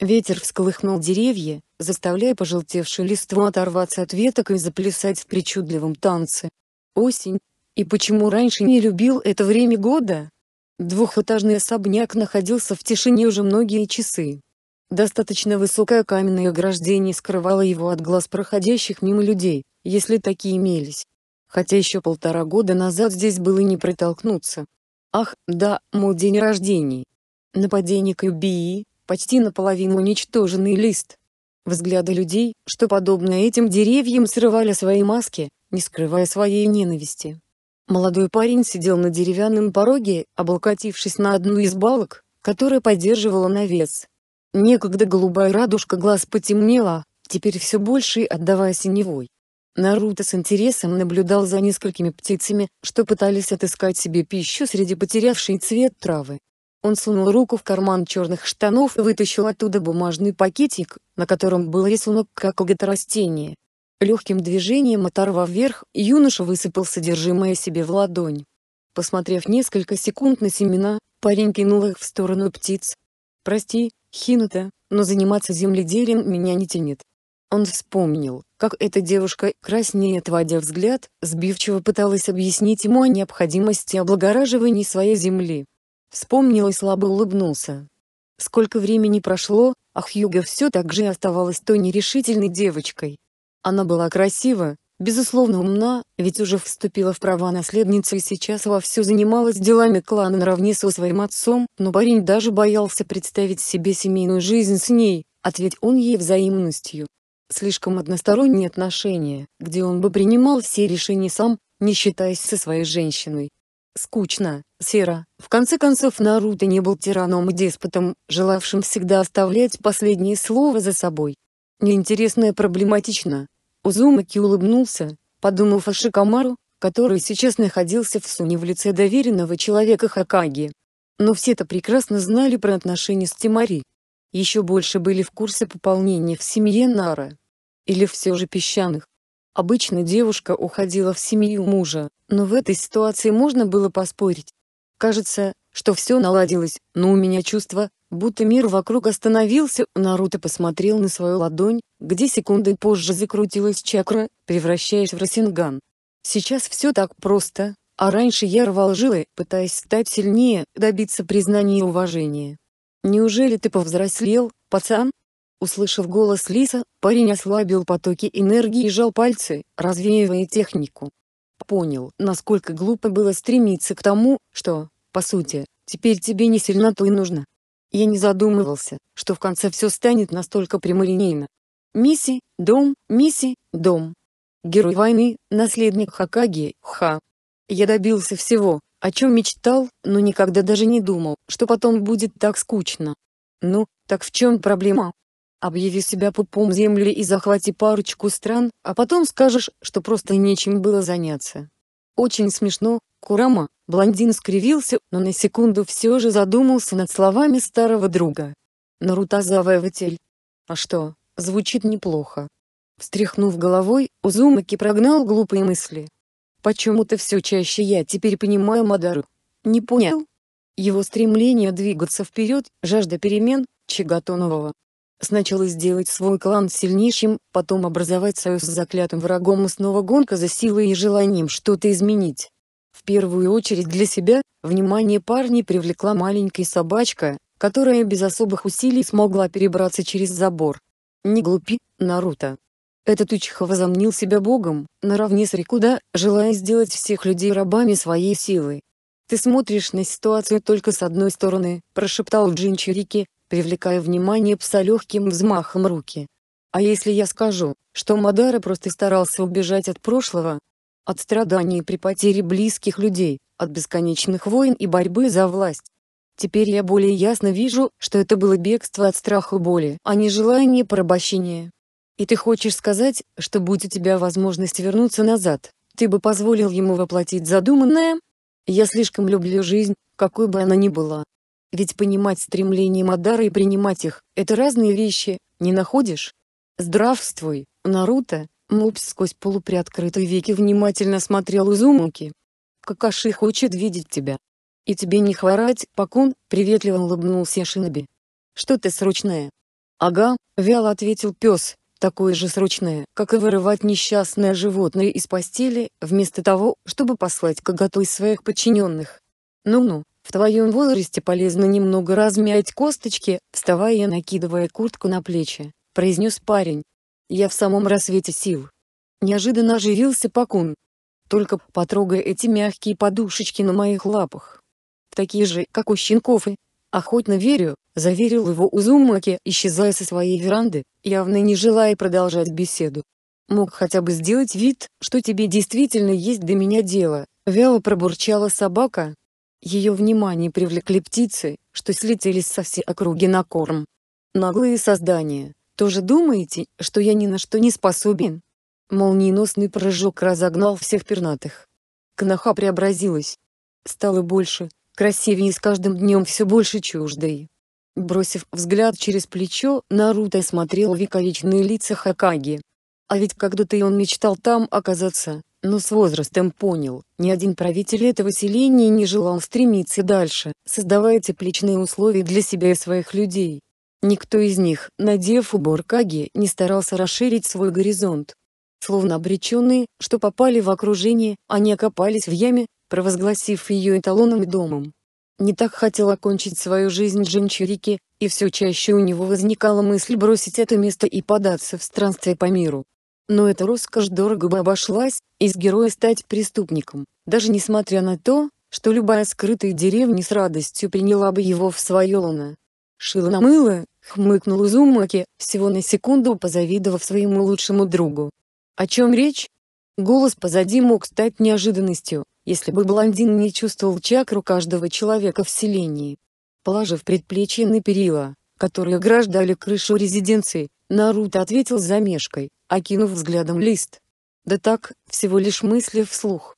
Ветер всколыхнул деревья, заставляя пожелтевшую листву оторваться от веток и заплясать в причудливом танце. Осень. И почему раньше не любил это время года? Двухэтажный особняк находился в тишине уже многие часы. Достаточно высокое каменное ограждение скрывало его от глаз проходящих мимо людей, если такие имелись. Хотя еще полтора года назад здесь было не протолкнуться. Ах, да, мой день рождения. Нападение Кьюбии, почти наполовину уничтоженный лист. Взгляды людей, что подобно этим деревьям срывали свои маски, не скрывая своей ненависти. Молодой парень сидел на деревянном пороге, облокотившись на одну из балок, которая поддерживала навес. Некогда голубая радужка глаз потемнела, теперь все больше отдавая синевой. Наруто с интересом наблюдал за несколькими птицами, что пытались отыскать себе пищу среди потерявшей цвет травы. Он сунул руку в карман черных штанов и вытащил оттуда бумажный пакетик, на котором был рисунок какого-то растения. Легким движением оторвав вверх, юноша высыпал содержимое себе в ладонь. Посмотрев несколько секунд на семена, парень кинул их в сторону птиц. «Прости, Хинута, но заниматься земледелием меня не тянет». Он вспомнил, как эта девушка, краснее отводя взгляд, сбивчиво пыталась объяснить ему о необходимости облагораживания своей земли. Вспомнил и слабо улыбнулся. Сколько времени прошло, а Хьюга все так же оставалась той нерешительной девочкой. Она была красива, безусловно умна, ведь уже вступила в права наследницы и сейчас вовсю занималась делами клана наравне со своим отцом, но парень даже боялся представить себе семейную жизнь с ней, ответь он ей взаимностью. Слишком односторонние отношения, где он бы принимал все решения сам, не считаясь со своей женщиной, скучно, серо. В конце концов Наруто не был тираном и деспотом, желавшим всегда оставлять последнее слово за собой. Неинтересно и проблематично. Узумаки улыбнулся, подумав о Шикамару, который сейчас находился в Суне в лице доверенного человека Хакаги. Но все-то прекрасно знали про отношения с Тимари. Еще больше были в курсе пополнения в семье Нара. Или все же песчаных. Обычно девушка уходила в семью мужа, но в этой ситуации можно было поспорить. Кажется, что все наладилось, но у меня чувство, будто мир вокруг остановился. Наруто посмотрел на свою ладонь, где секунды позже закрутилась чакра, превращаясь в Расинган. Сейчас все так просто, а раньше я рвал жилы, пытаясь стать сильнее, добиться признания и уважения. Неужели ты повзрослел, пацан? Услышав голос Лиса, парень ослабил потоки энергии и сжал пальцы, развеивая технику. Понял, насколько глупо было стремиться к тому, что, по сути, теперь тебе не сильно-то и нужно. Я не задумывался, что в конце все станет настолько прямолинейно. Мисси, дом, Мисси, дом. Герой войны, наследник Хакаги, ха. Я добился всего, о чем мечтал, но никогда даже не думал, что потом будет так скучно. Ну, так в чем проблема? Объяви себя пупом земли и захвати парочку стран, а потом скажешь, что просто нечем было заняться. Очень смешно, Курама, блондин скривился, но на секунду все же задумался над словами старого друга. Наруто Нарутозавыватель. А что, звучит неплохо. Встряхнув головой, Узумаки прогнал глупые мысли. Почему-то все чаще я теперь понимаю Мадару. Не понял? Его стремление двигаться вперед, жажда перемен, чего-то нового, Сначала сделать свой клан сильнейшим, потом образовать союз с заклятым врагом и снова гонка за силой и желанием что-то изменить. В первую очередь для себя, внимание парней привлекла маленькая собачка, которая без особых усилий смогла перебраться через забор. Не глупи, Наруто. Этот Учиха возомнил себя богом, наравне с Рикуда, желая сделать всех людей рабами своей силы. «Ты смотришь на ситуацию только с одной стороны», – прошептал Джинчирики, привлекая внимание пса легким взмахом руки. А если я скажу, что Мадара просто старался убежать от прошлого, от страданий при потере близких людей, от бесконечных войн и борьбы за власть? Теперь я более ясно вижу, что это было бегство от страха и боли, а не желание порабощения. И ты хочешь сказать, что будь у тебя возможность вернуться назад, ты бы позволил ему воплотить задуманное? Я слишком люблю жизнь, какой бы она ни была, ведь понимать стремления Мадара и принимать их — это разные вещи, не находишь? Здравствуй, Наруто! Мопс сквозь полуприоткрытые веки внимательно смотрел Узумаки. Какаши хочет видеть тебя. И тебе не хворать, Пакун, приветливо улыбнулся Шиноби. Что-то срочное. Ага, вяло ответил пес, такое же срочное, как и вырывать несчастное животное из постели, вместо того, чтобы послать коготу своих подчиненных. Ну-ну, в твоем возрасте полезно немного размять косточки, вставая и накидывая куртку на плечи, произнес парень. Я в самом рассвете сил. Неожиданно оживился Пакун. Только потрогай эти мягкие подушечки на моих лапах. Такие же, как у щенков и... Охотно верю, заверил его Узумаки, исчезая со своей веранды, явно не желая продолжать беседу. Мог хотя бы сделать вид, что тебе действительно есть до меня дело, вяло пробурчала собака, ее внимание привлекли птицы, что слетелись со всей округи на корм. Наглые создания, тоже думаете, что я ни на что не способен? Молниеносный прыжок разогнал всех пернатых. Кноха преобразилась. Стала больше, красивее с каждым днем все больше чуждой. Бросив взгляд через плечо, Наруто смотрел вековечные лица Хакаги. А ведь когда-то и он мечтал там оказаться но с возрастом понял, ни один правитель этого селения не желал стремиться дальше, создавая тепличные условия для себя и своих людей. Никто из них, надев убор Каги, не старался расширить свой горизонт. Словно обреченные, что попали в окружение, они окопались в яме, провозгласив ее эталоном и домом. Не так хотел окончить свою жизнь Джинчурики, и все чаще у него возникала мысль бросить это место и податься в странстве по миру. Но эта роскошь дорого бы обошлась, из героя стать преступником, даже несмотря на то, что любая скрытая деревня с радостью приняла бы его в свое лоно. Шило намыло, хмыкнул Узумаки, всего на секунду позавидовав своему лучшему другу. О чем речь? Голос позади мог стать неожиданностью, если бы блондин не чувствовал чакру каждого человека в селении. Положив предплечье на перила, которые ограждали крышу резиденции, Наруто ответил замешкой, окинув взглядом лист. Да так, всего лишь мысли вслух.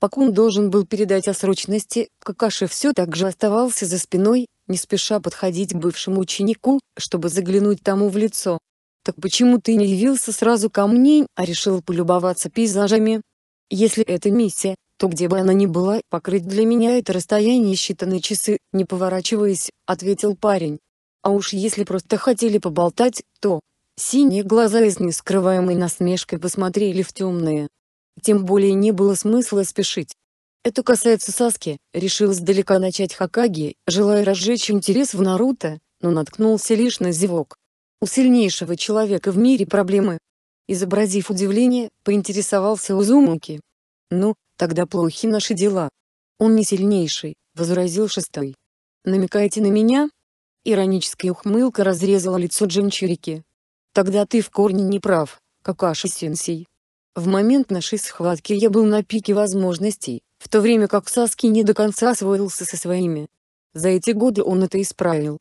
Пакун должен был передать о срочности, Какаши все так же оставался за спиной, не спеша подходить к бывшему ученику, чтобы заглянуть тому в лицо. «Так почему ты не явился сразу ко мне, а решил полюбоваться пейзажами? Если это миссия, то где бы она ни была, покрыть для меня это расстояние считанные часы», не поворачиваясь, ответил парень. «А уж если просто хотели поболтать, то...» Синие глаза и с нескрываемой насмешкой посмотрели в темные. Тем более не было смысла спешить. Это касается Саски, решил сдалека начать Хакаги, желая разжечь интерес в Наруто, но наткнулся лишь на зевок. У сильнейшего человека в мире проблемы. Изобразив удивление, поинтересовался Узумуки. «Ну, тогда плохи наши дела». «Он не сильнейший», — возразил шестой. «Намекаете на меня?» Ироническая ухмылка разрезала лицо Джинчурики. Тогда ты в корне не прав, Какаши Сенсей. В момент нашей схватки я был на пике возможностей, в то время как Саски не до конца освоился со своими. За эти годы он это исправил.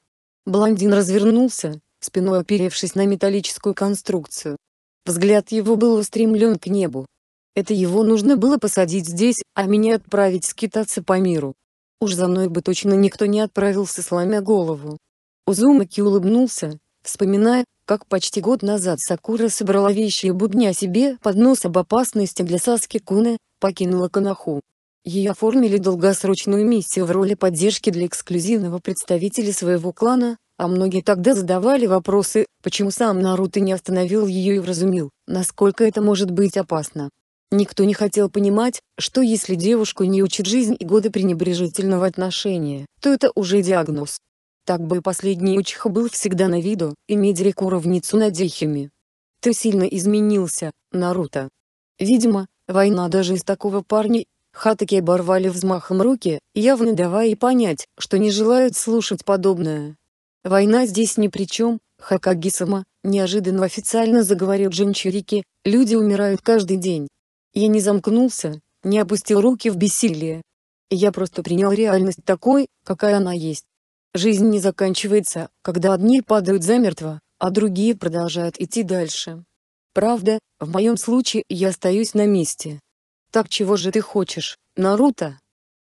Блондин развернулся, спиной оперевшись на металлическую конструкцию. Взгляд его был устремлен к небу. Это его нужно было посадить здесь, а меня отправить скитаться по миру. Уж за мной бы точно никто не отправился сломя голову. Узумаки улыбнулся, вспоминая, как почти год назад Сакура собрала вещи и бубня себе под нос об опасности для Саски Куна, покинула Канаху. Ей оформили долгосрочную миссию в роли поддержки для эксклюзивного представителя своего клана, а многие тогда задавали вопросы, почему сам Наруто не остановил ее и вразумил, насколько это может быть опасно. Никто не хотел понимать, что если девушку не учит жизнь и годы пренебрежительного отношения, то это уже диагноз так бы последний учих был всегда на виду, иметь рекуровницу над Ихими. Ты сильно изменился, Наруто. Видимо, война даже из такого парня. Хатаки оборвали взмахом руки, явно давая понять, что не желают слушать подобное. Война здесь ни при чем, Хакагисама, неожиданно официально заговорил Джинчурики, люди умирают каждый день. Я не замкнулся, не опустил руки в бессилие. Я просто принял реальность такой, какая она есть. Жизнь не заканчивается, когда одни падают замертво, а другие продолжают идти дальше. Правда, в моем случае я остаюсь на месте. Так чего же ты хочешь, Наруто?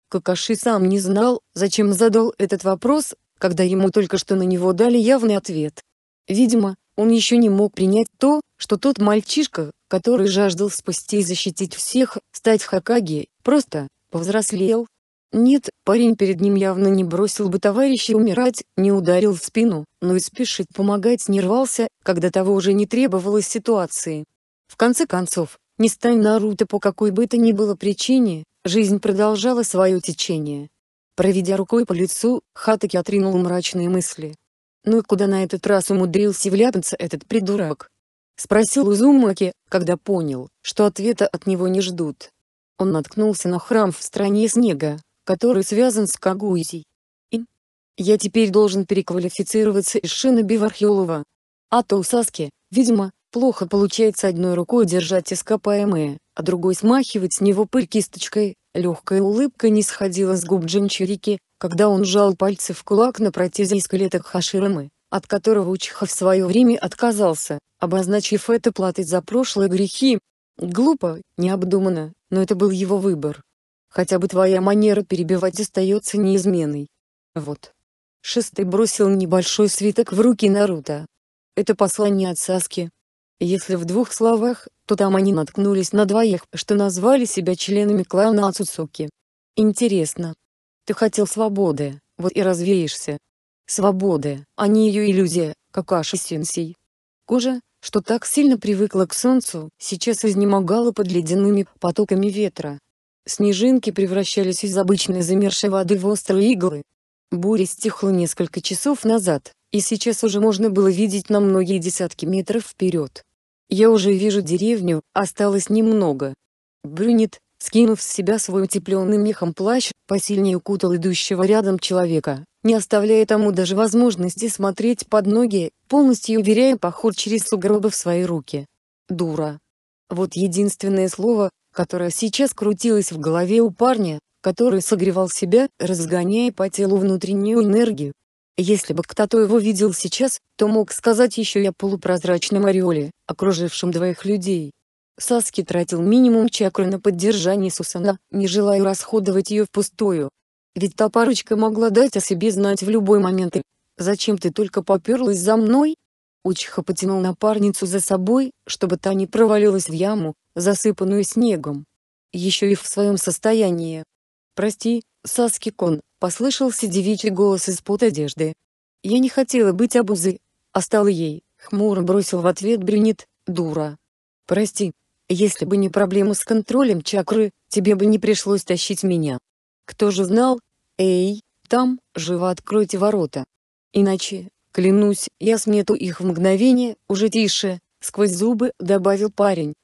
Какаши сам не знал, зачем задал этот вопрос, когда ему только что на него дали явный ответ. Видимо, он еще не мог принять то, что тот мальчишка, который жаждал спасти и защитить всех, стать Хакаги, просто повзрослел, нет, парень перед ним явно не бросил бы товарища умирать, не ударил в спину, но и спешить помогать не рвался, когда того уже не требовалось ситуации. В конце концов, не стань Наруто по какой бы то ни было причине, жизнь продолжала свое течение. Проведя рукой по лицу, Хатаки отринул мрачные мысли. «Ну и куда на этот раз умудрился вляпаться этот придурок? Спросил Узумаки, когда понял, что ответа от него не ждут. Он наткнулся на храм в стране снега, который связан с Кагуизей. И я теперь должен переквалифицироваться из Шиноби в А то у Саски, видимо, плохо получается одной рукой держать ископаемое, а другой смахивать с него пыль кисточкой. Легкая улыбка не сходила с губ Джинчирики, когда он сжал пальцы в кулак на протезе из клеток Хаширамы, от которого Учиха в свое время отказался, обозначив это платой за прошлые грехи. Глупо, необдуманно, но это был его выбор хотя бы твоя манера перебивать остается неизменной. Вот. Шестый бросил небольшой свиток в руки Наруто. Это послание от Саски. Если в двух словах, то там они наткнулись на двоих, что назвали себя членами клана Ацуцуки. Интересно. Ты хотел свободы, вот и развеешься. Свободы, а не ее иллюзия, какаши сенсей. Кожа, что так сильно привыкла к солнцу, сейчас изнемогала под ледяными потоками ветра. Снежинки превращались из обычной замерзшей воды в острые иглы. Буря стихла несколько часов назад, и сейчас уже можно было видеть на многие десятки метров вперед. Я уже вижу деревню, осталось немного. Брюнет, скинув с себя свой утепленный мехом плащ, посильнее укутал идущего рядом человека, не оставляя тому даже возможности смотреть под ноги, полностью уверяя поход через сугробы в свои руки. Дура. Вот единственное слово, которая сейчас крутилась в голове у парня, который согревал себя, разгоняя по телу внутреннюю энергию. Если бы кто-то его видел сейчас, то мог сказать еще и о полупрозрачном ореоле, окружившем двоих людей. Саски тратил минимум чакры на поддержание Сусана, не желая расходовать ее впустую. Ведь та парочка могла дать о себе знать в любой момент и «Зачем ты только поперлась за мной?» Учиха потянул напарницу за собой, чтобы та не провалилась в яму, засыпанную снегом. Еще и в своем состоянии. «Прости, Саски-кон», — послышался девичий голос из-под одежды. «Я не хотела быть обузой, Остал а ей», — хмуро бросил в ответ брюнет, «дура». «Прости, если бы не проблема с контролем чакры, тебе бы не пришлось тащить меня. Кто же знал? Эй, там, живо откройте ворота. Иначе, клянусь, я смету их в мгновение, уже тише, сквозь зубы добавил парень.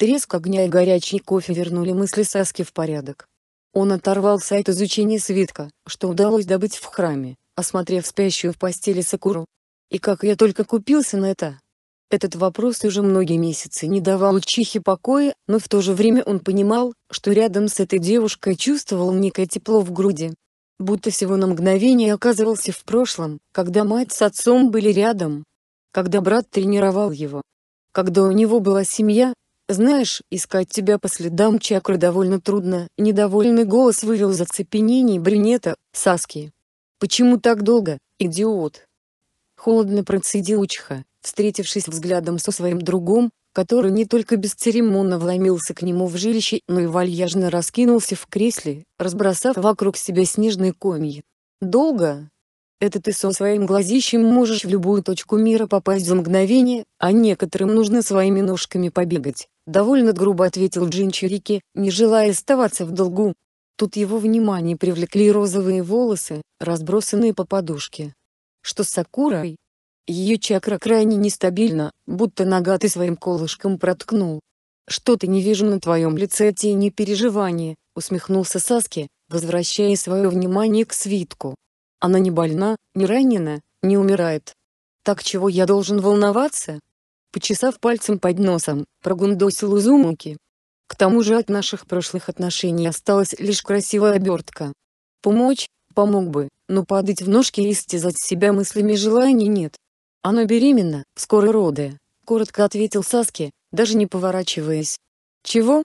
Треск огня и горячий кофе вернули мысли Саски в порядок. Он оторвался от изучения свитка, что удалось добыть в храме, осмотрев спящую в постели Сакуру. И как я только купился на это? Этот вопрос уже многие месяцы не давал Учихе покоя, но в то же время он понимал, что рядом с этой девушкой чувствовал некое тепло в груди. Будто всего на мгновение оказывался в прошлом, когда мать с отцом были рядом. Когда брат тренировал его. Когда у него была семья, знаешь, искать тебя по следам чакры довольно трудно. Недовольный голос вывел из оцепенений брюнета, Саски. Почему так долго, идиот? Холодно процедил Учха, встретившись взглядом со своим другом, который не только бесцеремонно вломился к нему в жилище, но и вальяжно раскинулся в кресле, разбросав вокруг себя снежные комья. «Долго?» Это ты со своим глазищем можешь в любую точку мира попасть за мгновение, а некоторым нужно своими ножками побегать», — довольно грубо ответил Джин Чирики, не желая оставаться в долгу. Тут его внимание привлекли розовые волосы, разбросанные по подушке. «Что с Сакурой?» Ее чакра крайне нестабильна, будто нога ты своим колышком проткнул. «Что-то не вижу на твоем лице тени переживания», — усмехнулся Саски, возвращая свое внимание к свитку. Она не больна, не ранена, не умирает. Так чего я должен волноваться? Почесав пальцем под носом, прогундосил Узумуки. К тому же от наших прошлых отношений осталась лишь красивая обертка. Помочь, помог бы, но падать в ножки и истязать себя мыслями желаний нет. Она беременна, скоро роды, коротко ответил Саски, даже не поворачиваясь. Чего?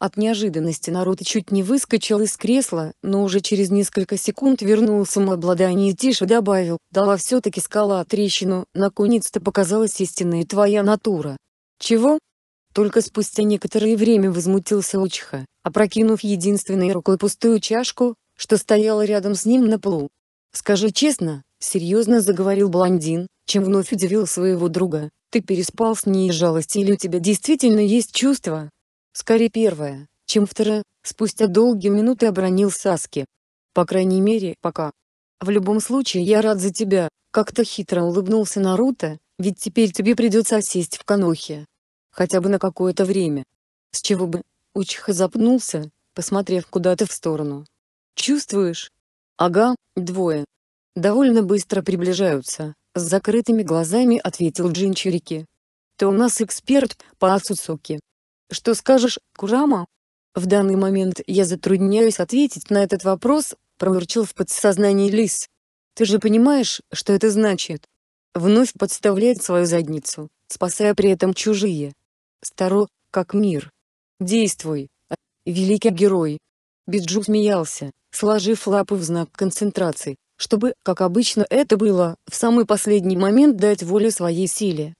От неожиданности народ чуть не выскочил из кресла, но уже через несколько секунд вернул самообладание и тише добавил, дала все-таки скала трещину, наконец-то показалась истинная твоя натура. Чего? Только спустя некоторое время возмутился Учиха, опрокинув единственной рукой пустую чашку, что стояла рядом с ним на полу. «Скажи честно», — серьезно заговорил блондин, чем вновь удивил своего друга, «ты переспал с ней из жалости или у тебя действительно есть чувства, Скорее первое, чем второе, спустя долгие минуты обронил Саски. По крайней мере, пока. В любом случае я рад за тебя, как-то хитро улыбнулся Наруто, ведь теперь тебе придется сесть в Канохе. Хотя бы на какое-то время. С чего бы? Учиха запнулся, посмотрев куда-то в сторону. Чувствуешь? Ага, двое. Довольно быстро приближаются, с закрытыми глазами ответил Джинчирики. Ты у нас эксперт по Ацуцуки. Что скажешь, Курама? В данный момент я затрудняюсь ответить на этот вопрос, промурчал в подсознании Лис. Ты же понимаешь, что это значит? Вновь подставляет свою задницу, спасая при этом чужие. Старо, как мир. Действуй, великий герой. Биджу смеялся, сложив лапы в знак концентрации, чтобы, как обычно это было, в самый последний момент дать волю своей силе.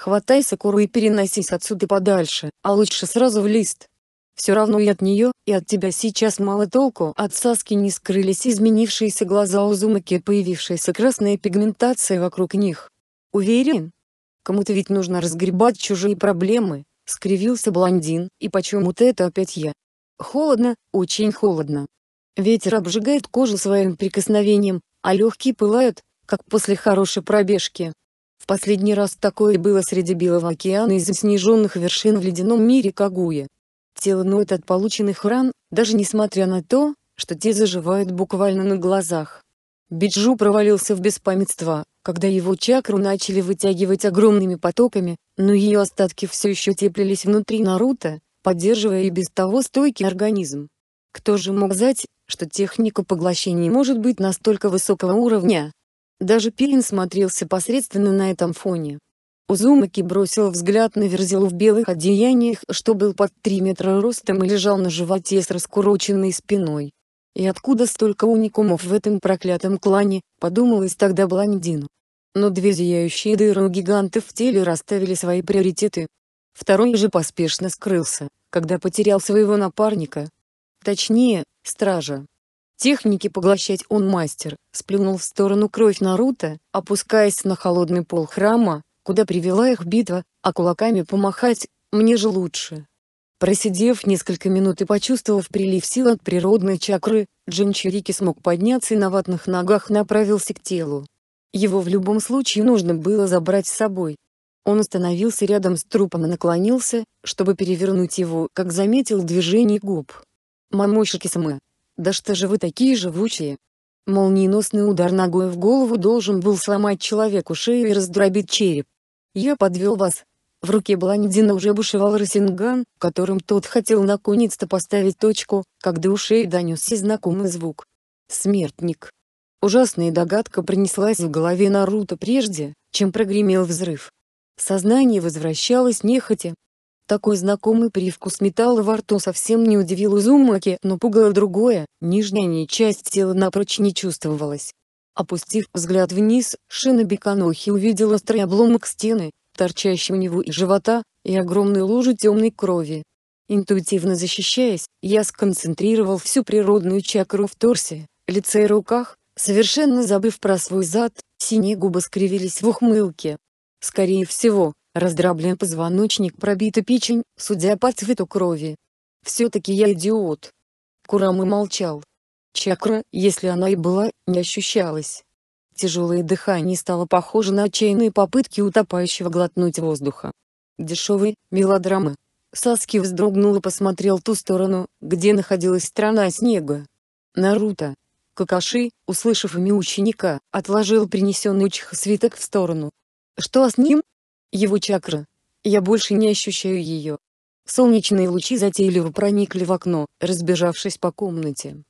Хватай Сакуру и переносись отсюда подальше, а лучше сразу в лист. Все равно и от нее, и от тебя сейчас мало толку. От Саски не скрылись изменившиеся глаза Узумаки и появившаяся красная пигментация вокруг них. Уверен? Кому-то ведь нужно разгребать чужие проблемы, скривился блондин, и почему-то это опять я. Холодно, очень холодно. Ветер обжигает кожу своим прикосновением, а легкие пылают, как после хорошей пробежки. Последний раз такое было среди Белого океана из заснеженных вершин в ледяном мире Кагуя. Тело ноет от полученных ран, даже несмотря на то, что те заживают буквально на глазах. Биджу провалился в беспамятство, когда его чакру начали вытягивать огромными потоками, но ее остатки все еще теплились внутри Наруто, поддерживая и без того стойкий организм. Кто же мог знать, что техника поглощения может быть настолько высокого уровня? Даже Пилин смотрелся посредственно на этом фоне. Узумаки бросил взгляд на Верзилу в белых одеяниях, что был под 3 метра ростом и лежал на животе с раскуроченной спиной. И откуда столько уникумов в этом проклятом клане, подумалось тогда блондину. Но две зияющие дыры у гигантов в теле расставили свои приоритеты. Второй же поспешно скрылся, когда потерял своего напарника. Точнее, стража, Техники поглощать он мастер, сплюнул в сторону кровь Наруто, опускаясь на холодный пол храма, куда привела их битва, а кулаками помахать мне же лучше. Просидев несколько минут и почувствовав прилив сил от природной чакры, Джинчирики смог подняться и на ватных ногах направился к телу. Его в любом случае нужно было забрать с собой. Он остановился рядом с трупом и наклонился, чтобы перевернуть его, как заметил движение губ. «Мамошики-сама, да что же вы такие живучие? Молниеносный удар ногой в голову должен был сломать человеку шею и раздробить череп. Я подвел вас. В руке блондина уже бушевал Росинган, которым тот хотел наконец-то поставить точку, когда ушей донесся знакомый звук. Смертник. Ужасная догадка пронеслась в голове Наруто прежде, чем прогремел взрыв. Сознание возвращалось нехотя, такой знакомый привкус металла во рту совсем не удивил узумаки, но пугало другое, нижняя часть тела напрочь не чувствовалась. Опустив взгляд вниз, Шина Беканохи увидела острый обломок стены, торчащий у него из живота, и огромную лужу темной крови. Интуитивно защищаясь, я сконцентрировал всю природную чакру в торсе, лице и руках, совершенно забыв про свой зад, синие губы скривились в ухмылке. Скорее всего, Раздроблен позвоночник, пробита печень, судя по цвету крови. Все-таки я идиот. Курама молчал. Чакра, если она и была, не ощущалась. Тяжелое дыхание стало похоже на отчаянные попытки утопающего глотнуть воздуха. Дешевый мелодрамы. Саски вздрогнул и посмотрел ту сторону, где находилась страна снега. Наруто. Какаши, услышав имя ученика, отложил принесенный учих свиток в сторону. «Что с ним?» его чакра. Я больше не ощущаю ее. Солнечные лучи затейливо проникли в окно, разбежавшись по комнате.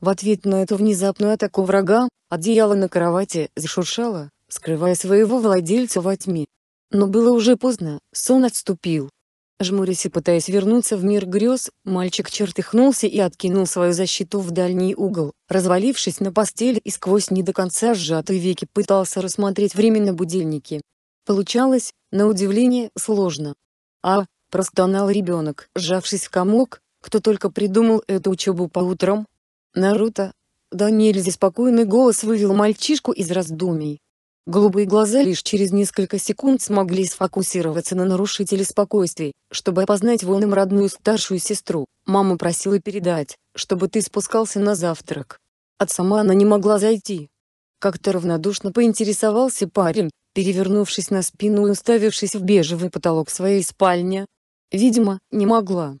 В ответ на эту внезапную атаку врага, одеяло на кровати зашуршало, скрывая своего владельца во тьме. Но было уже поздно, сон отступил. Жмурясь и пытаясь вернуться в мир грез, мальчик чертыхнулся и откинул свою защиту в дальний угол, развалившись на постели и сквозь не до конца сжатые веки пытался рассмотреть время на будильнике. Получалось, на удивление, сложно. А, простонал ребенок, сжавшись в комок, кто только придумал эту учебу по утрам? Наруто. Да нельзя спокойный голос вывел мальчишку из раздумий. Голубые глаза лишь через несколько секунд смогли сфокусироваться на нарушителе спокойствия, чтобы опознать вон им родную старшую сестру. Мама просила передать, чтобы ты спускался на завтрак. От сама она не могла зайти. Как-то равнодушно поинтересовался парень, перевернувшись на спину и уставившись в бежевый потолок своей спальни. Видимо, не могла.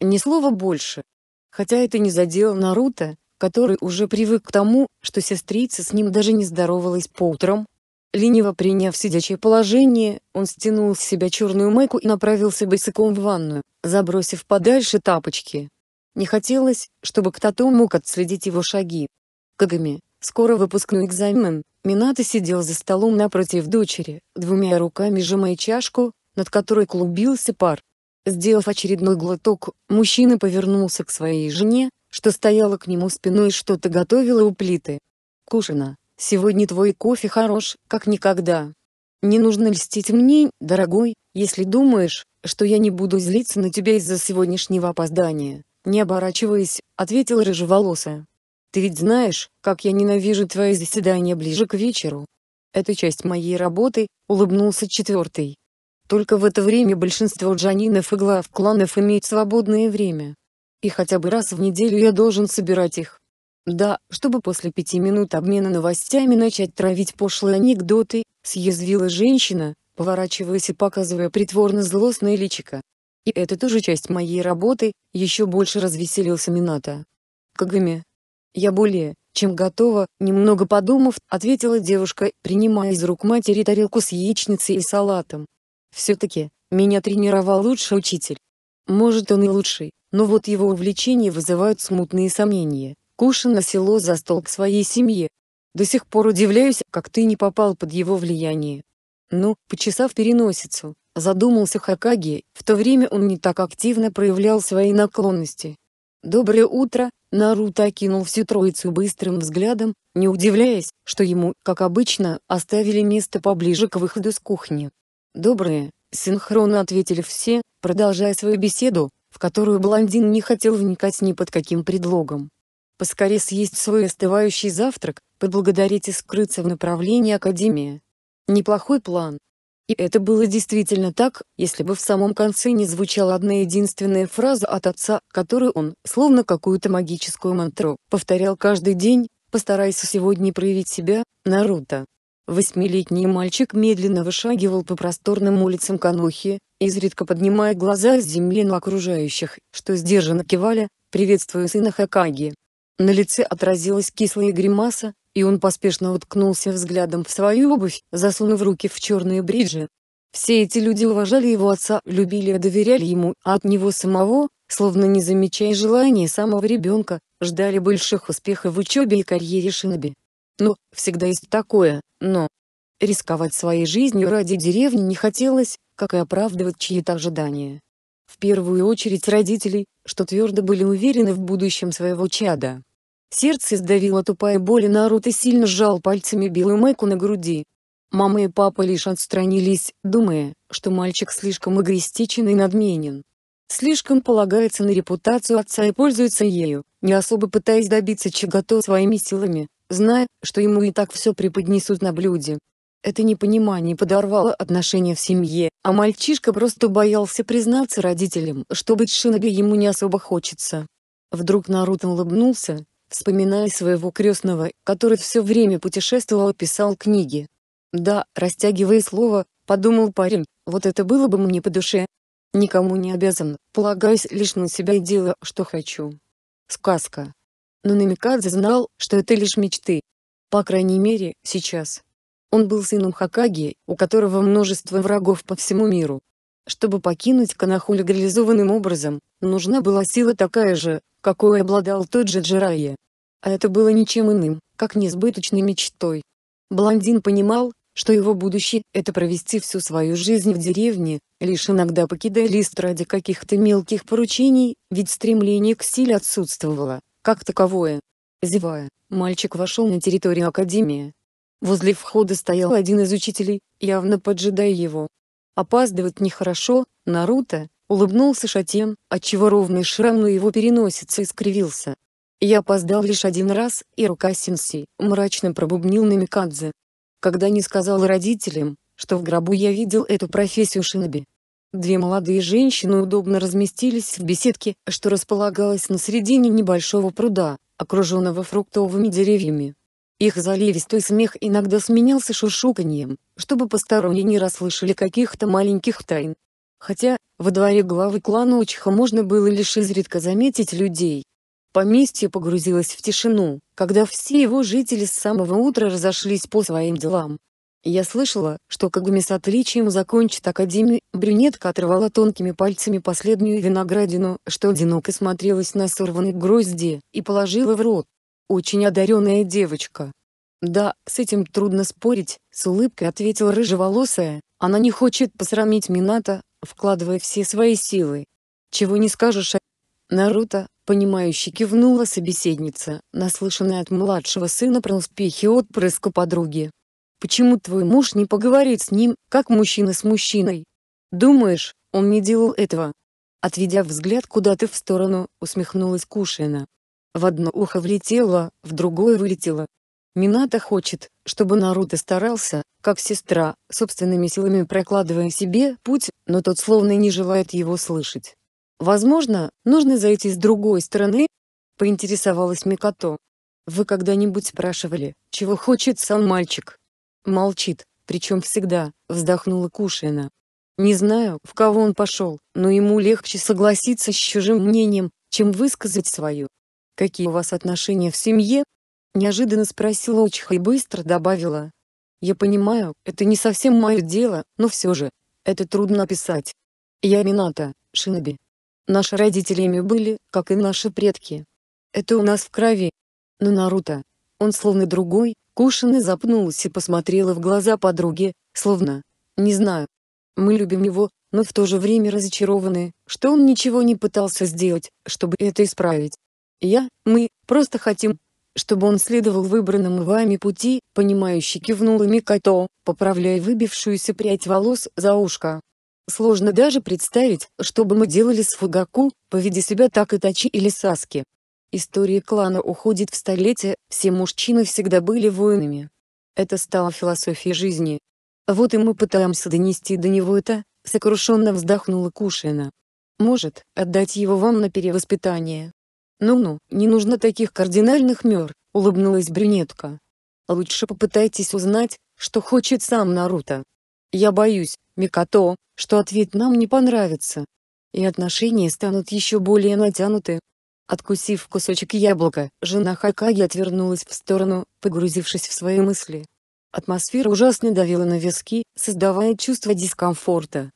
Ни слова больше. Хотя это не задело Наруто, который уже привык к тому, что сестрица с ним даже не здоровалась по утрам. Лениво приняв сидячее положение, он стянул с себя черную майку и направился босиком в ванную, забросив подальше тапочки. Не хотелось, чтобы кто-то мог отследить его шаги. Кагами, Скоро выпускной экзамен. Минато сидел за столом напротив дочери, двумя руками сжимая чашку, над которой клубился пар. Сделав очередной глоток, мужчина повернулся к своей жене, что стояла к нему спиной и что-то готовила у плиты. «Кушина, сегодня твой кофе хорош, как никогда. Не нужно льстить мне, дорогой, если думаешь, что я не буду злиться на тебя из-за сегодняшнего опоздания», не оборачиваясь, ответил рыжеволосая. Ты ведь знаешь, как я ненавижу твои заседания ближе к вечеру. Это часть моей работы, улыбнулся четвертый. Только в это время большинство джанинов и глав кланов имеют свободное время. И хотя бы раз в неделю я должен собирать их. Да, чтобы после пяти минут обмена новостями начать травить пошлые анекдоты, съязвила женщина, поворачиваясь и показывая притворно злостное личико. И это тоже часть моей работы, еще больше развеселился Минато. Кагами, я более чем готова, немного подумав, ответила девушка, принимая из рук матери тарелку с яичницей и салатом. Все-таки, меня тренировал лучший учитель. Может он и лучший, но вот его увлечения вызывают смутные сомнения. Кушина село за стол к своей семье. До сих пор удивляюсь, как ты не попал под его влияние. Ну, почесав переносицу, задумался Хакаги, в то время он не так активно проявлял свои наклонности. «Доброе утро, Наруто окинул всю троицу быстрым взглядом, не удивляясь, что ему, как обычно, оставили место поближе к выходу с кухни. «Добрые», — синхронно ответили все, продолжая свою беседу, в которую блондин не хотел вникать ни под каким предлогом. Поскорее съесть свой остывающий завтрак, поблагодарить и скрыться в направлении Академии. Неплохой план, и это было действительно так, если бы в самом конце не звучала одна единственная фраза от отца, которую он, словно какую-то магическую мантру, повторял каждый день, «Постарайся сегодня проявить себя, Наруто». Восьмилетний мальчик медленно вышагивал по просторным улицам Канохи, изредка поднимая глаза с земли на окружающих, что сдержанно кивали, приветствуя сына Хакаги. На лице отразилась кислая гримаса, и он поспешно уткнулся взглядом в свою обувь, засунув руки в черные бриджи. Все эти люди уважали его отца, любили и доверяли ему, а от него самого, словно не замечая желаний самого ребенка, ждали больших успехов в учебе и карьере Шиноби. Но, всегда есть такое, но... Рисковать своей жизнью ради деревни не хотелось, как и оправдывать чьи-то ожидания. В первую очередь родителей, что твердо были уверены в будущем своего чада. Сердце сдавило тупая боль и Наруто сильно сжал пальцами белую майку на груди. Мама и папа лишь отстранились, думая, что мальчик слишком эгоистичен и надменен. Слишком полагается на репутацию отца и пользуется ею, не особо пытаясь добиться чего-то своими силами, зная, что ему и так все преподнесут на блюде. Это непонимание подорвало отношения в семье, а мальчишка просто боялся признаться родителям, что быть шиноби ему не особо хочется. Вдруг Наруто улыбнулся, вспоминая своего крестного, который все время путешествовал и писал книги. Да, растягивая слово, подумал парень, вот это было бы мне по душе. Никому не обязан, полагаясь лишь на себя и дело, что хочу. Сказка. Но Намикадзе знал, что это лишь мечты. По крайней мере, сейчас. Он был сыном Хакаги, у которого множество врагов по всему миру. Чтобы покинуть Канахуль легализованным образом, нужна была сила такая же, какой обладал тот же Джирайя. А это было ничем иным, как несбыточной мечтой. Блондин понимал, что его будущее – это провести всю свою жизнь в деревне, лишь иногда покидая лист ради каких-то мелких поручений, ведь стремление к силе отсутствовало, как таковое. Зевая, мальчик вошел на территорию академии. Возле входа стоял один из учителей, явно поджидая его, Опаздывать нехорошо, Наруто, улыбнулся Шатен, отчего ровный шрам на его переносице искривился. Я опоздал лишь один раз, и рука Синси мрачно пробубнил на Микадзе. Когда не сказал родителям, что в гробу я видел эту профессию шиноби. Две молодые женщины удобно разместились в беседке, что располагалась на середине небольшого пруда, окруженного фруктовыми деревьями. Их заливистой смех иногда сменялся шуршуканьем, чтобы посторонние не расслышали каких-то маленьких тайн. Хотя, во дворе главы клана Учиха можно было лишь изредка заметить людей. Поместье погрузилось в тишину, когда все его жители с самого утра разошлись по своим делам. Я слышала, что Кагуми с отличием закончит академию, брюнетка оторвала тонкими пальцами последнюю виноградину, что одиноко смотрелась на сорванной грозди, и положила в рот очень одаренная девочка. Да, с этим трудно спорить, с улыбкой ответила рыжеволосая. Она не хочет посрамить Мината, вкладывая все свои силы. Чего не скажешь о Наруто, понимающе кивнула собеседница, наслышанная от младшего сына про успехи отпрыска подруги. Почему твой муж не поговорит с ним, как мужчина с мужчиной? Думаешь, он не делал этого? Отведя взгляд куда-то в сторону, усмехнулась Кушина. В одно ухо влетело, в другое вылетело. Мината хочет, чтобы Наруто старался, как сестра, собственными силами прокладывая себе путь, но тот словно не желает его слышать. «Возможно, нужно зайти с другой стороны?» — поинтересовалась Микото. «Вы когда-нибудь спрашивали, чего хочет сам мальчик?» Молчит, причем всегда, вздохнула Кушина. Не знаю, в кого он пошел, но ему легче согласиться с чужим мнением, чем высказать свое. «Какие у вас отношения в семье?» Неожиданно спросила Учха и быстро добавила. «Я понимаю, это не совсем мое дело, но все же, это трудно описать. Я Мината, Шиноби. Наши родители ими были, как и наши предки. Это у нас в крови. Но Наруто, он словно другой, Кушина запнулась и посмотрела в глаза подруге, словно, не знаю. Мы любим его, но в то же время разочарованы, что он ничего не пытался сделать, чтобы это исправить. Я, мы, просто хотим, чтобы он следовал выбранному вами пути, понимающе кивнула Микото, поправляя выбившуюся прядь волос за ушко. Сложно даже представить, что бы мы делали с Фугаку, поведи себя так и Тачи или Саски. История клана уходит в столетия, все мужчины всегда были воинами. Это стало философией жизни. Вот и мы пытаемся донести до него это, сокрушенно вздохнула Кушина. Может, отдать его вам на перевоспитание, «Ну-ну, не нужно таких кардинальных мер», — улыбнулась брюнетка. «Лучше попытайтесь узнать, что хочет сам Наруто. Я боюсь, Микото, что ответ нам не понравится. И отношения станут еще более натянуты». Откусив кусочек яблока, жена Хакаги отвернулась в сторону, погрузившись в свои мысли. Атмосфера ужасно давила на виски, создавая чувство дискомфорта.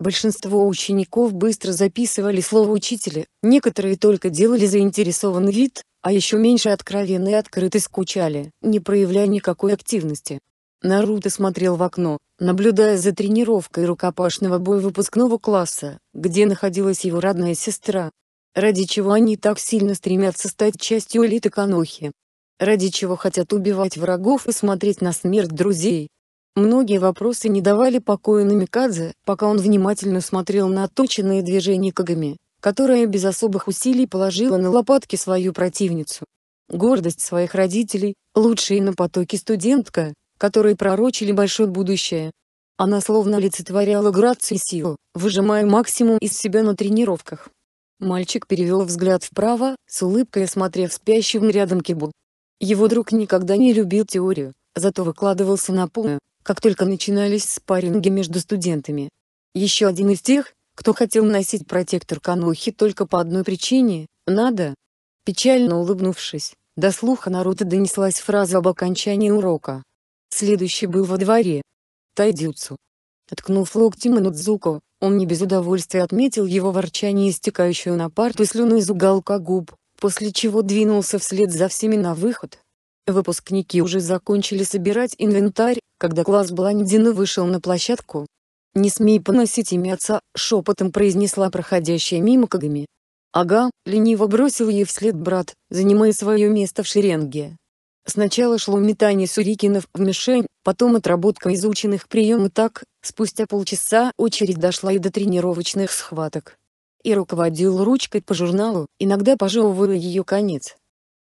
Большинство учеников быстро записывали слово учителя, некоторые только делали заинтересованный вид, а еще меньше откровенно и открыто скучали, не проявляя никакой активности. Наруто смотрел в окно, наблюдая за тренировкой рукопашного боя выпускного класса, где находилась его родная сестра. Ради чего они так сильно стремятся стать частью элиты Канохи. Ради чего хотят убивать врагов и смотреть на смерть друзей, Многие вопросы не давали покоя Намикадзе, пока он внимательно смотрел на отточенные движения Кагами, которая без особых усилий положила на лопатки свою противницу. Гордость своих родителей, лучшая на потоке студентка, которые пророчили большое будущее. Она словно олицетворяла грацию и силу, выжимая максимум из себя на тренировках. Мальчик перевел взгляд вправо, с улыбкой осмотрев спящим рядом Кибу. Его друг никогда не любил теорию, зато выкладывался на полную как только начинались спарринги между студентами. Еще один из тех, кто хотел носить протектор Канохи только по одной причине – надо. Печально улыбнувшись, до слуха Наруто донеслась фраза об окончании урока. Следующий был во дворе. Тайдюцу. Ткнув локтем Нудзуко, он не без удовольствия отметил его ворчание истекающую на парту слюну из уголка губ, после чего двинулся вслед за всеми на выход. Выпускники уже закончили собирать инвентарь, когда класс блондина вышел на площадку. «Не смей поносить имя отца», — шепотом произнесла проходящая мимо Кагами. «Ага», — лениво бросил ей вслед брат, занимая свое место в шеренге. Сначала шло метание сурикинов в мишень, потом отработка изученных приемов так, спустя полчаса очередь дошла и до тренировочных схваток. И руководил ручкой по журналу, иногда пожевывая ее конец.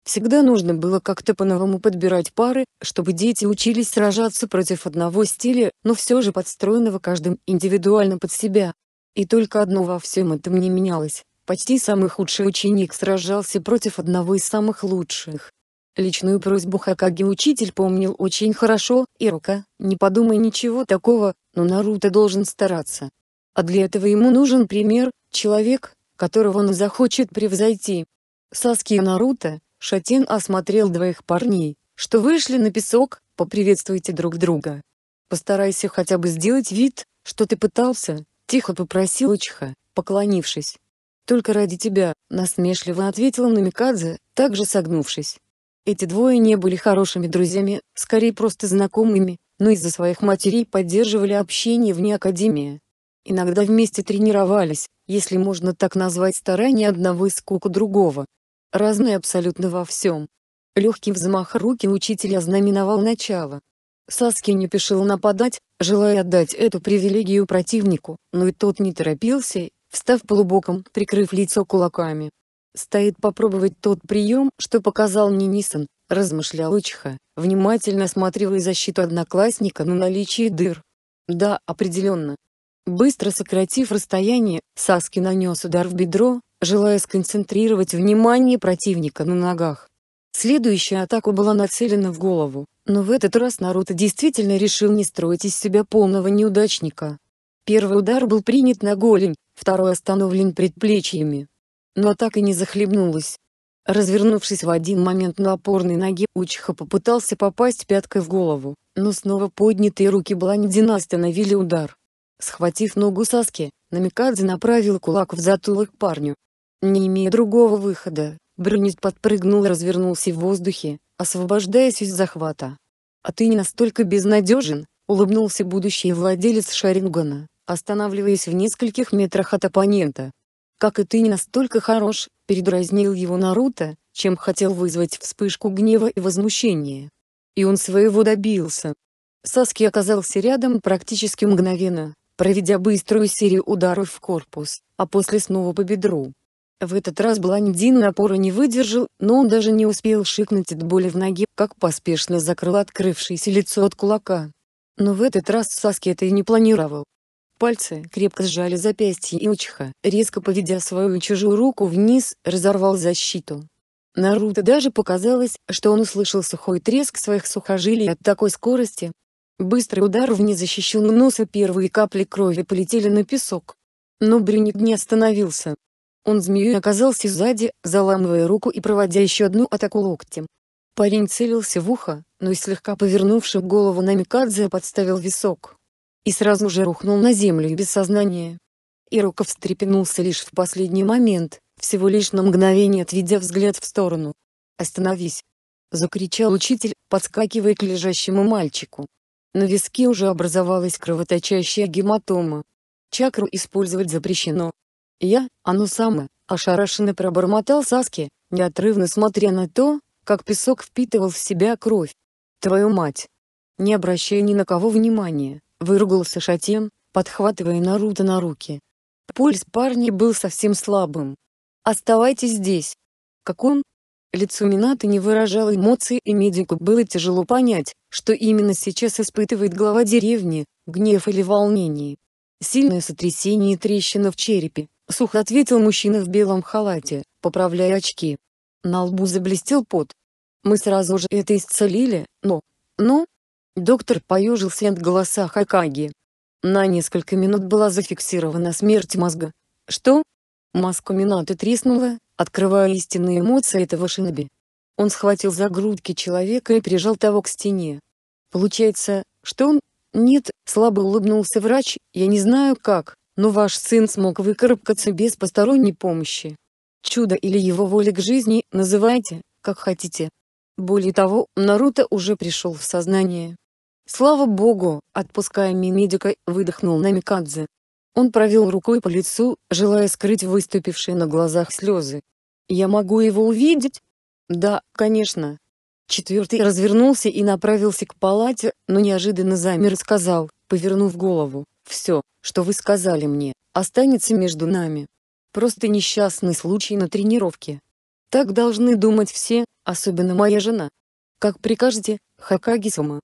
Всегда нужно было как-то по-новому подбирать пары, чтобы дети учились сражаться против одного стиля, но все же подстроенного каждым индивидуально под себя. И только одно во всем этом не менялось. Почти самый худший ученик сражался против одного из самых лучших. Личную просьбу Хакаги учитель помнил очень хорошо, и рука. не подумай ничего такого, но Наруто должен стараться. А для этого ему нужен пример, человек, которого он захочет превзойти. Саски и Наруто, Шатин осмотрел двоих парней, что вышли на песок, поприветствуйте друг друга. Постарайся хотя бы сделать вид, что ты пытался, тихо попросил Чиха, поклонившись. Только ради тебя, насмешливо ответила Намикадзе, также согнувшись. Эти двое не были хорошими друзьями, скорее просто знакомыми, но из-за своих матерей поддерживали общение вне академии. Иногда вместе тренировались, если можно так назвать старания одного из куку другого, разные абсолютно во всем. Легкий взмах руки учителя знаменовал начало. Саски не спешил нападать, желая отдать эту привилегию противнику, но и тот не торопился, встав полубоком, прикрыв лицо кулаками. «Стоит попробовать тот прием, что показал Нинисон», — размышлял Учиха, внимательно осматривая защиту одноклассника на наличие дыр. «Да, определенно». Быстро сократив расстояние, Саски нанес удар в бедро, желая сконцентрировать внимание противника на ногах. Следующая атака была нацелена в голову, но в этот раз Наруто действительно решил не строить из себя полного неудачника. Первый удар был принят на голень, второй остановлен предплечьями. Но атака не захлебнулась. Развернувшись в один момент на опорной ноге, Учиха попытался попасть пяткой в голову, но снова поднятые руки Блондина остановили удар. Схватив ногу Саски, Намикадзе направил кулак в затылок парню, не имея другого выхода, Брюнис подпрыгнул и развернулся в воздухе, освобождаясь из захвата. «А ты не настолько безнадежен», — улыбнулся будущий владелец Шарингана, останавливаясь в нескольких метрах от оппонента. «Как и ты не настолько хорош», — передразнил его Наруто, чем хотел вызвать вспышку гнева и возмущения. И он своего добился. Саски оказался рядом практически мгновенно, проведя быструю серию ударов в корпус, а после снова по бедру. В этот раз блондин напора не выдержал, но он даже не успел шикнуть от боли в ноге, как поспешно закрыл открывшееся лицо от кулака. Но в этот раз Саски это и не планировал. Пальцы крепко сжали запястье и Иучиха, резко поведя свою и чужую руку вниз, разорвал защиту. Наруто даже показалось, что он услышал сухой треск своих сухожилий от такой скорости. Быстрый удар в незащищенный нос и первые капли крови полетели на песок. Но Брюник не остановился. Он змеей оказался сзади, заламывая руку и проводя еще одну атаку локтем. Парень целился в ухо, но и слегка повернувшим голову на Микадзе подставил висок. И сразу же рухнул на землю и без сознания. Ироков встрепенулся лишь в последний момент, всего лишь на мгновение отведя взгляд в сторону. «Остановись!» — закричал учитель, подскакивая к лежащему мальчику. На виске уже образовалась кровоточащая гематома. Чакру использовать запрещено, «Я, оно самое», — ошарашенно пробормотал Саски, неотрывно смотря на то, как песок впитывал в себя кровь. «Твою мать!» Не обращая ни на кого внимания, выругался Шатен, подхватывая Наруто на руки. Пульс парня был совсем слабым. «Оставайтесь здесь!» «Как он?» Лицо Минаты не выражало эмоций и медику было тяжело понять, что именно сейчас испытывает глава деревни, гнев или волнение. Сильное сотрясение и трещина в черепе, Сухо ответил мужчина в белом халате, поправляя очки. На лбу заблестел пот. Мы сразу же это исцелили, но... но? Доктор поежился от голоса Хакаги. На несколько минут была зафиксирована смерть мозга. Что? Маска Минаты треснула, открывая истинные эмоции этого шиноби. Он схватил за грудки человека и прижал того к стене. Получается, что он... Нет, слабо улыбнулся врач, я не знаю как, но ваш сын смог выкарабкаться без посторонней помощи. Чудо или его воля к жизни, называйте, как хотите. Более того, Наруто уже пришел в сознание. Слава богу, отпуская Мимедика, выдохнул Намикадзе. Он провел рукой по лицу, желая скрыть выступившие на глазах слезы. «Я могу его увидеть?» «Да, конечно». Четвертый развернулся и направился к палате, но неожиданно замер и сказал, повернув голову. Все, что вы сказали мне, останется между нами. Просто несчастный случай на тренировке. Так должны думать все, особенно моя жена. Как прикажете, Хакагисума.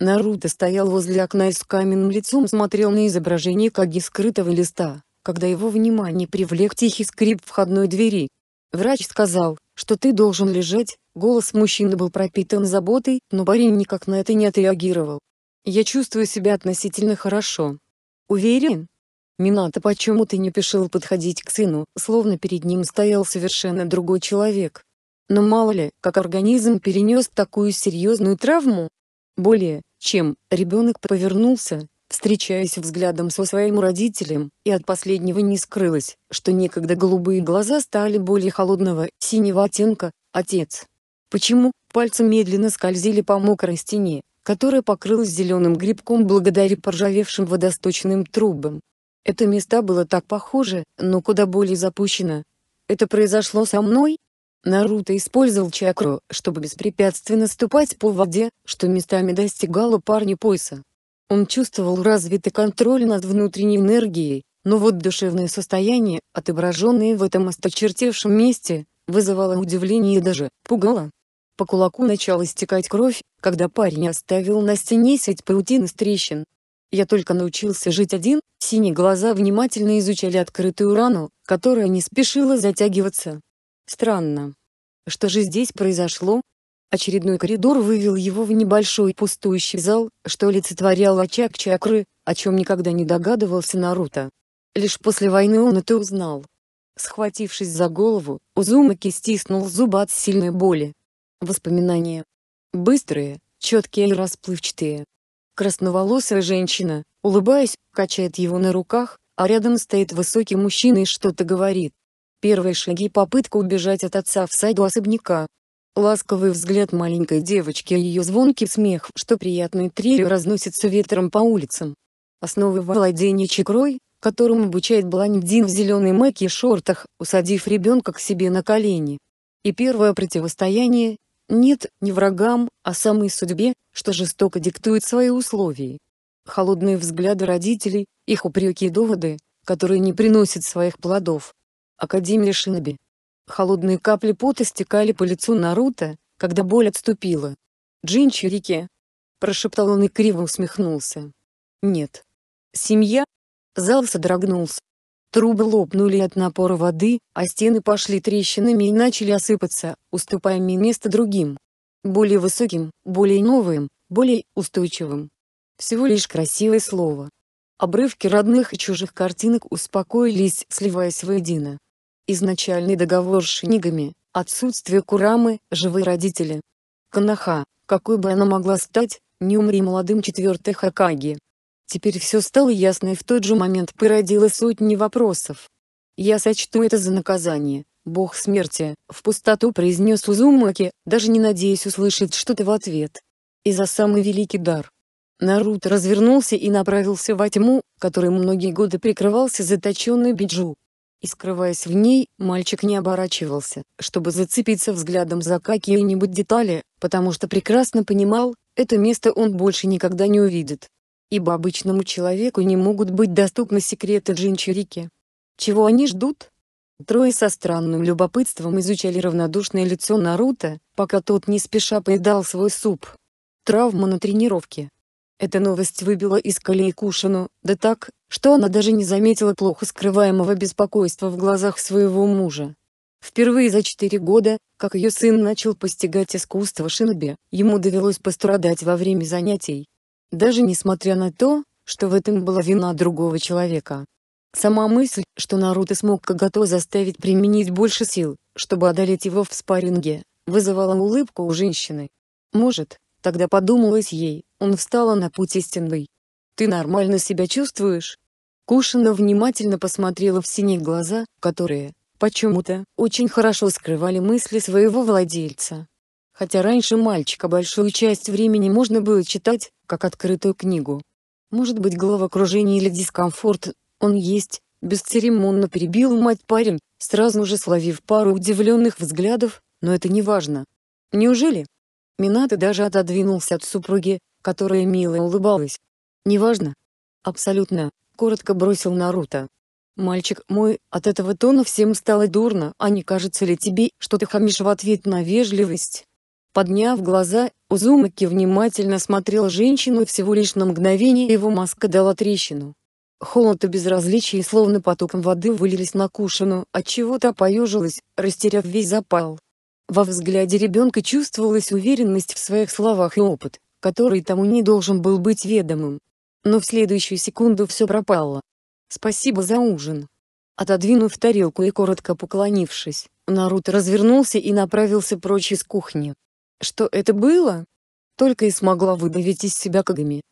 Наруто стоял возле окна и с каменным лицом смотрел на изображение Каги скрытого листа, когда его внимание привлек тихий скрип входной двери. Врач сказал, что ты должен лежать, голос мужчины был пропитан заботой, но парень никак на это не отреагировал. Я чувствую себя относительно хорошо, Уверен? Минато почему-то не спешил подходить к сыну, словно перед ним стоял совершенно другой человек. Но мало ли, как организм перенес такую серьезную травму. Более, чем, ребенок повернулся, встречаясь взглядом со своим родителем, и от последнего не скрылось, что некогда голубые глаза стали более холодного, синего оттенка, отец. Почему? Пальцы медленно скользили по мокрой стене, которая покрылась зеленым грибком благодаря поржавевшим водосточным трубам. Это места было так похоже, но куда более запущено. Это произошло со мной? Наруто использовал чакру, чтобы беспрепятственно ступать по воде, что местами достигало парня пояса. Он чувствовал развитый контроль над внутренней энергией, но вот душевное состояние, отображенное в этом осточертевшем месте, вызывало удивление и даже пугало. По кулаку начала стекать кровь, когда парень оставил на стене сеть паутин из трещин. Я только научился жить один, синие глаза внимательно изучали открытую рану, которая не спешила затягиваться. Странно. Что же здесь произошло? Очередной коридор вывел его в небольшой пустующий зал, что олицетворял очаг чакры, о чем никогда не догадывался Наруто. Лишь после войны он это узнал. Схватившись за голову, Узумаки стиснул зубы от сильной боли. Воспоминания. Быстрые, четкие и расплывчатые. Красноволосая женщина, улыбаясь, качает его на руках, а рядом стоит высокий мужчина и что-то говорит. Первые шаги попытка убежать от отца в саду особняка. Ласковый взгляд маленькой девочки и ее звонкий смех, что приятную трелью разносится ветром по улицам. Основы владения чекрой, которым обучает блондин в зеленой майке и шортах, усадив ребенка к себе на колени. И первое противостояние, нет, не врагам, а самой судьбе, что жестоко диктует свои условия. Холодные взгляды родителей, их упреки и доводы, которые не приносят своих плодов. Академия Шиноби. Холодные капли пота стекали по лицу Наруто, когда боль отступила. «Джинчурики!» – прошептал он и криво усмехнулся. «Нет. Семья?» Зал содрогнулся. Трубы лопнули от напора воды, а стены пошли трещинами и начали осыпаться, уступая место другим. Более высоким, более новым, более устойчивым. Всего лишь красивое слово. Обрывки родных и чужих картинок успокоились, сливаясь воедино. Изначальный договор с шинигами, отсутствие Курамы, живые родители. Канаха, какой бы она могла стать, не умри молодым четвертой Хакаги. Теперь все стало ясно и в тот же момент породило сотни вопросов. «Я сочту это за наказание, бог смерти», — в пустоту произнес Узумаки, даже не надеясь услышать что-то в ответ. «И за самый великий дар». Наруто развернулся и направился во тьму, которой многие годы прикрывался заточенный Биджу. И скрываясь в ней, мальчик не оборачивался, чтобы зацепиться взглядом за какие-нибудь детали, потому что прекрасно понимал, это место он больше никогда не увидит ибо обычному человеку не могут быть доступны секреты джинчирики. Чего они ждут? Трое со странным любопытством изучали равнодушное лицо Наруто, пока тот не спеша поедал свой суп. Травма на тренировке. Эта новость выбила из колеи Кушину, да так, что она даже не заметила плохо скрываемого беспокойства в глазах своего мужа. Впервые за четыре года, как ее сын начал постигать искусство шиноби, ему довелось пострадать во время занятий, даже несмотря на то, что в этом была вина другого человека. Сама мысль, что Наруто смог Кагато заставить применить больше сил, чтобы одолеть его в спарринге, вызывала улыбку у женщины. Может, тогда подумалось ей, он встал на путь истинный. «Ты нормально себя чувствуешь?» Кушина внимательно посмотрела в синие глаза, которые, почему-то, очень хорошо скрывали мысли своего владельца хотя раньше мальчика большую часть времени можно было читать, как открытую книгу. Может быть головокружение или дискомфорт, он есть, бесцеремонно перебил мать парень, сразу же словив пару удивленных взглядов, но это не важно. Неужели? Минато даже отодвинулся от супруги, которая мило улыбалась. «Неважно?» «Абсолютно», — коротко бросил Наруто. «Мальчик мой, от этого тона всем стало дурно, а не кажется ли тебе, что ты хамишь в ответ на вежливость?» Подняв глаза, Узумаки внимательно смотрел женщину всего лишь на мгновение его маска дала трещину. Холод и безразличие словно потоком воды вылились на Кушину, отчего-то поежилась, растеряв весь запал. Во взгляде ребенка чувствовалась уверенность в своих словах и опыт, который тому не должен был быть ведомым. Но в следующую секунду все пропало. «Спасибо за ужин». Отодвинув тарелку и коротко поклонившись, Наруто развернулся и направился прочь из кухни. Что это было? Только и смогла выдавить из себя Кагами.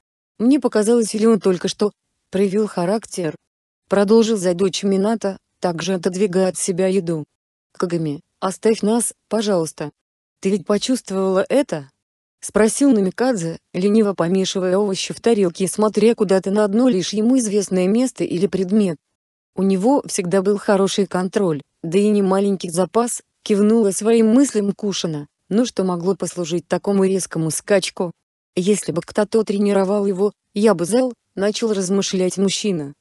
Мне показалось, или он только что проявил характер. Продолжил за дочь Мината, также отодвигая от себя еду. Кагами, оставь нас, пожалуйста. Ты ведь почувствовала это? Спросил Намикадзе, лениво помешивая овощи в тарелке и смотря куда-то на одно лишь ему известное место или предмет. У него всегда был хороший контроль, да и не маленький запас, кивнула своим мыслям Кушина. Ну что могло послужить такому резкому скачку? Если бы кто-то тренировал его, я бы зал, начал размышлять мужчина.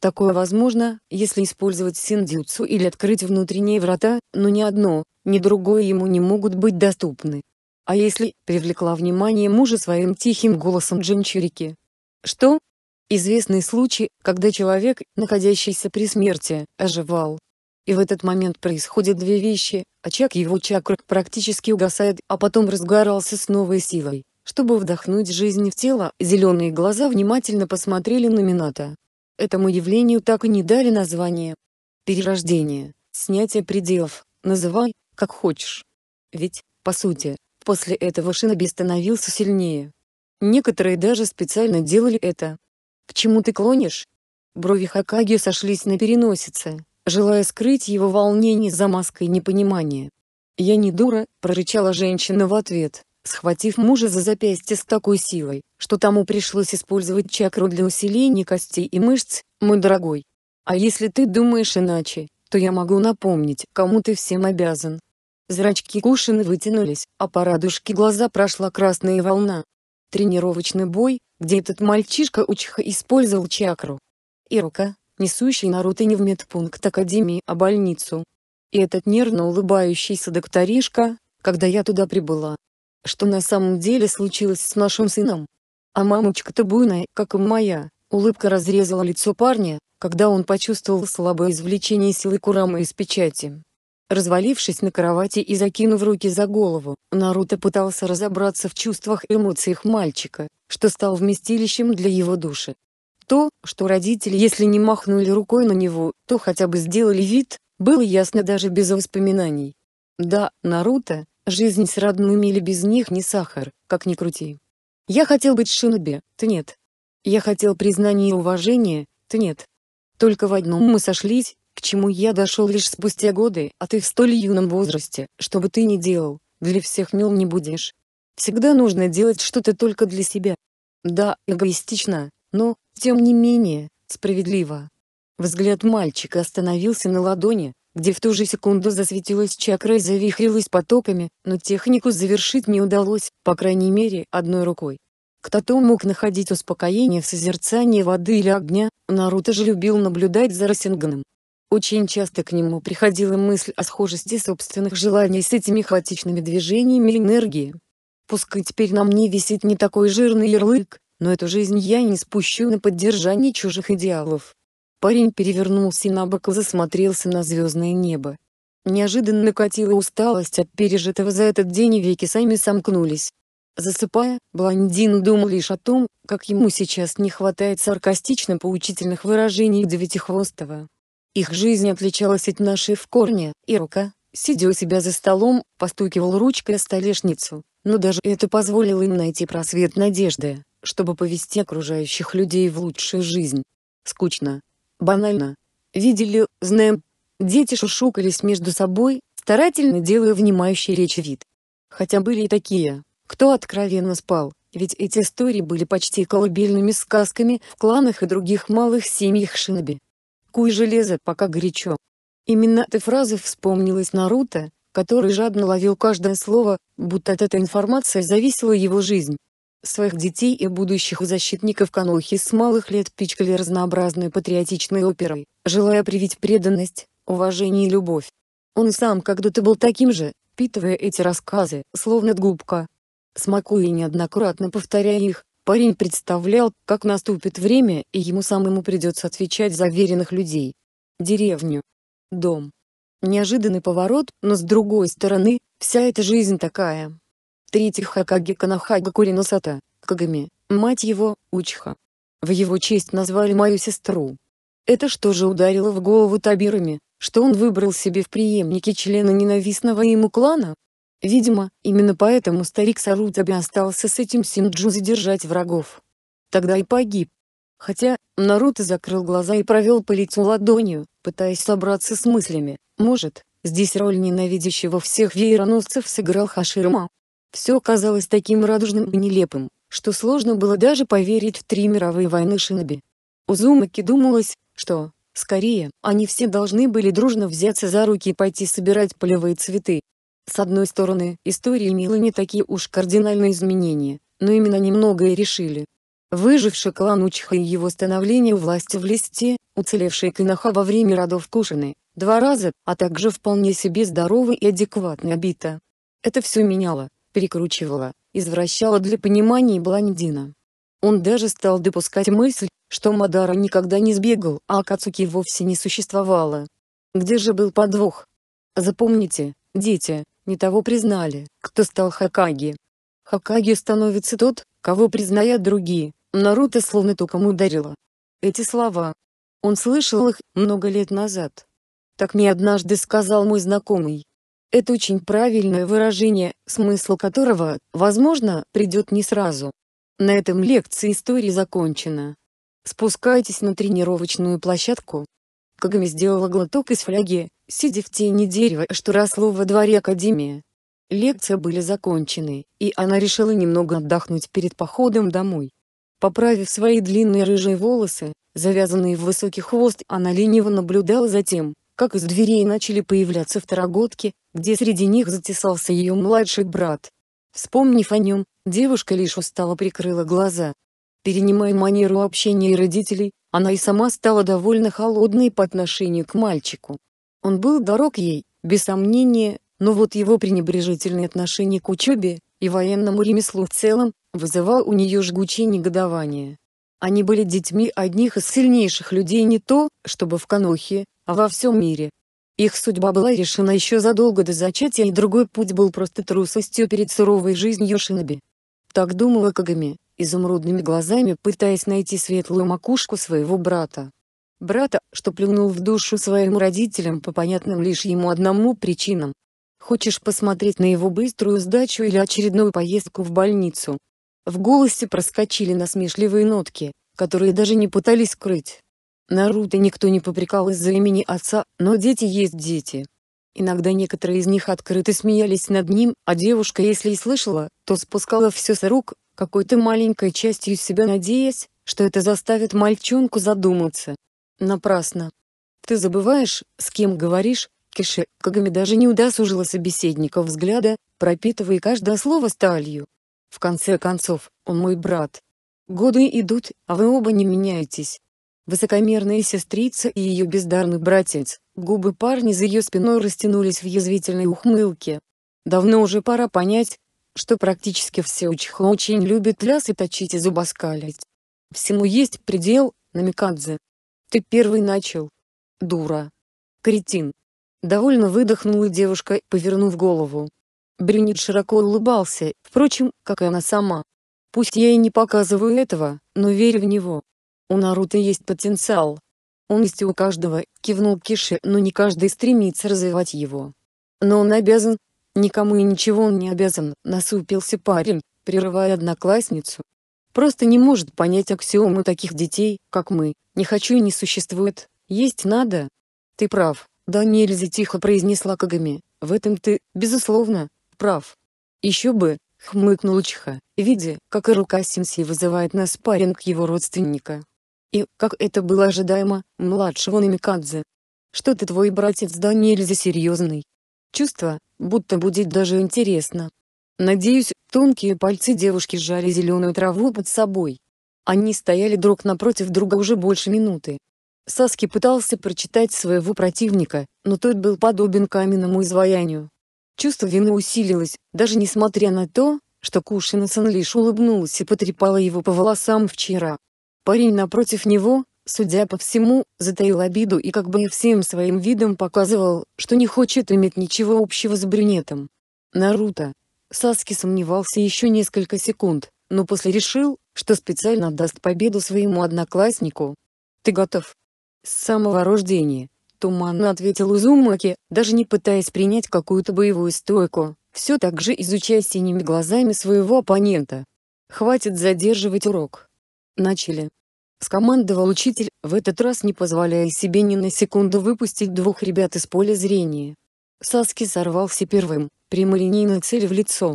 Такое возможно, если использовать синдзюцу или открыть внутренние врата, но ни одно, ни другое ему не могут быть доступны. А если, привлекла внимание мужа своим тихим голосом Джинчурики. Что? Известный случай, когда человек, находящийся при смерти, оживал, и в этот момент происходят две вещи, очаг а его чакр практически угасает, а потом разгорался с новой силой. Чтобы вдохнуть жизнь в тело, зеленые глаза внимательно посмотрели на Мината. Этому явлению так и не дали название. Перерождение, снятие пределов, называй, как хочешь. Ведь, по сути, после этого Шиноби становился сильнее. Некоторые даже специально делали это. К чему ты клонишь? Брови Хакаги сошлись на переносице желая скрыть его волнение за маской непонимания. «Я не дура», — прорычала женщина в ответ, схватив мужа за запястье с такой силой, что тому пришлось использовать чакру для усиления костей и мышц, мой дорогой. А если ты думаешь иначе, то я могу напомнить, кому ты всем обязан. Зрачки Кушина вытянулись, а по радужке глаза прошла красная волна. Тренировочный бой, где этот мальчишка учиха использовал чакру. и рука несущий Наруто не в медпункт Академии, а больницу. И этот нервно улыбающийся докторишка, когда я туда прибыла. Что на самом деле случилось с нашим сыном? А мамочка-то буйная, как и моя, улыбка разрезала лицо парня, когда он почувствовал слабое извлечение силы Курамы из печати. Развалившись на кровати и закинув руки за голову, Наруто пытался разобраться в чувствах и эмоциях мальчика, что стал вместилищем для его души. То, что родители, если не махнули рукой на него, то хотя бы сделали вид, было ясно даже без воспоминаний. Да, Наруто, жизнь с родными или без них не сахар, как ни крути. Я хотел быть шиноби, ты нет. Я хотел признания и уважения, ты нет. Только в одном мы сошлись, к чему я дошел лишь спустя годы, а ты в столь юном возрасте, что бы ты ни делал, для всех мил не будешь. Всегда нужно делать что-то только для себя. Да, эгоистично, но, тем не менее, справедливо. Взгляд мальчика остановился на ладони, где в ту же секунду засветилась чакра и завихрилась потоками, но технику завершить не удалось, по крайней мере, одной рукой. Кто-то мог находить успокоение в созерцании воды или огня, Наруто же любил наблюдать за Росинганом. Очень часто к нему приходила мысль о схожести собственных желаний с этими хаотичными движениями энергии. Пускай теперь на мне висит не такой жирный ярлык, но эту жизнь я не спущу на поддержание чужих идеалов. Парень перевернулся на бок и засмотрелся на звездное небо. Неожиданно катила усталость от пережитого за этот день и веки сами сомкнулись. Засыпая, блондин думал лишь о том, как ему сейчас не хватает саркастично-поучительных выражений Девятихвостого. Их жизнь отличалась от нашей в корне, и рука, сидя у себя за столом, постукивал ручкой о столешницу, но даже это позволило им найти просвет надежды чтобы повести окружающих людей в лучшую жизнь. Скучно. Банально. Видели, знаем. Дети шушукались между собой, старательно делая внимающий речь вид. Хотя были и такие, кто откровенно спал, ведь эти истории были почти колыбельными сказками в кланах и других малых семьях шиноби. Куй железо, пока горячо. Именно этой фразы вспомнилась Наруто, который жадно ловил каждое слово, будто от этой информации зависела его жизнь. Своих детей и будущих защитников Канохи с малых лет пичкали разнообразной патриотичной оперой, желая привить преданность, уважение и любовь. Он сам когда-то был таким же, впитывая эти рассказы, словно губка. Смакуя и неоднократно повторяя их, парень представлял, как наступит время и ему самому придется отвечать за веренных людей. Деревню. Дом. Неожиданный поворот, но с другой стороны, вся эта жизнь такая. Третий Хакаги Канахага Куриносата, Кагами, мать его, Учха. В его честь назвали мою сестру. Это что же ударило в голову Табирами, что он выбрал себе в преемнике члена ненавистного ему клана? Видимо, именно поэтому старик Сарутаби остался с этим Синджу задержать врагов. Тогда и погиб. Хотя, Наруто закрыл глаза и провел по лицу ладонью, пытаясь собраться с мыслями, может, здесь роль ненавидящего всех веероносцев сыграл Хаширма, все казалось таким радужным и нелепым, что сложно было даже поверить в три мировые войны Шиноби. Узумаки думалось, что, скорее, они все должны были дружно взяться за руки и пойти собирать полевые цветы. С одной стороны, история имела не такие уж кардинальные изменения, но именно немного и решили. Выживший клан Учха и его становление у власти в листе, уцелевший Кинаха во время родов Кушины, два раза, а также вполне себе здоровый и адекватный Абита. Это все меняло, перекручивала, извращала для понимания блондина. Он даже стал допускать мысль, что Мадара никогда не сбегал, а Акацуки вовсе не существовало. Где же был подвох? Запомните, дети, не того признали, кто стал Хакаги. Хакаги становится тот, кого признают другие, Наруто словно током ударила. Эти слова. Он слышал их много лет назад. Так мне однажды сказал мой знакомый. Это очень правильное выражение, смысл которого, возможно, придет не сразу. На этом лекция истории закончена. Спускайтесь на тренировочную площадку. Кагами сделала глоток из фляги, сидя в тени дерева, что росло во дворе Академии. Лекции были закончены, и она решила немного отдохнуть перед походом домой. Поправив свои длинные рыжие волосы, завязанные в высокий хвост, она лениво наблюдала за тем, как из дверей начали появляться второгодки, где среди них затесался ее младший брат. Вспомнив о нем, девушка лишь устало прикрыла глаза. Перенимая манеру общения и родителей, она и сама стала довольно холодной по отношению к мальчику. Он был дорог ей, без сомнения, но вот его пренебрежительное отношение к учебе и военному ремеслу в целом вызывал у нее жгучее негодование. Они были детьми одних из сильнейших людей не то, чтобы в Канохе, а во всем мире. Их судьба была решена еще задолго до зачатия и другой путь был просто трусостью перед суровой жизнью шиноби. Так думала Кагами, изумрудными глазами пытаясь найти светлую макушку своего брата. Брата, что плюнул в душу своим родителям по понятным лишь ему одному причинам. Хочешь посмотреть на его быструю сдачу или очередную поездку в больницу? В голосе проскочили насмешливые нотки, которые даже не пытались скрыть. Наруто никто не попрекал из-за имени отца, но дети есть дети. Иногда некоторые из них открыто смеялись над ним, а девушка если и слышала, то спускала все с рук, какой-то маленькой частью себя надеясь, что это заставит мальчонку задуматься. Напрасно. Ты забываешь, с кем говоришь, Киши, Кагами даже не удосужила собеседника взгляда, пропитывая каждое слово сталью. В конце концов, он мой брат. Годы идут, а вы оба не меняетесь. Высокомерная сестрица и ее бездарный братец, губы парня за ее спиной растянулись в язвительной ухмылке. Давно уже пора понять, что практически все учиха очень любят и точить и зубоскалить. Всему есть предел, Намикадзе. Ты первый начал. Дура. Кретин. Довольно выдохнула девушка, повернув голову. Брюнет широко улыбался, впрочем, как и она сама. Пусть я и не показываю этого, но верю в него. У Наруто есть потенциал. Он есть у каждого, кивнул Киши, но не каждый стремится развивать его. Но он обязан. Никому и ничего он не обязан, насупился парень, прерывая одноклассницу. Просто не может понять аксиому таких детей, как мы, не хочу и не существует, есть надо. Ты прав, да тихо произнесла Кагами, в этом ты, безусловно, прав. Еще бы, хмыкнул Чха, видя, как и рука Синси вызывает на спарринг его родственника. И, как это было ожидаемо, младшего Намикадзе. «Что-то твой братец да нельзя серьезный». Чувство, будто будет даже интересно. Надеюсь, тонкие пальцы девушки жали зеленую траву под собой. Они стояли друг напротив друга уже больше минуты. Саски пытался прочитать своего противника, но тот был подобен каменному изваянию. Чувство вины усилилось, даже несмотря на то, что Кушина-сан лишь улыбнулась и потрепала его по волосам вчера. Парень напротив него, судя по всему, затаил обиду и как бы всем своим видом показывал, что не хочет иметь ничего общего с брюнетом. Наруто. Саски сомневался еще несколько секунд, но после решил, что специально даст победу своему однокласснику. «Ты готов?» «С самого рождения», — туманно ответил Узумаки, даже не пытаясь принять какую-то боевую стойку, все так же изучая синими глазами своего оппонента. «Хватит задерживать урок. Начали. Скомандовал учитель, в этот раз не позволяя себе ни на секунду выпустить двух ребят из поля зрения. Саски сорвался первым, прямолинейно цель в лицо.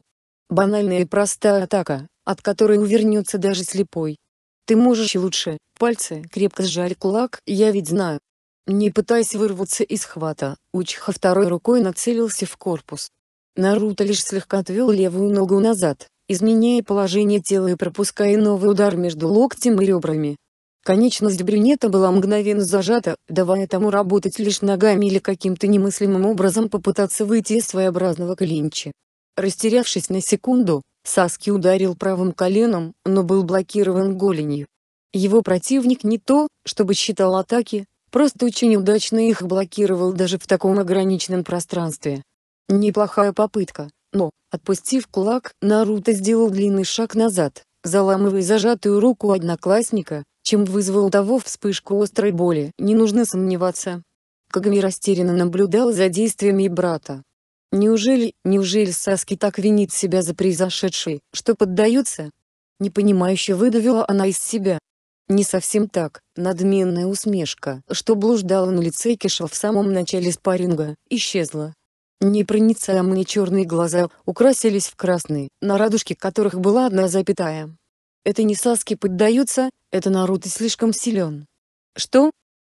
Банальная и простая атака, от которой увернется даже слепой. Ты можешь лучше, пальцы крепко сжали кулак, я ведь знаю. Не пытаясь вырваться из хвата, Учиха второй рукой нацелился в корпус. Наруто лишь слегка отвел левую ногу назад, изменяя положение тела и пропуская новый удар между локтем и ребрами. Конечность брюнета была мгновенно зажата, давая тому работать лишь ногами или каким-то немыслимым образом попытаться выйти из своеобразного клинча. Растерявшись на секунду, Саски ударил правым коленом, но был блокирован голенью. Его противник не то, чтобы считал атаки, просто очень удачно их блокировал даже в таком ограниченном пространстве. Неплохая попытка, но, отпустив кулак, Наруто сделал длинный шаг назад, заламывая зажатую руку одноклассника, чем вызвал у того вспышку острой боли, не нужно сомневаться. Кагами растерянно наблюдал за действиями брата. Неужели, неужели Саски так винит себя за произошедшее, что поддается? Непонимающе выдавила она из себя. Не совсем так, надменная усмешка, что блуждала на лице Киша в самом начале спарринга, исчезла, Непроницаемые черные глаза украсились в красные, на радужке которых была одна запятая. Это не Саски поддаются, это Наруто слишком силен. Что?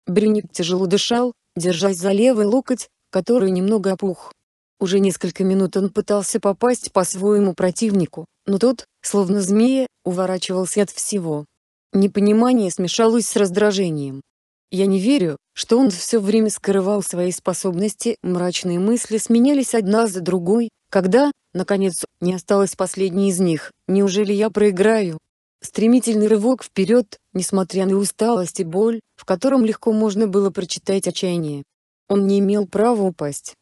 Брюник тяжело дышал, держась за левый локоть, который немного опух. Уже несколько минут он пытался попасть по своему противнику, но тот, словно змея, уворачивался от всего. Непонимание смешалось с раздражением. Я не верю, что он все время скрывал свои способности, мрачные мысли сменялись одна за другой, когда, наконец, не осталось последней из них, неужели я проиграю? Стремительный рывок вперед, несмотря на усталость и боль, в котором легко можно было прочитать отчаяние. Он не имел права упасть.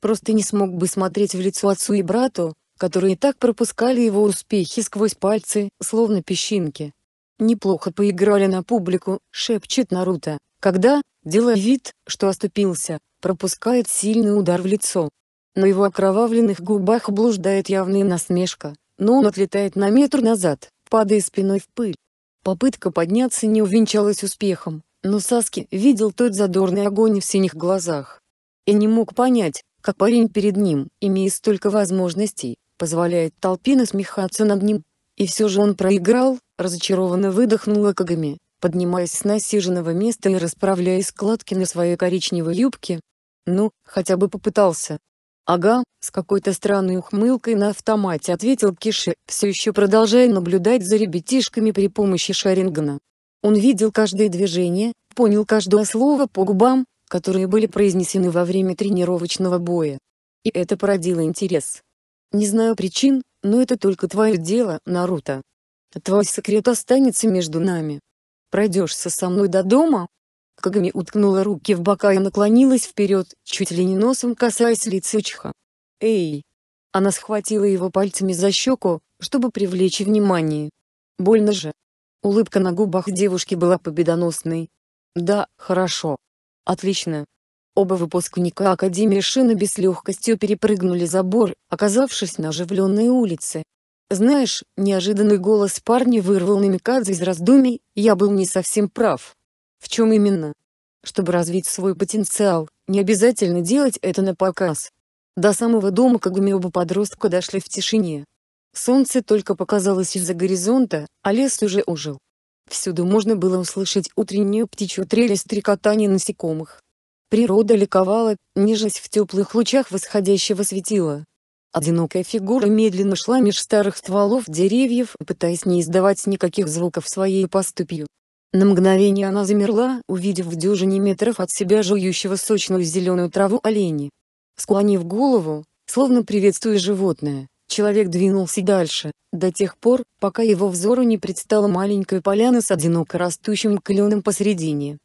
Просто не смог бы смотреть в лицо отцу и брату, которые так пропускали его успехи сквозь пальцы, словно песчинки. «Неплохо поиграли на публику», — шепчет Наруто, когда, делая вид, что оступился, пропускает сильный удар в лицо. На его окровавленных губах блуждает явная насмешка, но он отлетает на метр назад, падая спиной в пыль. Попытка подняться не увенчалась успехом, но Саски видел тот задорный огонь в синих глазах. И не мог понять, как парень перед ним, имея столько возможностей, позволяет толпе насмехаться над ним. И все же он проиграл, разочарованно выдохнула Кагами, поднимаясь с насиженного места и расправляя складки на своей коричневой юбке. «Ну, хотя бы попытался». «Ага», — с какой-то странной ухмылкой на автомате ответил Киши, все еще продолжая наблюдать за ребятишками при помощи шарингана. Он видел каждое движение, понял каждое слово по губам, которые были произнесены во время тренировочного боя. И это породило интерес. «Не знаю причин, но это только твое дело, Наруто», Твой секрет останется между нами. Пройдешься со мной до дома?» Кагами уткнула руки в бока и наклонилась вперед, чуть ли не носом касаясь лица Чха. «Эй!» Она схватила его пальцами за щеку, чтобы привлечь внимание. «Больно же!» Улыбка на губах девушки была победоносной. «Да, хорошо. Отлично!» Оба выпускника Академии Шина без легкостью перепрыгнули забор, оказавшись на оживленной улице, «Знаешь, неожиданный голос парня вырвал Намикадзе из раздумий, я был не совсем прав. В чем именно? Чтобы развить свой потенциал, не обязательно делать это на показ. До самого дома Кагуми оба подростка дошли в тишине. Солнце только показалось из-за горизонта, а лес уже ужил. Всюду можно было услышать утреннюю птичью трель и стрекотание насекомых. Природа ликовала, нежась в теплых лучах восходящего светила. Одинокая фигура медленно шла меж старых стволов деревьев, пытаясь не издавать никаких звуков своей поступью. На мгновение она замерла, увидев в дюжине метров от себя жующего сочную зеленую траву оленя. Склонив голову, словно приветствуя животное, человек двинулся дальше, до тех пор, пока его взору не предстала маленькая поляна с одиноко растущим кленом посредине.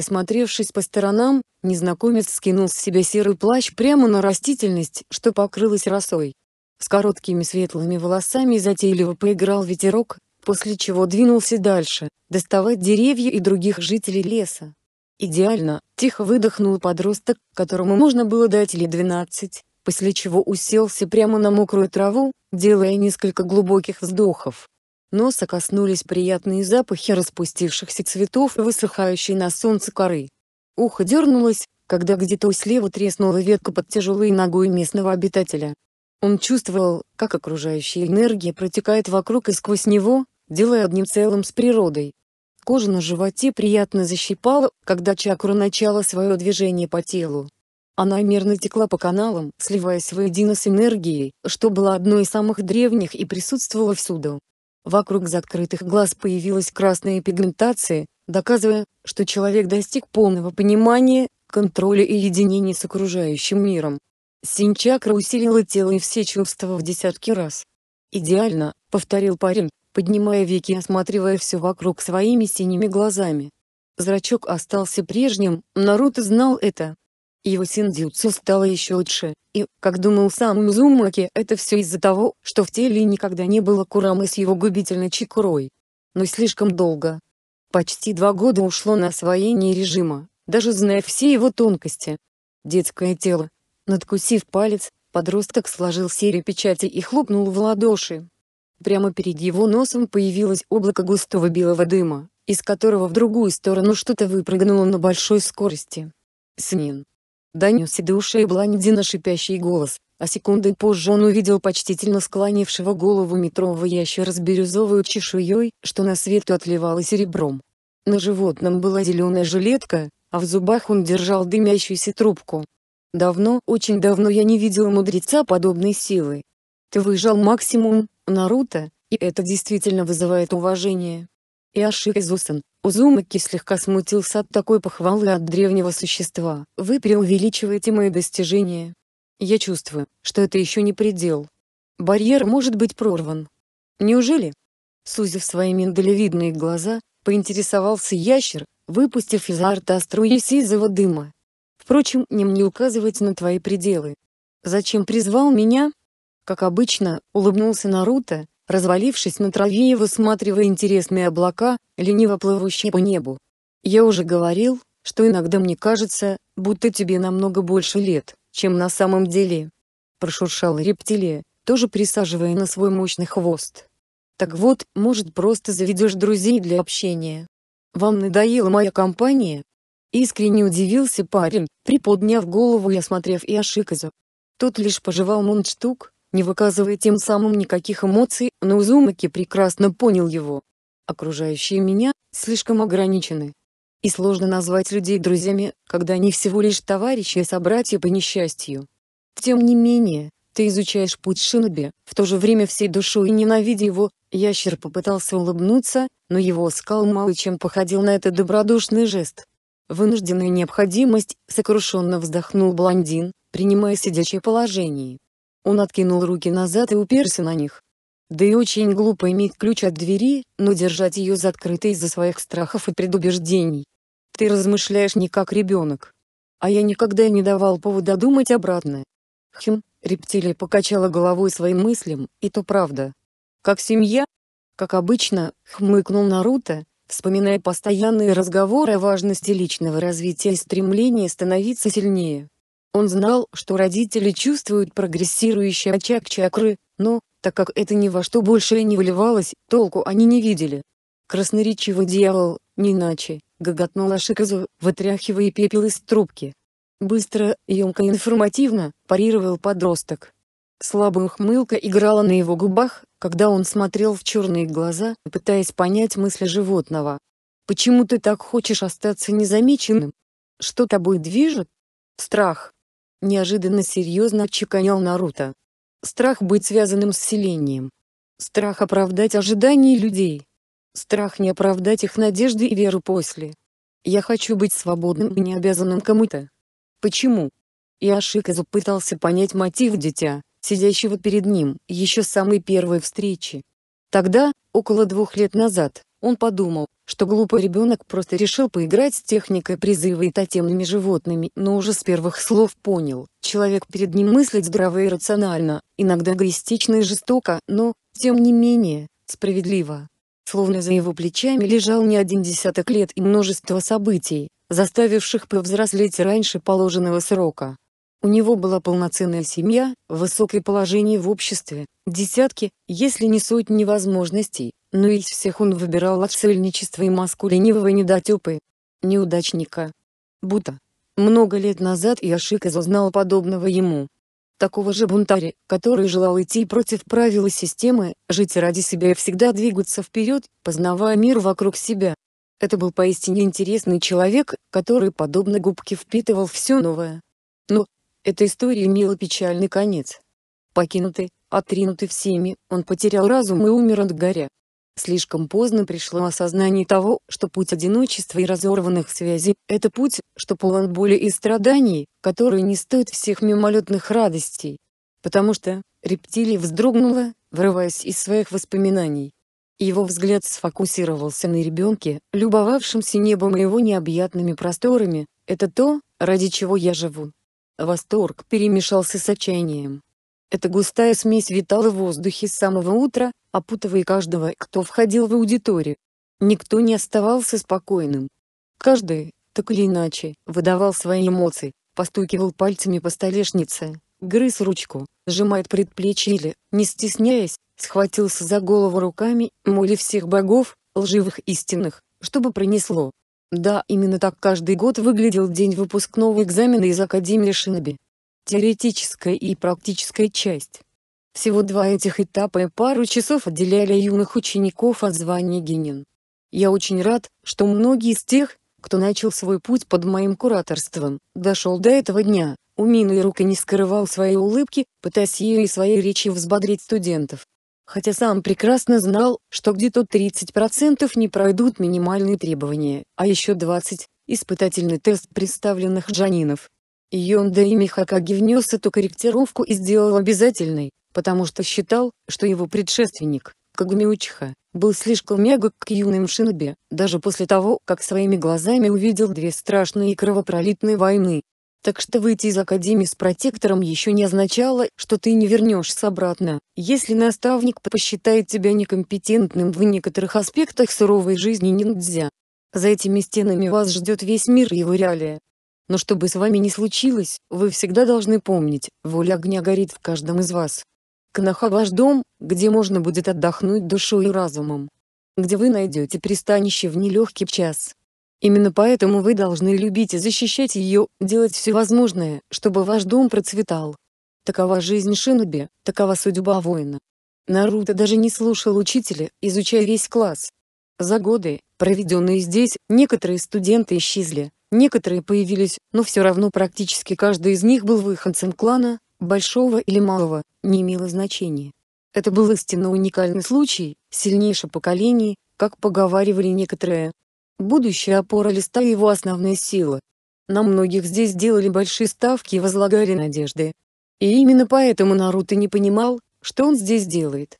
Осмотревшись по сторонам, незнакомец скинул с себя серый плащ прямо на растительность, что покрылась росой. С короткими светлыми волосами затейливо поиграл ветерок, после чего двинулся дальше, доставать деревья и других жителей леса. «Идеально!» – тихо выдохнул подросток, которому можно было дать лет 12, после чего уселся прямо на мокрую траву, делая несколько глубоких вздохов. Носа коснулись приятные запахи распустившихся цветов и высыхающей на солнце коры. Ухо дернулось, когда где-то слева треснула ветка под тяжелой ногой местного обитателя. Он чувствовал, как окружающая энергия протекает вокруг и сквозь него, делая одним целым с природой. Кожа на животе приятно защипала, когда чакра начала свое движение по телу. Она мерно текла по каналам, сливаясь воедино с энергией, что была одной из самых древних и присутствовала всюду. Вокруг закрытых глаз появилась красная пигментация, доказывая, что человек достиг полного понимания, контроля и единения с окружающим миром. Синчакра усилила тело и все чувства в десятки раз. «Идеально», — повторил парень, поднимая веки и осматривая все вокруг своими синими глазами. Зрачок остался прежним, Наруто знал это. Его синдзюцу стало еще лучше, и, как думал сам Мизумаки, это все из-за того, что в теле никогда не было Курамы с его губительной чикурой. Но слишком долго. Почти два года ушло на освоение режима, даже зная все его тонкости. Детское тело. Надкусив палец, подросток сложил серию печати и хлопнул в ладоши. Прямо перед его носом появилось облако густого белого дыма, из которого в другую сторону что-то выпрыгнуло на большой скорости. Снин. Донесся до ушей блондина шипящий голос, а секунды позже он увидел почтительно склонившего голову метрового ящера с бирюзовой чешуей, что на свету отливало серебром. На животном была зеленая жилетка, а в зубах он держал дымящуюся трубку. Давно, очень давно я не видел мудреца подобной силы. Ты выжал максимум, Наруто, и это действительно вызывает уважение. Иоши Изусан, Узумаки слегка смутился от такой похвалы от древнего существа. «Вы преувеличиваете мои достижения. Я чувствую, что это еще не предел. Барьер может быть прорван. Неужели?» Сузив свои миндалевидные глаза, поинтересовался ящер, выпустив изо рта струи сизого дыма. «Впрочем, не мне указывать на твои пределы. Зачем призвал меня?» Как обычно, улыбнулся Наруто, развалившись на траве и высматривая интересные облака, лениво плывущие по небу. «Я уже говорил, что иногда мне кажется, будто тебе намного больше лет, чем на самом деле». Прошуршал рептилия, тоже присаживая на свой мощный хвост. «Так вот, может просто заведешь друзей для общения. Вам надоела моя компания?» Искренне удивился парень, приподняв голову и осмотрев Иошиказа. Тот лишь пожевал мундштук, не выказывая тем самым никаких эмоций, но Узумаки прекрасно понял его. Окружающие меня слишком ограничены. И сложно назвать людей друзьями, когда они всего лишь товарищи и собратья по несчастью. Тем не менее, ты изучаешь путь Шиноби, в то же время всей душой ненавидя его, ящер попытался улыбнуться, но его скал мало чем походил на этот добродушный жест. Вынужденная необходимость, сокрушенно вздохнул блондин, принимая сидячее положение. Он откинул руки назад и уперся на них. Да и очень глупо иметь ключ от двери, но держать ее закрытой из-за своих страхов и предубеждений. Ты размышляешь не как ребенок. А я никогда не давал повода думать обратное. Хм, рептилия покачала головой своим мыслям, и то правда. Как семья? Как обычно, хмыкнул Наруто, вспоминая постоянные разговоры о важности личного развития и стремлении становиться сильнее. Он знал, что родители чувствуют прогрессирующий очаг чакры, но, так как это ни во что больше и не выливалось, толку они не видели. Красноречиво делал, не иначе, гоготнула Шиказу, вытряхивая пепел из трубки. Быстро, емко и информативно, парировал подросток. Слабая ухмылка играла на его губах, когда он смотрел в черные глаза, пытаясь понять мысли животного. «Почему ты так хочешь остаться незамеченным? Что тобой движет? Страх, неожиданно серьезно чеканял Наруто. Страх быть связанным с селением. Страх оправдать ожидания людей. Страх не оправдать их надежды и веру после. Я хочу быть свободным и не обязанным кому-то. Почему? Иошиказу запытался понять мотив дитя, сидящего перед ним, еще с самой первой встречи. Тогда, около двух лет назад, он подумал, что глупый ребенок просто решил поиграть с техникой призыва и тотемными животными, но уже с первых слов понял, человек перед ним мыслит здраво и рационально, иногда эгоистично и жестоко, но, тем не менее, справедливо. Словно за его плечами лежал не один десяток лет и множество событий, заставивших повзрослеть раньше положенного срока. У него была полноценная семья, высокое положение в обществе, десятки, если не сотни возможностей, но ну из всех он выбирал отшельничество и маску ленивого недотепы. Неудачника. будто Много лет назад Яшика зазнал подобного ему. Такого же бунтаря, который желал идти против правил и системы, жить ради себя и всегда двигаться вперед, познавая мир вокруг себя. Это был поистине интересный человек, который подобно губке впитывал все новое. Но, эта история имела печальный конец. Покинутый, отринутый всеми, он потерял разум и умер от горя. Слишком поздно пришло осознание того, что путь одиночества и разорванных связей – это путь, что полон боли и страданий, которые не стоят всех мимолетных радостей. Потому что, рептилия вздрогнула, вырываясь из своих воспоминаний. Его взгляд сфокусировался на ребенке, любовавшемся небом и его необъятными просторами, это то, ради чего я живу. Восторг перемешался с отчаянием. Эта густая смесь витала в воздухе с самого утра, опутывая каждого, кто входил в аудиторию. Никто не оставался спокойным. Каждый, так или иначе, выдавал свои эмоции, постукивал пальцами по столешнице, грыз ручку, сжимает предплечье или, не стесняясь, схватился за голову руками, моли всех богов, лживых истинных, чтобы пронесло. Да, именно так каждый год выглядел день выпускного экзамена из Академии Шиноби теоретическая и практическая часть. Всего два этих этапа и пару часов отделяли юных учеников от звания генин. Я очень рад, что многие из тех, кто начал свой путь под моим кураторством, дошел до этого дня. Умина и рука не скрывал своей улыбки, пытаясь ею и своей речи взбодрить студентов. Хотя сам прекрасно знал, что где-то 30% не пройдут минимальные требования, а еще 20 – испытательный тест представленных джанинов, и Хакаги внес эту корректировку и сделал обязательной, потому что считал, что его предшественник, Кагуми Учха, был слишком мягок к юным шинобе, даже после того, как своими глазами увидел две страшные и кровопролитные войны. Так что выйти из Академии с протектором еще не означало, что ты не вернешься обратно, если наставник посчитает тебя некомпетентным в некоторых аспектах суровой жизни ниндзя. За этими стенами вас ждет весь мир и его реалия, но что бы с вами ни случилось, вы всегда должны помнить, воля огня горит в каждом из вас. Канаха ваш дом, где можно будет отдохнуть душой и разумом. Где вы найдете пристанище в нелегкий час. Именно поэтому вы должны любить и защищать ее, делать все возможное, чтобы ваш дом процветал. Такова жизнь Шиноби, такова судьба воина. Наруто даже не слушал учителя, изучая весь класс. За годы, проведенные здесь, некоторые студенты исчезли, Некоторые появились, но все равно практически каждый из них был выходцем клана, большого или малого, не имело значения. Это был истинно уникальный случай, сильнейшее поколение, как поговаривали некоторые. Будущая опора листа и его основная сила. На многих здесь делали большие ставки и возлагали надежды. И именно поэтому Наруто не понимал, что он здесь делает.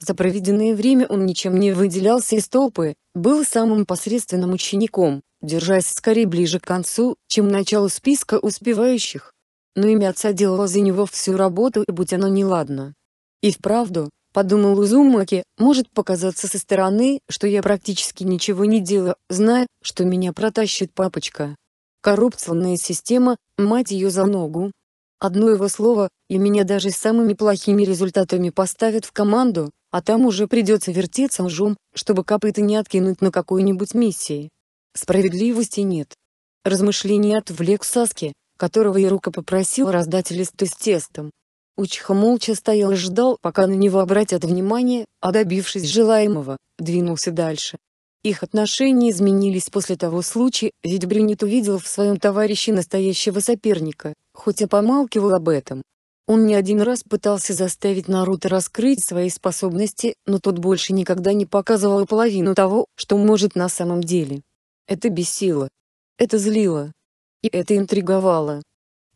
За проведенное время он ничем не выделялся из толпы, был самым посредственным учеником, держась скорее ближе к концу, чем начало списка успевающих. Но имя отца делало за него всю работу и будь оно неладно. И вправду, подумал Узумаки, может показаться со стороны, что я практически ничего не делаю, зная, что меня протащит папочка. Коррупционная система, мать ее за ногу. Одно его слово, и меня даже с самыми плохими результатами поставят в команду, а там уже придется вертеться ужом, чтобы копыта не откинуть на какой-нибудь миссии. Справедливости нет. Размышление отвлек Саски, которого Ярука попросил раздать листы с тестом. Учиха молча стоял и ждал, пока на него обратят внимание, а добившись желаемого, двинулся дальше. Их отношения изменились после того случая, ведь Брюнет увидел в своем товарище настоящего соперника, хоть и помалкивал об этом. Он не один раз пытался заставить Наруто раскрыть свои способности, но тот больше никогда не показывал половину того, что может на самом деле. Это бесило. Это злило. И это интриговало.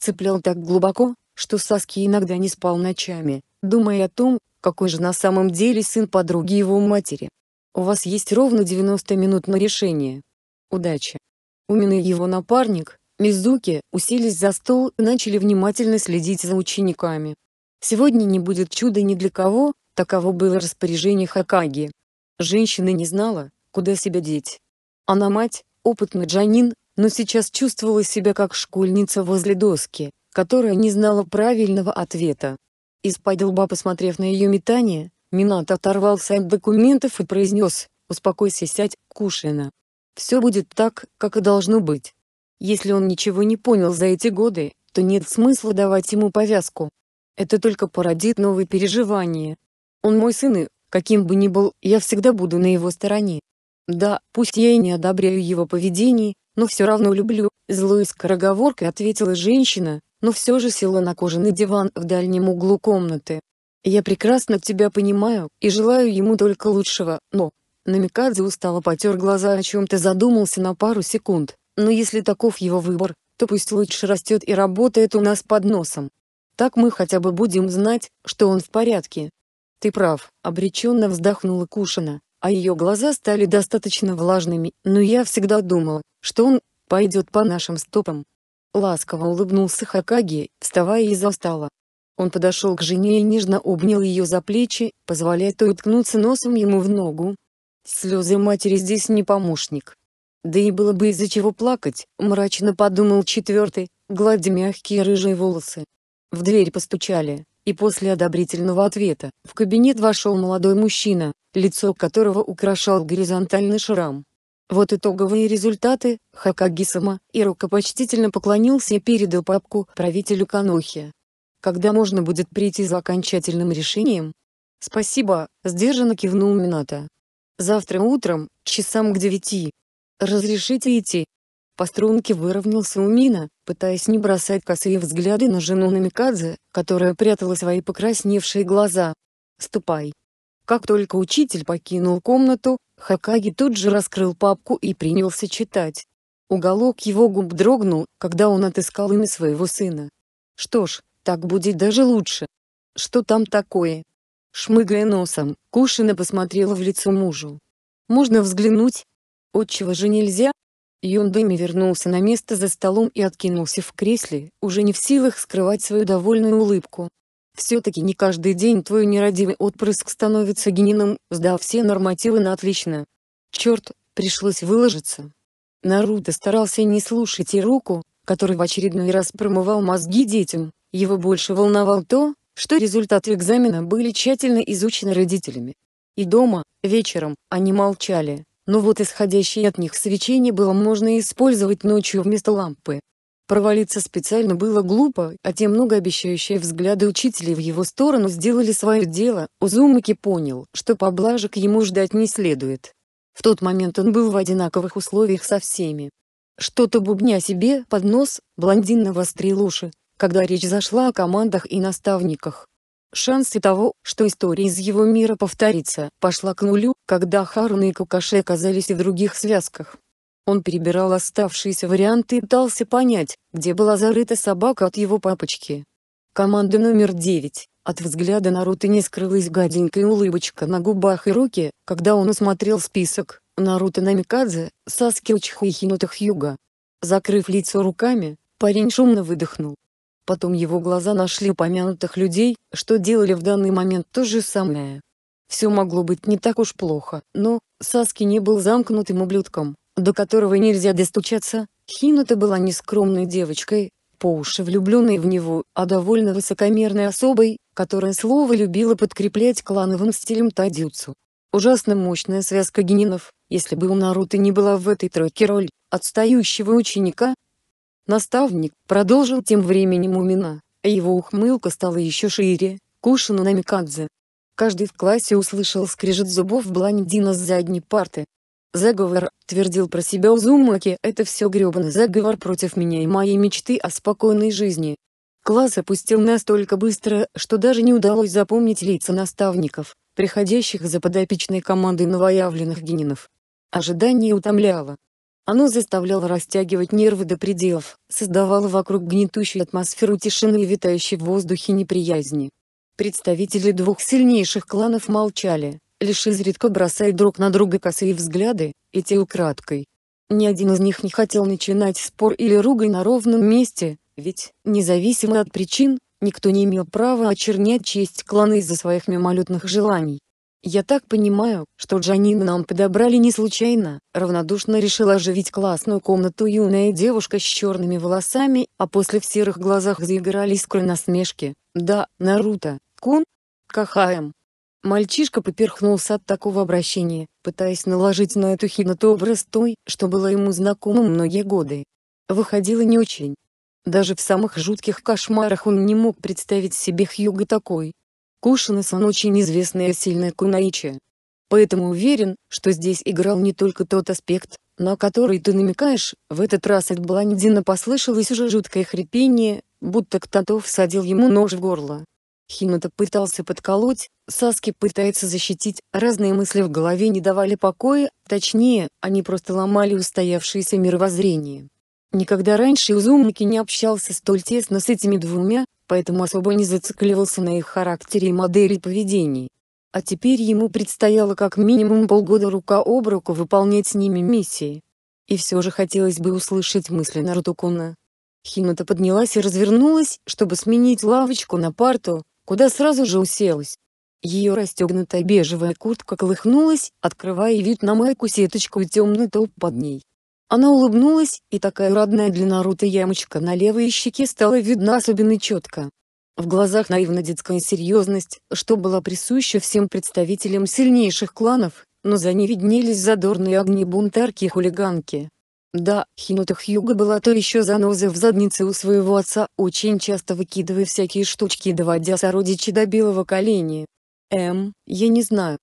Цеплял так глубоко, что Саски иногда не спал ночами, думая о том, какой же на самом деле сын подруги его матери. У вас есть ровно 90 минут на решение. Удачи. Умин его напарник, Мизуки, уселись за стол и начали внимательно следить за учениками. Сегодня не будет чуда ни для кого, таково было распоряжение Хакаги. Женщина не знала, куда себя деть. Она мать, опытный Джанин, но сейчас чувствовала себя как школьница возле доски, которая не знала правильного ответа. Из-под лба посмотрев на ее метание, Минат оторвался от документов и произнес «Успокойся, сядь, Кушина. Все будет так, как и должно быть. Если он ничего не понял за эти годы, то нет смысла давать ему повязку. Это только породит новые переживания. Он мой сын и, каким бы ни был, я всегда буду на его стороне. Да, пусть я и не одобряю его поведение, но все равно люблю, злой скороговоркой ответила женщина, но все же села на кожаный диван в дальнем углу комнаты. Я прекрасно тебя понимаю и желаю ему только лучшего, но... Намикадзе устало потер глаза о чем-то задумался на пару секунд, но если таков его выбор, то пусть лучше растет и работает у нас под носом. Так мы хотя бы будем знать, что он в порядке. Ты прав, обреченно вздохнула Кушина а ее глаза стали достаточно влажными, но я всегда думала, что он пойдет по нашим стопам. Ласково улыбнулся Хакаги, вставая из-за стола. Он подошел к жене и нежно обнял ее за плечи, позволяя той уткнуться носом ему в ногу. Слезы матери здесь не помощник. Да и было бы из-за чего плакать, мрачно подумал четвертый, гладя мягкие рыжие волосы. В дверь постучали, и после одобрительного ответа в кабинет вошел молодой мужчина, лицо которого украшал горизонтальный шрам. Вот итоговые результаты, Хакагисама, и рукопочтительно поклонился и передал папку правителю Канохи. Когда можно будет прийти за окончательным решением? Спасибо, сдержанно кивнул Мината. Завтра утром, часам к девяти. Разрешите идти, по струнке выровнялся Умина, пытаясь не бросать косые взгляды на жену Намикадзе, которая прятала свои покрасневшие глаза. «Ступай». Как только учитель покинул комнату, Хакаги тут же раскрыл папку и принялся читать. Уголок его губ дрогнул, когда он отыскал имя своего сына. «Что ж, так будет даже лучше. Что там такое?» Шмыгая носом, Кушина посмотрела в лицо мужу. «Можно взглянуть?» «Отчего же нельзя?» Юндыми вернулся на место за столом и откинулся в кресле, уже не в силах скрывать свою довольную улыбку. Все-таки не каждый день твой нерадивый отпрыск становится гениным, сдав все нормативы на отлично. Черт, пришлось выложиться. Наруто старался не слушать и руку, который в очередной раз промывал мозги детям, его больше волновал то, что результаты экзамена были тщательно изучены родителями. И дома, вечером, они молчали, но вот исходящее от них свечение было можно использовать ночью вместо лампы. Провалиться специально было глупо, а те многообещающие взгляды учителей в его сторону сделали свое дело, Узумаки понял, что поблажек ему ждать не следует. В тот момент он был в одинаковых условиях со всеми. Что-то бубня себе под нос, блондин навострил уши, когда речь зашла о командах и наставниках. Шансы того, что история из его мира повторится, пошла к нулю, когда Харуна и Какаши оказались в других связках. Он перебирал оставшиеся варианты и пытался понять, где была зарыта собака от его папочки. Команда номер 9. От взгляда Наруто не скрылась гаденькая улыбочка на губах и руке, когда он осмотрел список. Наруто Намикадзе, Саски Учху и Хьюга. Закрыв лицо руками, парень шумно выдохнул, Потом его глаза нашли упомянутых людей, что делали в данный момент то же самое. Все могло быть не так уж плохо, но Саски не был замкнутым ублюдком, до которого нельзя достучаться. Хинута была нескромной девочкой, по уши влюбленной в него, а довольно высокомерной особой, которая слово любила подкреплять клановым стилем тайдюцу. Ужасно мощная связка генинов, если бы у Наруто не была в этой тройке роль отстающего ученика, Наставник продолжил тем временем умина, а его ухмылка стала еще шире, Кушину Намикадзе. Каждый в классе услышал скрежет зубов блондина с задней парты. «Заговор», — твердил про себя Узумаки, — «это все гребаный заговор против меня и моей мечты о спокойной жизни». Класс опустил настолько быстро, что даже не удалось запомнить лица наставников, приходящих за подопечной командой новоявленных генинов. Ожидание утомляло. Оно заставляло растягивать нервы до пределов, создавало вокруг гнетущую атмосферу тишины и витающей в воздухе неприязни. Представители двух сильнейших кланов молчали, лишь изредка бросая друг на друга косые взгляды, и те украдкой. Ни один из них не хотел начинать спор или ругань на ровном месте, ведь, независимо от причин, никто не имел права очернять честь клана из-за своих мимолетных желаний. Я так понимаю, что Джанин нам подобрали не случайно, равнодушно решила оживить классную комнату юная девушка с черными волосами, а после в серых глазах заиграли искры насмешки. Да, Наруто, кун, кахаем. Мальчишка поперхнулся от такого обращения, пытаясь наложить на эту хиноту образ той, что была ему знакома многие годы. Выходило не очень. Даже в самых жутких кошмарах он не мог представить себе Хьюга такой. Кушина-сан очень известная сильная кунаичи. Поэтому уверен, что здесь играл не только тот аспект, на который ты намекаешь, в этот раз от блондина послышалось уже жуткое хрипение, будто кто-то всадил ему нож в горло. Хината пытался подколоть, Саски пытается защитить, разные мысли в голове не давали покоя, точнее, они просто ломали устоявшееся мировоззрение. Никогда раньше Узумаки не общался столь тесно с этими двумя, поэтому особо не зацикливался на их характере и модели поведения. А теперь ему предстояло как минимум полгода рука об руку выполнять с ними миссии. И все же хотелось бы услышать мысли Нарутукуна. Хината поднялась и развернулась, чтобы сменить лавочку на парту, куда сразу же уселась. Ее расстегнутая бежевая куртка колыхнулась, открывая вид на майку-сеточку и темный топ под ней. Она улыбнулась, и такая родная для Наруто ямочка на левой щеке стала видна особенно четко. В глазах наивно детская серьезность, что была присуща всем представителям сильнейших кланов, но за ней виднелись задорные огни бунтарки и хулиганки. Да, Хинота Хьюга была то еще заноза в заднице у своего отца, очень часто выкидывая всякие штучки и доводя сородичей до белого колени. Эм, я не знаю,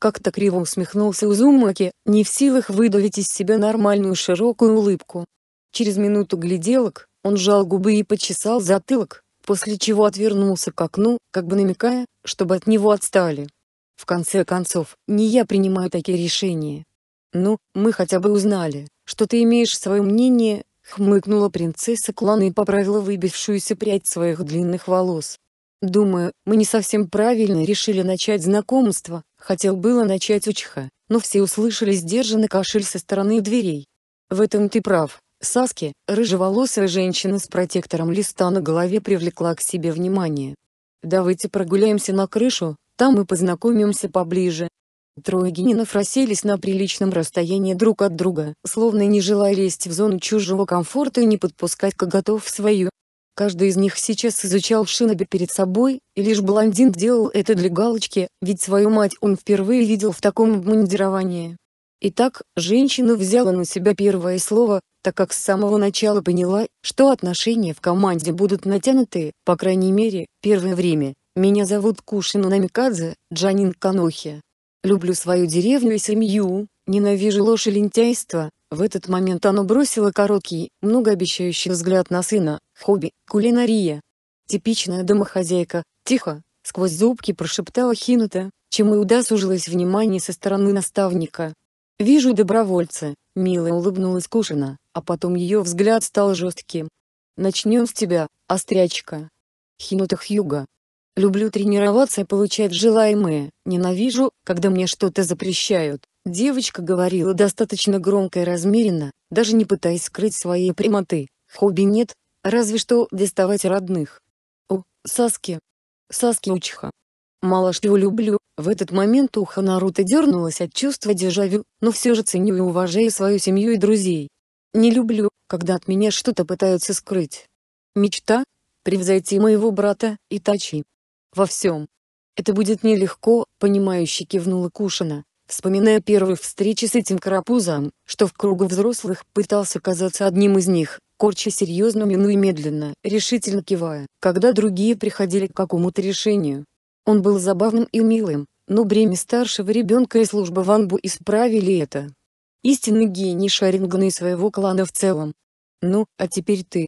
как-то криво усмехнулся Узумаки, не в силах выдавить из себя нормальную широкую улыбку. Через минуту гляделок, он жал губы и почесал затылок, после чего отвернулся к окну, как бы намекая, чтобы от него отстали. В конце концов, не я принимаю такие решения. Ну, мы хотя бы узнали, что ты имеешь свое мнение, хмыкнула принцесса клана и поправила выбившуюся прядь своих длинных волос. Думаю, мы не совсем правильно решили начать знакомство, Хотел было начать Учха, но все услышали сдержанный кашель со стороны дверей. В этом ты прав. Саски, рыжеволосая женщина с протектором листа на голове привлекла к себе внимание. «Давайте прогуляемся на крышу, там мы познакомимся поближе». Трое генинов расселись на приличном расстоянии друг от друга, словно не желая лезть в зону чужого комфорта и не подпускать коготов в свою. Каждый из них сейчас изучал Шиноби перед собой, и лишь блондин делал это для галочки, ведь свою мать он впервые видел в таком обмундировании. Итак, женщина взяла на себя первое слово, так как с самого начала поняла, что отношения в команде будут натянуты, по крайней мере, первое время. Меня зовут Кушину Намикадзе, Джанин Канохи. Люблю свою деревню и семью, ненавижу ложь и лентяйство. В этот момент она бросила короткий, многообещающий взгляд на сына, Хобби – кулинария. Типичная домохозяйка, тихо, сквозь зубки прошептала Хинута, чему и удосужилось внимание со стороны наставника. «Вижу добровольца», — мило улыбнулась Кушина, а потом ее взгляд стал жестким. «Начнем с тебя, острячка». Хинута Хьюга. «Люблю тренироваться и получать желаемое, ненавижу, когда мне что-то запрещают». Девочка говорила достаточно громко и размеренно, даже не пытаясь скрыть своей прямоты. Хобби нет, Разве что доставать родных. О, Саски. Саски Учиха. Мало что люблю, в этот момент ухо Наруто дернулось от чувства дежавю, но все же ценю и уважаю свою семью и друзей. Не люблю, когда от меня что-то пытаются скрыть. Мечта — превзойти моего брата, Итачи. Во всем. Это будет нелегко, понимающе кивнула Кушина, вспоминая первые встречи с этим карапузом, что в кругу взрослых пытался казаться одним из них, Корча серьезно мину и медленно, решительно кивая, когда другие приходили к какому-то решению. Он был забавным и милым, но бремя старшего ребенка и служба Ванбу исправили это. Истинный гений Шарингана и своего клана в целом. Ну, а теперь ты.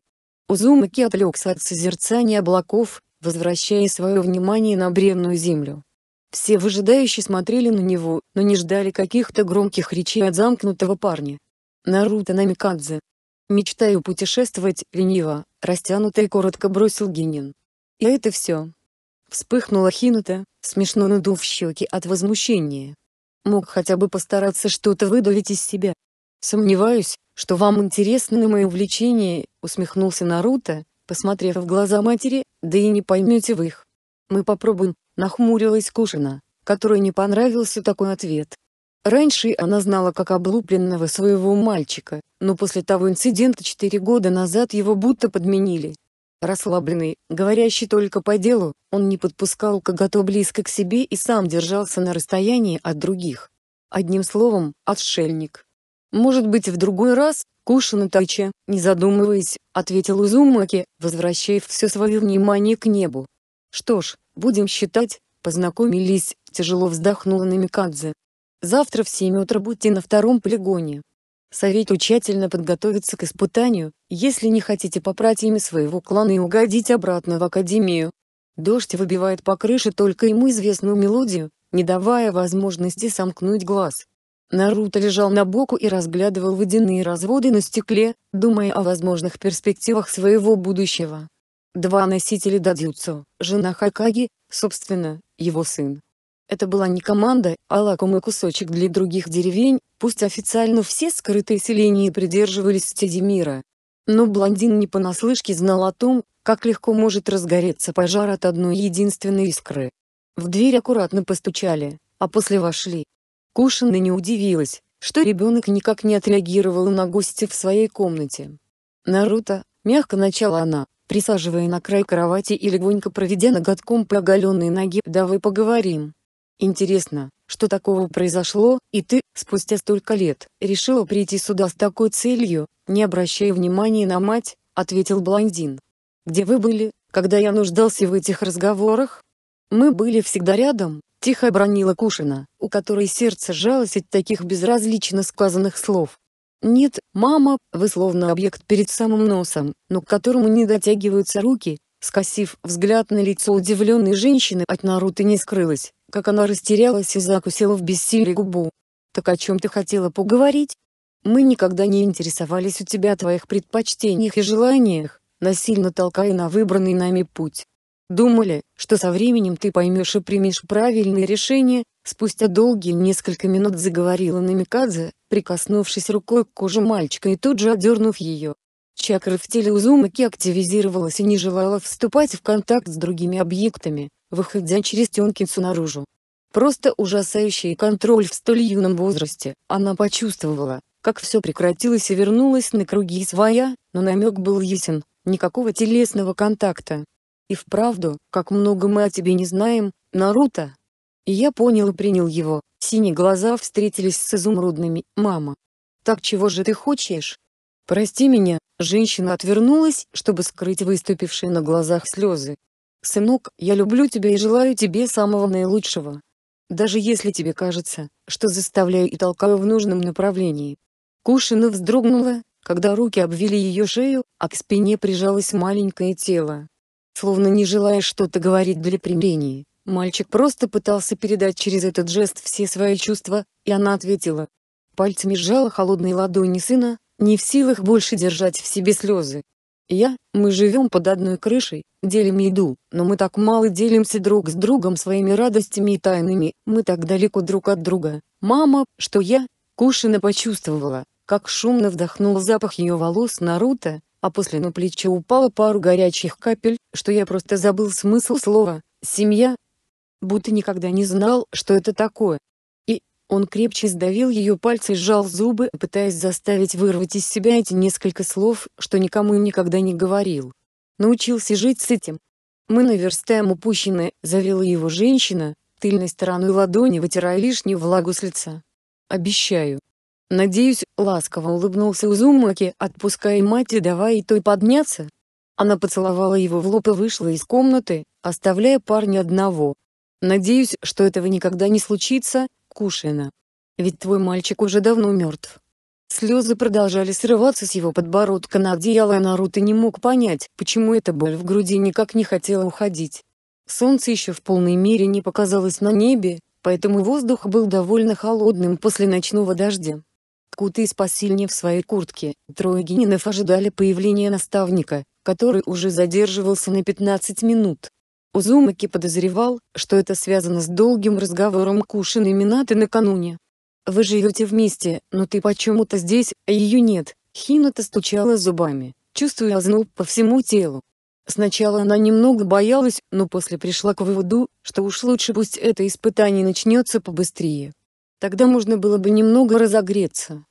Узумаки отвлекся от созерцания облаков, возвращая свое внимание на бренную землю. Все выжидающие смотрели на него, но не ждали каких-то громких речей от замкнутого парня. Наруто Намикадзе, «Мечтаю путешествовать, лениво, растянуто и коротко бросил Гинин. И это все. Вспыхнула Хинута, смешно надув щеки от возмущения. Мог хотя бы постараться что-то выдавить из себя. «Сомневаюсь, что вам интересны мои увлечения», — усмехнулся Наруто, посмотрев в глаза матери, «да и не поймете вы их». «Мы попробуем», — нахмурилась Кушина, которой не понравился такой ответ. Раньше она знала как облупленного своего мальчика, но после того инцидента четыре года назад его будто подменили. Расслабленный, говорящий только по делу, он не подпускал когото близко к себе и сам держался на расстоянии от других. Одним словом, отшельник. «Может быть, в другой раз, Кушина Тайча, не задумываясь», — ответил Узумаки, возвращая все свое внимание к небу. «Что ж, будем считать, познакомились», — тяжело вздохнула Намикадзе, Завтра в 7 утра будьте на втором полигоне. Советую тщательно подготовиться к испытанию, если не хотите попрать имя своего клана и угодить обратно в Академию. Дождь выбивает по крыше только ему известную мелодию, не давая возможности сомкнуть глаз. Наруто лежал на боку и разглядывал водяные разводы на стекле, думая о возможных перспективах своего будущего. Два носителя дадюцу, жена Хакаги, собственно, его сын, это была не команда, а лакомый кусочек для других деревень, пусть официально все скрытые селения придерживались стези мира. Но блондин не понаслышке знал о том, как легко может разгореться пожар от одной единственной искры. В дверь аккуратно постучали, а после вошли. Кушина не удивилась, что ребенок никак не отреагировал на гостя в своей комнате. «Наруто», — мягко начала она, присаживая на край кровати и легонько проведя ноготком по оголенной ноге, «давай поговорим». Интересно, что такого произошло, и ты, спустя столько лет, решила прийти сюда с такой целью, не обращая внимания на мать, ответил блондин. Где вы были, когда я нуждался в этих разговорах? Мы были всегда рядом, тихо обронила Кушина, у которой сердце жалось от таких безразлично сказанных слов. «Нет, мама, вы словно объект перед самым носом, но к которому не дотягиваются руки», скосив взгляд на лицо удивленной женщины от Наруто не скрылась как она растерялась и закусила в бессилии губу. «Так о чем ты хотела поговорить? Мы никогда не интересовались у тебя твоих предпочтениях и желаниях, насильно толкая на выбранный нами путь. Думали, что со временем ты поймешь и примешь правильное решение, спустя долгие несколько минут заговорила Намикадзе, прикоснувшись рукой к коже мальчика и тут же отдернув ее. Чакра в теле Узумаки активизировалась и не желала вступать в контакт с другими объектами, выходя через Тенкинсу наружу. Просто ужасающий контроль в столь юном возрасте, она почувствовала, как все прекратилось и вернулась на круги своя, но намек был ясен, никакого телесного контакта. И вправду, как много мы о тебе не знаем, Наруто. И я понял и принял его, синие глаза встретились с изумрудными, мама. Так чего же ты хочешь? Прости меня, женщина отвернулась, чтобы скрыть выступившие на глазах слезы, «Сынок, я люблю тебя и желаю тебе самого наилучшего. Даже если тебе кажется, что заставляю и толкаю в нужном направлении». Кушина вздрогнула, когда руки обвили ее шею, а к спине прижалось маленькое тело. Словно не желая что-то говорить для примирения, мальчик просто пытался передать через этот жест все свои чувства, и она ответила. Пальцами сжала холодные ладони сына, не в силах больше держать в себе слезы. Я, мы живем под одной крышей, делим еду, но мы так мало делимся друг с другом своими радостями и тайнами, мы так далеко друг от друга. Мама, что я? Кушина почувствовала, как шумно вдохнул запах ее волос Наруто, а после на плечо упало пару горячих капель, что я просто забыл смысл слова «семья». Будто никогда не знал, что это такое, он крепче сдавил ее пальцы, сжал зубы, пытаясь заставить вырвать из себя эти несколько слов, что никому никогда не говорил. Научился жить с этим. «Мы наверстаем упущенное», — завела его женщина, тыльной стороной ладони вытирая лишнюю влагу с лица. «Обещаю». «Надеюсь», — ласково улыбнулся Узумаки, отпуская мать и давая и той подняться. Она поцеловала его в лоб и вышла из комнаты, оставляя парня одного. «Надеюсь, что этого никогда не случится», укушена. Ведь твой мальчик уже давно мертв». Слезы продолжали срываться с его подбородка на одеяло, а и Наруто не мог понять, почему эта боль в груди никак не хотела уходить. Солнце еще в полной мере не показалось на небе, поэтому воздух был довольно холодным после ночного дождя. Куты посильнее в своей куртке, трое генинов ожидали появления наставника, который уже задерживался на 15 минут. Узумаки подозревал, что это связано с долгим разговором Кушин и Минаты накануне. «Вы живете вместе, но ты почему-то здесь, а ее нет», — Хината стучала зубами, чувствуя озноб по всему телу. Сначала она немного боялась, но после пришла к выводу, что уж лучше пусть это испытание начнется побыстрее. Тогда можно было бы немного разогреться.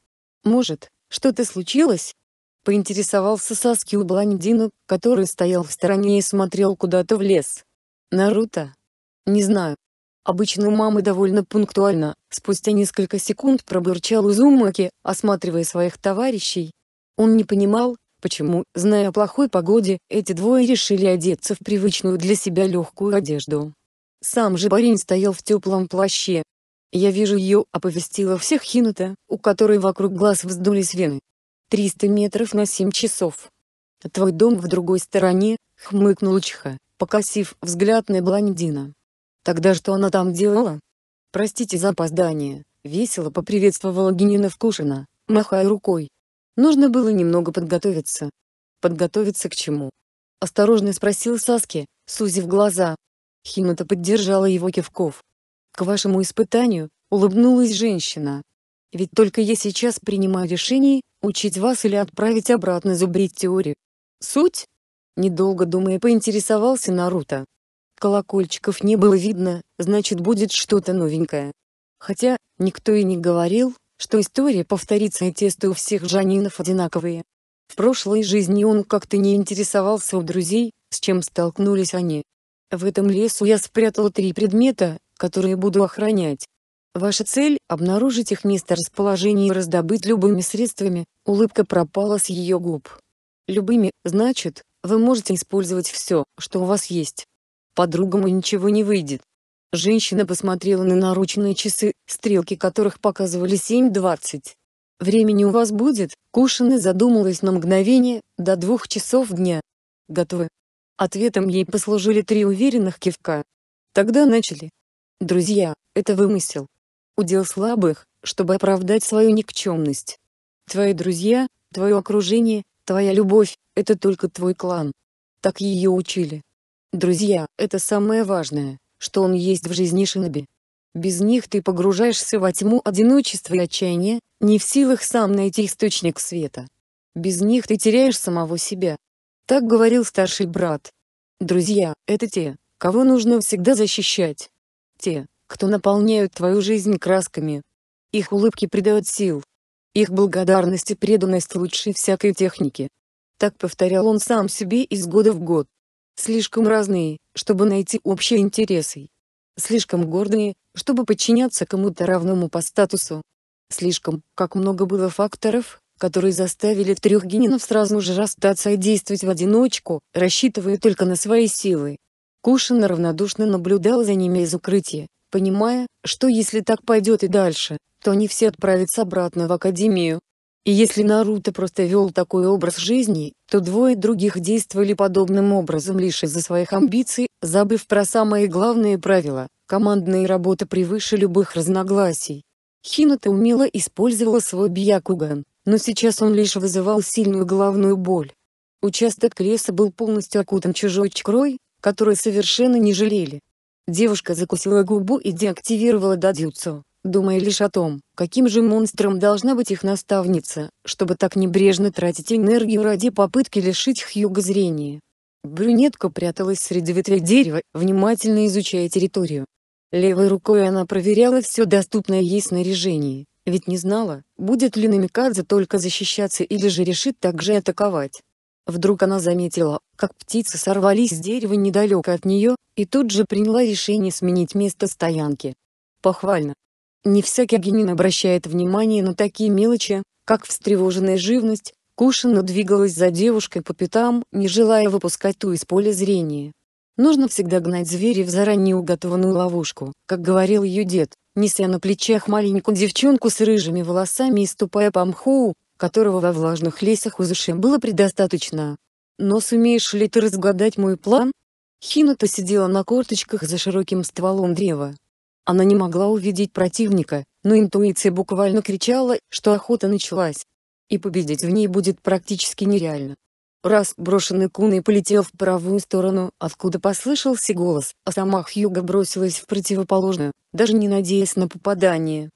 «Может, что-то случилось?» — поинтересовался Саски у блондина, который стоял в стороне и смотрел куда-то в лес. Наруто? Не знаю. Обычно мамы довольно пунктуально, спустя несколько секунд пробурчал Узумаки, осматривая своих товарищей. Он не понимал, почему, зная о плохой погоде, эти двое решили одеться в привычную для себя легкую одежду. Сам же парень стоял в теплом плаще. «Я вижу ее», — оповестила всех хината, у которой вокруг глаз вздулись вены. «Триста метров на семь часов. Твой дом в другой стороне», — хмыкнул Чха покосив взгляд на блондина. «Тогда что она там делала?» «Простите за опоздание», — весело поприветствовала Генина Вкушина, махая рукой. «Нужно было немного подготовиться». «Подготовиться к чему?» — осторожно спросил Саски, сузив глаза. Хината поддержала его кивков. «К вашему испытанию», — улыбнулась женщина. «Ведь только я сейчас принимаю решение, учить вас или отправить обратно зубрить теорию. Суть Недолго думая поинтересовался Наруто. Колокольчиков не было видно, значит будет что-то новенькое. Хотя, никто и не говорил, что история повторится и тесты у всех жанинов одинаковые. В прошлой жизни он как-то не интересовался у друзей, с чем столкнулись они. В этом лесу я спрятал три предмета, которые буду охранять. Ваша цель – обнаружить их месторасположение и раздобыть любыми средствами, улыбка пропала с ее губ. Любыми, значит, вы можете использовать все, что у вас есть. По-другому ничего не выйдет. Женщина посмотрела на наручные часы, стрелки которых показывали 7.20. «Времени у вас будет?» Кушина задумалась на мгновение, до двух часов дня. «Готовы?» Ответом ей послужили три уверенных кивка. «Тогда начали». «Друзья, это вымысел. Удел слабых, чтобы оправдать свою никчемность. Твои друзья, твое окружение, Твоя любовь – это только твой клан. Так ее учили. Друзья – это самое важное, что он есть в жизни Шиноби. Без них ты погружаешься во тьму одиночества и отчаяния, не в силах сам найти источник света. Без них ты теряешь самого себя. Так говорил старший брат. Друзья – это те, кого нужно всегда защищать. Те, кто наполняют твою жизнь красками. Их улыбки придают сил, их благодарность и преданность лучше всякой техники. Так повторял он сам себе из года в год. Слишком разные, чтобы найти общие интересы. Слишком гордые, чтобы подчиняться кому-то равному по статусу. Слишком, как много было факторов, которые заставили трех генинов сразу же расстаться и действовать в одиночку, рассчитывая только на свои силы. Кушин равнодушно наблюдал за ними из укрытия, понимая, что если так пойдет и дальше, то они все отправятся обратно в Академию. И если Наруто просто вел такой образ жизни, то двое других действовали подобным образом лишь из-за своих амбиций, забыв про самые главные правила – командная работа превыше любых разногласий. Хината умело использовала свой бьякуган, но сейчас он лишь вызывал сильную головную боль. Участок леса был полностью окутан чужой чкрой, которой совершенно не жалели. Девушка закусила губу и деактивировала дадзюцу, думая лишь о том, каким же монстром должна быть их наставница, чтобы так небрежно тратить энергию ради попытки лишить Хьюга зрения. Брюнетка пряталась среди ветвей дерева, внимательно изучая территорию. Левой рукой она проверяла все доступное ей снаряжение, ведь не знала, будет ли Намикадзе только защищаться или же решит также атаковать. Вдруг она заметила, как птицы сорвались с дерева недалеко от нее, и тут же приняла решение сменить место стоянки. Похвально. Не всякий генин обращает внимание на такие мелочи, как встревоженная живность, Кушина двигалась за девушкой по пятам, не желая выпускать ту из поля зрения. Нужно всегда гнать зверя в заранее уготованную ловушку, как говорил ее дед, неся на плечах маленькую девчонку с рыжими волосами и ступая по мху, которого во влажных лесах Узуши было предостаточно. Но сумеешь ли ты разгадать мой план? Хината сидела на корточках за широким стволом древа. Она не могла увидеть противника, но интуиция буквально кричала, что охота началась. И победить в ней будет практически нереально. Раз брошенный куной полетел в правую сторону, откуда послышался голос, а сама Хьюга бросилась в противоположную, даже не надеясь на попадание.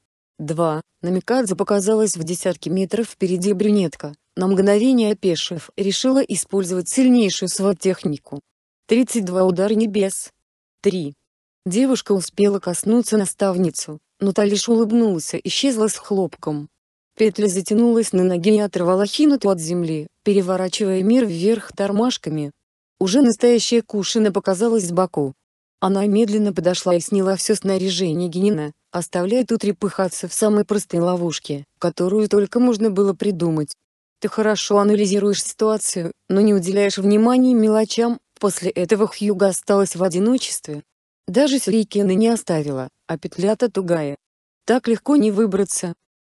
Два. На Микадзе показалась в десятке метров впереди брюнетка, на мгновение опешив, решила использовать сильнейшую сват-технику. 32 удар небес. 3. Девушка успела коснуться наставницу, но та лишь улыбнулась и исчезла с хлопком. Петля затянулась на ноги и оторвала Хинуту от земли, переворачивая мир вверх тормашками. Уже настоящая Кушина показалась сбоку. Она медленно подошла и сняла все снаряжение Генина, оставляя тут репыхаться в самой простой ловушке, которую только можно было придумать. Ты хорошо анализируешь ситуацию, но не уделяешь внимания мелочам, после этого Хьюга осталась в одиночестве. Даже Сюрикина не оставила, а петля-то тугая. Так легко не выбраться.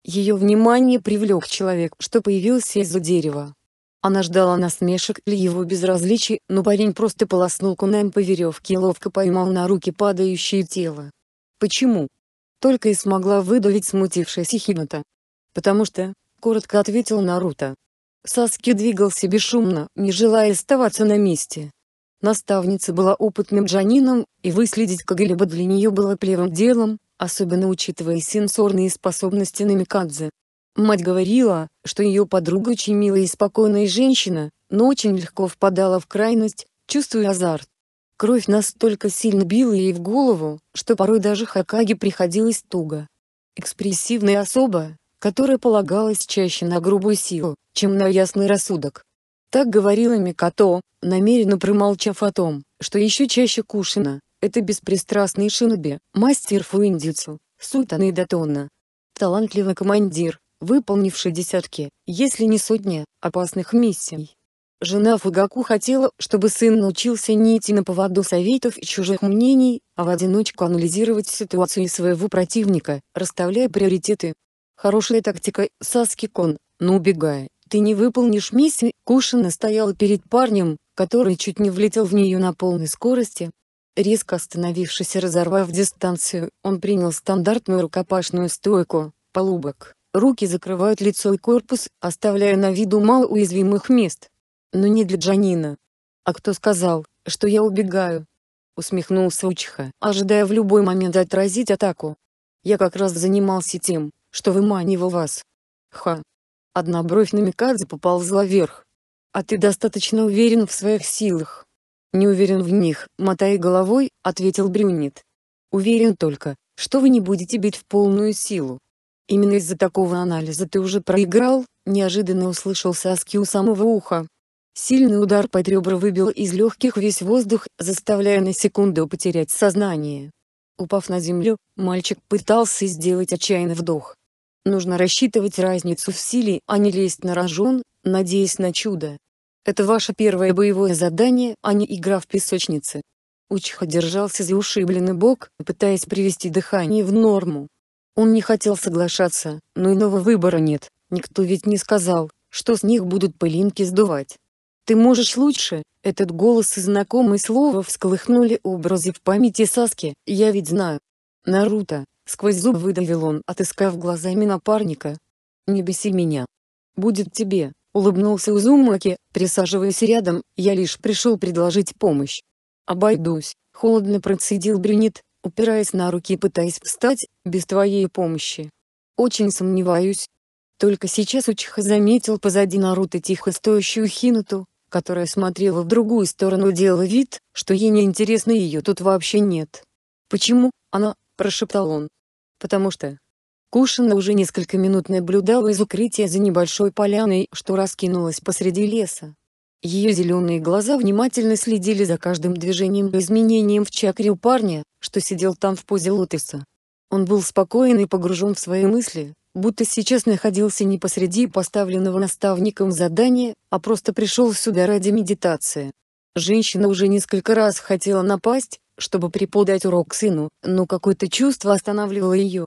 Ее внимание привлек человек, что появился из-за дерева. Она ждала насмешек или его безразличий, но парень просто полоснул кунаем по веревке и ловко поймал на руки падающее тело. Почему? Только и смогла выдавить смутившаяся Хината. «Потому что...» — коротко ответил Наруто. Саски двигался бесшумно, не желая оставаться на месте. Наставница была опытным джанином, и выследить кого-либо для нее было плевым делом, особенно учитывая сенсорные способности Намикадзе. Мать говорила, что ее подруга очень милая и спокойная женщина, но очень легко впадала в крайность, чувствуя азарт. Кровь настолько сильно била ей в голову, что порой даже Хакаге приходилось туго. Экспрессивная особа, которая полагалась чаще на грубую силу, чем на ясный рассудок. Так говорила Микато, намеренно промолчав о том, что еще чаще Кушина, это беспристрастный шиноби, мастер фуиндицу, сутаны Датона, Талантливый командир, выполнивший десятки, если не сотни, опасных миссий. Жена Фугаку хотела, чтобы сын научился не идти на поводу советов и чужих мнений, а в одиночку анализировать ситуацию своего противника, расставляя приоритеты. Хорошая тактика, Саски-кон, но «Ну, убегая, ты не выполнишь миссию, Кушина стояла перед парнем, который чуть не влетел в нее на полной скорости. Резко остановившись и разорвав дистанцию, он принял стандартную рукопашную стойку, полубок. Руки закрывают лицо и корпус, оставляя на виду мало уязвимых мест но не для Джанина. «А кто сказал, что я убегаю?» Усмехнулся Учиха, ожидая в любой момент отразить атаку. «Я как раз занимался тем, что выманивал вас». «Ха!» Одна бровь на Микадзе поползла вверх. «А ты достаточно уверен в своих силах?» «Не уверен в них, мотая головой», — ответил Брюнет. «Уверен только, что вы не будете бить в полную силу. Именно из-за такого анализа ты уже проиграл», — неожиданно услышал Саски у самого уха. Сильный удар под ребра выбил из легких весь воздух, заставляя на секунду потерять сознание. Упав на землю, мальчик пытался сделать отчаянный вдох. Нужно рассчитывать разницу в силе, а не лезть на рожон, надеясь на чудо. Это ваше первое боевое задание, а не игра в песочнице. Учиха держался за ушибленный бок, пытаясь привести дыхание в норму. Он не хотел соглашаться, но иного выбора нет, никто ведь не сказал, что с них будут пылинки сдувать. Ты можешь лучше. Этот голос и знакомые слова всколыхнули образы в памяти Саски. Я ведь знаю. Наруто, сквозь зуб выдавил он, отыскав глазами напарника. Не беси меня. Будет тебе, улыбнулся Узумаки, присаживаясь рядом. Я лишь пришел предложить помощь. Обойдусь, холодно процедил Брюнет, упираясь на руки и пытаясь встать, без твоей помощи. Очень сомневаюсь. Только сейчас Учиха заметил позади Наруто тихо стоящую Хинуту, которая смотрела в другую сторону делала вид, что ей неинтересно и ее тут вообще нет. «Почему, она?» – прошептал он. «Потому что...» Кушина уже несколько минут наблюдала из укрытия за небольшой поляной, что раскинулась посреди леса. Ее зеленые глаза внимательно следили за каждым движением и изменением в чакре у парня, что сидел там в позе лотоса. Он был спокоен и погружен в свои мысли, будто сейчас находился не посреди поставленного наставником задания, а просто пришел сюда ради медитации. Женщина уже несколько раз хотела напасть, чтобы преподать урок сыну, но какое-то чувство останавливало ее.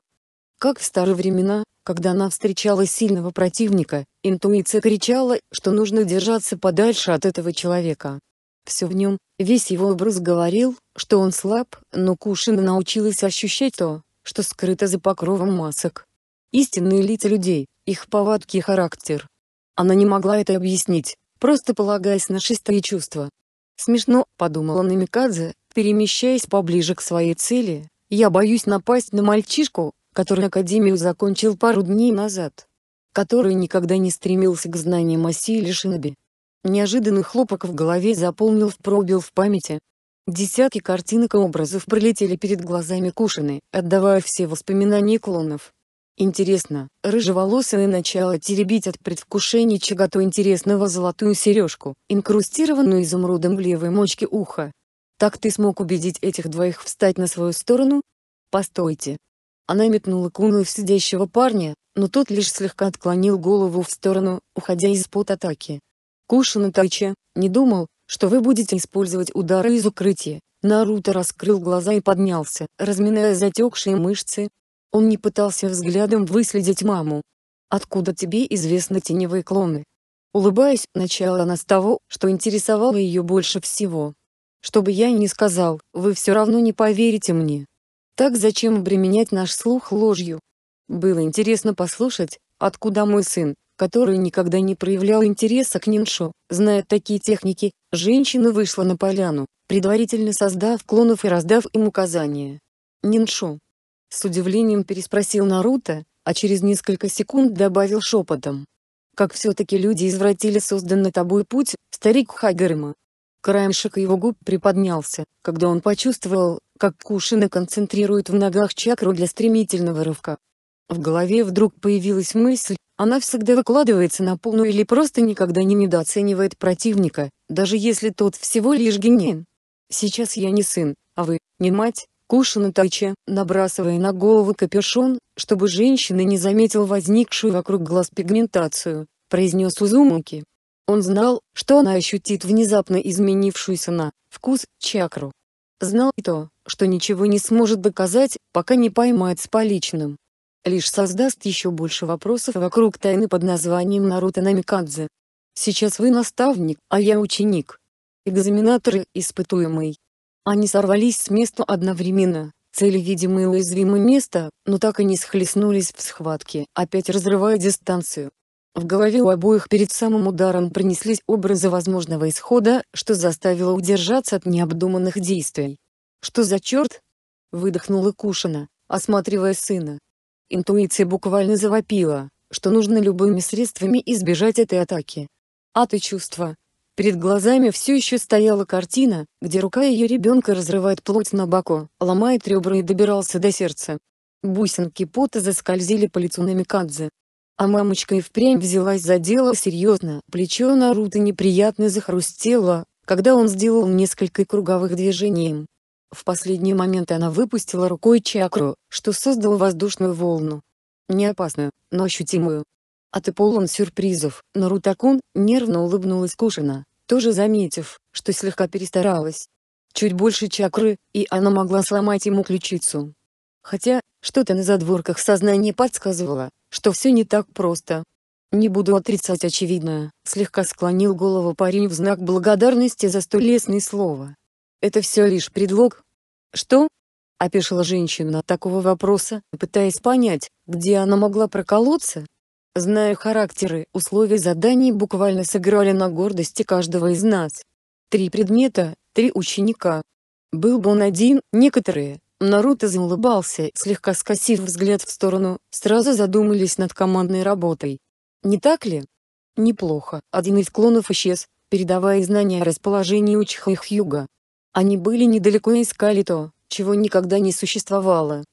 Как в старые времена, когда она встречала сильного противника, интуиция кричала, что нужно держаться подальше от этого человека. Все в нем, весь его образ говорил, что он слаб, но Кушина научилась ощущать то, что скрыто за покровом масок, истинные лица людей, их повадки и характер. Она не могла это объяснить, просто полагаясь на шестое чувство. «Смешно», — подумала Намикадзе, перемещаясь поближе к своей цели, «я боюсь напасть на мальчишку, который академию закончил пару дней назад, который никогда не стремился к знаниям о силе Шиноби». Неожиданный хлопок в голове заполнил в пробел в памяти. Десятки картинок и образов пролетели перед глазами Кушины, отдавая все воспоминания клонов. Интересно, рыжеволосая начала теребить от предвкушения чего-то интересного золотую сережку, инкрустированную изумрудом в левой мочке уха. «Так ты смог убедить этих двоих встать на свою сторону?» «Постойте». Она метнула куну в сидящего парня, но тот лишь слегка отклонил голову в сторону, уходя из-под атаки. «Кушина Тайча, не думал, что вы будете использовать удары из укрытия». Наруто раскрыл глаза и поднялся, разминая затекшие мышцы, он не пытался взглядом выследить маму. «Откуда тебе известны теневые клоны?» Улыбаясь, начала она с того, что интересовало ее больше всего. «Что бы я ни сказал, вы все равно не поверите мне. Так зачем обременять наш слух ложью?» Было интересно послушать, откуда мой сын, который никогда не проявлял интереса к Ниншо, знает такие техники, женщина вышла на поляну, предварительно создав клонов и раздав им указания. Ниншо, с удивлением переспросил Наруто, а через несколько секунд добавил шепотом. «Как все-таки люди извратили созданный тобой путь, старик Хагерма. Краем шика его губ приподнялся, когда он почувствовал, как Кушина концентрирует в ногах чакру для стремительного рывка. В голове вдруг появилась мысль, она всегда выкладывается на полную или просто никогда не недооценивает противника, даже если тот всего лишь генин. Сейчас я не сын, а вы, не мать, Кушана Тайча, набрасывая на голову капюшон, чтобы женщина не заметила возникшую вокруг глаз пигментацию, произнес Узумуки. Он знал, что она ощутит внезапно изменившуюся на вкус чакру. Знал и то, что ничего не сможет доказать, пока не поймает с поличным. Лишь создаст еще больше вопросов вокруг тайны под названием Наруто Намикадзе. Сейчас вы наставник, а я ученик. Экзаменаторы, испытуемый. Они сорвались с места одновременно, цели видимо и уязвимы место, но так и не схлестнулись в схватке, опять разрывая дистанцию. В голове у обоих перед самым ударом принеслись образы возможного исхода, что заставило удержаться от необдуманных действий. «Что за черт?» — выдохнула Кушина, осматривая сына. Интуиция буквально завопила, что нужно любыми средствами избежать этой атаки. А ты чувство, Перед глазами все еще стояла картина, где рука ее ребенка разрывает плоть на боку, ломает ребра и добирался до сердца. Бусинки пота заскользили по лицу Намикадзе. А мамочка и впрямь взялась за дело серьезно, плечо Наруто неприятно захрустело, когда он сделал несколько круговых движений. В последний момент она выпустила рукой чакру, что создало воздушную волну. Не опасную, но ощутимую, от и полон сюрпризов, Нарутакун нервно улыбнулась Кушина тоже заметив, что слегка перестаралась. Чуть больше чакры, и она могла сломать ему ключицу. Хотя, что-то на задворках сознания подсказывало, что все не так просто. «Не буду отрицать очевидное», — слегка склонил голову парень в знак благодарности за столь лестное слово. «Это все лишь предлог». «Что?» — опешила женщина от такого вопроса, пытаясь понять, где она могла проколоться, Зная характеры, условия заданий буквально сыграли на гордости каждого из нас. Три предмета, три ученика. Был бы он один, некоторые, Наруто заулыбался, слегка скосив взгляд в сторону, сразу задумались над командной работой. Не так ли? Неплохо, один из клонов исчез, передавая знания о расположении Учиха и Хьюга. Они были недалеко и искали то, чего никогда не существовало.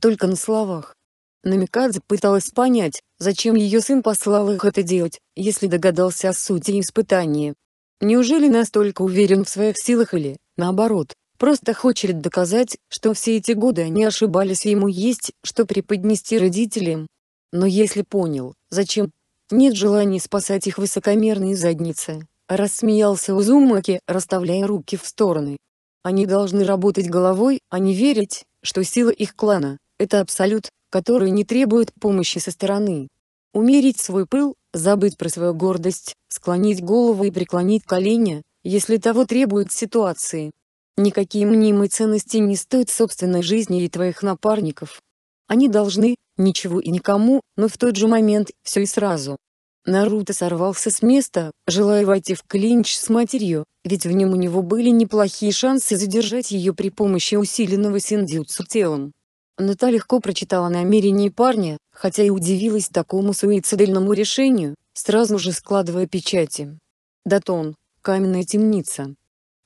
Только на словах. Намикадзе пыталась понять, Зачем ее сын послал их это делать, если догадался о сути испытания? Неужели настолько уверен в своих силах или, наоборот, просто хочет доказать, что все эти годы они ошибались и ему есть, что преподнести родителям? Но если понял, зачем? Нет желания спасать их высокомерные задницы, рассмеялся Узумаки, расставляя руки в стороны. Они должны работать головой, а не верить, что сила их клана – это абсолют, которые не требуют помощи со стороны. Умерить свой пыл, забыть про свою гордость, склонить голову и преклонить колени, если того требует ситуации. Никакие мнимые ценности не стоят собственной жизни и твоих напарников. Они должны, ничего и никому, но в тот же момент, все и сразу. Наруто сорвался с места, желая войти в клинч с матерью, ведь в нем у него были неплохие шансы задержать ее при помощи усиленного синдзюцу телом. Но та легко прочитала намерения парня, хотя и удивилась такому суицидальному решению, сразу же складывая печати. Датон. Каменная темница.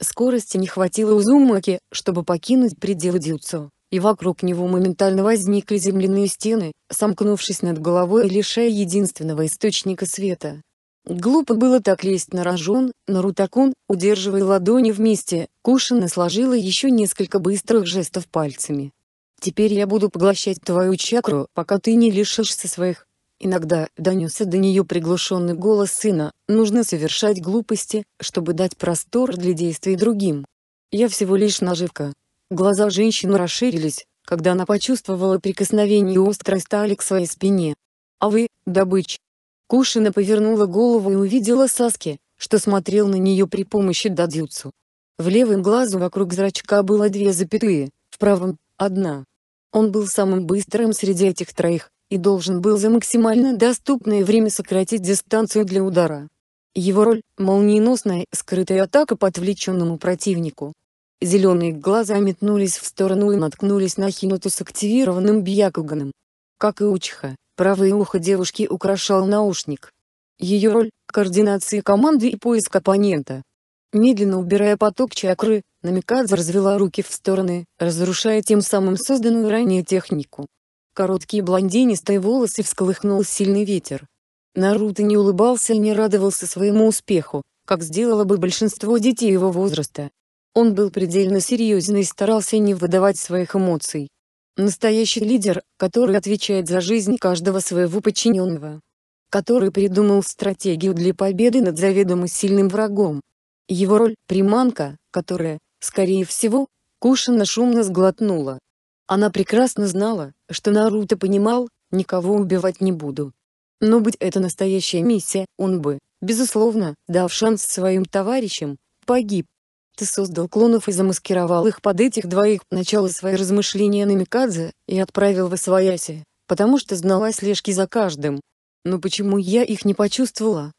Скорости не хватило Узумаки, чтобы покинуть пределы Дюцо, и вокруг него моментально возникли земляные стены, сомкнувшись над головой и лишая единственного источника света. Глупо было так лезть на рожон, но Рутакон, удерживая ладони вместе, кушанно сложила еще несколько быстрых жестов пальцами. Теперь я буду поглощать твою чакру, пока ты не лишишься своих. Иногда донесся до нее приглушенный голос сына, нужно совершать глупости, чтобы дать простор для действий другим. Я всего лишь наживка. Глаза женщины расширились, когда она почувствовала прикосновение острой стали к своей спине. «А вы, добыч!» Кушина повернула голову и увидела Саски, что смотрел на нее при помощи дадюцу. В левом глазу вокруг зрачка было две запятые, в правом — одна. Он был самым быстрым среди этих троих, и должен был за максимально доступное время сократить дистанцию для удара. Его роль – молниеносная, скрытая атака по отвлеченному противнику. Зеленые глаза метнулись в сторону и наткнулись на Хинуту с активированным Бьякуганом. Как и Учиха, правое ухо девушки украшал наушник. Ее роль – координация команды и поиск оппонента. Медленно убирая поток чакры, Намикадзе развела руки в стороны, разрушая тем самым созданную ранее технику. Короткие блондинистые волосы всколыхнул сильный ветер. Наруто не улыбался и не радовался своему успеху, как сделало бы большинство детей его возраста. Он был предельно серьезен и старался не выдавать своих эмоций. Настоящий лидер, который отвечает за жизнь каждого своего подчиненного. Который придумал стратегию для победы над заведомо сильным врагом. Его роль – приманка, которая, скорее всего, Кушина шумно сглотнула. Она прекрасно знала, что Наруто понимал, никого убивать не буду. Но быть это настоящая миссия, он бы, безусловно, дав шанс своим товарищам, погиб. Ты создал клонов и замаскировал их под этих двоих. Начало свои размышления на Микадзе и отправил в Освояси, потому что знала слежки за каждым. Но почему я их не почувствовала?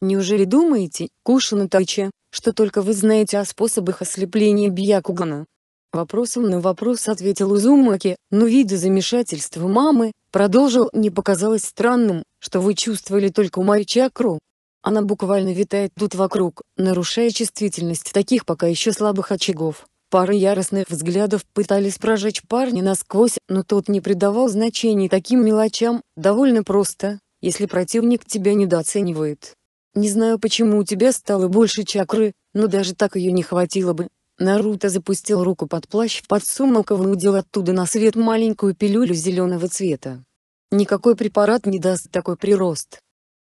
Неужели думаете, Кушина Тайча, что только вы знаете о способах ослепления Бьякугана. Вопросом на вопрос ответил Узумаки, но видя замешательство мамы, продолжил «Не показалось странным, что вы чувствовали только мою чакру?» Она буквально витает тут вокруг, нарушая чувствительность таких пока еще слабых очагов. Пары яростных взглядов пытались прожечь парня насквозь, но тот не придавал значения таким мелочам, довольно просто, если противник тебя недооценивает. Не знаю, почему у тебя стало больше чакры, но даже так ее не хватило бы. Наруто запустил руку под плащ в подсумок и выудил оттуда на свет маленькую пилюлю зеленого цвета. Никакой препарат не даст такой прирост.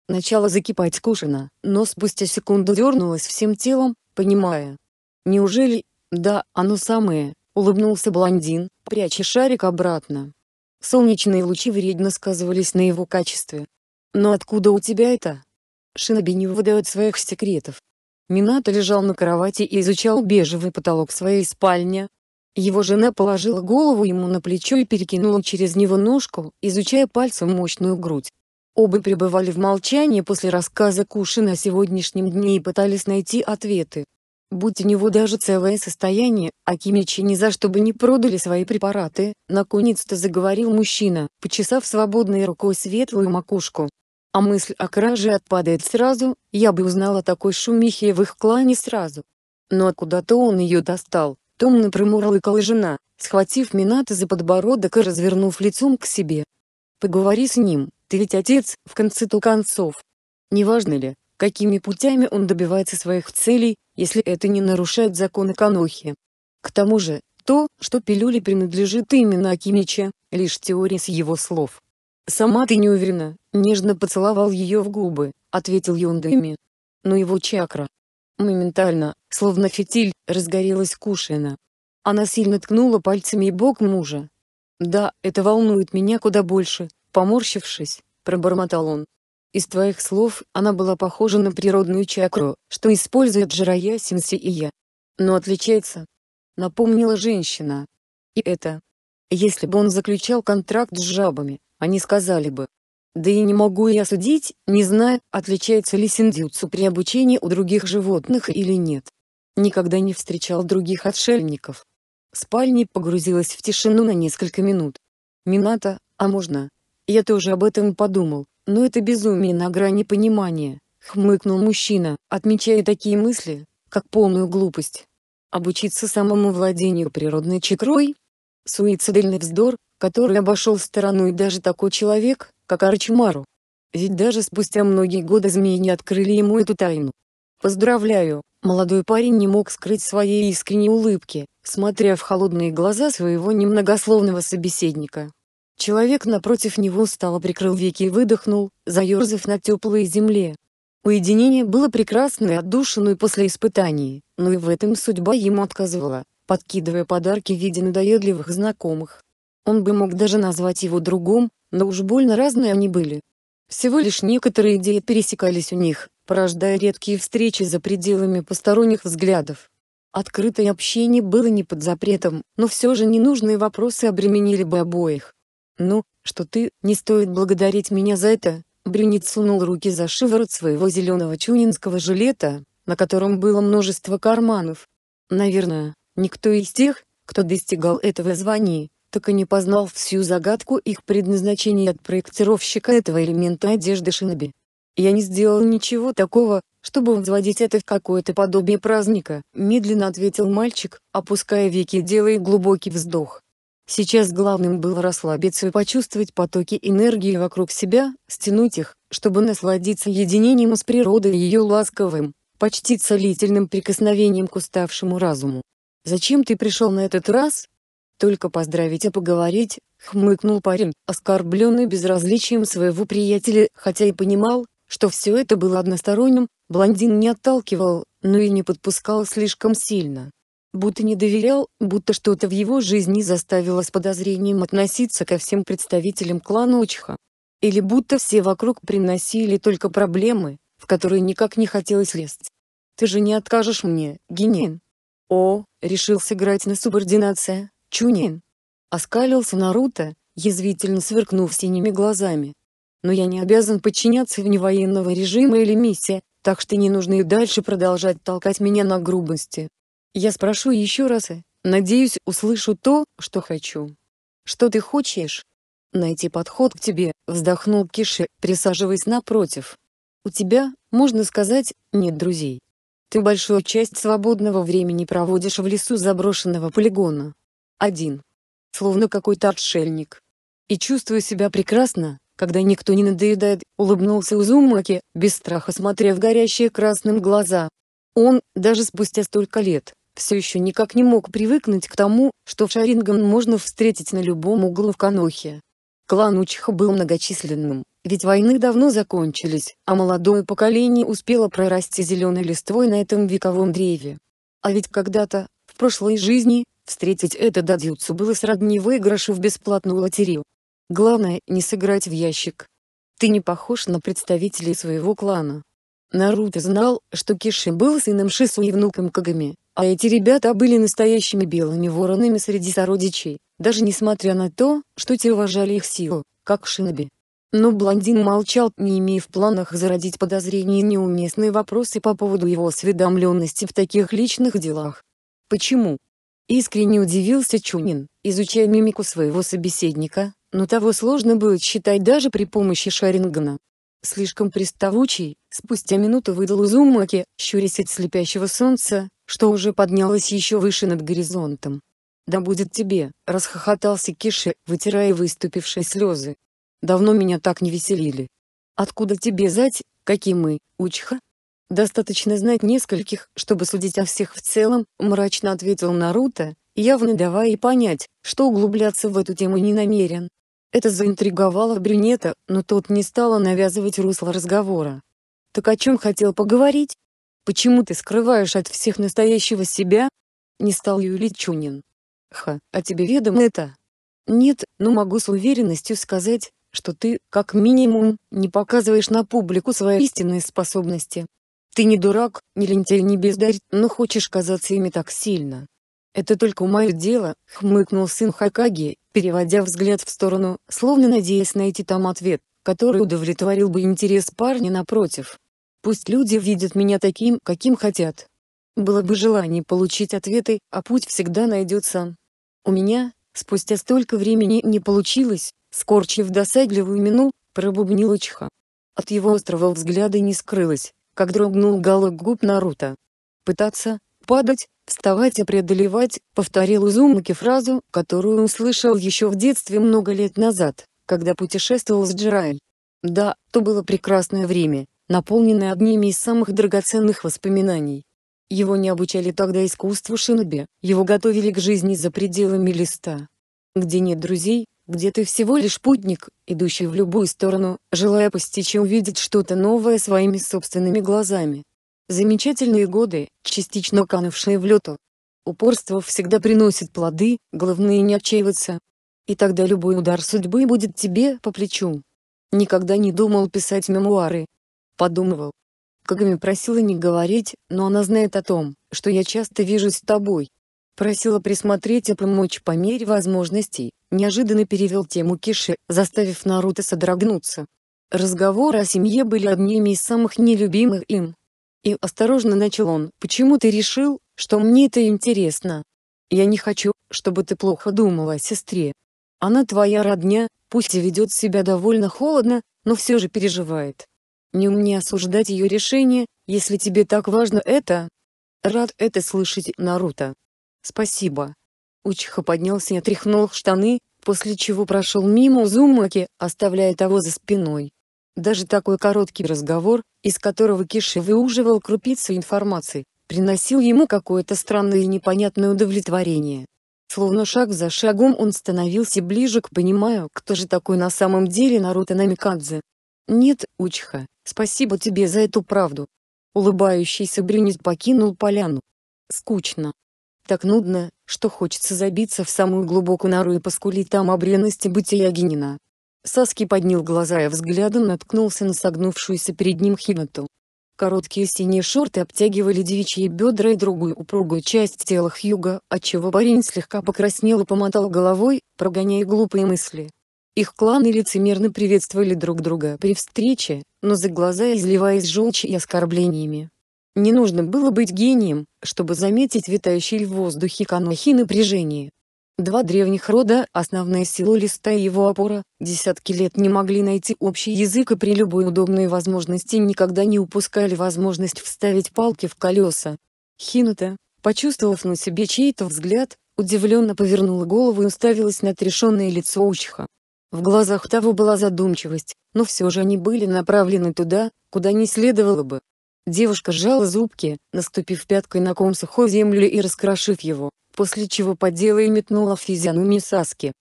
Начало закипать скушено, но спустя секунду дернулась всем телом, понимая. Неужели? Да, оно самое, улыбнулся блондин, пряча шарик обратно. Солнечные лучи вредно сказывались на его качестве. Но откуда у тебя это? Шиноби не выдает своих секретов. Минато лежал на кровати и изучал бежевый потолок своей спальни. Его жена положила голову ему на плечо и перекинула через него ножку, изучая пальцем мощную грудь. Оба пребывали в молчании после рассказа Куши на сегодняшнем дне и пытались найти ответы. Будь у него даже целое состояние, а Кимичи ни за что бы не продали свои препараты, наконец-то заговорил мужчина, почесав свободной рукой светлую макушку. А мысль о краже отпадает сразу, я бы узнала такой шумихе в их клане сразу. Но откуда-то он ее достал, томно промурлыкала жена, схватив Мината за подбородок и развернув лицом к себе. «Поговори с ним, ты ведь отец, в конце-то концов. Неважно ли, какими путями он добивается своих целей, если это не нарушает законы Канохи. К тому же, то, что пилюле принадлежит именно Акимиче, лишь теория с его слов. «Сама ты не уверена», — нежно поцеловал ее в губы, — ответил Юндами. Но его чакра. Моментально, словно фитиль, разгорелась Кушина. Она сильно ткнула пальцами и бок мужа. «Да, это волнует меня куда больше», — поморщившись, пробормотал он. Из твоих слов, она была похожа на природную чакру, что использует и я. Но отличается. Напомнила женщина. И это. Если бы он заключал контракт с жабами, они сказали бы. Да и не могу я судить, не зная, отличается ли синдзюцу при обучении у других животных или нет. Никогда не встречал других отшельников. Спальня погрузилась в тишину на несколько минут. Мината, а можно? Я тоже об этом подумал, но это безумие на грани понимания, хмыкнул мужчина, отмечая такие мысли, как полную глупость. Обучиться самому владению природной чакрой? Суицидальный вздор, который обошел стороной даже такой человек, как Арчимару. Ведь даже спустя многие годы змеи не открыли ему эту тайну. «Поздравляю!» – молодой парень не мог скрыть своей искренней улыбки, смотря в холодные глаза своего немногословного собеседника. Человек напротив него стало прикрыл веки и выдохнул, заерзав на теплой земле. Уединение было прекрасное, и отдушиной после испытаний, но и в этом судьба ему отказывала, подкидывая подарки в виде надоедливых знакомых. Он бы мог даже назвать его другом, но уж больно разные они были. Всего лишь некоторые идеи пересекались у них, порождая редкие встречи за пределами посторонних взглядов. Открытое общение было не под запретом, но все же ненужные вопросы обременили бы обоих. «Ну, что ты, не стоит благодарить меня за это», — Брюнет сунул руки за шиворот своего зеленого чунинского жилета, на котором было множество карманов. Наверное, никто из тех, кто достигал этого звания, так и не познал всю загадку их предназначения от проектировщика этого элемента одежды Шиноби. Я не сделал ничего такого, чтобы возводить это в какое-то подобие праздника, медленно ответил мальчик, опуская веки и делая глубокий вздох. Сейчас главным было расслабиться и почувствовать потоки энергии вокруг себя, стянуть их, чтобы насладиться единением с природой и ее ласковым, почти целительным прикосновением к уставшему разуму. «Зачем ты пришел на этот раз?» только поздравить, и а поговорить», — хмыкнул парень, оскорбленный безразличием своего приятеля, хотя и понимал, что все это было односторонним, блондин не отталкивал, но и не подпускал слишком сильно. Будто не доверял, будто что-то в его жизни заставило с подозрением относиться ко всем представителям клана Учха. Или будто все вокруг приносили только проблемы, в которые никак не хотелось лезть. «Ты же не откажешь мне, Генин?» «О, решил сыграть на субординация?» Чунин!» Оскалился Наруто, язвительно сверкнув синими глазами. «Но я не обязан подчиняться вне военного режима или миссии, так что не нужно и дальше продолжать толкать меня на грубости. Я спрошу еще раз и, надеюсь, услышу то, что хочу. Что ты хочешь? Найти подход к тебе, вздохнул Киши, присаживаясь напротив. У тебя, можно сказать, нет друзей. Ты большую часть свободного времени проводишь в лесу заброшенного полигона один. Словно какой-то отшельник. И чувствую себя прекрасно, когда никто не надоедает, улыбнулся Узумаки, без страха смотря в горящие красным глаза. Он, даже спустя столько лет, все еще никак не мог привыкнуть к тому, что Шаринган можно встретить на любом углу в Канохе. Клан Учиха был многочисленным, ведь войны давно закончились, а молодое поколение успело прорасти зеленой листвой на этом вековом древе. А ведь когда-то, в прошлой жизни, Встретить это дадзюцу было сродни выигрышу в бесплатную лотерею. Главное, не сыграть в ящик. Ты не похож на представителей своего клана. Наруто знал, что Киши был сыном Шису и внуком Кагами, а эти ребята были настоящими белыми воронами среди сородичей, даже несмотря на то, что те уважали их силу, как шиноби. Но блондин молчал, не имея в планах зародить подозрения и неуместные вопросы по поводу его осведомленности в таких личных делах. Почему, Искренне удивился Чунин, изучая мимику своего собеседника, но того сложно было считать даже при помощи Шарингана. Слишком приставучий, спустя минуту выдал Узумаки, щурясь от слепящего солнца, что уже поднялось еще выше над горизонтом. «Да будет тебе!» — расхохотался Киши, вытирая выступившие слезы. «Давно меня так не веселили!» «Откуда тебе зать, какие мы, учха?» «Достаточно знать нескольких, чтобы судить о всех в целом», — мрачно ответил Наруто, явно давая и понять, что углубляться в эту тему не намерен. Это заинтриговало брюнета, но тот не стал навязывать русло разговора. «Так о чем хотел поговорить? Почему ты скрываешь от всех настоящего себя?» Не стал юлить Чунин. «Ха, а тебе ведомо это?» «Нет, но могу с уверенностью сказать, что ты, как минимум, не показываешь на публику свои истинные способности», ты не дурак, не лентяй, не бездарь, но хочешь казаться ими так сильно. Это только мое дело, хмыкнул сын Хакаги, переводя взгляд в сторону, словно надеясь найти там ответ, который удовлетворил бы интерес парня напротив. Пусть люди видят меня таким, каким хотят. Было бы желание получить ответы, а путь всегда найдется. У меня, спустя столько времени не получилось, скорчив досадливую мину, пробубнил Чиха. От его острого взгляда не скрылось, как дрогнул уголок губ Наруто. «Пытаться, падать, вставать и преодолевать», повторил Узумаки фразу, которую услышал еще в детстве много лет назад, когда путешествовал с Джирай. Да, то было прекрасное время, наполненное одними из самых драгоценных воспоминаний. Его не обучали тогда искусству шиноби, его готовили к жизни за пределами листа. Где нет друзей, где ты всего лишь путник, идущий в любую сторону, желая постичь и увидеть что-то новое своими собственными глазами. Замечательные годы, частично канувшие в лету. Упорство всегда приносит плоды, главное не отчаиваться. И тогда любой удар судьбы будет тебе по плечу. Никогда не думал писать мемуары. Подумывал. Кагами просила не говорить, но она знает о том, что я часто вижусь с тобой. Просила присмотреть и помочь по мере возможностей неожиданно перевел тему Киши, заставив Наруто содрогнуться. Разговоры о семье были одними из самых нелюбимых им. И осторожно начал он, почему ты решил, что мне это интересно? Я не хочу, чтобы ты плохо думала о сестре. Она твоя родня, пусть и ведет себя довольно холодно, но все же переживает. Не мне осуждать ее решение, если тебе так важно это. Рад это слышать, Наруто. Спасибо. Учиха поднялся и отряхнул штаны, после чего прошел мимо Зумаки, оставляя того за спиной. Даже такой короткий разговор, из которого Киши выуживал крупицы информации, приносил ему какое-то странное и непонятное удовлетворение. Словно шаг за шагом он становился ближе к понимаю, кто же такой на самом деле Наруто Намикадзе. «Нет, Учха, спасибо тебе за эту правду». Улыбающийся Брюнет покинул поляну. «Скучно. Так нудно, что хочется забиться в самую глубокую нору и поскулить там о бренности бытия Генина. Саски поднял глаза и взглядом наткнулся на согнувшуюся перед ним Хинату. Короткие синие шорты обтягивали девичьи бедра и другую упругую часть тела Хьюга, отчего парень слегка покраснел и помотал головой, прогоняя глупые мысли. Их кланы лицемерно приветствовали друг друга при встрече, но за глаза изливаясь желчью и оскорблениями. Не нужно было быть гением, чтобы заметить витающий в воздухе канохи напряжение. Два древних рода, основное село листа и его опора, десятки лет не могли найти общий язык и при любой удобной возможности никогда не упускали возможность вставить палки в колеса. Хинута, почувствовав на себе чей-то взгляд, удивленно повернула голову и уставилась на отрешенное лицо Учха. В глазах того была задумчивость, но все же они были направлены туда, куда не следовало бы. Девушка сжала зубки, наступив пяткой на ком сухой землю и раскрошив его, после чего подела и метнула в физиономию Саски.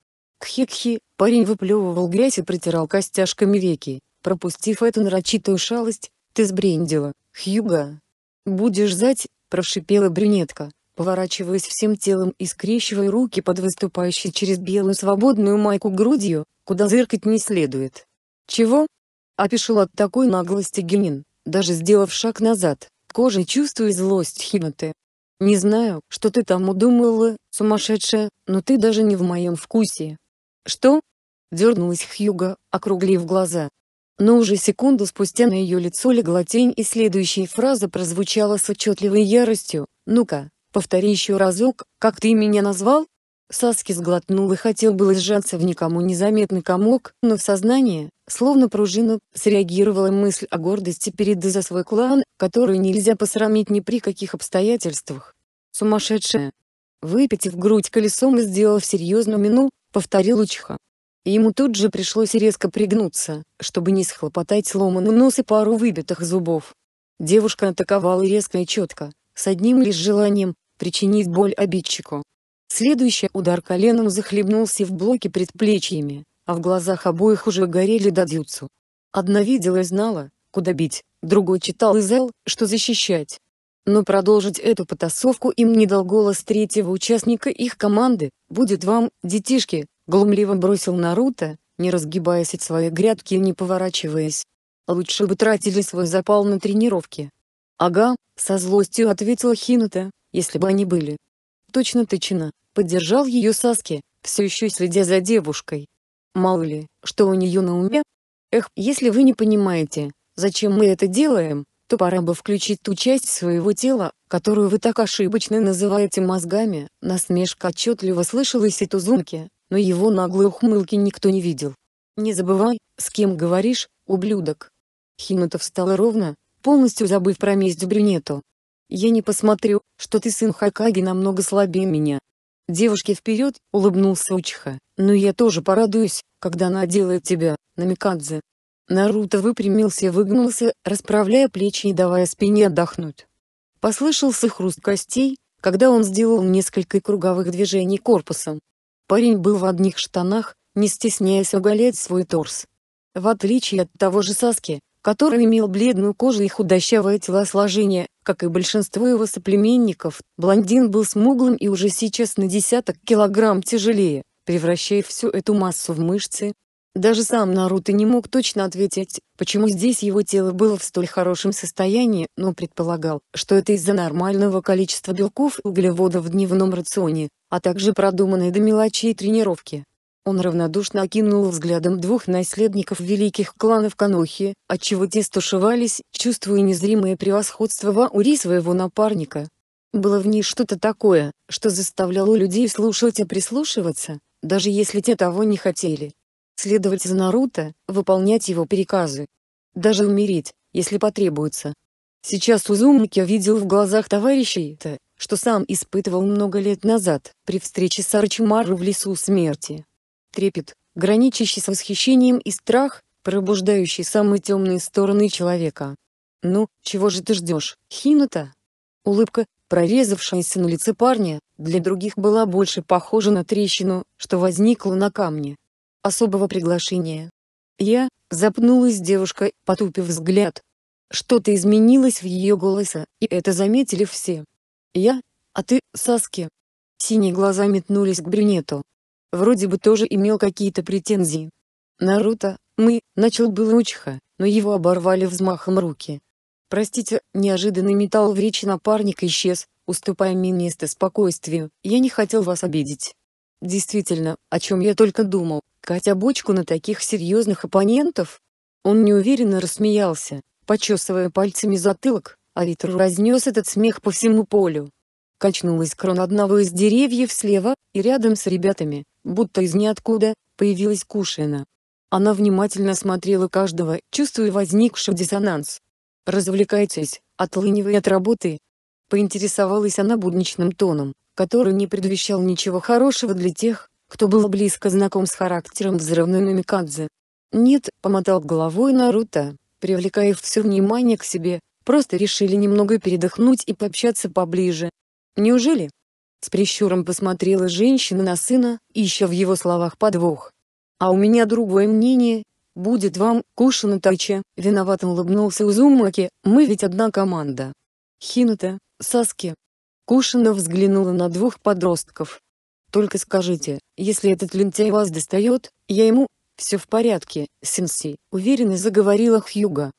Кхи-кхи, парень выплевывал грязь и протирал костяшками веки, пропустив эту нарочитую шалость, ты сбрендила, Хьюга. Будешь зать, прошипела брюнетка, поворачиваясь всем телом и скрещивая руки под выступающей через белую свободную майку грудью, куда зыркать не следует. Чего? Опишел от такой наглости Генин даже сделав шаг назад, кожей чувствую злость Хинаты. Не знаю, что ты там удумала, сумасшедшая, но ты даже не в моем вкусе. Что? Дернулась Хьюга, округлив глаза. Но уже секунду спустя на ее лицо легла тень и следующая фраза прозвучала с отчетливой яростью. «Ну-ка, повтори еще разок, как ты меня назвал?» Саски сглотнул и хотел было сжаться в никому незаметный комок, но в сознании, словно пружину, среагировала мысль о гордости перед за свой клан, которую нельзя посрамить ни при каких обстоятельствах. Сумасшедшая. Выпятив грудь колесом и сделав серьезную мину, повторил Учиха. Ему тут же пришлось резко пригнуться, чтобы не схлопотать сломанный нос и пару выбитых зубов. Девушка атаковала резко и четко, с одним лишь желанием, причинить боль обидчику. Следующий удар коленом захлебнулся в блоке предплечьями, а в глазах обоих уже горели дадюцу. Одна видела и знала, куда бить, другой читал и зал, что защищать. Но продолжить эту потасовку им не дал голос третьего участника их команды, «Будет вам, детишки», — глумливо бросил Наруто, не разгибаясь от своей грядки и не поворачиваясь. «Лучше бы тратили свой запал на тренировки». «Ага», — со злостью ответила Хината, — «если бы они были». «Точно тычина» поддержал ее Саски, все еще следя за девушкой. Мало ли, что у нее на уме? Эх, если вы не понимаете, зачем мы это делаем, то пора бы включить ту часть своего тела, которую вы так ошибочно называете мозгами, насмешка отчетливо слышалась и Тузумки, но его наглой ухмылки никто не видел. Не забывай, с кем говоришь, ублюдок. Химата встала ровно, полностью забыв про месть брюнету. Я не посмотрю, что ты сын Хакаги намного слабее меня, девушке вперед, улыбнулся Учиха, но «Ну, я тоже порадуюсь, когда она делает тебя, Намикадзе. Наруто выпрямился и выгнулся, расправляя плечи и давая спине отдохнуть. Послышался хруст костей, когда он сделал несколько круговых движений корпусом. Парень был в одних штанах, не стесняясь оголять свой торс. В отличие от того же Саски, который имел бледную кожу и худощавое телосложение, как и большинство его соплеменников, блондин был смуглым и уже сейчас на десяток килограмм тяжелее, превращая всю эту массу в мышцы. Даже сам Наруто не мог точно ответить, почему здесь его тело было в столь хорошем состоянии, но предполагал, что это из-за нормального количества белков и углеводов в дневном рационе, а также продуманной до мелочей тренировки. Он равнодушно окинул взглядом двух наследников великих кланов Канохи, отчего те стушевались, чувствуя незримое превосходство в своего напарника. Было в ней что-то такое, что заставляло людей слушать и прислушиваться, даже если те того не хотели. Следовать за Наруто, выполнять его приказы. Даже умереть, если потребуется. Сейчас Узумаки видел в глазах товарищей то, что сам испытывал много лет назад, при встрече с Арчимару в лесу смерти трепет, граничащий с восхищением и страх, пробуждающий самые темные стороны человека. «Ну, чего же ты ждешь, Хината? Улыбка, прорезавшаяся на лице парня, для других была больше похожа на трещину, что возникла на камне. Особого приглашения. Я, запнулась девушка, потупив взгляд. Что-то изменилось в ее голосе, и это заметили все. Я? А ты, Саски? Синие глаза метнулись к брюнету вроде бы тоже имел какие-то претензии. Наруто, мы, начал было Учиха, но его оборвали взмахом руки. Простите, неожиданный металл в речи напарника исчез, уступая мне место спокойствию, я не хотел вас обидеть. Действительно, о чем я только думал, Катя бочку на таких серьезных оппонентов? Он неуверенно рассмеялся, почесывая пальцами затылок, а ветер разнес этот смех по всему полю. Качнулась крон одного из деревьев слева, и рядом с ребятами, будто из ниоткуда, появилась Кушина. Она внимательно смотрела каждого, чувствуя возникший диссонанс. «Развлекайтесь, отлынивая от работы?» Поинтересовалась она будничным тоном, который не предвещал ничего хорошего для тех, кто был близко знаком с характером взрывной Намикадзе. «Нет», — помотал головой Наруто, привлекая все внимание к себе, «просто решили немного передохнуть и пообщаться поближе». «Неужели?» С прищуром посмотрела женщина на сына, ища в его словах подвох. «А у меня другое мнение. Будет вам, Кушина Тача», — виновато улыбнулся Узумаки, «мы ведь одна команда». «Хината, Саски». Кушина взглянула на двух подростков. «Только скажите, если этот лентяй вас достает, я ему...» «Все в порядке, сенсей», — уверенно заговорила Хьюга.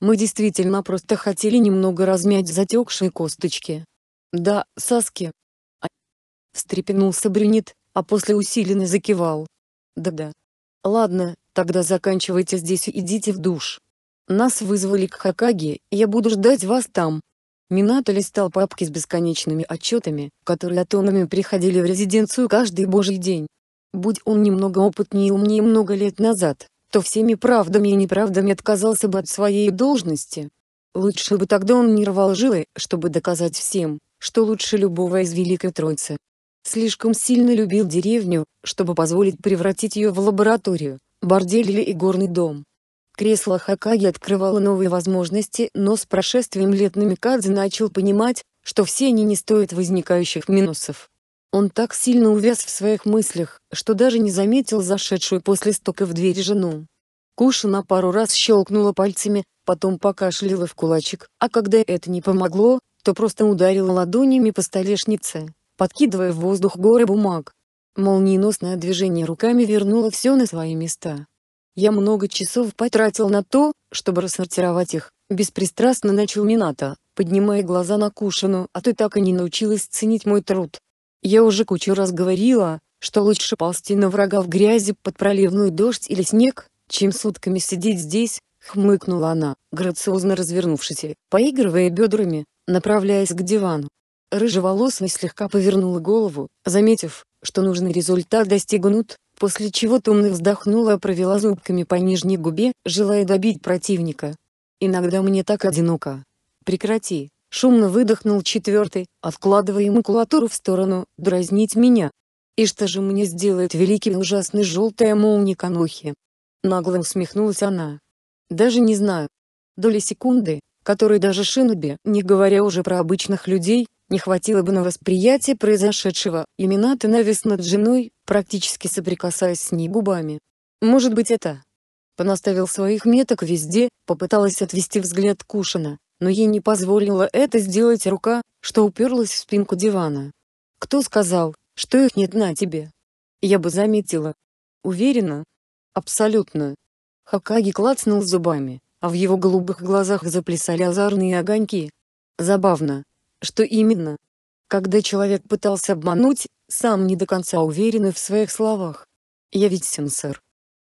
«Мы действительно просто хотели немного размять затекшие косточки». «Да, Саски, встрепенулся брюнет, а после усиленно закивал. Да-да. Ладно, тогда заканчивайте здесь и идите в душ. Нас вызвали к Хакаге, я буду ждать вас там. Минато листал папки с бесконечными отчетами, которые тоннами приходили в резиденцию каждый божий день. Будь он немного опытнее и умнее много лет назад, то всеми правдами и неправдами отказался бы от своей должности. Лучше бы тогда он не рвал жилы, чтобы доказать всем, что лучше любого из Великой Троицы, Слишком сильно любил деревню, чтобы позволить превратить ее в лабораторию, бордель или игорный дом. Кресло Хакаги открывало новые возможности, но с прошествием лет Намикадзе начал понимать, что все они не стоят возникающих минусов. Он так сильно увяз в своих мыслях, что даже не заметил зашедшую после стока в дверь жену. Кушина пару раз щелкнула пальцами, потом покашляла в кулачик, а когда это не помогло, то просто ударила ладонями по столешнице подкидывая в воздух горы бумаг. Молниеносное движение руками вернуло все на свои места. Я много часов потратил на то, чтобы рассортировать их, беспристрастно начал Минато, поднимая глаза на Кушину, а ты так и не научилась ценить мой труд. Я уже кучу раз говорила, что лучше ползти на врага в грязи под проливной дождь или снег, чем сутками сидеть здесь, хмыкнула она, грациозно развернувшись, поигрывая бедрами, направляясь к дивану. Рыжеволосый слегка повернула голову, заметив, что нужный результат достигнут, после чего томно вздохнула и провела зубками по нижней губе, желая добить противника. «Иногда мне так одиноко. Прекрати!» Шумно выдохнул четвертый, откладывая макулатуру в сторону, дразнить меня. «И что же мне сделает великий ужасный желтая молния конухи?» Нагло усмехнулась она. «Даже не знаю. Доли секунды, которые даже шиноби, не говоря уже про обычных людей, не хватило бы на восприятие произошедшего. Иминато навис над женой, практически соприкасаясь с ней губами. Может быть это? Понаставил своих меток везде, попыталась отвести взгляд Кушина, но ей не позволила это сделать рука, что уперлась в спинку дивана. Кто сказал, что их нет на тебе? Я бы заметила. Уверена? Абсолютно. Хакаги клацнул зубами, а в его голубых глазах заплясали озорные огоньки. Забавно, что именно. Когда человек пытался обмануть, сам не до конца уверенный в своих словах. «Я ведь сенсор.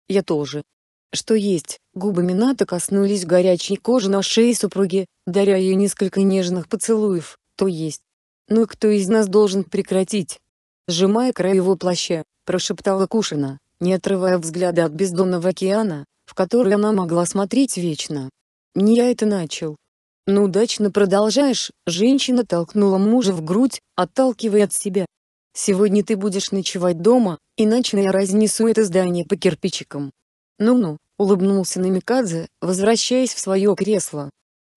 Я тоже». Что есть, губы Мината коснулись горячей кожи на шее супруги, даря ей несколько нежных поцелуев, то есть. «Ну и кто из нас должен прекратить?» Сжимая край его плаща, прошептала Кушина, не отрывая взгляда от бездонного океана, в который она могла смотреть вечно. «Не я это начал», «Ну удачно продолжаешь», — женщина толкнула мужа в грудь, отталкивая от себя. «Сегодня ты будешь ночевать дома, иначе я разнесу это здание по кирпичикам». «Ну-ну», — улыбнулся Намикадзе, возвращаясь в свое кресло.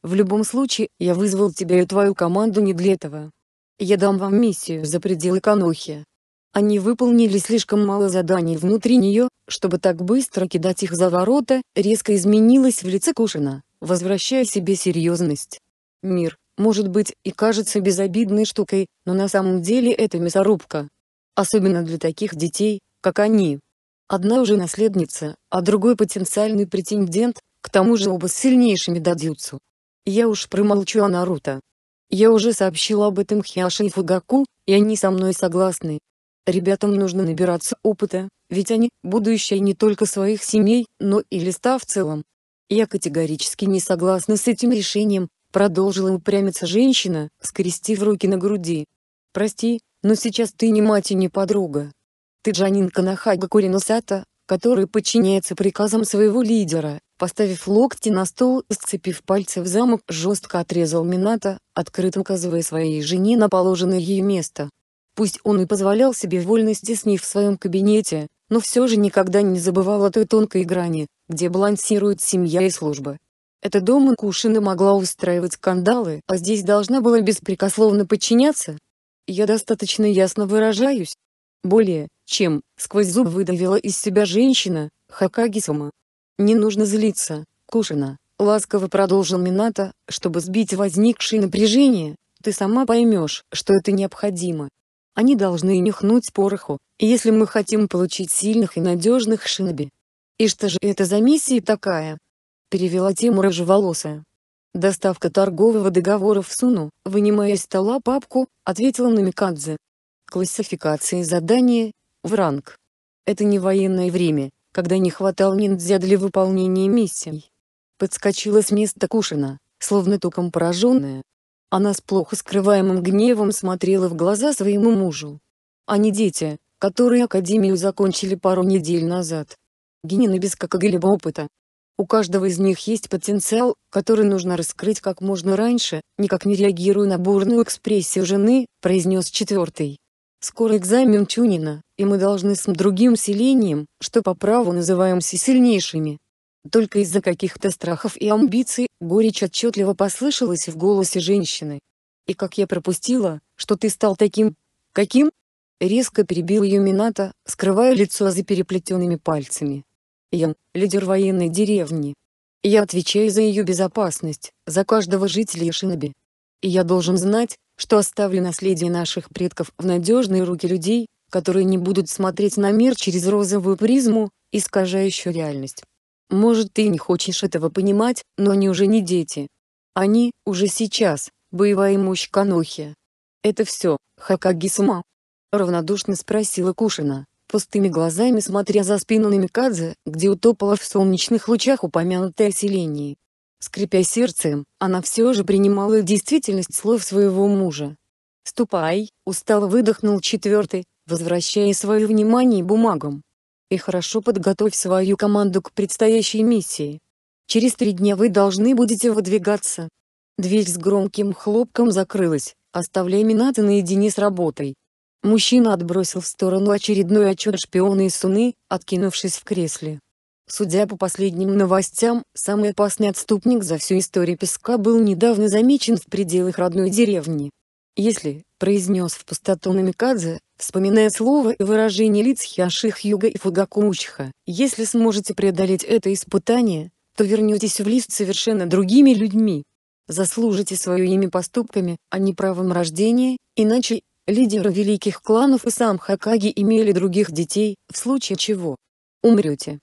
«В любом случае, я вызвал тебя и твою команду не для этого. Я дам вам миссию за пределы Канохи». Они выполнили слишком мало заданий внутри нее, чтобы так быстро кидать их за ворота, резко изменилось в лице Кушина возвращая себе серьезность. Мир, может быть, и кажется безобидной штукой, но на самом деле это мясорубка. Особенно для таких детей, как они. Одна уже наследница, а другой потенциальный претендент, к тому же оба с сильнейшими дадюцу. Я уж промолчу о Наруто. Я уже сообщил об этом Хиаши и Фугаку, и они со мной согласны. Ребятам нужно набираться опыта, ведь они – будущее не только своих семей, но и листа в целом. «Я категорически не согласна с этим решением», — продолжила упрямиться женщина, скрестив руки на груди. «Прости, но сейчас ты не мать и не подруга. Ты Джанинка Нахага Куриносата, который подчиняется приказам своего лидера, поставив локти на стол и сцепив пальцы в замок, жестко отрезал Мината, открыто указывая своей жене на положенное ей место. Пусть он и позволял себе вольности с ней в своем кабинете, но все же никогда не забывала той тонкой грани, где балансирует семья и служба. Это дома Кушина могла устраивать скандалы, а здесь должна была беспрекословно подчиняться. Я достаточно ясно выражаюсь. Более, чем, сквозь зуб выдавила из себя женщина, Хакагисума. Не нужно злиться, Кушина, ласково продолжил Мината, чтобы сбить возникшее напряжение, ты сама поймешь, что это необходимо. Они должны нюхнуть пороху, если мы хотим получить сильных и надежных шиноби. И что же это за миссия такая? Перевела тему рыжеволосая. Доставка торгового договора в Суну, вынимая из стола папку, ответила Намикадзе. Классификация задания – в ранг. Это не военное время, когда не хватало ниндзя для выполнения миссий. Подскочила с места Кушина, словно током пораженная, она с плохо скрываемым гневом смотрела в глаза своему мужу. Они дети, которые академию закончили пару недель назад. Генины без какого-либо опыта. У каждого из них есть потенциал, который нужно раскрыть как можно раньше, никак не реагируя на бурную экспрессию жены, произнес четвертый. Скоро экзамен Тюнина, и мы должны с другим селением, что по праву называемся сильнейшими. Только из-за каких-то страхов и амбиций Горечь отчетливо послышалась в голосе женщины. «И как я пропустила, что ты стал таким... каким?» Резко перебил ее Мината, скрывая лицо за переплетенными пальцами. «Ян, лидер военной деревни. Я отвечаю за ее безопасность, за каждого жителя Шиноби. И я должен знать, что оставлю наследие наших предков в надежные руки людей, которые не будут смотреть на мир через розовую призму, искажающую реальность. Может ты не хочешь этого понимать, но они уже не дети. Они, уже сейчас, боевая мощь Канохи. Это все, Хакаги Равнодушно спросила Кушина, пустыми глазами смотря за спину Намикадзе, где утопала в солнечных лучах упомянутое селение. Скрипя сердцем, она все же принимала действительность слов своего мужа. «Ступай», — устало выдохнул четвертый, возвращая свое внимание бумагам и хорошо подготовь свою команду к предстоящей миссии. Через три дня вы должны будете выдвигаться». Дверь с громким хлопком закрылась, оставляя Мината наедине с работой. Мужчина отбросил в сторону очередной отчет шпиона из Суны, откинувшись в кресле. Судя по последним новостям, самый опасный отступник за всю историю песка был недавно замечен в пределах родной деревни. Если, произнес в пустоту Намикадзе, вспоминая слово и выражение лиц Хиаших Юга и Фугакумучха, если сможете преодолеть это испытание, то вернетесь в лист совершенно другими людьми. Заслужите свое имя поступками, а не правом рождения, иначе, лидеры великих кланов и сам Хакаги имели других детей, в случае чего умрете.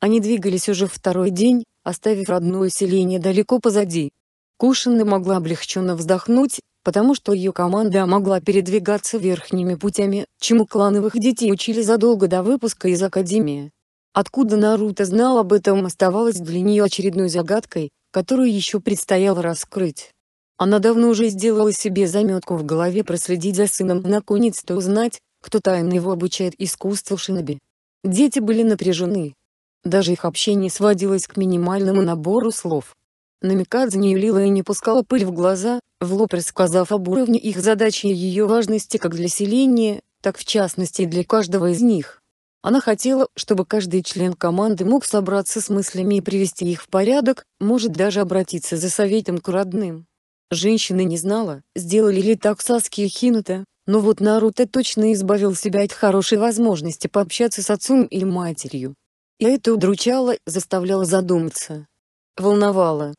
Они двигались уже второй день, оставив родное селение далеко позади. Кушина могла облегченно вздохнуть, потому что ее команда могла передвигаться верхними путями, чему клановых детей учили задолго до выпуска из Академии. Откуда Наруто знал об этом оставалось для нее очередной загадкой, которую еще предстояло раскрыть. Она давно уже сделала себе заметку в голове проследить за сыном наконец-то узнать, кто тайно его обучает искусству шиноби. Дети были напряжены. Даже их общение сводилось к минимальному набору слов. Намикадзе не юлила и не пускала пыль в глаза, в лоб рассказав об уровне их задачи и ее важности как для селения, так в частности для каждого из них. Она хотела, чтобы каждый член команды мог собраться с мыслями и привести их в порядок, может даже обратиться за советом к родным. Женщина не знала, сделали ли так Саски и Хинута, но вот Наруто точно избавил себя от хорошей возможности пообщаться с отцом или матерью. И это удручало, заставляло задуматься. Волновало.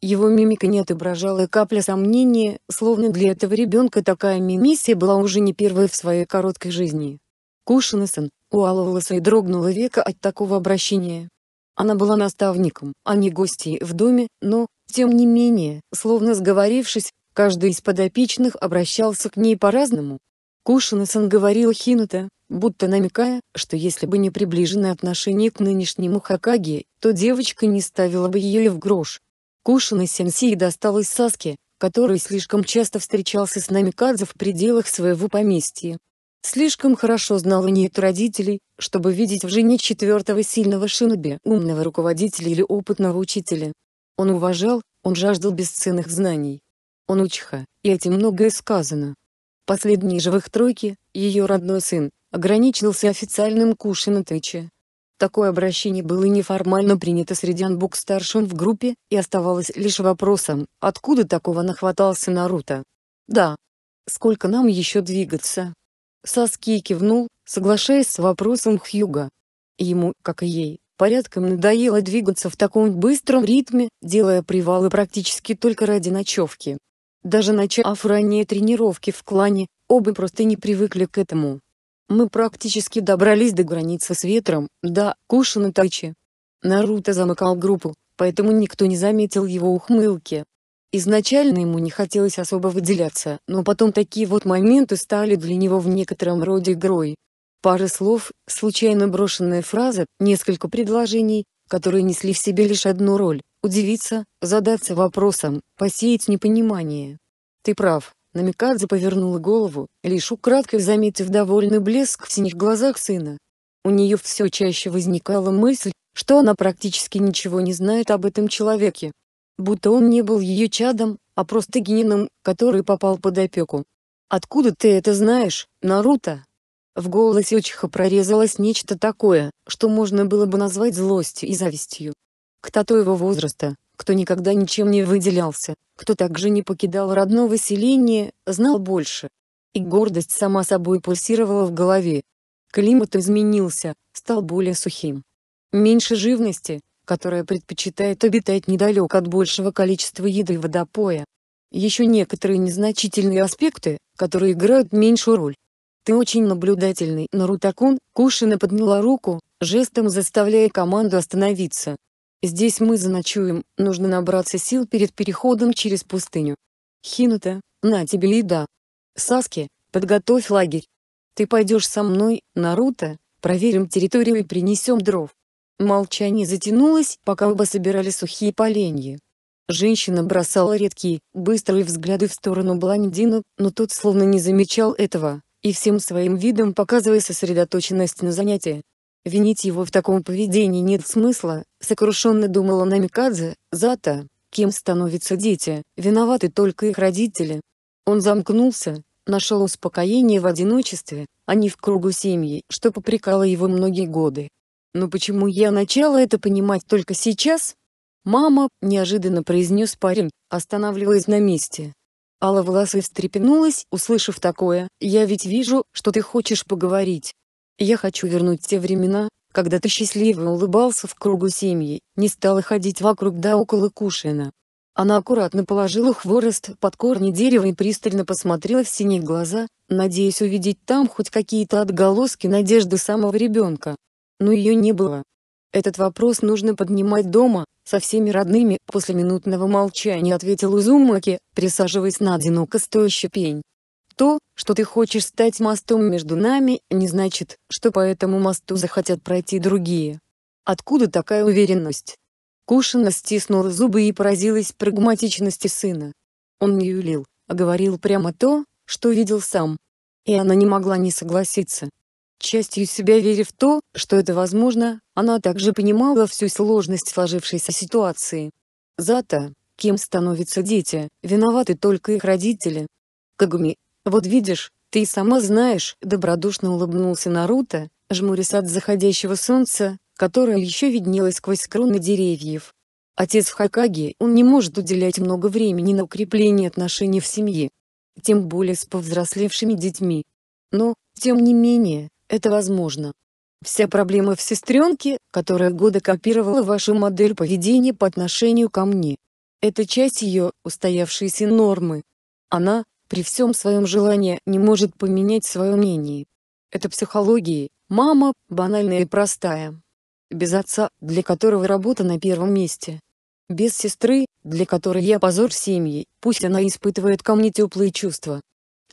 Его мимика не отображала и капля сомнения, словно для этого ребенка такая мимисия была уже не первой в своей короткой жизни. Кушинесон у Алловласа и дрогнула века от такого обращения. Она была наставником, а не гостьей в доме, но, тем не менее, словно сговорившись, каждый из подопечных обращался к ней по-разному. Кушинесон говорил Хинута, будто намекая, что если бы не приближенное отношение к нынешнему Хакаге, то девочка не ставила бы ее и в грош. Кушин из достал из Саски, который слишком часто встречался с Намикадзе в пределах своего поместья. Слишком хорошо знал Аниет родителей, чтобы видеть в жене четвертого сильного шиноби, умного руководителя или опытного учителя. Он уважал, он жаждал бесценных знаний. Он учха, и этим многое сказано. Последний живых в ее родной сын, ограничился официальным Кушина Тыча, Такое обращение было неформально принято среди анбук-старшин в группе и оставалось лишь вопросом, откуда такого нахватался Наруто. «Да. Сколько нам еще двигаться?» Саски кивнул, соглашаясь с вопросом Хьюга. Ему, как и ей, порядком надоело двигаться в таком быстром ритме, делая привалы практически только ради ночевки. Даже начав ранние тренировки в клане, оба просто не привыкли к этому. Мы практически добрались до границы с ветром, до кушаны тачи. Наруто замыкал группу, поэтому никто не заметил его ухмылки. Изначально ему не хотелось особо выделяться, но потом такие вот моменты стали для него в некотором роде игрой. Пара слов, случайно брошенная фраза, несколько предложений, которые несли в себе лишь одну роль – удивиться, задаться вопросом, посеять непонимание. «Ты прав, Намикадзе повернула голову, лишь украдкой заметив довольный блеск в синих глазах сына. У нее все чаще возникала мысль, что она практически ничего не знает об этом человеке. Будто он не был ее чадом, а просто генином, который попал под опеку. «Откуда ты это знаешь, Наруто?» В голосе Учиха прорезалось нечто такое, что можно было бы назвать злостью и завистью. Кто то его возраста, кто никогда ничем не выделялся, кто также не покидал родного селения, знал больше. И гордость сама собой пульсировала в голове. Климат изменился, стал более сухим. Меньше живности, которая предпочитает обитать недалеко от большего количества еды и водопоя. Еще некоторые незначительные аспекты, которые играют меньшую роль. «Ты очень наблюдательный, Нарутакун», Кушина подняла руку, жестом заставляя команду остановиться. Здесь мы заночуем, нужно набраться сил перед переходом через пустыню. Хинута, на тебе еда. Саски, подготовь лагерь. Ты пойдешь со мной, Наруто, проверим территорию и принесем дров. Молчание затянулось, пока оба собирали сухие поленья. Женщина бросала редкие, быстрые взгляды в сторону блондина, но тот словно не замечал этого, и всем своим видом показывая сосредоточенность на занятии. Винить его в таком поведении нет смысла, сокрушенно думала Намикадзе, Зато, кем становятся дети, виноваты только их родители. Он замкнулся, нашел успокоение в одиночестве, а не в кругу семьи, что попрекало его многие годы. Но почему я начала это понимать только сейчас? Мама, неожиданно произнес парень, останавливаясь на месте. Алла волосы встрепенулась, услышав такое, «Я ведь вижу, что ты хочешь поговорить, я хочу вернуть те времена, когда ты счастливо улыбался в кругу семьи, не стала ходить вокруг да около Кушина. Она аккуратно положила хворост под корни дерева и пристально посмотрела в синие глаза, надеясь увидеть там хоть какие-то отголоски надежды самого ребенка. Но ее не было. «Этот вопрос нужно поднимать дома, со всеми родными», после минутного молчания ответил Узумаки, присаживаясь на одиноко стоящий пень. То, что ты хочешь стать мостом между нами, не значит, что по этому мосту захотят пройти другие. Откуда такая уверенность? Кушина стиснула зубы и поразилась прагматичности сына. Он не юлил, а говорил прямо то, что видел сам. И она не могла не согласиться. Частью себя веря в то, что это возможно, она также понимала всю сложность сложившейся ситуации. Зато, кем становятся дети, виноваты только их родители. Кагуми, «Вот видишь, ты и сама знаешь», — добродушно улыбнулся Наруто, жмурясь от заходящего солнца, которое еще виднелось сквозь кроны деревьев. Отец в Хакаге, он не может уделять много времени на укрепление отношений в семье, тем более с повзрослевшими детьми. Но, тем не менее, это возможно. Вся проблема в сестренке, которая года копировала вашу модель поведения по отношению ко мне. Это часть ее устоявшейся нормы. Она, при всем своем желании не может поменять свое мнение. Это психология, мама, банальная и простая. Без отца, для которого работа на первом месте. Без сестры, для которой я позор семьи, пусть она испытывает ко мне теплые чувства.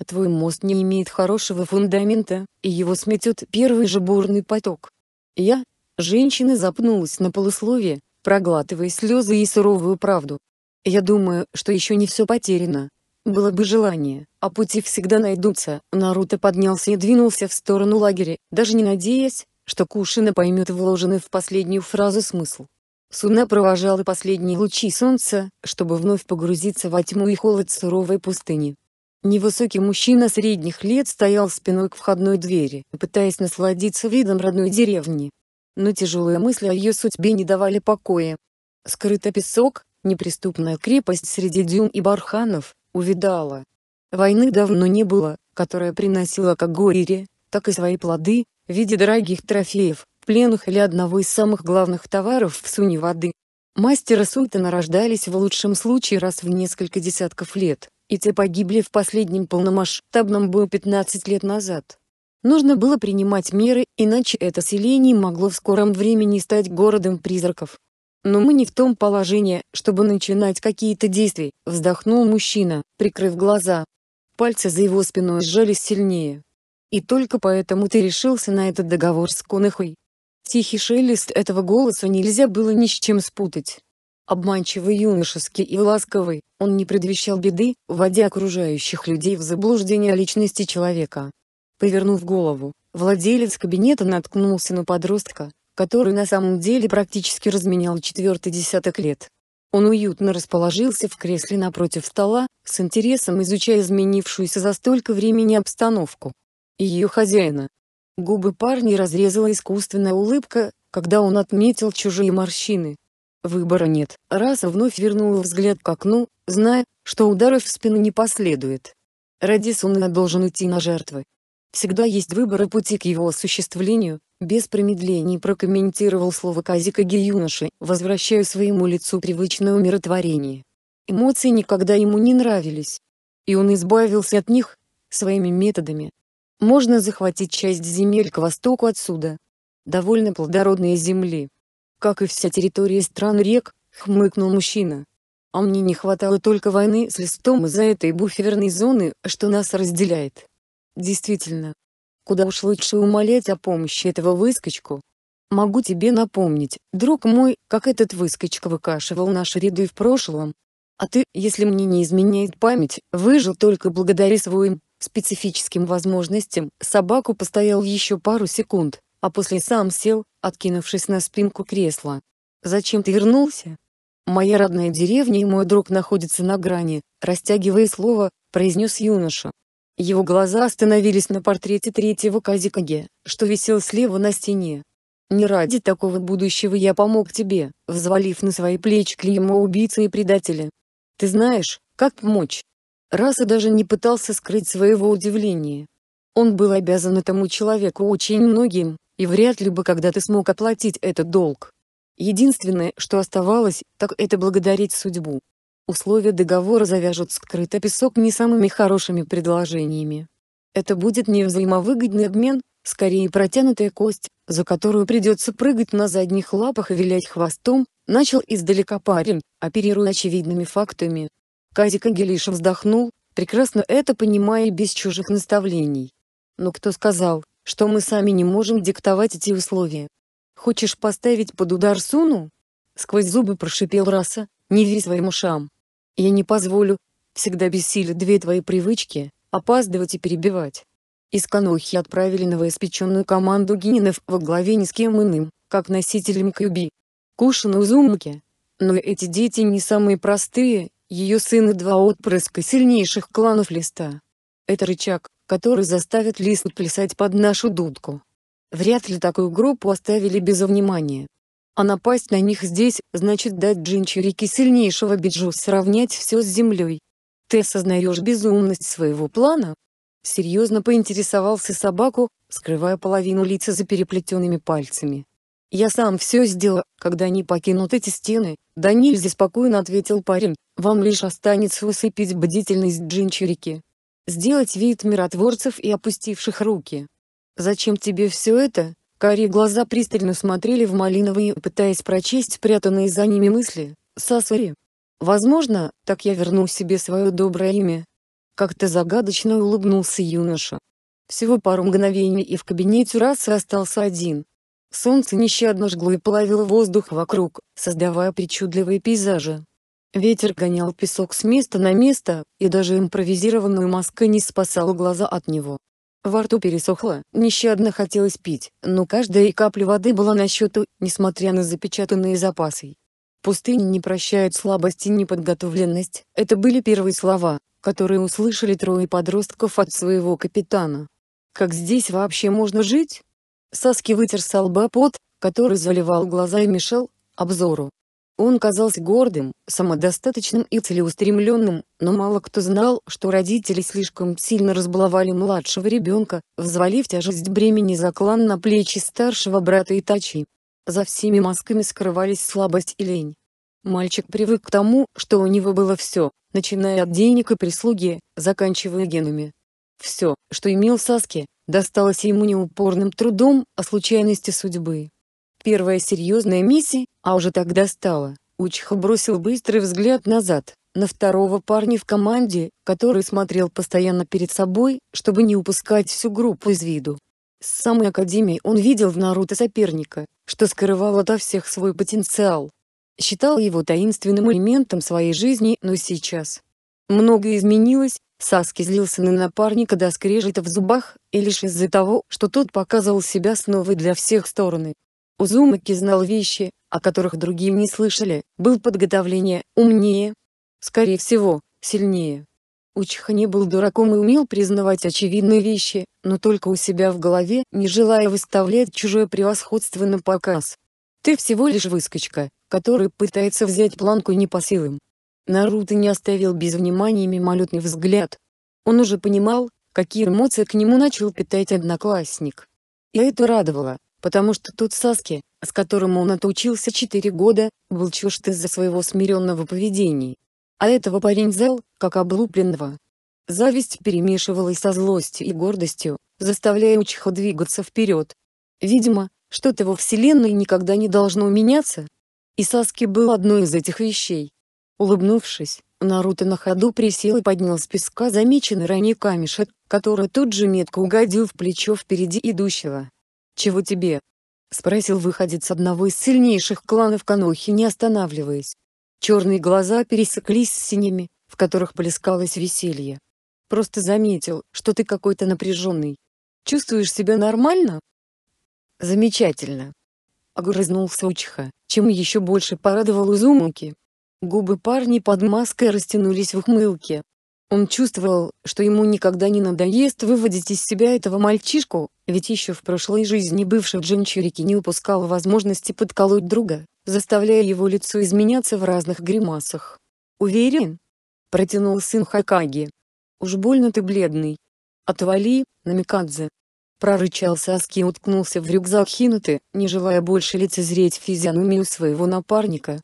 Твой мост не имеет хорошего фундамента, и его сметет первый же бурный поток. Я, женщина запнулась на полусловие, проглатывая слезы и суровую правду. Я думаю, что еще не все потеряно. Было бы желание, а пути всегда найдутся. Наруто поднялся и двинулся в сторону лагеря, даже не надеясь, что Кушина поймет вложенный в последнюю фразу смысл. Суна провожала последние лучи солнца, чтобы вновь погрузиться во тьму и холод суровой пустыни. Невысокий мужчина средних лет стоял спиной к входной двери, пытаясь насладиться видом родной деревни. Но тяжелые мысли о ее судьбе не давали покоя. Скрытый песок, неприступная крепость среди дюн и барханов, увидала. Войны давно не было, которая приносила как горе, так и свои плоды, в виде дорогих трофеев, пленных или одного из самых главных товаров в Суне воды. Мастера Султана рождались в лучшем случае раз в несколько десятков лет, и те погибли в последнем полномасштабном бою 15 лет назад. Нужно было принимать меры, иначе это селение могло в скором времени стать городом призраков но мы не в том положении, чтобы начинать какие-то действия», — вздохнул мужчина, прикрыв глаза. Пальцы за его спиной сжались сильнее. «И только поэтому ты решился на этот договор с Конахой?» Тихий шелест этого голоса нельзя было ни с чем спутать. Обманчивый юношеский и ласковый, он не предвещал беды, вводя окружающих людей в заблуждение о личности человека. Повернув голову, владелец кабинета наткнулся на подростка, который на самом деле практически разменял четвертый десяток лет. Он уютно расположился в кресле напротив стола, с интересом изучая изменившуюся за столько времени обстановку. ее хозяина. Губы парня разрезала искусственная улыбка, когда он отметил чужие морщины. Выбора нет. Раса вновь вернула взгляд к окну, зная, что ударов в спину не последует. Ради сунна должен идти на жертвы. Всегда есть выбор и пути к его осуществлению, без промедлений прокомментировал слово Казика юноши, возвращая своему лицу привычное умиротворение. Эмоции никогда ему не нравились. И он избавился от них, своими методами. Можно захватить часть земель к востоку отсюда. Довольно плодородные земли. Как и вся территория стран рек, хмыкнул мужчина. А мне не хватало только войны с листом из-за этой буферной зоны, что нас разделяет. Действительно, Куда уж лучше умолять о помощи этого выскочку. Могу тебе напомнить, друг мой, как этот выскочка выкашивал наши ряды в прошлом. А ты, если мне не изменяет память, выжил только благодаря своим специфическим возможностям. Собаку постоял еще пару секунд, а после сам сел, откинувшись на спинку кресла. «Зачем ты вернулся?» «Моя родная деревня и мой друг находятся на грани», растягивая слово, произнес юноша. Его глаза остановились на портрете третьего Казикаге, что висел слева на стене. «Не ради такого будущего я помог тебе», взвалив на свои плечи клеймо убийцы и предателя. «Ты знаешь, как помочь?» Раса даже не пытался скрыть своего удивления. Он был обязан этому человеку очень многим, и вряд ли бы когда-то смог оплатить этот долг. Единственное, что оставалось, так это благодарить судьбу, Условия договора завяжут скрыто песок не самыми хорошими предложениями. Это будет не взаимовыгодный обмен, скорее протянутая кость, за которую придется прыгать на задних лапах и вилять хвостом, начал издалека парень, оперируя очевидными фактами. Казик Агелиша вздохнул, прекрасно это понимая без чужих наставлений. Но кто сказал, что мы сами не можем диктовать эти условия? Хочешь поставить под удар Суну? Сквозь зубы прошипел Раса, не верь своим ушам. Я не позволю, всегда бессили две твои привычки, опаздывать и перебивать. Из Канохи отправили новоиспеченную команду гининов во главе ни с кем иным, как носителем Кьюби. Кушин Узумаки. Но эти дети не самые простые, ее сыны и два отпрыска сильнейших кланов Листа. Это рычаг, который заставит Лист плясать под нашу дудку. Вряд ли такую группу оставили без внимания. А напасть на них здесь, значит дать джинчирике сильнейшего биджу сравнять все с землей. Ты осознаешь безумность своего плана? Серьезно поинтересовался собаку, скрывая половину лица за переплетенными пальцами. «Я сам все сделал, когда они покинут эти стены», — да нельзя спокойно ответил парень, «вам лишь останется усыпить бдительность джинчирики. Сделать вид миротворцев и опустивших руки. Зачем тебе все это?» Карие глаза пристально смотрели в малиновые, пытаясь прочесть спрятанные за ними мысли. «Сасари. Возможно, так я верну себе свое доброе имя». Как-то загадочно улыбнулся юноша. Всего пару мгновений и в кабинете Раса остался один. Солнце нещадно жгло и плавило воздух вокруг, создавая причудливые пейзажи. Ветер гонял песок с места на место, и даже импровизированную маска не спасала глаза от него. Во рту пересохло, нещадно хотелось пить, но каждая капля воды была на счету, несмотря на запечатанные запасы. Пустыня не прощает слабость и неподготовленность, это были первые слова, которые услышали трое подростков от своего капитана. Как здесь вообще можно жить? Саски вытер со лба пот, который заливал глаза и мешал обзору. Он казался гордым, самодостаточным и целеустремленным, но мало кто знал, что родители слишком сильно разбаловали младшего ребенка, взвалив тяжесть бремени за клан на плечи старшего брата Итачи. За всеми масками скрывались слабость и лень. Мальчик привык к тому, что у него было все, начиная от денег и прислуги, заканчивая генами. Все, что имел Саски, досталось ему не упорным трудом, а случайности судьбы. Первая серьезная миссия, а уже тогда стала. Учиха бросил быстрый взгляд назад, на второго парня в команде, который смотрел постоянно перед собой, чтобы не упускать всю группу из виду. С самой Академией он видел в Наруто соперника, что скрывал ото всех свой потенциал. Считал его таинственным элементом своей жизни, но сейчас. Многое изменилось, Саски злился на напарника до скрежета в зубах, и лишь из-за того, что тот показывал себя с новой для всех стороны, Узумаки знал вещи, о которых другие не слышали, был подготовление, умнее, скорее всего, сильнее. Учиха не был дураком и умел признавать очевидные вещи, но только у себя в голове, не желая выставлять чужое превосходство на показ. Ты всего лишь выскочка, который пытается взять планку не по силам. Наруто не оставил без внимания мимолетный взгляд. Он уже понимал, какие эмоции к нему начал питать одноклассник. И это радовало потому что тот Саски, с которым он отучился четыре года, был чужд из-за своего смиренного поведения. А этого парень взял, как облупленного. Зависть перемешивалась со злостью и гордостью, заставляя Учиха двигаться вперед. Видимо, что-то во вселенной никогда не должно меняться. И Саски был одной из этих вещей. Улыбнувшись, Наруто на ходу присел и поднял с песка замеченный ранее камешек, который тут же метко угодил в плечо впереди идущего. «Чего тебе?» — спросил выходец одного из сильнейших кланов Канохи, не останавливаясь. Черные глаза пересеклись с синими, в которых плескалось веселье. «Просто заметил, что ты какой-то напряженный. Чувствуешь себя нормально?» «Замечательно!» — огрызнулся Учиха, чем еще больше порадовал узумаки. Губы парня под маской растянулись в ухмылке, он чувствовал, что ему никогда не надоест выводить из себя этого мальчишку, ведь еще в прошлой жизни бывший Джим Чирики не упускал возможности подколоть друга, заставляя его лицо изменяться в разных гримасах. «Уверен?» — протянул сын Хакаги. «Уж больно ты бледный. Отвали, Намикадзе!» Прорычал Саски и уткнулся в рюкзак Хинуты, не желая больше лицезреть физиономию своего напарника.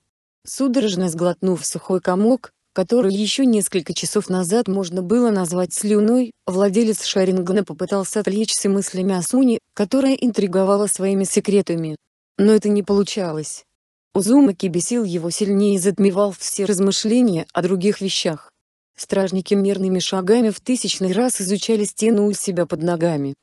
Судорожно сглотнув сухой комок, который еще несколько часов назад можно было назвать слюной, владелец Шарингана попытался отвлечься мыслями о Суне, которая интриговала своими секретами. Но это не получалось. Узумаки бесил его сильнее и затмевал все размышления о других вещах. Стражники мирными шагами в тысячный раз изучали стену у себя под ногами.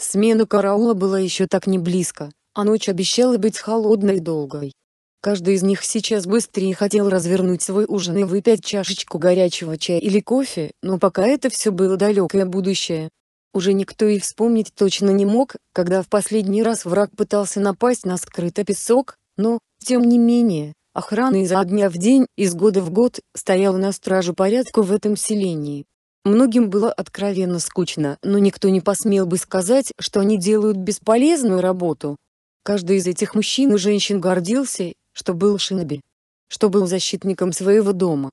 Смена караула была еще так не близко, а ночь обещала быть холодной и долгой. Каждый из них сейчас быстрее хотел развернуть свой ужин и выпить чашечку горячего чая или кофе, но пока это все было далекое будущее. Уже никто и вспомнить точно не мог, когда в последний раз враг пытался напасть на скрытый песок, но, тем не менее, охрана изо дня в день, из года в год, стояла на страже порядку в этом селении. Многим было откровенно скучно, но никто не посмел бы сказать, что они делают бесполезную работу. Каждый из этих мужчин и женщин гордился что был шиноби, что был защитником своего дома.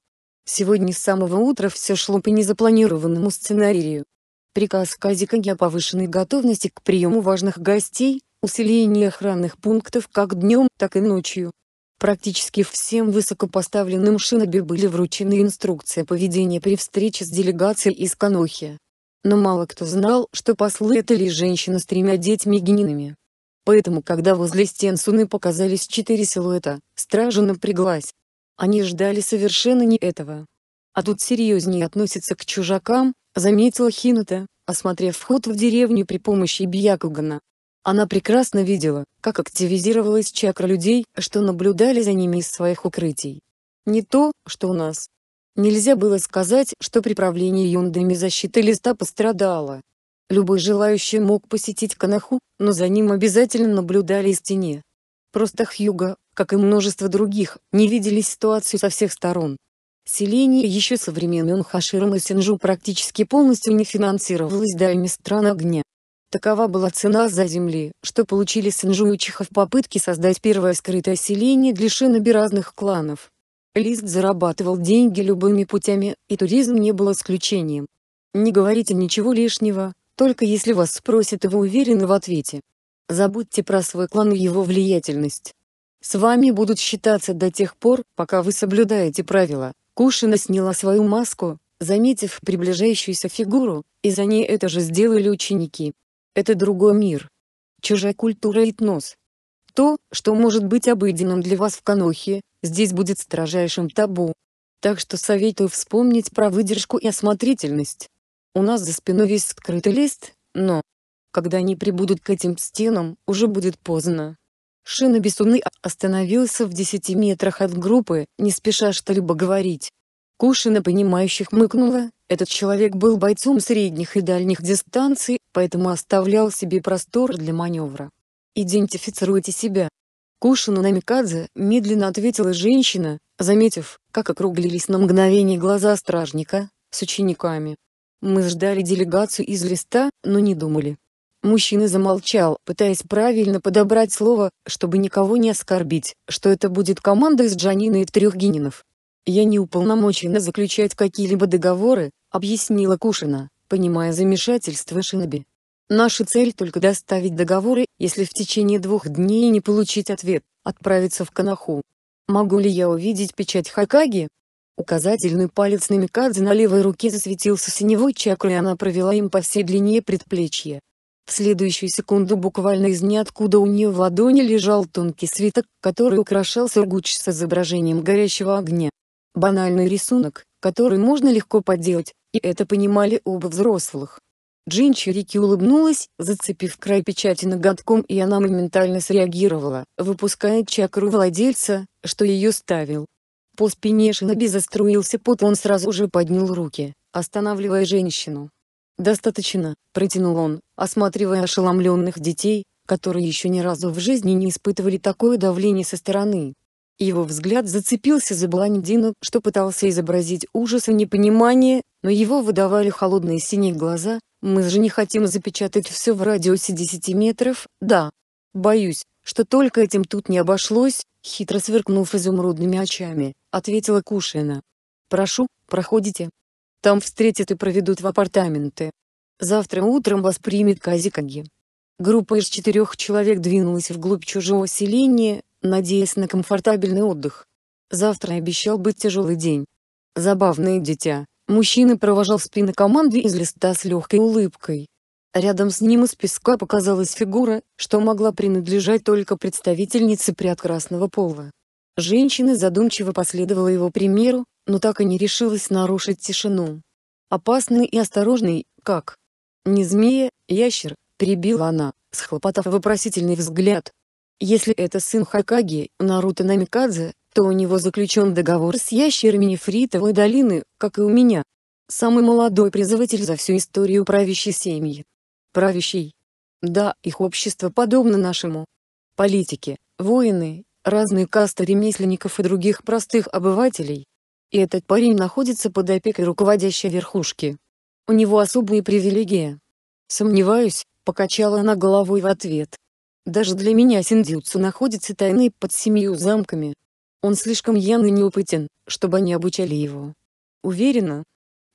Сегодня с самого утра все шло по незапланированному сценарию. Приказ Казикаги о повышенной готовности к приему важных гостей, усиление охранных пунктов как днем, так и ночью. Практически всем высокопоставленным шиноби были вручены инструкции поведения при встрече с делегацией из Канохи. Но мало кто знал, что послы это ли женщина с тремя детьми генинами. Поэтому, когда возле стен Суны показались четыре силуэта, стража напряглась. Они ждали совершенно не этого. А тут серьезнее относятся к чужакам, заметила Хината, осмотрев вход в деревню при помощи Бьякугана. Она прекрасно видела, как активизировалась чакра людей, что наблюдали за ними из своих укрытий. Не то, что у нас. Нельзя было сказать, что при правлении юндами защита листа пострадала, Любой желающий мог посетить Канаху, но за ним обязательно наблюдали из тени. Просто Хьюга, как и множество других, не видели ситуацию со всех сторон. Селение еще со времен Хаширам и Синжу практически полностью не финансировалось дайми стран огня. Такова была цена за земли, что получили Синжу и Чиха в попытке создать первое скрытое селение для шиноби разных кланов. Лист зарабатывал деньги любыми путями, и туризм не был исключением. Не говорите ничего лишнего, только если вас спросят и вы уверены в ответе. Забудьте про свой клан и его влиятельность. С вами будут считаться до тех пор, пока вы соблюдаете правила. Кушина сняла свою маску, заметив приближающуюся фигуру, и за ней это же сделали ученики. Это другой мир. Чужая культура и этнос. То, что может быть обыденным для вас в Канохе, здесь будет строжайшим табу. Так что советую вспомнить про выдержку и осмотрительность. У нас за спиной весь скрытый лист, но... Когда они прибудут к этим стенам, уже будет поздно. Шина Бесуны остановился в десяти метрах от группы, не спеша что-либо говорить. Кушина понимающих мыкнула, этот человек был бойцом средних и дальних дистанций, поэтому оставлял себе простор для маневра. «Идентифицируйте себя». Кушину Намикадзе медленно ответила женщина, заметив, как округлились на мгновение глаза стражника, с учениками. Мы ждали делегацию из листа, но не думали. Мужчина замолчал, пытаясь правильно подобрать слово, чтобы никого не оскорбить, что это будет команда из Джанины и трех Гининов. «Я не уполномочена заключать какие-либо договоры», — объяснила Кушина, понимая замешательство Шиноби. «Наша цель только доставить договоры, если в течение двух дней не получить ответ, отправиться в Канаху. Могу ли я увидеть печать Хакаги?» Указательный палец намикадзе на левой руке засветился синевой чакрой и она провела им по всей длине предплечья. В следующую секунду буквально из ниоткуда у нее в ладони лежал тонкий свиток, который украшал сургуч с изображением горящего огня. Банальный рисунок, который можно легко подделать, и это понимали оба взрослых. Джин Чирики улыбнулась, зацепив край печати ноготком и она моментально среагировала, выпуская чакру владельца, что ее ставил. По спине Шиноби заструился пот он сразу же поднял руки, останавливая женщину. «Достаточно», — протянул он, осматривая ошеломленных детей, которые еще ни разу в жизни не испытывали такое давление со стороны. Его взгляд зацепился за блондина, что пытался изобразить ужас и непонимание, но его выдавали холодные синие глаза, мы же не хотим запечатать все в радиусе 10 метров, да. Боюсь, что только этим тут не обошлось, хитро сверкнув изумрудными очами, ответила Кушина. «Прошу, проходите. Там встретят и проведут в апартаменты. Завтра утром вас примет Казикаги». Группа из четырех человек двинулась вглубь чужого селения, надеясь на комфортабельный отдых. Завтра обещал быть тяжелый день. Забавное дитя, мужчина провожал спины команды из листа с легкой улыбкой. Рядом с ним из песка показалась фигура, что могла принадлежать только представительнице прекрасного пола. Женщина задумчиво последовала его примеру, но так и не решилась нарушить тишину. «Опасный и осторожный, как?» «Не змея, ящер», — перебила она, схлопотав вопросительный взгляд. «Если это сын Хакаги, Наруто Намикадзе, то у него заключен договор с ящерами Нефритовой долины, как и у меня. Самый молодой призыватель за всю историю правящей семьи. Правящий. Да, их общество подобно нашему. Политики, воины, разные касты ремесленников и других простых обывателей. И этот парень находится под опекой руководящей верхушки. У него особые привилегии. Сомневаюсь, покачала она головой в ответ. Даже для меня Синдзюцу находится тайны под семью замками. Он слишком ян и неопытен, чтобы они обучали его. Уверена?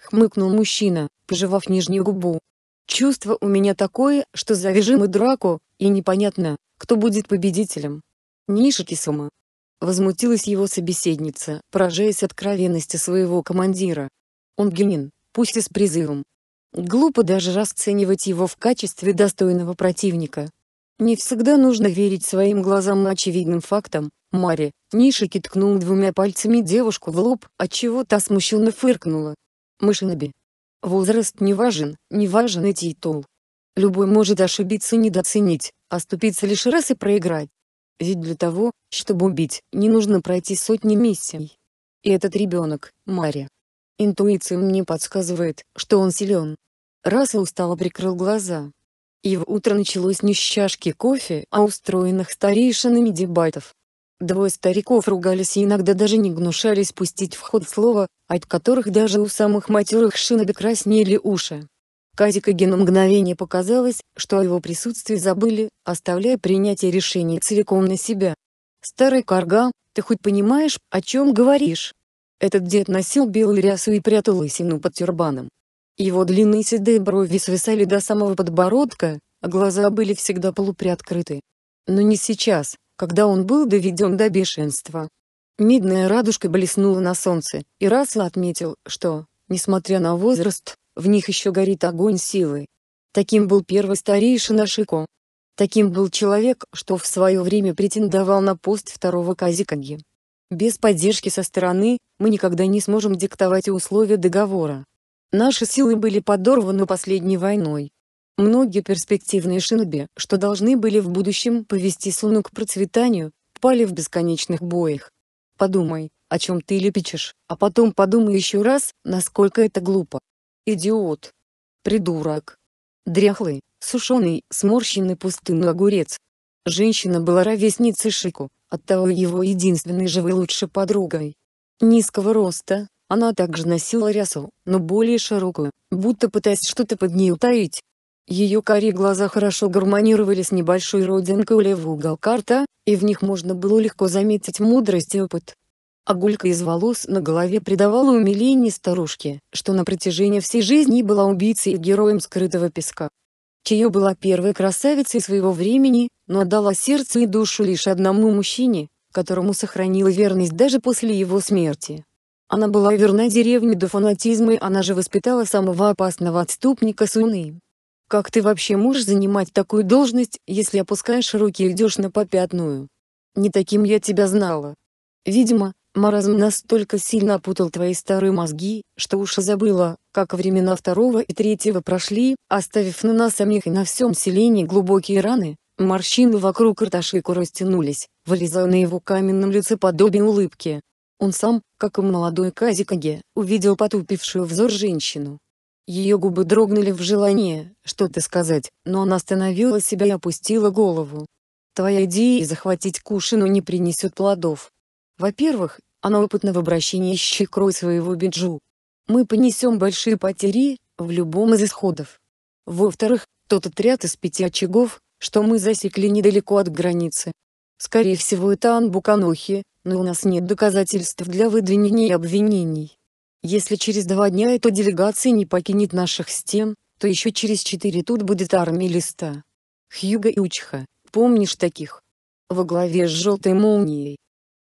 Хмыкнул мужчина, пожевав нижнюю губу. Чувство у меня такое, что завяжем и драку, и непонятно, кто будет победителем. Нишики с Возмутилась его собеседница, поражаясь откровенности своего командира. Он генин, пусть и с призывом. Глупо даже расценивать его в качестве достойного противника. Не всегда нужно верить своим глазам и очевидным фактам. Мари, Нишики ткнул двумя пальцами девушку в лоб, отчего та смущенно фыркнула. Мышинаби. Возраст не важен, не важен и титул. Любой может ошибиться и недооценить, оступиться а лишь раз и проиграть. Ведь для того, чтобы убить, не нужно пройти сотни миссий. И этот ребенок, Мария, Интуиция мне подсказывает, что он силен. Рассел устало прикрыл глаза. И в утро началось не с чашки кофе, а устроенных старейшинами дебатов. Двое стариков ругались и иногда даже не гнушались пустить в ход слова, от которых даже у самых матерых шиноби краснели уши. Казикагину мгновение показалось, что о его присутствии забыли, оставляя принятие решений целиком на себя. «Старый карга, ты хоть понимаешь, о чем говоришь?» Этот дед носил белую рясу и прятал лысину под тюрбаном. Его длинные седые брови свисали до самого подбородка, а глаза были всегда полуприоткрыты. Но не сейчас, когда он был доведен до бешенства. Медная радужка блеснула на солнце, и Рассел отметил, что, несмотря на возраст, в них еще горит огонь силы. Таким был первый старейшина Шико. Таким был человек, что в свое время претендовал на пост второго Казикаги. Без поддержки со стороны, мы никогда не сможем диктовать условия договора. Наши силы были подорваны последней войной. Многие перспективные шиноби, что должны были в будущем повести Суну к процветанию, пали в бесконечных боях. Подумай, о чем ты лепечешь, а потом подумай еще раз, насколько это глупо. Идиот. Придурок. Дряхлый, сушеный, сморщенный пустынный огурец. Женщина была ровесницей Шику, оттого его единственной живой лучшей подругой. Низкого роста, она также носила рясу, но более широкую, будто пытаясь что-то под ней утаить. Ее карие глаза хорошо гармонировали с небольшой родинкой левого уголка рта, и в них можно было легко заметить мудрость и опыт а из волос на голове придавала умилении старушке, что на протяжении всей жизни была убийцей и героем скрытого песка. Чио была первой красавицей своего времени, но отдала сердце и душу лишь одному мужчине, которому сохранила верность даже после его смерти. Она была верна деревне до фанатизма и она же воспитала самого опасного отступника Суны. Как ты вообще можешь занимать такую должность, если опускаешь руки и идешь на попятную? Не таким я тебя знала. Видимо, Маразм настолько сильно опутал твои старые мозги, что уж забыла, как времена второго и третьего прошли, оставив на нас самих и на всем селении глубокие раны, морщины вокруг рта Шику растянулись, вылезая на его каменном лице подобие улыбки. Он сам, как и молодой Казикаге, увидел потупившую взор женщину. Ее губы дрогнули в желании что-то сказать, но она остановила себя и опустила голову. «Твоя идея захватить Кушину не принесет плодов, во-первых, она опытна в обращении с щекрой своего биджу. Мы понесем большие потери, в любом из исходов. Во-вторых, тот отряд из пяти очагов, что мы засекли недалеко от границы. Скорее всего это Анбуканохи, но у нас нет доказательств для выдвинения обвинений. Если через два дня эта делегация не покинет наших стен, то еще через четыре тут будет армия листа. Хьюга и Учха, помнишь таких? Во главе с желтой молнией,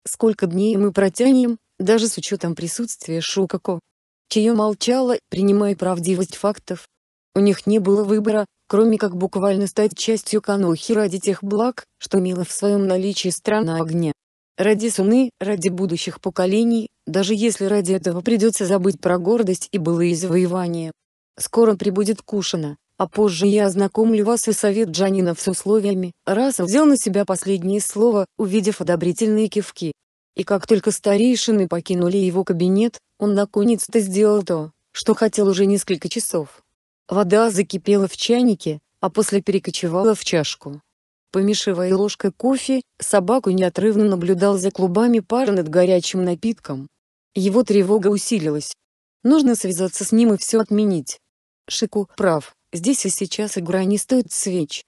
сколько дней мы протянем, даже с учетом присутствия Шукако. Чье молчало принимая правдивость фактов. У них не было выбора, кроме как буквально стать частью Канохи ради тех благ, что имела в своем наличии страна огня. Ради Суны, ради будущих поколений, даже если ради этого придется забыть про гордость и былые завоевания. Скоро прибудет Кушина, а позже я ознакомлю вас и совет Джанинов с условиями, раз взял на себя последнее слово, увидев одобрительные кивки. И как только старейшины покинули его кабинет, он наконец-то сделал то, что хотел уже несколько часов. Вода закипела в чайнике, а после перекочевала в чашку. Помешивая ложкой кофе, собаку неотрывно наблюдал за клубами пара над горячим напитком. Его тревога усилилась. Нужно связаться с ним и все отменить. Шику прав. Здесь и сейчас игра не стоит свеч.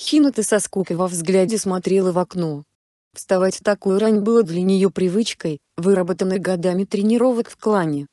Хинута со скукой во взгляде смотрела в окно. Вставать в такую рань было для нее привычкой, выработанной годами тренировок в клане.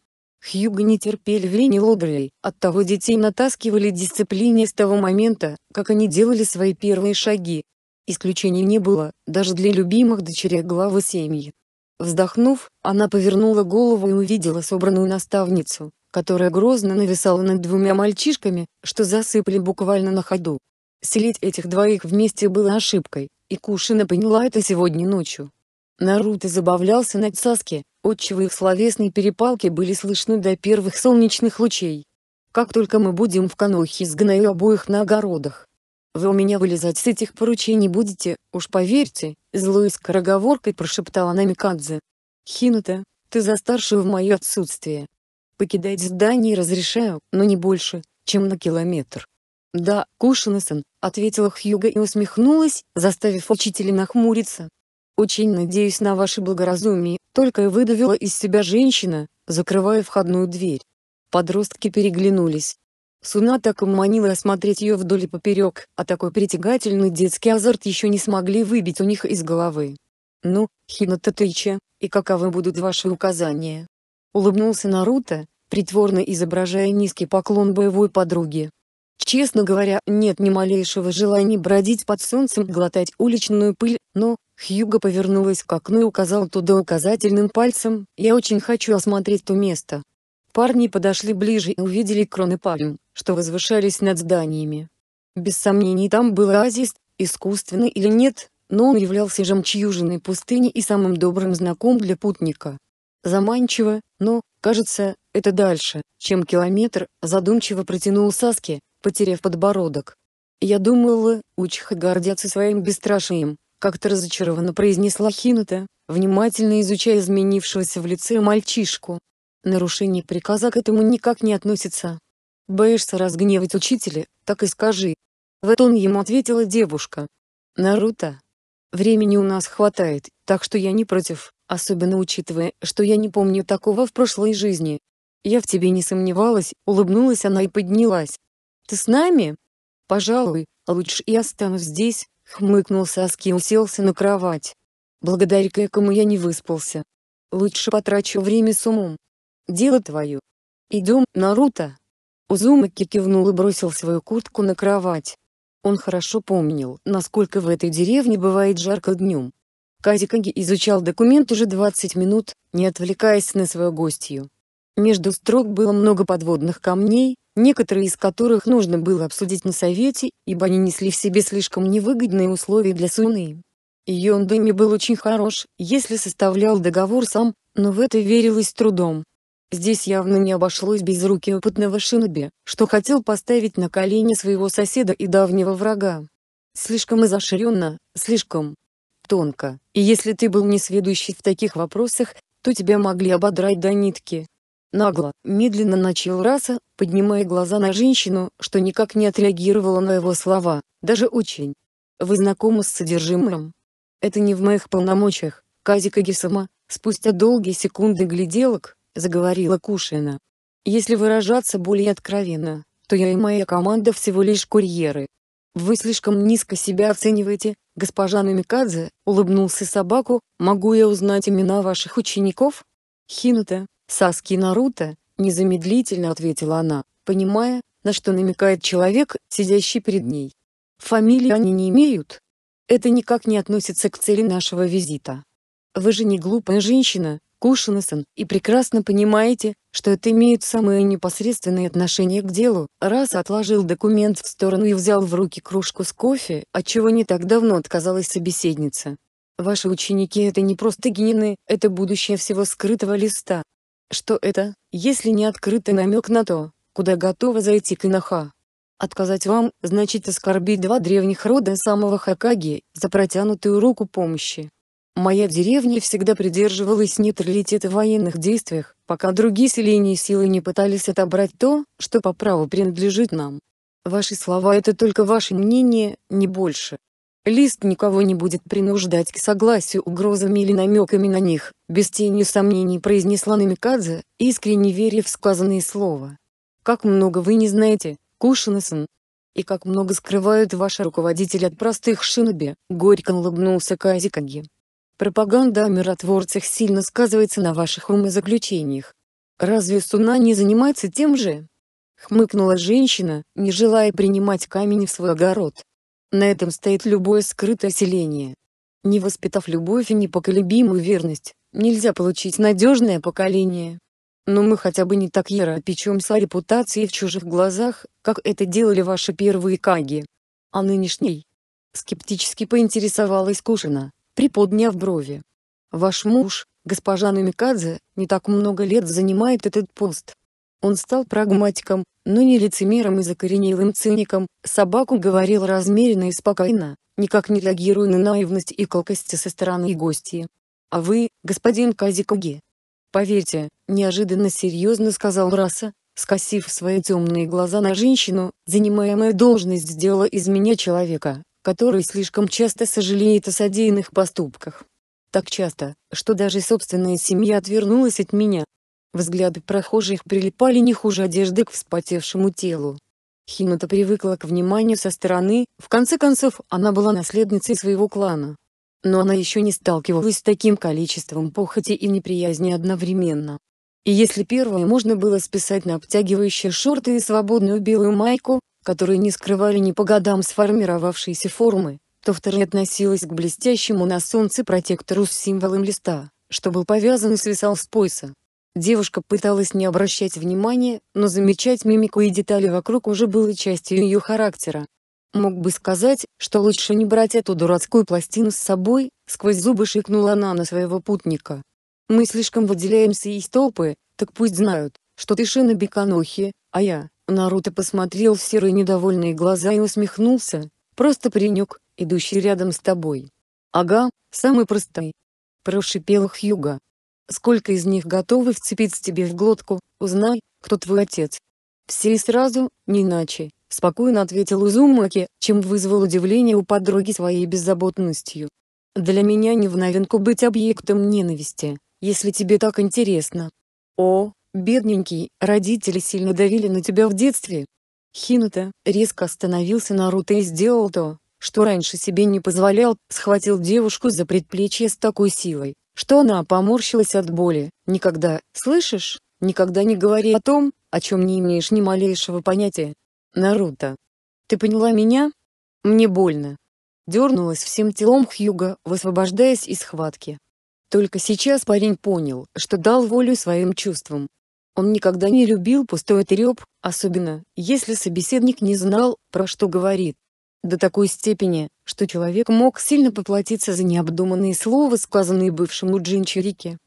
Хьюга не терпели Венни Лодерей, оттого детей натаскивали дисциплине с того момента, как они делали свои первые шаги. Исключений не было, даже для любимых дочерей главы семьи. Вздохнув, она повернула голову и увидела собранную наставницу которая грозно нависала над двумя мальчишками, что засыпали буквально на ходу. Селить этих двоих вместе было ошибкой, и Кушина поняла это сегодня ночью. Наруто забавлялся над Саске, отчего их словесные перепалки были слышны до первых солнечных лучей. «Как только мы будем в Канохе, сгною обоих на огородах. Вы у меня вылезать с этих поручений будете, уж поверьте», — злой скороговоркой прошептала Намикадзе. «Хинута, ты за старшую в мое отсутствие покидать здание разрешаю, но не больше, чем на километр. «Да, Кушинасон», — ответила Хьюга и усмехнулась, заставив учителя нахмуриться. «Очень надеюсь на ваше благоразумие», — только и выдавила из себя женщина, закрывая входную дверь. Подростки переглянулись. Суна так уманила осмотреть ее вдоль и поперек, а такой притягательный детский азарт еще не смогли выбить у них из головы. «Ну, Хина Татыча, и каковы будут ваши указания?» Улыбнулся Наруто, притворно изображая низкий поклон боевой подруге. Честно говоря, нет ни малейшего желания бродить под солнцем, глотать уличную пыль, но, Хьюго повернулась к окну и указал туда указательным пальцем, я очень хочу осмотреть то место. Парни подошли ближе и увидели кроны пальм, что возвышались над зданиями. Без сомнений там был оазис, искусственный или нет, но он являлся жемчужиной пустыни и самым добрым знаком для путника. Заманчиво, но, кажется, это дальше, чем километр», задумчиво протянул Саски, потеряв подбородок. «Я думала, учиха гордятся своим бесстрашием», как-то разочарованно произнесла Хината, внимательно изучая изменившегося в лице мальчишку. Нарушение приказа к этому никак не относится. «Боишься разгневать учителя, так и скажи». В это он ему ответила девушка. «Наруто, времени у нас хватает, так что я не против, особенно учитывая, что я не помню такого в прошлой жизни, я в тебе не сомневалась, улыбнулась она и поднялась. Ты с нами? Пожалуй, а лучше я останусь здесь, хмыкнул Саски и уселся на кровать. Благодаря кому я не выспался. Лучше потрачу время с умом. Дело твое. Идем, Наруто. Узумаки кивнул и бросил свою куртку на кровать. Он хорошо помнил, насколько в этой деревне бывает жарко днем. Казикаги изучал документ уже 20 минут, не отвлекаясь на свою гостью. Между строк было много подводных камней, некоторые из которых нужно было обсудить на совете, ибо они несли в себе слишком невыгодные условия для Суны. Йон был очень хорош, если составлял договор сам, но в это верилось трудом. Здесь явно не обошлось без руки опытного шиноби, что хотел поставить на колени своего соседа и давнего врага. Слишком изощренно, слишком тонко, и если ты был несведущий в таких вопросах, то тебя могли ободрать до нитки. Нагло, медленно начал Раса, поднимая глаза на женщину, что никак не отреагировала на его слова, даже очень. «Вы знакомы с содержимым?» «Это не в моих полномочиях, Казика Гесама», спустя долгие секунды гляделок, заговорила Кушина. «Если выражаться более откровенно, то я и моя команда всего лишь курьеры. Вы слишком низко себя оцениваете, госпожа Намикадзе, улыбнулся собаку, могу я узнать имена ваших учеников? Хинута, «Саски Наруто», — незамедлительно ответила она, понимая, на что намекает человек, сидящий перед ней. «Фамилии они не имеют. Это никак не относится к цели нашего визита. Вы же не глупая женщина, Кушинасан, и прекрасно понимаете, что это имеет самое непосредственное отношение к делу, раз отложил документ в сторону и взял в руки кружку с кофе, от чего не так давно отказалась собеседница. Ваши ученики это не просто генины, это будущее всего скрытого листа, что это, если не открытый намек на то, куда готова зайти Киноха? Отказать вам, значит оскорбить два древних рода самого Хакаги, за протянутую руку помощи. Моя деревня всегда придерживалась нейтралитета в военных действиях, пока другие селения силы не пытались отобрать то, что по праву принадлежит нам. Ваши слова это только ваше мнение, не больше. Лист никого не будет принуждать к согласию угрозами или намеками на них, без тени сомнений произнесла Намикадзе, искренне веря в сказанные слова. «Как много вы не знаете, Кушинесен!» «И как много скрывают ваши руководители от простых шиноби», — горько улыбнулся Казикаги. «Пропаганда о миротворцах сильно сказывается на ваших умозаключениях. Разве Суна не занимается тем же?» — хмыкнула женщина, не желая принимать камень в свой огород. На этом стоит любое скрытое селение. Не воспитав любовь и непоколебимую верность, нельзя получить надежное поколение. Но мы хотя бы не так яро печемся о репутации в чужих глазах, как это делали ваши первые каги. А нынешний? Скептически поинтересовалась Кушина, приподняв брови. Ваш муж, госпожа Нумикадзе, не так много лет занимает этот пост. Он стал прагматиком, но не лицемером и закоренелым циником, собаку говорил размеренно и спокойно, никак не реагируя на наивность и колкости со стороны гостей. «А вы, господин Казикуги?» «Поверьте», — неожиданно серьезно сказал Раса, скосив свои темные глаза на женщину, занимаемая должность сделала из меня человека, который слишком часто сожалеет о содеянных поступках. Так часто, что даже собственная семья отвернулась от меня, Взгляды прохожих прилипали не хуже одежды к вспотевшему телу. Хината привыкла к вниманию со стороны, в конце концов, она была наследницей своего клана. Но она еще не сталкивалась с таким количеством похоти и неприязни одновременно. И если первое можно было списать на обтягивающие шорты и свободную белую майку, которые не скрывали ни по годам сформировавшиеся формы, то вторая относилась к блестящему на солнце протектору с символом листа, что был повязан и свисал с пояса. Девушка пыталась не обращать внимания, но замечать мимику и детали вокруг уже было частью ее характера. Мог бы сказать, что лучше не брать эту дурацкую пластину с собой, сквозь зубы шикнула она на своего путника. Мы слишком выделяемся из толпы, так пусть знают, что ты шина беканохи, а я, Наруто посмотрел в серые недовольные глаза и усмехнулся, просто паренек, идущий рядом с тобой. Ага, самый простой. Прошипел Хьюга, Сколько из них готовы вцепиться тебе в глотку, узнай, кто твой отец. Все и сразу, не иначе, спокойно ответил Узумаки, чем вызвал удивление у подруги своей беззаботностью. Для меня не в новинку быть объектом ненависти, если тебе так интересно. О, бедненький, родители сильно давили на тебя в детстве. Хинута резко остановился Наруто и сделал то, что раньше себе не позволял, схватил девушку за предплечье с такой силой, что она поморщилась от боли. «Никогда, слышишь, никогда не говори о том, о чем не имеешь ни малейшего понятия. Наруто, ты поняла меня? Мне больно». Дернулась всем телом Хьюга, высвобождаясь из схватки. Только сейчас парень понял, что дал волю своим чувствам. Он никогда не любил пустой треп, особенно, если собеседник не знал, про что говорит до такой степени, что человек мог сильно поплатиться за необдуманные слова, сказанные бывшему джинчирике.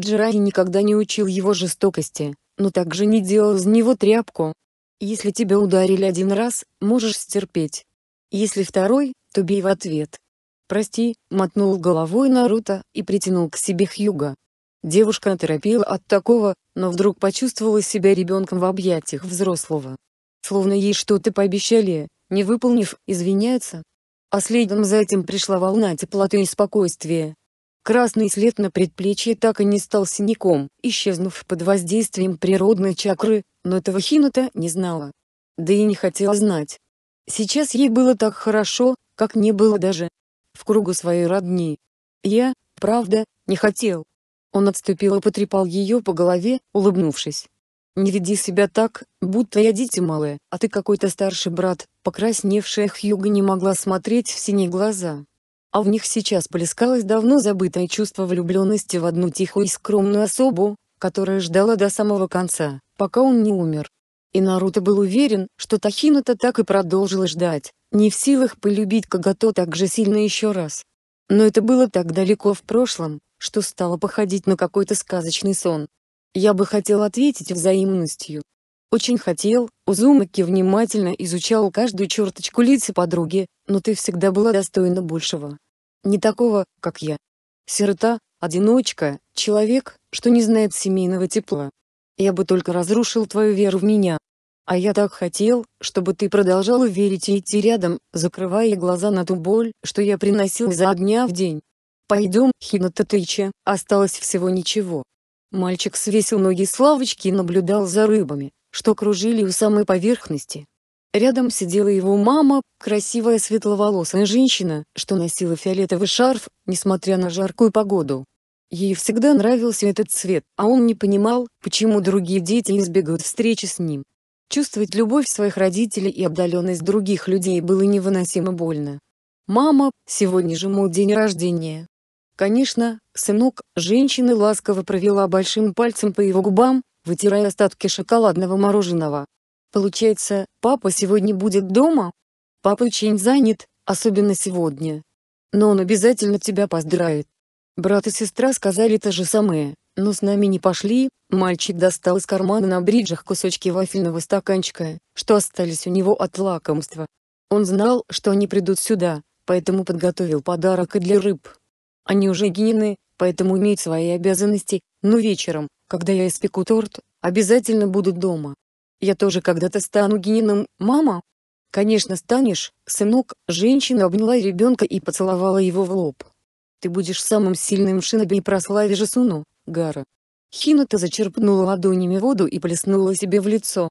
Джираи никогда не учил его жестокости, но также не делал из него тряпку. Если тебя ударили один раз, можешь стерпеть. Если второй, то бей в ответ. «Прости», — мотнул головой Наруто и притянул к себе Хьюга. Девушка оторопела от такого, но вдруг почувствовала себя ребенком в объятиях взрослого. Словно ей что-то пообещали, не выполнив, извиняется. А следом за этим пришла волна теплоты и спокойствия. Красный след на предплечье так и не стал синяком, исчезнув под воздействием природной чакры, но этого Хината не знала. Да и не хотела знать. Сейчас ей было так хорошо, как не было даже в кругу своей родни. Я, правда, не хотел. Он отступил и потрепал ее по голове, улыбнувшись. Не веди себя так, будто я дитя малое, а ты какой-то старший брат. Покрасневшая Хьюга не могла смотреть в синие глаза. А в них сейчас плескалось давно забытое чувство влюбленности в одну тихую и скромную особу, которая ждала до самого конца, пока он не умер. И Наруто был уверен, что Тахината так и продолжила ждать, не в силах полюбить Кагато так же сильно еще раз. Но это было так далеко в прошлом, что стало походить на какой-то сказочный сон. Я бы хотел ответить взаимностью. Очень хотел, Узумаки внимательно изучал каждую черточку лица подруги, но ты всегда была достойна большего. Не такого, как я. Сирота, одиночка, человек, что не знает семейного тепла. Я бы только разрушил твою веру в меня. А я так хотел, чтобы ты продолжала верить и идти рядом, закрывая глаза на ту боль, что я приносил за дня в день. Пойдем, Хината Тыча, осталось всего ничего. Мальчик свесил ноги с лавочки и наблюдал за рыбами, что кружили у самой поверхности. Рядом сидела его мама, красивая светловолосая женщина, что носила фиолетовый шарф, несмотря на жаркую погоду. Ей всегда нравился этот цвет, а он не понимал, почему другие дети избегают встречи с ним. Чувствовать любовь своих родителей и обдаленность других людей было невыносимо больно. «Мама, сегодня же мой день рождения. Конечно, сынок женщина ласково провела большим пальцем по его губам, вытирая остатки шоколадного мороженого. «Получается, папа сегодня будет дома? Папа очень занят, особенно сегодня. Но он обязательно тебя поздравит». Брат и сестра сказали то же самое, но с нами не пошли, мальчик достал из кармана на бриджах кусочки вафельного стаканчика, что остались у него от лакомства. Он знал, что они придут сюда, поэтому подготовил подарок и для рыб. Они уже гиены, поэтому имеют свои обязанности, но вечером, когда я испеку торт, обязательно будут дома. Я тоже когда-то стану гиеном, мама. Конечно станешь, сынок, женщина обняла ребенка и поцеловала его в лоб. Ты будешь самым сильным шиноби и прославишь Суну, Гара. Хината зачерпнула ладонями воду и плеснула себе в лицо.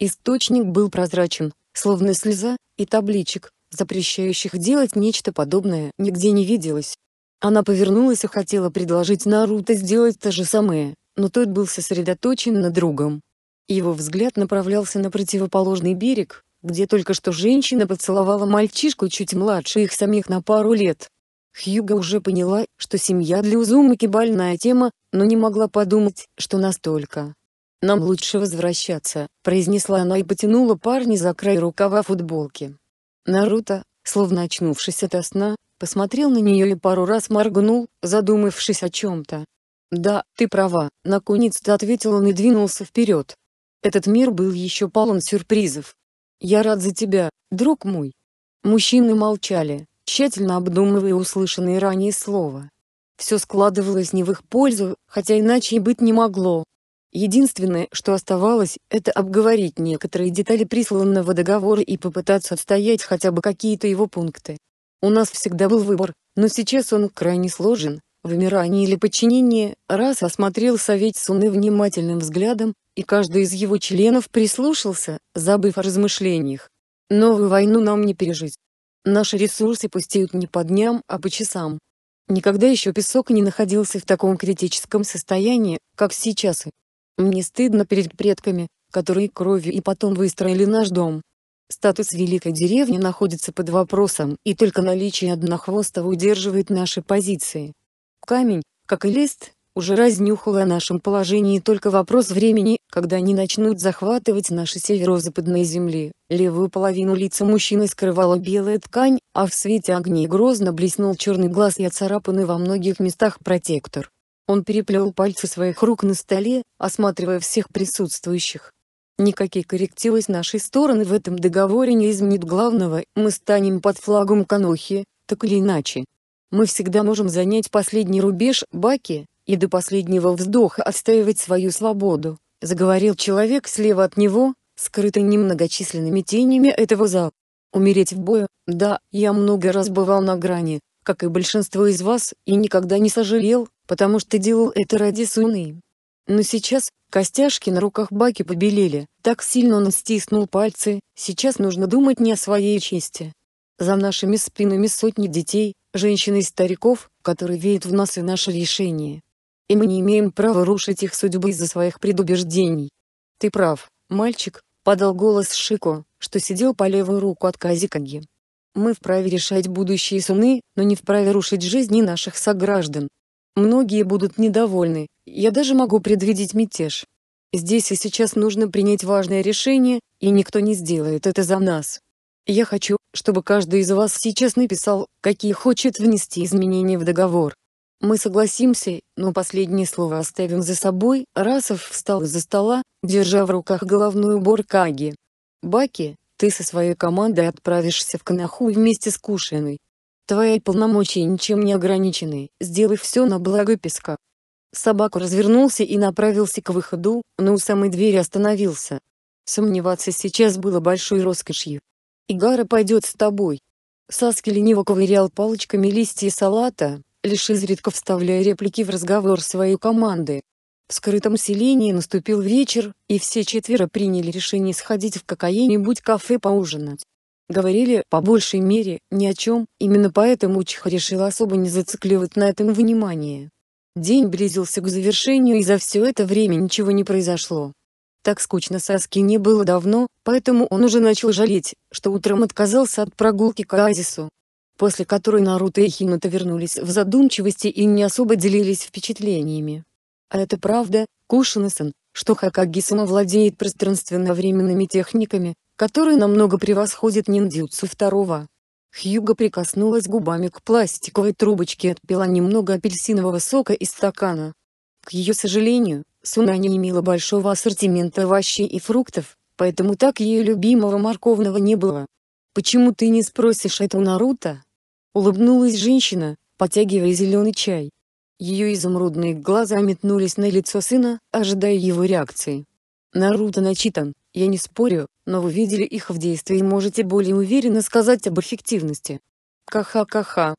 Источник был прозрачен, словно слеза, и табличек, запрещающих делать нечто подобное, нигде не виделось. Она повернулась и хотела предложить Наруто сделать то же самое, но тот был сосредоточен на другом. Его взгляд направлялся на противоположный берег, где только что женщина поцеловала мальчишку чуть младше их самих на пару лет. Хьюга уже поняла, что семья для Узумаки больная тема, но не могла подумать, что настолько. «Нам лучше возвращаться», — произнесла она и потянула парня за край рукава футболки. Наруто, словно очнувшись ото сна, посмотрел на нее и пару раз моргнул, задумавшись о чем-то. «Да, ты права», — наконец-то ответил он и двинулся вперед. Этот мир был еще полон сюрпризов. «Я рад за тебя, друг мой». Мужчины молчали, тщательно обдумывая услышанные ранее слова. Все складывалось не в их пользу, хотя иначе и быть не могло, Единственное, что оставалось, это обговорить некоторые детали присланного договора и попытаться отстоять хотя бы какие-то его пункты. У нас всегда был выбор, но сейчас он крайне сложен, вымирание или подчинение, раз осмотрел совет Суны внимательным взглядом, и каждый из его членов прислушался, забыв о размышлениях. Новую войну нам не пережить. Наши ресурсы пустеют не по дням, а по часам. Никогда еще песок не находился в таком критическом состоянии, как сейчас, мне стыдно перед предками, которые кровью и потом выстроили наш дом. Статус великой деревни находится под вопросом, и только наличие однохвостого удерживает наши позиции. Камень, как и лист, уже разнюхал о нашем положении только вопрос времени, когда они начнут захватывать наши северо-западные земли. Левую половину лица мужчины скрывала белая ткань, а в свете огней грозно блеснул черный глаз и оцарапанный во многих местах протектор. Он переплел пальцы своих рук на столе, осматривая всех присутствующих. Никакие коррективы с нашей стороны в этом договоре не изменит главного, мы станем под флагом Канохи, так или иначе. Мы всегда можем занять последний рубеж, Баки, и до последнего вздоха отстаивать свою свободу, заговорил человек слева от него, скрытый немногочисленными тенями этого зала. Умереть в бою, да, я много раз бывал на грани, как и большинство из вас, и никогда не сожалел, потому что делал это ради Суны. Но сейчас, костяшки на руках Баки побелели, так сильно он стиснул пальцы, сейчас нужно думать не о своей чести. За нашими спинами сотни детей, женщин и стариков, которые веют в нас и наши решения. И мы не имеем права рушить их судьбы из-за своих предубеждений. Ты прав, мальчик, подал голос Шико, что сидел по левую руку от Казикаги. Мы вправе решать будущие сумны, но не вправе рушить жизни наших сограждан. Многие будут недовольны, я даже могу предвидеть мятеж. Здесь и сейчас нужно принять важное решение, и никто не сделает это за нас. Я хочу, чтобы каждый из вас сейчас написал, какие хочет внести изменения в договор. Мы согласимся, но последнее слово оставим за собой. Расов встал из-за стола, держа в руках головной убор Каги. Баки, ты со своей командой отправишься в Канаху вместе с Кушиной. Твои полномочия ничем не ограничены, сделай все на благо песка. Собака развернулся и направился к выходу, но у самой двери остановился. Сомневаться сейчас было большой роскошью. Игара пойдет с тобой. Саски лениво ковырял палочками листья салата, лишь изредка вставляя реплики в разговор своей команды, в скрытом селении наступил вечер, и все четверо приняли решение сходить в какое-нибудь кафе поужинать. Говорили, по большей мере, ни о чем, именно поэтому Чиха решил особо не зацикливать на этом внимание. День близился к завершению и за все это время ничего не произошло. Так скучно Саски не было давно, поэтому он уже начал жалеть, что утром отказался от прогулки к оазису, после которой Наруто и Хината вернулись в задумчивости и не особо делились впечатлениями. А это правда, Кушинесен, что Хакаги владеет пространственно-временными техниками, которые намного превосходят ниндзюцу второго. Хьюга прикоснулась губами к пластиковой трубочке и отпила немного апельсинового сока из стакана. К ее сожалению, Суна не имела большого ассортимента овощей и фруктов, поэтому так ее любимого морковного не было. «Почему ты не спросишь это у Наруто?» Улыбнулась женщина, потягивая зеленый чай. Ее изумрудные глаза метнулись на лицо сына, ожидая его реакции. «Наруто начитан, я не спорю, но вы видели их в действии и можете более уверенно сказать об эффективности Каха, каха.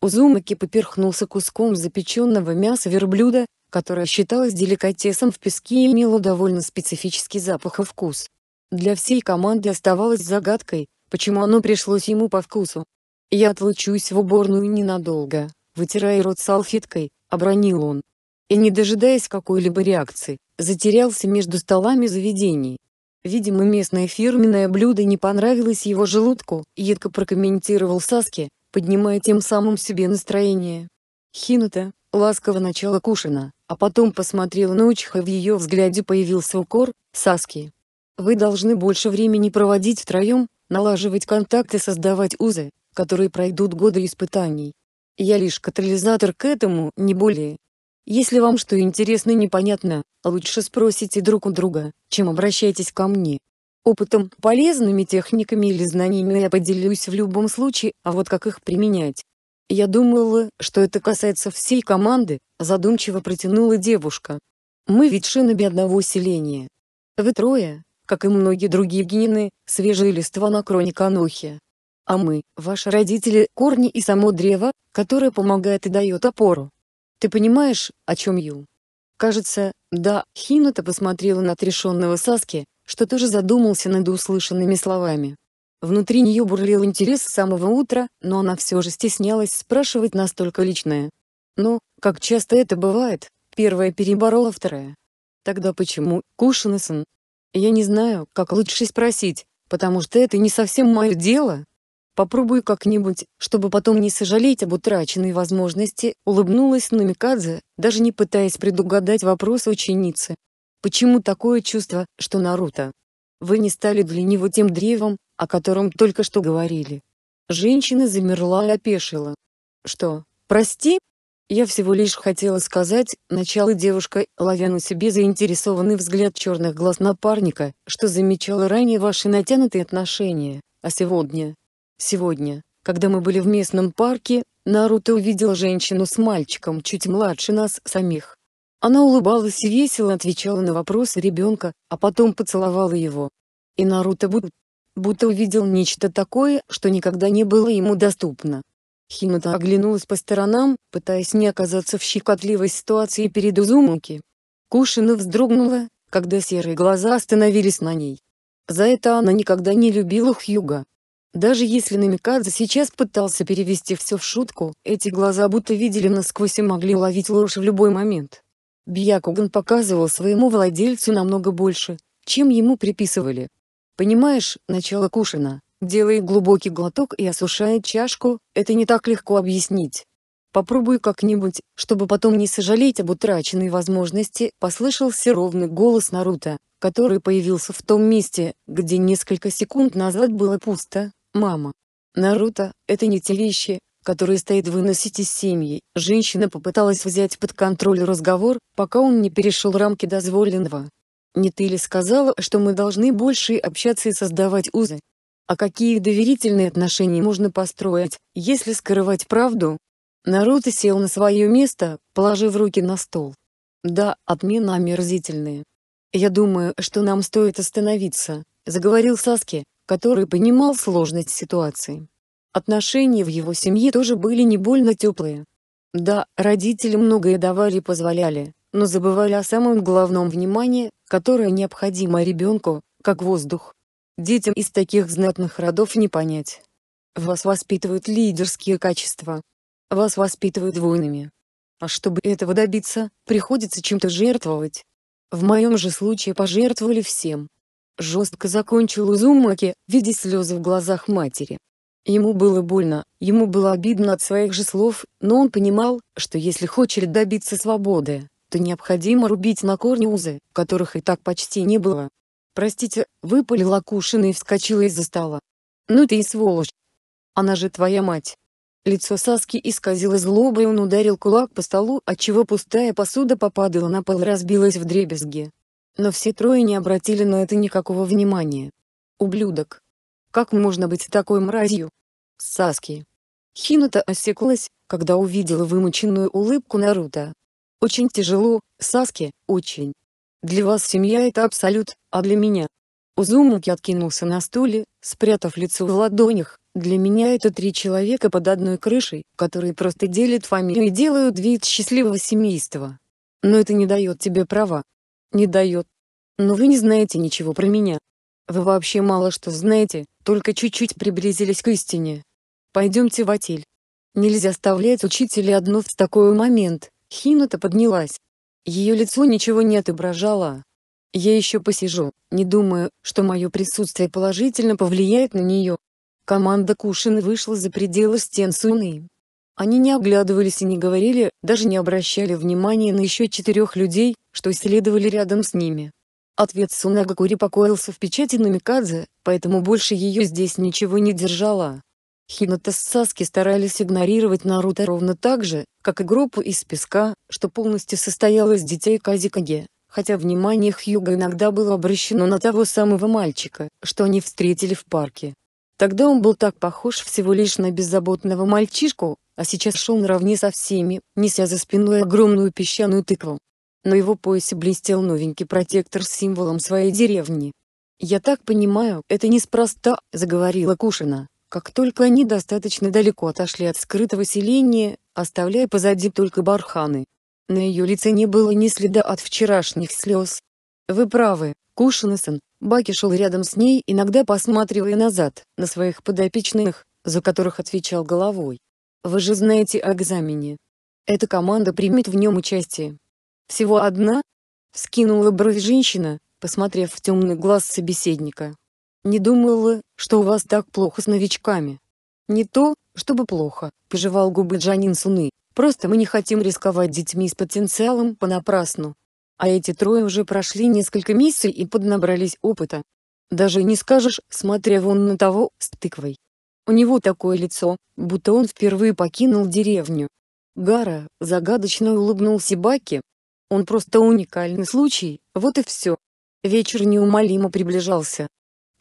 Узумаки поперхнулся куском запеченного мяса верблюда, которое считалось деликатесом в песке и имело довольно специфический запах и вкус. Для всей команды оставалось загадкой, почему оно пришлось ему по вкусу. «Я отлучусь в уборную ненадолго», вытирая рот салфеткой, обронил он. И не дожидаясь какой-либо реакции, затерялся между столами заведений. Видимо, местное фирменное блюдо не понравилось его желудку, едко прокомментировал Саски, поднимая тем самым себе настроение. Хината, ласково начала кушана, а потом посмотрела на Учиха в ее взгляде появился укор, Саски. Вы должны больше времени проводить втроем, налаживать контакты создавать узы, которые пройдут годы испытаний. Я лишь катализатор к этому, не более. Если вам что интересно и непонятно, лучше спросите друг у друга, чем обращайтесь ко мне. Опытом, полезными техниками или знаниями я поделюсь в любом случае, а вот как их применять? Я думала, что это касается всей команды, задумчиво протянула девушка. Мы ведь шиноби одного селения. Вы трое, как и многие другие генины, свежие листва на кроне Канохи. А мы, ваши родители, корни и само древо, которое помогает и дает опору. Ты понимаешь, о чем Ю? Кажется, да, Хинута посмотрела на отрешенного Саски, что тоже задумался над услышанными словами. Внутри нее бурлил интерес с самого утра, но она все же стеснялась спрашивать настолько личное. Но, «Ну, как часто это бывает, первое переборола второе. Тогда почему, Кушинасон? Я не знаю, как лучше спросить, потому что это не совсем мое дело, Попробуй как-нибудь, чтобы потом не сожалеть об утраченной возможности, улыбнулась Намикадзе, даже не пытаясь предугадать вопрос ученицы. Почему такое чувство, что Наруто? Вы не стали для него тем древом, о котором только что говорили. Женщина замерла и опешила. Что, прости? Я всего лишь хотела сказать, начала девушка, ловя на себе заинтересованный взгляд черных глаз напарника, что замечала ранее ваши натянутые отношения, а сегодня, Сегодня, когда мы были в местном парке, Наруто увидел женщину с мальчиком чуть младше нас самих. Она улыбалась и весело отвечала на вопросы ребенка, а потом поцеловала его. И Наруто будто, будто увидел нечто такое, что никогда не было ему доступно. Хината оглянулась по сторонам, пытаясь не оказаться в щекотливой ситуации перед Узумаки. Кушина вздрогнула, когда серые глаза остановились на ней. За это она никогда не любила Хьюга. Даже если Намикадзе сейчас пытался перевести все в шутку, эти глаза будто видели насквозь и могли уловить ложь в любой момент. Бьякуган показывал своему владельцу намного больше, чем ему приписывали. «Понимаешь, начало Кушина, делает глубокий глоток и осушает чашку, это не так легко объяснить. Попробуй как-нибудь, чтобы потом не сожалеть об утраченной возможности», послышался ровный голос Наруто, который появился в том месте, где несколько секунд назад было пусто, Мама. Наруто, это не те вещи, которые стоит выносить из семьи. Женщина попыталась взять под контроль разговор, пока он не перешел рамки дозволенного. Не ты ли сказала, что мы должны больше общаться и создавать узы? А какие доверительные отношения можно построить, если скрывать правду? Наруто сел на свое место, положив руки на стол. Да, отмена омерзительные. Я думаю, что нам стоит остановиться, заговорил Саски который понимал сложность ситуации. Отношения в его семье тоже были не больно теплые. Да, родители многое давали и позволяли, но забывали о самом главном внимании, которое необходимо ребенку, как воздух. Детям из таких знатных родов не понять. Вас воспитывают лидерские качества. Вас воспитывают воинами. А чтобы этого добиться, приходится чем-то жертвовать. В моем же случае пожертвовали всем. Жестко закончил Узумаки, видя слезы в глазах матери. Ему было больно, ему было обидно от своих же слов, но он понимал, что если хочет добиться свободы, то необходимо рубить на корни узы, которых и так почти не было. «Простите», — выпалил Акушина и вскочила из-за стола. «Ну ты и сволочь! Она же твоя мать!» Лицо Саски исказило злоба и он ударил кулак по столу, отчего пустая посуда попадала на пол и разбилась в дребезги, но все трое не обратили на это никакого внимания. Ублюдок. Как можно быть такой мразью? Саски. Хината осеклась, когда увидела вымученную улыбку Наруто. Очень тяжело, Саски, очень. Для вас семья это абсолют, а для меня... Узумуки откинулся на стуле, спрятав лицо в ладонях, для меня это три человека под одной крышей, которые просто делят фамилию и делают вид счастливого семейства. Но это не дает тебе права, не дает. Но вы не знаете ничего про меня. Вы вообще мало что знаете, только чуть-чуть приблизились к истине. Пойдемте в отель. Нельзя оставлять учителя одну в такой момент. Хината поднялась. Ее лицо ничего не отображало. Я еще посижу, не думаю, что мое присутствие положительно повлияет на нее. Команда Кушина вышла за пределы стен Суны. Они не оглядывались и не говорили, даже не обращали внимания на еще четырех людей, что исследовали рядом с ними. Ответ сунагакури покоился в печати на поэтому больше ее здесь ничего не держала. Хината с Саски старались игнорировать Наруто ровно так же, как и группу из песка, что полностью состояла из детей Казикаге, хотя внимание Хьюга иногда было обращено на того самого мальчика, что они встретили в парке. Тогда он был так похож всего лишь на беззаботного мальчишку, а сейчас шел наравне со всеми, неся за спиной огромную песчаную тыкву. На его поясе блестел новенький протектор с символом своей деревни. «Я так понимаю, это неспроста», — заговорила Кушина, как только они достаточно далеко отошли от скрытого селения, оставляя позади только барханы. На ее лице не было ни следа от вчерашних слез. «Вы правы, кушина сын. Баки шел рядом с ней, иногда посматривая назад, на своих подопечных, за которых отвечал головой. «Вы же знаете о экзамене. Эта команда примет в нем участие». «Всего одна?» — вскинула бровь женщина, посмотрев в темный глаз собеседника. «Не думала, что у вас так плохо с новичками». «Не то, чтобы плохо», — пожевал губы Джанин Суны. «Просто мы не хотим рисковать детьми с потенциалом понапрасну». А эти трое уже прошли несколько миссий и поднабрались опыта. Даже не скажешь, смотря вон на того, с тыквой. У него такое лицо, будто он впервые покинул деревню. Гара загадочно улыбнулся Баки. Он просто уникальный случай, вот и все. Вечер неумолимо приближался.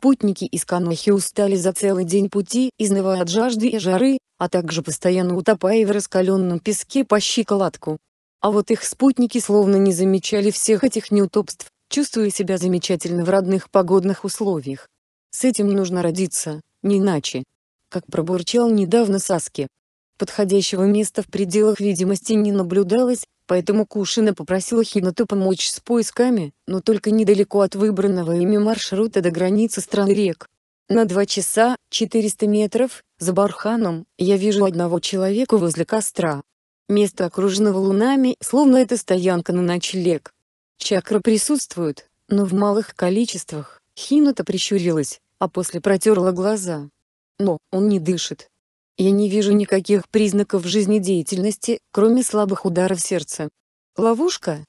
Путники из Канохи устали за целый день пути, изнывая от жажды и жары, а также постоянно утопая в раскаленном песке по щиколотку. А вот их спутники словно не замечали всех этих неудобств, чувствуя себя замечательно в родных погодных условиях. С этим нужно родиться, не иначе. Как пробурчал недавно Саски. Подходящего места в пределах видимости не наблюдалось, поэтому Кушина попросила Хинату помочь с поисками, но только недалеко от выбранного ими маршрута до границы стран рек. На два часа, 400 метров, за барханом, я вижу одного человека возле костра, Место окружено лунами, словно это стоянка на ночлег. Чакра присутствуют, но в малых количествах. Хинута прищурилась, а после протерла глаза. Но, он не дышит. Я не вижу никаких признаков жизнедеятельности, кроме слабых ударов сердца. Ловушка?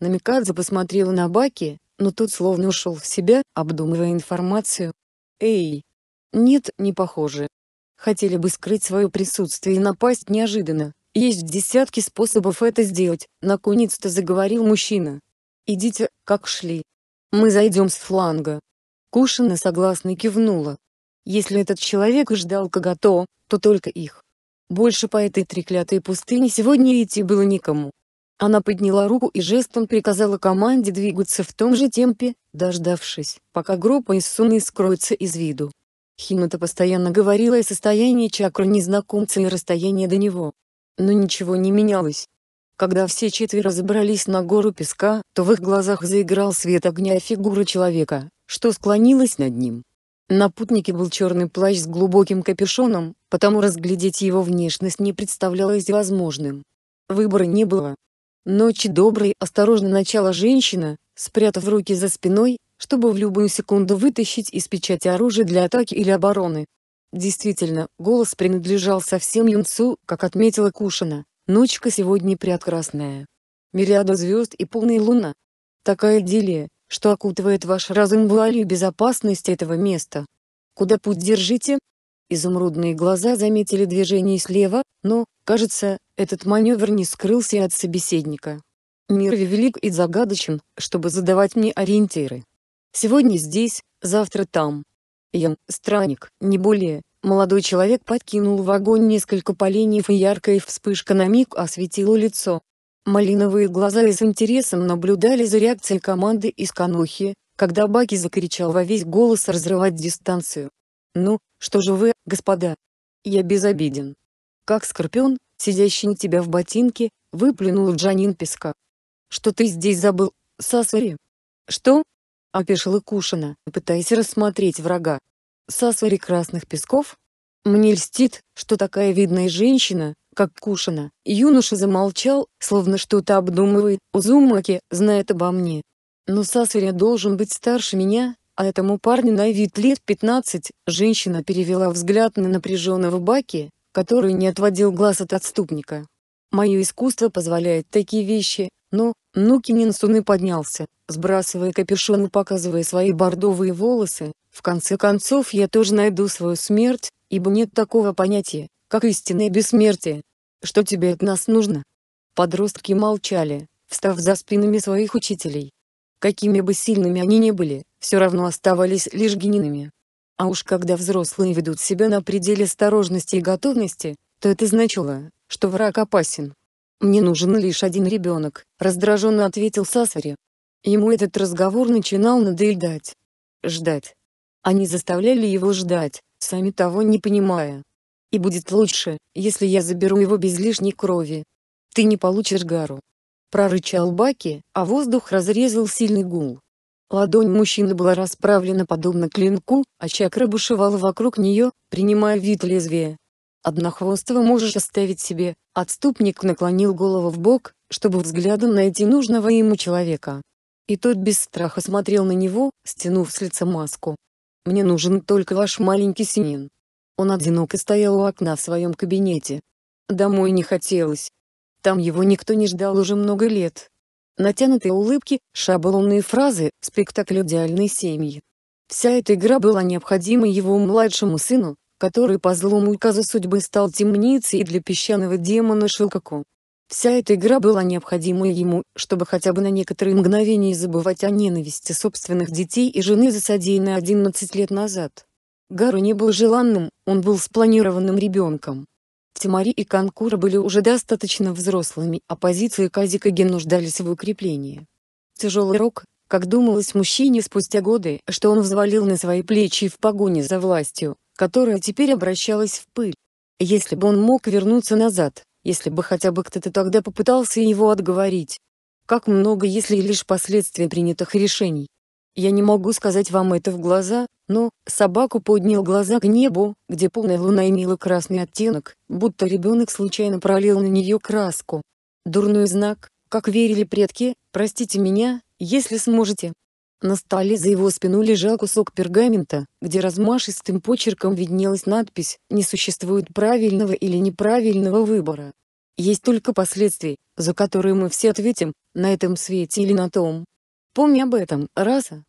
Намикадзе посмотрела на Баки, но тот словно ушел в себя, обдумывая информацию. Эй! Нет, не похоже. Хотели бы скрыть свое присутствие и напасть неожиданно, есть десятки способов это сделать, наконец-то заговорил мужчина. Идите, как шли. Мы зайдем с фланга. Кушина согласно кивнула. Если этот человек ждал кого-то, то только их. Больше по этой треклятой пустыне сегодня идти было никому. Она подняла руку и жестом приказала команде двигаться в том же темпе, дождавшись, пока группа из Суны скроется из виду. Химата постоянно говорила о состоянии чакры незнакомца и расстоянии до него но ничего не менялось. Когда все четверо забрались на гору песка, то в их глазах заиграл свет огня и фигура человека, что склонилась над ним. На путнике был черный плащ с глубоким капюшоном, потому разглядеть его внешность не представлялось возможным. Выбора не было. Ночи доброй осторожно начала женщина, спрятав руки за спиной, чтобы в любую секунду вытащить из печати оружие для атаки или обороны. Действительно, голос принадлежал совсем юнцу, как отметила Кушина. Ночка сегодня прекрасная. Мириада звезд и полная луна. Такая идиллия, что окутывает ваш разум вуалью безопасности этого места. Куда путь держите? Изумрудные глаза заметили движение слева, но, кажется, этот маневр не скрылся от собеседника. Мир велик и загадочен, чтобы задавать мне ориентиры. Сегодня здесь, завтра там, Ян, странник, не более, молодой человек подкинул в огонь несколько поленьев и яркая вспышка на миг осветила лицо. Малиновые глаза с интересом наблюдали за реакцией команды из Канохи, когда Баки закричал во весь голос разрывать дистанцию. «Ну, что же вы, господа? Я безобиден. Как скорпион, сидящий у тебя в ботинке, выплюнул Джанин песка. Что ты здесь забыл, Сасари? Что, опешила Кушина, пытаясь рассмотреть врага. Сасвари Красных Песков? Мне льстит, что такая видная женщина, как Кушина. Юноша замолчал, словно что-то обдумывает. Узумаки знает обо мне. Но Сасваря должен быть старше меня, а этому парню на вид лет пятнадцать. Женщина перевела взгляд на напряженного Баки, который не отводил глаз от отступника. Мое искусство позволяет такие вещи, но ну Суны поднялся, сбрасывая капюшон и показывая свои бордовые волосы, в конце концов я тоже найду свою смерть, ибо нет такого понятия, как истинное бессмертие. Что тебе от нас нужно? Подростки молчали, встав за спинами своих учителей. Какими бы сильными они ни были, все равно оставались лишь генинами. А уж когда взрослые ведут себя на пределе осторожности и готовности, то это значило, что враг опасен. «Мне нужен лишь один ребенок», — раздраженно ответил Сасари. Ему этот разговор начинал надоедать. Ждать. Они заставляли его ждать, сами того не понимая. «И будет лучше, если я заберу его без лишней крови. Ты не получишь гару». Прорычал Баки, а воздух разрезал сильный гул. Ладонь мужчины была расправлена подобно клинку, а чакра бушевала вокруг нее, принимая вид лезвия. Однохвостого можешь оставить себе. Отступник наклонил голову в бок, чтобы взглядом найти нужного ему человека. И тот без страха смотрел на него, стянув с лица маску. «Мне нужен только ваш маленький Синин». Он одиноко стоял у окна в своем кабинете. Домой не хотелось. Там его никто не ждал уже много лет. Натянутые улыбки, шаблонные фразы, спектакль идеальной семьи. Вся эта игра была необходима его младшему сыну, который по злому указу судьбы стал темницей для песчаного демона Шилкаку. Вся эта игра была необходима ему, чтобы хотя бы на некоторые мгновения забывать о ненависти собственных детей и жены за содеянное 11 лет назад. Гару не был желанным, он был спланированным ребенком. Тимари и Канкура были уже достаточно взрослыми, а позиции Казика Казикаги нуждались в укреплении. Тяжелый рок, как думалось мужчине спустя годы, что он взвалил на свои плечи в погоне за властью, которая теперь обращалась в пыль. Если бы он мог вернуться назад, если бы хотя бы кто-то тогда попытался его отговорить. Как много если лишь последствия принятых решений. Я не могу сказать вам это в глаза, но собаку поднял глаза к небу, где полная луна имела красный оттенок, будто ребенок случайно пролил на нее краску. Дурной знак, как верили предки, простите меня, если сможете, на столе за его спину лежал кусок пергамента, где размашистым почерком виднелась надпись «Не существует правильного или неправильного выбора. Есть только последствия, за которые мы все ответим, на этом свете или на том. Помни об этом, раса».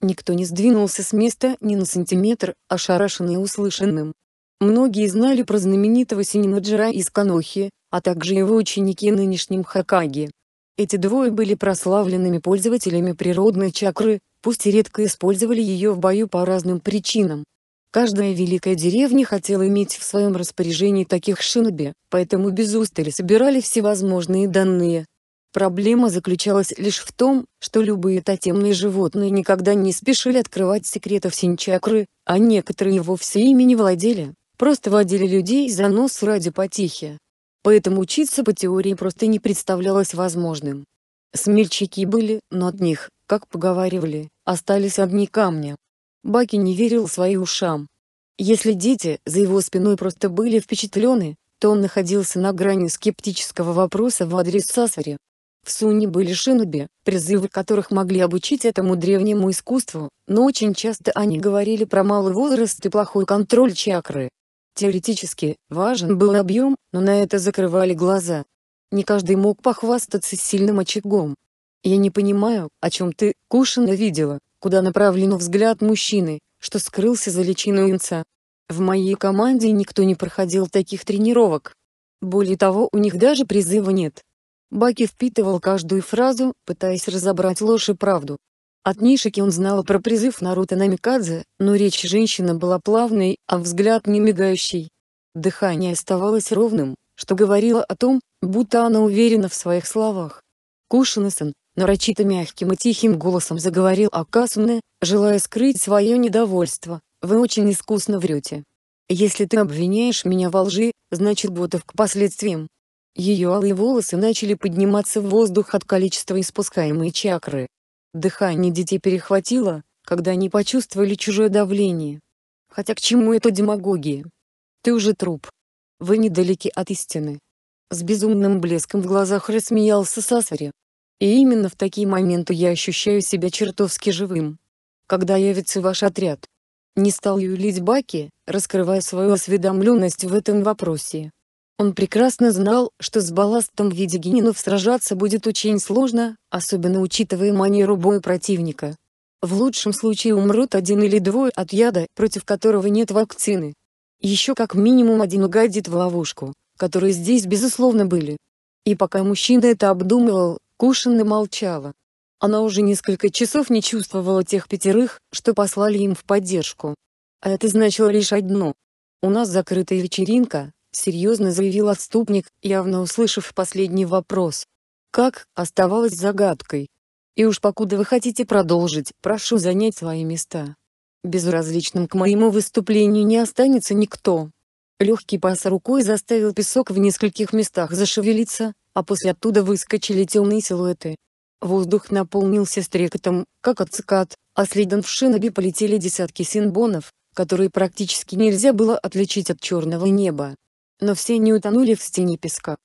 Никто не сдвинулся с места ни на сантиметр, ошарашенный услышанным. Многие знали про знаменитого Сининаджира из Канохи, а также его ученики нынешним Хакаги. Эти двое были прославленными пользователями природной чакры, пусть и редко использовали ее в бою по разным причинам. Каждая великая деревня хотела иметь в своем распоряжении таких шиноби, поэтому без устали собирали всевозможные данные. Проблема заключалась лишь в том, что любые тотемные животные никогда не спешили открывать секретов синчакры, а некоторые его все ими не владели, просто водили людей за нос ради потихи поэтому учиться по теории просто не представлялось возможным. Смельчаки были, но от них, как поговаривали, остались одни камни. Баки не верил своим ушам. Если дети за его спиной просто были впечатлены, то он находился на грани скептического вопроса в адрес Сасари. В Суне были шиноби, призывы которых могли обучить этому древнему искусству, но очень часто они говорили про малый возраст и плохой контроль чакры, Теоретически, важен был объем, но на это закрывали глаза. Не каждый мог похвастаться сильным очагом. Я не понимаю, о чем ты, Кушина, видела, куда направлен взгляд мужчины, что скрылся за личиной инца. В моей команде никто не проходил таких тренировок. Более того, у них даже призыва нет. Баки впитывал каждую фразу, пытаясь разобрать ложь и правду, от Нишики он знал про призыв Наруто на Микадзе, но речь женщины была плавной, а взгляд не мигающий. Дыхание оставалось ровным, что говорило о том, будто она уверена в своих словах. Кушина-сан, нарочито мягким и тихим голосом заговорил о Касуне, желая скрыть свое недовольство, «Вы очень искусно врете. Если ты обвиняешь меня во лжи, значит готов к последствиям». Ее алые волосы начали подниматься в воздух от количества испускаемой чакры, Дыхание детей перехватило, когда они почувствовали чужое давление. Хотя к чему это демагогия? Ты уже труп. Вы недалеки от истины. С безумным блеском в глазах рассмеялся Сасари. И именно в такие моменты я ощущаю себя чертовски живым. Когда явится ваш отряд? Не стал юлить Баки, раскрывая свою осведомленность в этом вопросе. Он прекрасно знал, что с балластом в виде генинов сражаться будет очень сложно, особенно учитывая манеру боя противника. В лучшем случае умрут один или двое от яда, против которого нет вакцины. Еще как минимум один угодит в ловушку, которые здесь безусловно были. И пока мужчина это обдумывал, Кушина молчала. Она уже несколько часов не чувствовала тех пятерых, что послали им в поддержку. А это значило лишь одно. У нас закрытая вечеринка, серьезно заявил отступник, явно услышав последний вопрос. Как, оставалось загадкой. И уж покуда вы хотите продолжить, прошу занять свои места. Безразличным к моему выступлению не останется никто. Легкий пас рукой заставил песок в нескольких местах зашевелиться, а после оттуда выскочили темные силуэты. Воздух наполнился стрекотом, как от цикад, а следом в шиноби полетели десятки синбонов, которые практически нельзя было отличить от черного неба но все не утонули в стене песка.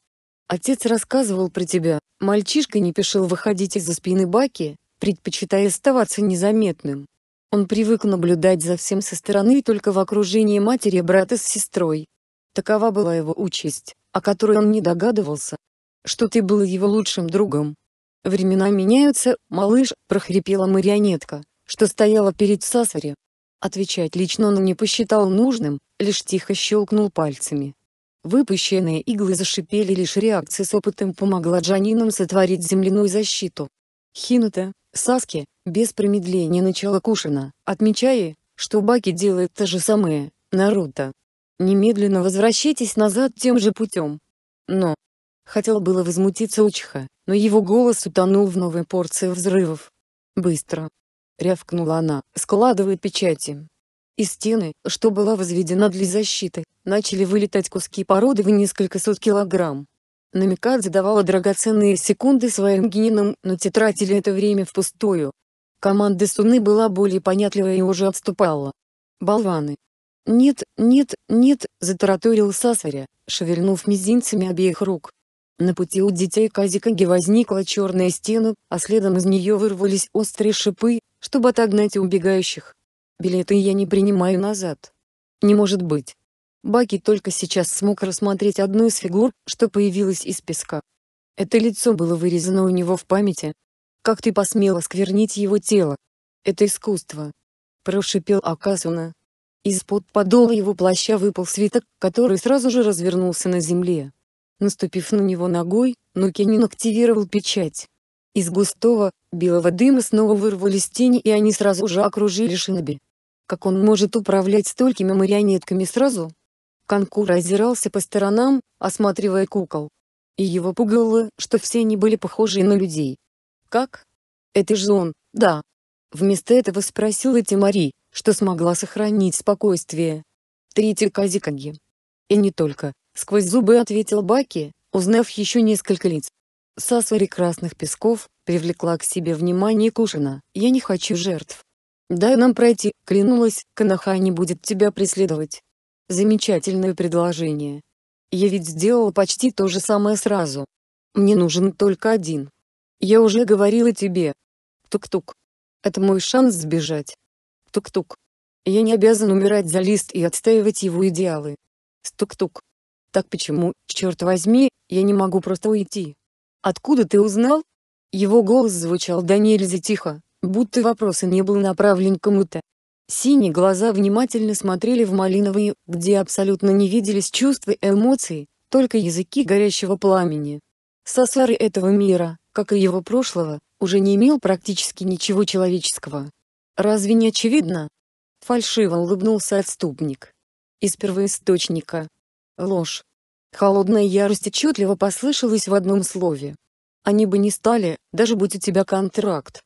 Отец рассказывал про тебя, мальчишка не спешил выходить из-за спины Баки, предпочитая оставаться незаметным. Он привык наблюдать за всем со стороны и только в окружении матери брата с сестрой. Такова была его участь, о которой он не догадывался. Что ты был его лучшим другом. «Времена меняются, малыш», — прохрипела марионетка, что стояла перед Сасари. Отвечать лично он не посчитал нужным, лишь тихо щелкнул пальцами. Выпущенные иглы зашипели лишь реакция с опытом помогла Джанинам сотворить земляную защиту. Хината, Саски, без промедления начала Кушина, отмечая, что Баки делает то же самое, Наруто. Немедленно возвращайтесь назад тем же путем. Но... Хотел было возмутиться Учиха, но его голос утонул в новой порции взрывов. «Быстро!» — рявкнула она, складывая печати. И стены, что была возведена для защиты, начали вылетать куски породы в несколько сот килограмм. Намикадзе давала драгоценные секунды своим генинам, но те тратили это время впустую. Команда Суны была более понятливая и уже отступала. «Болваны!» «Нет, нет, нет!» – затараторил Сасаря, шевельнув мизинцами обеих рук. На пути у детей Казикаги возникла черная стена, а следом из нее вырвались острые шипы, чтобы отогнать убегающих. Билеты я не принимаю назад. Не может быть. Баки только сейчас смог рассмотреть одну из фигур, что появилась из песка. Это лицо было вырезано у него в памяти. Как ты посмела сквернить его тело? Это искусство. Прошипел Акасуна. Из-под подола его плаща выпал свиток, который сразу же развернулся на земле. Наступив на него ногой, Нукенин активировал печать. Из густого, белого дыма снова вырвались тени и они сразу же окружили Шиноби. Как он может управлять столькими марионетками сразу? Конкур озирался по сторонам, осматривая кукол. И его пугало, что все они были похожи на людей. «Как? Это же он, да!» Вместо этого спросила Тимари, что смогла сохранить спокойствие. «Третий Казикаги». И не только, сквозь зубы ответил Баки, узнав еще несколько лиц. Сасари Красных Песков привлекла к себе внимание Кушина. «Я не хочу жертв. «Дай нам пройти, клянулась, Канаха не будет тебя преследовать». Замечательное предложение. Я ведь сделала почти то же самое сразу. Мне нужен только один. Я уже говорила тебе. Тук-тук. Это мой шанс сбежать. Тук-тук. Я не обязан умирать за лист и отстаивать его идеалы. Стук-тук. Так почему, черт возьми, я не могу просто уйти? Откуда ты узнал? Его голос звучал до нельзя тихо будто вопрос и не был направлен кому-то. Синие глаза внимательно смотрели в малиновые, где абсолютно не виделись чувства и эмоции, только языки горящего пламени. Сосары этого мира, как и его прошлого, уже не имел практически ничего человеческого. Разве не очевидно? Фальшиво улыбнулся отступник. Из первоисточника. Ложь. Холодная ярость отчетливо послышалась в одном слове. Они бы не стали, даже будь у тебя контракт.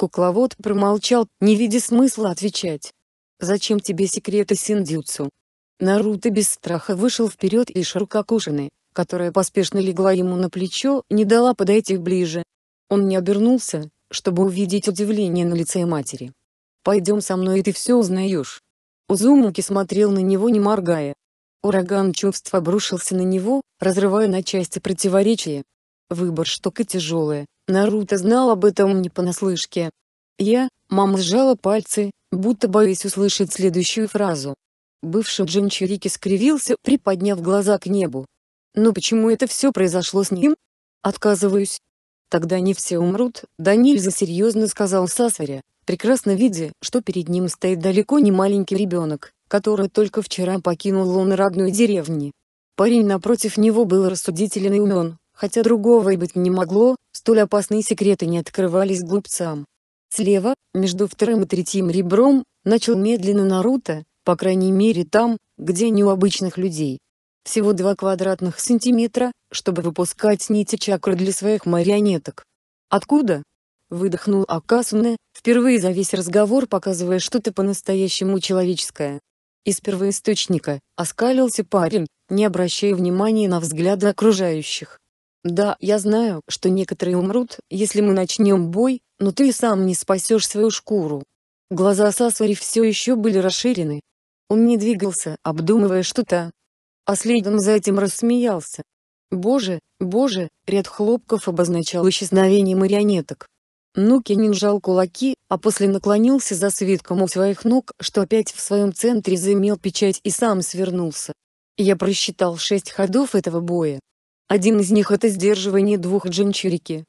Кукловод промолчал, не видя смысла отвечать. «Зачем тебе секреты Синдюцу? Наруто без страха вышел вперед и Ширококушины, которая поспешно легла ему на плечо, не дала подойти ближе. Он не обернулся, чтобы увидеть удивление на лице матери. «Пойдем со мной и ты все узнаешь». Узумуки смотрел на него не моргая. Ураган чувств обрушился на него, разрывая на части противоречия. Выбор штука тяжелая, Наруто знал об этом не понаслышке. Я, мама сжала пальцы, будто боясь услышать следующую фразу. Бывший Джинчурики скривился, приподняв глаза к небу. Но «Ну почему это все произошло с ним? Отказываюсь. Тогда не все умрут, да нельзя серьезно сказал Сасаря, прекрасно видя, что перед ним стоит далеко не маленький ребенок, который только вчера покинул лоно родной деревни. Парень напротив него был рассудителен и умен, хотя другого и быть не могло, столь опасные секреты не открывались глупцам. Слева, между вторым и третьим ребром, начал медленно Наруто, по крайней мере там, где не у обычных людей. Всего два квадратных сантиметра, чтобы выпускать нити чакры для своих марионеток. «Откуда?» — выдохнул Акасуне, впервые за весь разговор показывая что-то по-настоящему человеческое. Из первоисточника, оскалился парень, не обращая внимания на взгляды окружающих. Да, я знаю, что некоторые умрут, если мы начнем бой, но ты сам не спасешь свою шкуру. Глаза Сасвари все еще были расширены. Он не двигался, обдумывая что-то. А следом за этим рассмеялся. Боже, боже, ряд хлопков обозначал исчезновение марионеток. Нукинин жал кулаки, а после наклонился за свитком у своих ног, что опять в своем центре заимел печать и сам свернулся. Я просчитал шесть ходов этого боя. Один из них это сдерживание двух джинчирики.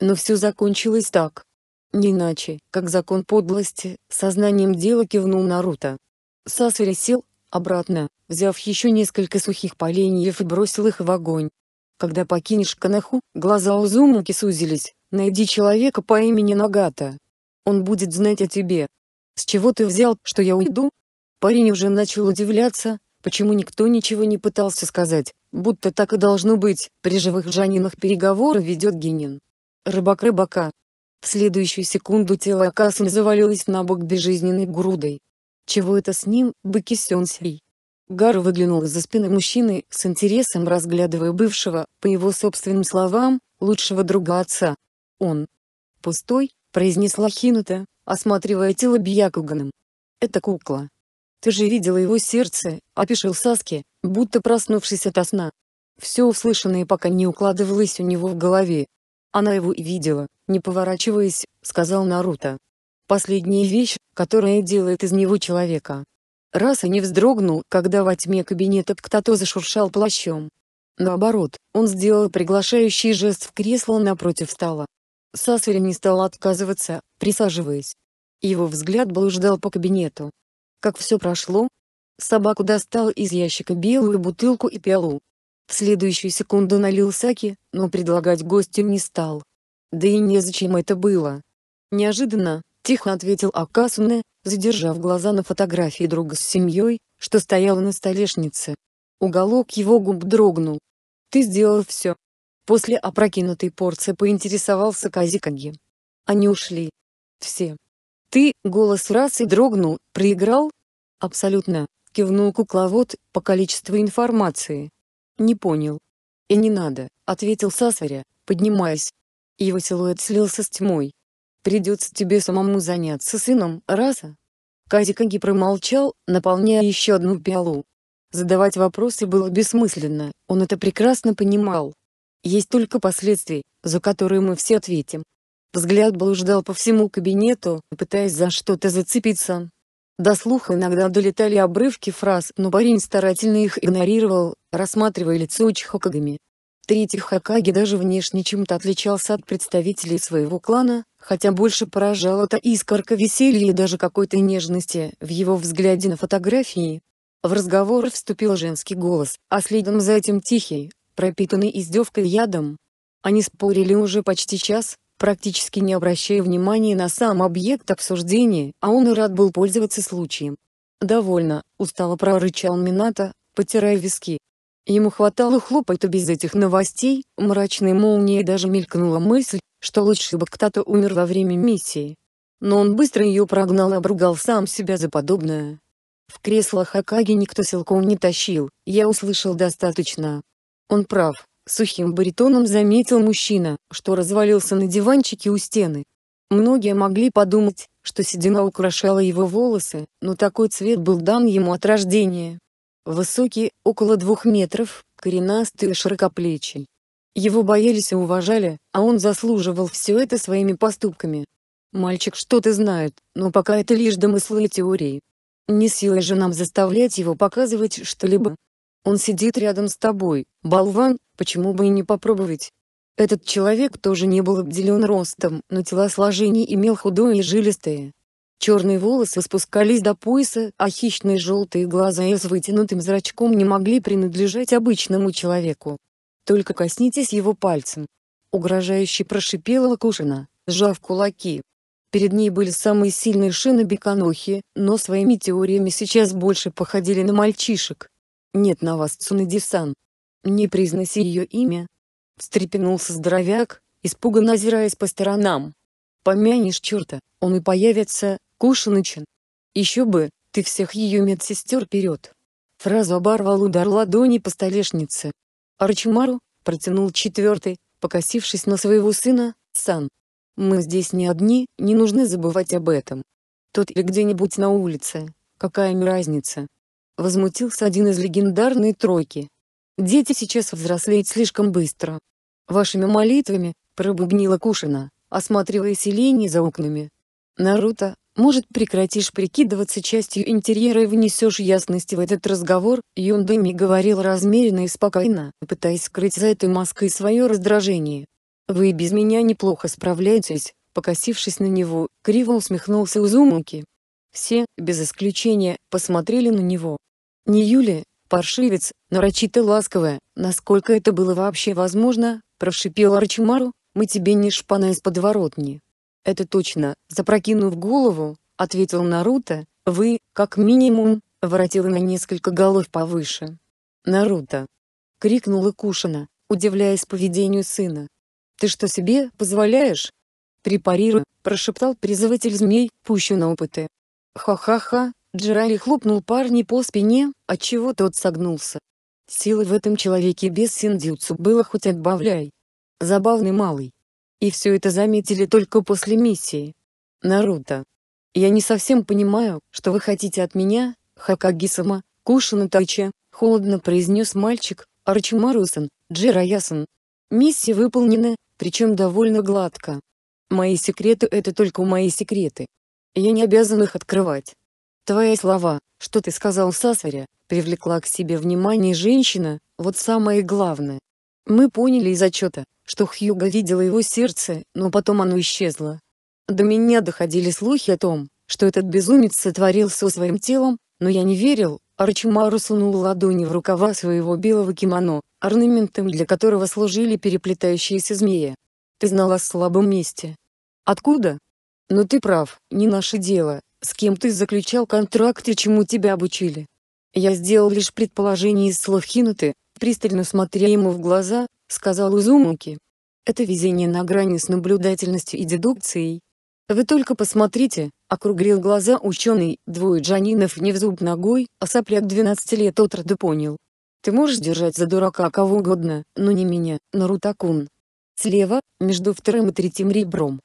Но все закончилось так. Не иначе, как закон подлости, сознанием дела кивнул Наруто. Сасари сел, обратно, взяв еще несколько сухих поленьев и бросил их в огонь. Когда покинешь Канаху, глаза Узумуки сузились, найди человека по имени Нагата. Он будет знать о тебе. С чего ты взял, что я уйду? Парень уже начал удивляться, почему никто ничего не пытался сказать, будто так и должно быть, при живых жанинах переговоры ведет Генин. Рыбак рыбака. В следующую секунду тело Акасун завалилось на бок безжизненной грудой. Чего это с ним, быки Сёнсей? Гару выглянул из-за спины мужчины, с интересом разглядывая бывшего, по его собственным словам, лучшего друга отца. Он пустой, произнесла Хинута, осматривая тело Бьякуганом. Это кукла. Ты же видела его сердце, опишил Саски, будто проснувшись от сна. Все услышанное пока не укладывалось у него в голове. Она его и видела, не поворачиваясь, сказал Наруто. Последняя вещь, которая делает из него человека. Раз и не вздрогнул, когда во тьме кабинета кто-то зашуршал плащом. Наоборот, он сделал приглашающий жест в кресло напротив стола. Сасари не стал отказываться, присаживаясь. Его взгляд блуждал по кабинету, как все прошло, собаку достал из ящика белую бутылку и пиалу. В следующую секунду налил саки, но предлагать гостю не стал. Да и незачем это было. Неожиданно, тихо ответил Акасуне, задержав глаза на фотографии друга с семьей, что стояла на столешнице. Уголок его губ дрогнул. «Ты сделал все». После опрокинутой порции поинтересовался Казикаги. Они ушли. Все. Ты, голос раз и дрогнул, проиграл, Абсолютно, кивнул кукловод по количеству информации. Не понял. И не надо, ответил Сасаря, поднимаясь. Его силуэт слился с тьмой. Придется тебе самому заняться сыном, Раса. Казика промолчал, наполняя еще одну пиалу. Задавать вопросы было бессмысленно, он это прекрасно понимал. Есть только последствия, за которые мы все ответим. Взгляд блуждал по всему кабинету, пытаясь за что-то зацепиться. До слуха иногда долетали обрывки фраз, но парень старательно их игнорировал, рассматривая лицо Чхокагами. Третий Хакаги даже внешне чем-то отличался от представителей своего клана, хотя больше поражала та искорка веселья и даже какой-то нежности в его взгляде на фотографии. В разговор вступил женский голос, а следом за этим тихий, пропитанный издевкой ядом. Они спорили уже почти час, практически не обращая внимания на сам объект обсуждения, а он и рад был пользоваться случаем. «Довольно», — устало прорычал Минато, потирая виски. Ему хватало хлопота без этих новостей, мрачной молнией даже мелькнула мысль, что лучше бы кто-то умер во время миссии. Но он быстро ее прогнал и обругал сам себя за подобное. В креслах Акаги никто силком не тащил, я услышал достаточно. Он прав, Сухим баритоном заметил мужчина, что развалился на диванчике у стены. Многие могли подумать, что седина украшала его волосы, но такой цвет был дан ему от рождения. Высокий, около двух метров, коренастый и широкоплечий. Его боялись и уважали, а он заслуживал все это своими поступками. Мальчик что-то знает, но пока это лишь домыслы и теории. Не силой же нам заставлять его показывать что-либо. Он сидит рядом с тобой, болван, почему бы и не попробовать? Этот человек тоже не был обделен ростом, но телосложение имел худое и жилистое. Черные волосы спускались до пояса, а хищные желтые глаза и с вытянутым зрачком не могли принадлежать обычному человеку. Только коснитесь его пальцем. Угрожающе прошипела Лакушина, сжав кулаки. Перед ней были самые сильные шины беконохи, но своими теориями сейчас больше походили на мальчишек. «Нет на вас, цунэди «Не произноси ее имя!» Встрепенулся здоровяк, испуганно озираясь по сторонам. «Помянешь черта, он и появится, Кушанычин!» «Еще бы, ты всех ее медсестер вперед!» Фразу оборвал удар ладони по столешнице. Арчимару, протянул четвертый, покосившись на своего сына, Сан. «Мы здесь не одни, не нужно забывать об этом. Тот или где-нибудь на улице, какая им разница?» — возмутился один из легендарной тройки. «Дети сейчас взрослеют слишком быстро. Вашими молитвами», — пробубнила Кушина, осматривая селение за окнами. «Наруто, может прекратишь прикидываться частью интерьера и внесешь ясности в этот разговор?» Юндами говорил размеренно и спокойно, пытаясь скрыть за этой маской свое раздражение. «Вы без меня неплохо справляетесь», — покосившись на него, криво усмехнулся Узумуки. Все, без исключения, посмотрели на него. Не Юля, паршивец, нарочито ласковая, насколько это было вообще возможно, прошипела Арчимару, мы тебе не шпана из подворотни. Это точно, запрокинув голову, ответил Наруто, вы, как минимум, воротила на несколько голов повыше. Наруто! крикнула Кушина, удивляясь поведению сына. Ты что себе позволяешь? Препарируй, прошептал призыватель змей, пущу на опыты. Ха-ха-ха, Джерари хлопнул парня по спине, отчего тот согнулся. Силы в этом человеке без синдзюцу было хоть отбавляй. Забавный малый. И все это заметили только после миссии. Наруто. Я не совсем понимаю, что вы хотите от меня, Хакагисама, Кушина Тайча, холодно произнес мальчик, Арчимарусан, Джираясан. Миссия выполнена, причем довольно гладко. Мои секреты это только мои секреты. Я не обязан их открывать. Твои слова, что ты сказал Сасаре, привлекла к себе внимание женщина, вот самое главное. Мы поняли из отчета, что Хьюга видела его сердце, но потом оно исчезло. До меня доходили слухи о том, что этот безумец сотворил со своим телом, но я не верил, Арчимару сунул ладони в рукава своего белого кимоно, орнаментом для которого служили переплетающиеся змеи. Ты знала о слабом месте. Откуда? Но ты прав, не наше дело, с кем ты заключал контракт и чему тебя обучили. Я сделал лишь предположение из слов Хинуты, пристально смотря ему в глаза, сказал Узумуки. Это везение на грани с наблюдательностью и дедукцией. Вы только посмотрите, округлил глаза ученый, двое джанинов не в зуб ногой, а сопляк 12 лет от роду понял. Ты можешь держать за дурака кого угодно, но не меня, Нарутакун. Слева, между вторым и третьим ребром.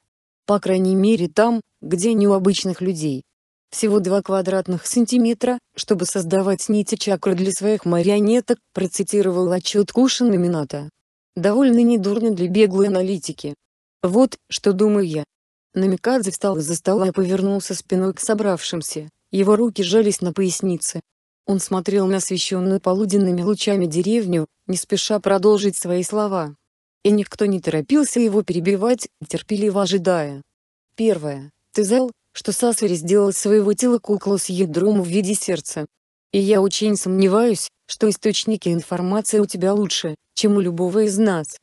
По крайней мере там, где не у обычных людей. Всего два квадратных сантиметра, чтобы создавать нити чакры для своих марионеток, процитировал отчет Кушин Мината. Довольно недурно для беглой аналитики. Вот, что думаю я. Намикадзе встал из-за стола и повернулся спиной к собравшимся, его руки сжались на пояснице. Он смотрел на освещенную полуденными лучами деревню, не спеша продолжить свои слова и никто не торопился его перебивать, терпеливо ожидая. Первое. Ты знал, что Сасари сделал своего тела куклу с ядром в виде сердца. И я очень сомневаюсь, что источники информации у тебя лучше, чем у любого из нас.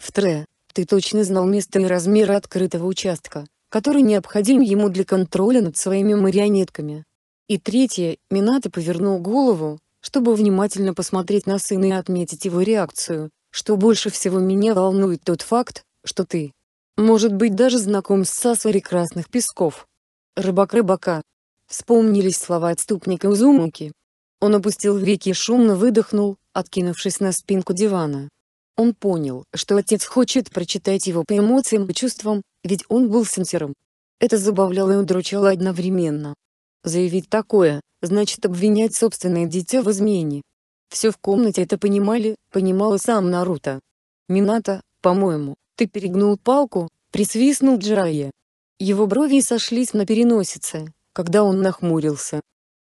Второе. Ты точно знал место и размеры открытого участка, который необходим ему для контроля над своими марионетками. И третье, Минато повернул голову, чтобы внимательно посмотреть на сына и отметить его реакцию, что больше всего меня волнует тот факт, что ты, может быть, даже знаком с Сасари Красных Песков. Рыбак рыбака. Вспомнились слова отступника Узумуки. Он опустил веки и шумно выдохнул, откинувшись на спинку дивана. Он понял, что отец хочет прочитать его по эмоциям и чувствам, ведь он был сенсером. Это забавляло и удручало одновременно. Заявить такое, значит обвинять собственное дитя в измене. Все в комнате это понимали, понимал и сам Наруто. «Минато, по-моему, ты перегнул палку», — присвистнул Джирайя. Его брови сошлись на переносице, когда он нахмурился.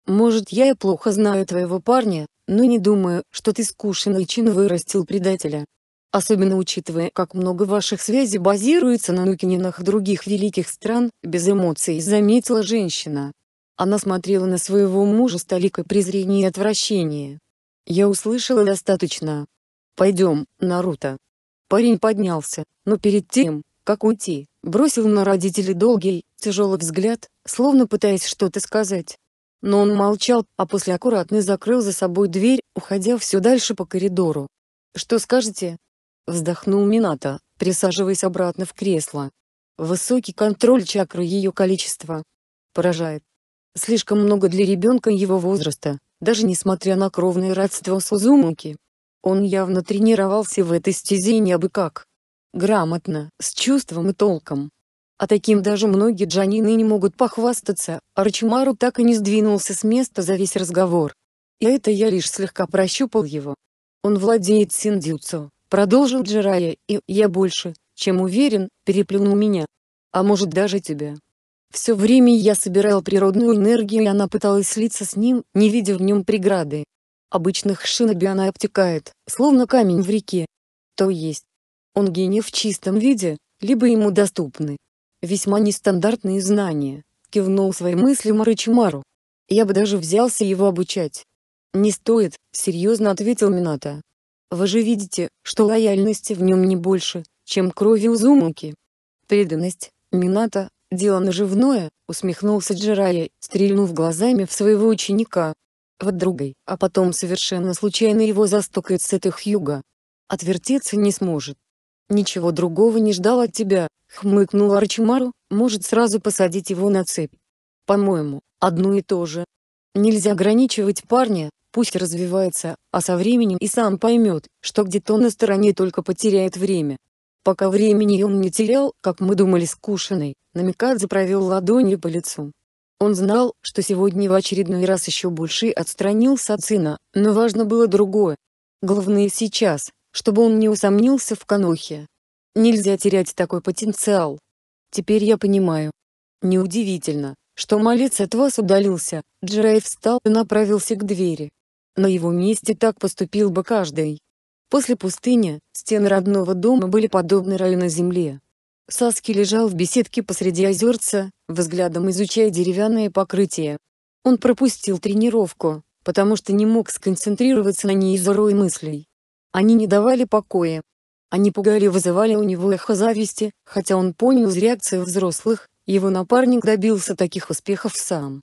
«Может, я и плохо знаю твоего парня, но не думаю, что ты скушенный чин вырастил предателя. Особенно учитывая, как много ваших связей базируется на нукининах других великих стран, без эмоций заметила женщина. Она смотрела на своего мужа с толикой презрения и отвращения, я услышала достаточно. Пойдем, Наруто. Парень поднялся, но перед тем, как уйти, бросил на родителей долгий, тяжелый взгляд, словно пытаясь что-то сказать. Но он молчал, а после аккуратно закрыл за собой дверь, уходя все дальше по коридору. «Что скажете?» Вздохнул Минато, присаживаясь обратно в кресло. Высокий контроль чакры ее количества. Поражает. Слишком много для ребенка его возраста, даже несмотря на кровное родство с Узумаки. Он явно тренировался в этой стезе не абы как. Грамотно, с чувством и толком. А таким даже многие джанины не могут похвастаться, Арчимару так и не сдвинулся с места за весь разговор. И это я лишь слегка прощупал его. Он владеет синдюцу, продолжил Джирая, и, я больше, чем уверен, переплюнул меня. А может даже тебя. Все время я собирал природную энергию и она пыталась слиться с ним, не видя в нем преграды. Обычных шиноби она обтекает, словно камень в реке. То есть, он гений в чистом виде, либо ему доступны. Весьма нестандартные знания, кивнул своей мысли Марычимару. Я бы даже взялся его обучать. Не стоит, серьезно ответил Мината. Вы же видите, что лояльности в нем не больше, чем крови у Зумуки. Преданность, Мината, дело наживное», — усмехнулся Джирая, стрельнув глазами в своего ученика. «Вот другой, а потом совершенно случайно его застукает с этой Хьюга. Отвертеться не сможет». «Ничего другого не ждал от тебя», — хмыкнул Арчимару, «может сразу посадить его на цепь». «По-моему, одно и то же». «Нельзя ограничивать парня, пусть развивается, а со временем и сам поймет, что где-то на стороне только потеряет время, Пока времени он не терял, как мы думали скушенный, Намикадзе провел ладонью по лицу. Он знал, что сегодня в очередной раз еще больше отстранился от сына, но важно было другое. Главное сейчас, чтобы он не усомнился в Канохе. Нельзя терять такой потенциал. Теперь я понимаю. Неудивительно, что малец от вас удалился, Джираев встал и направился к двери. На его месте так поступил бы каждый. После пустыни, стены родного дома были подобны раю на земле. Саски лежал в беседке посреди озерца, взглядом изучая деревянное покрытие. Он пропустил тренировку, потому что не мог сконцентрироваться на ней из-за рой мыслей. Они не давали покоя. Они пугали и вызывали у него эхо зависти, хотя он понял из реакции взрослых, его напарник добился таких успехов сам.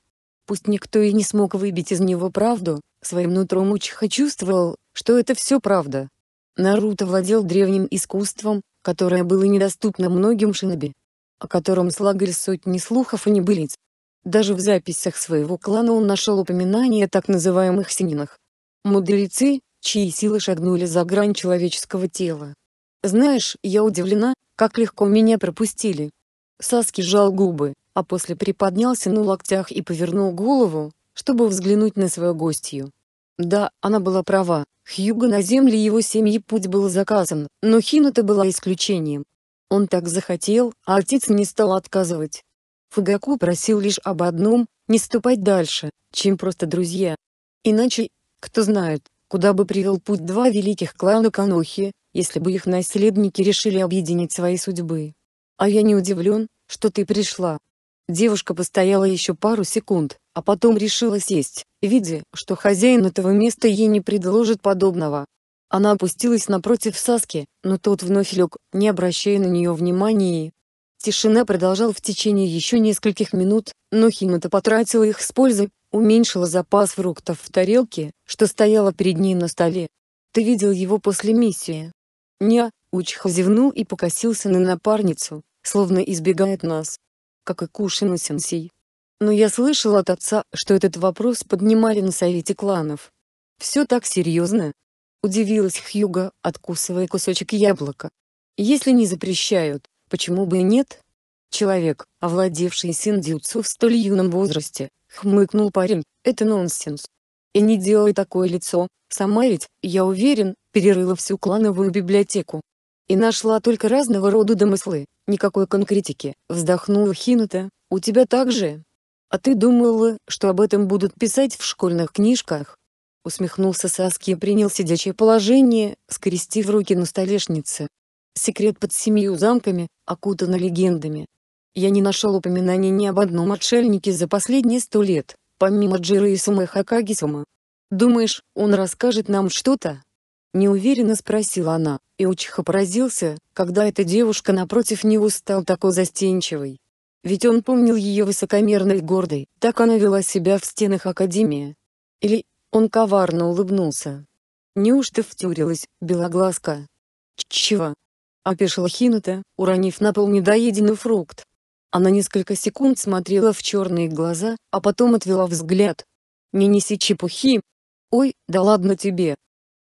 Пусть никто и не смог выбить из него правду, своим нутром Учиха чувствовал, что это все правда. Наруто владел древним искусством, которое было недоступно многим шиноби, о котором слагали сотни слухов и небылиц. Даже в записях своего клана он нашел упоминание о так называемых сининах. Мудрецы, чьи силы шагнули за грань человеческого тела. Знаешь, я удивлена, как легко меня пропустили. Саски сжал губы, а после приподнялся на локтях и повернул голову, чтобы взглянуть на свою гостью. Да, она была права, Хьюга на земле его семьи путь был заказан, но Хината была исключением. Он так захотел, а отец не стал отказывать. Фугаку просил лишь об одном – не ступать дальше, чем просто друзья. Иначе, кто знает, куда бы привел путь два великих клана Канохи, если бы их наследники решили объединить свои судьбы. А я не удивлен, что ты пришла. Девушка постояла еще пару секунд, а потом решила сесть, видя, что хозяин этого места ей не предложит подобного. Она опустилась напротив Саски, но тот вновь лег, не обращая на нее внимания. Тишина продолжал в течение еще нескольких минут, но Химата потратила их с пользой, уменьшила запас фруктов в тарелке, что стояла перед ней на столе. «Ты видел его после миссии?» «Не», — Учха зевнул и покосился на напарницу, словно избегает нас. «Как и Кушина сенсей» но я слышал от отца, что этот вопрос поднимали на совете кланов. «Все так серьезно?» — удивилась Хьюга, откусывая кусочек яблока. «Если не запрещают, почему бы и нет?» Человек, овладевший синдзюцу в столь юном возрасте, хмыкнул парень, это нонсенс. И не делай такое лицо, сама ведь, я уверен, перерыла всю клановую библиотеку. И нашла только разного рода домыслы, никакой конкретики, вздохнула Хинута, у тебя так же? «А ты думала, что об этом будут писать в школьных книжках?» Усмехнулся Саски и принял сидячее положение, скрестив руки на столешнице. «Секрет под семью замками, окутан легендами. Я не нашел упоминаний ни об одном отшельнике за последние сто лет, помимо Джиры и Сумы Хакагисума. Думаешь, он расскажет нам что-то?» Неуверенно спросила она, и Учиха поразился, когда эта девушка напротив него стал такой застенчивой. Ведь он помнил ее высокомерной гордой, так она вела себя в стенах Академии. Или, он коварно улыбнулся. Неужто втюрилась, белоглазка? Чего? Опешила Хинута, уронив на пол недоеденный фрукт. Она несколько секунд смотрела в черные глаза, а потом отвела взгляд. «Не неси чепухи!» «Ой, да ладно тебе!»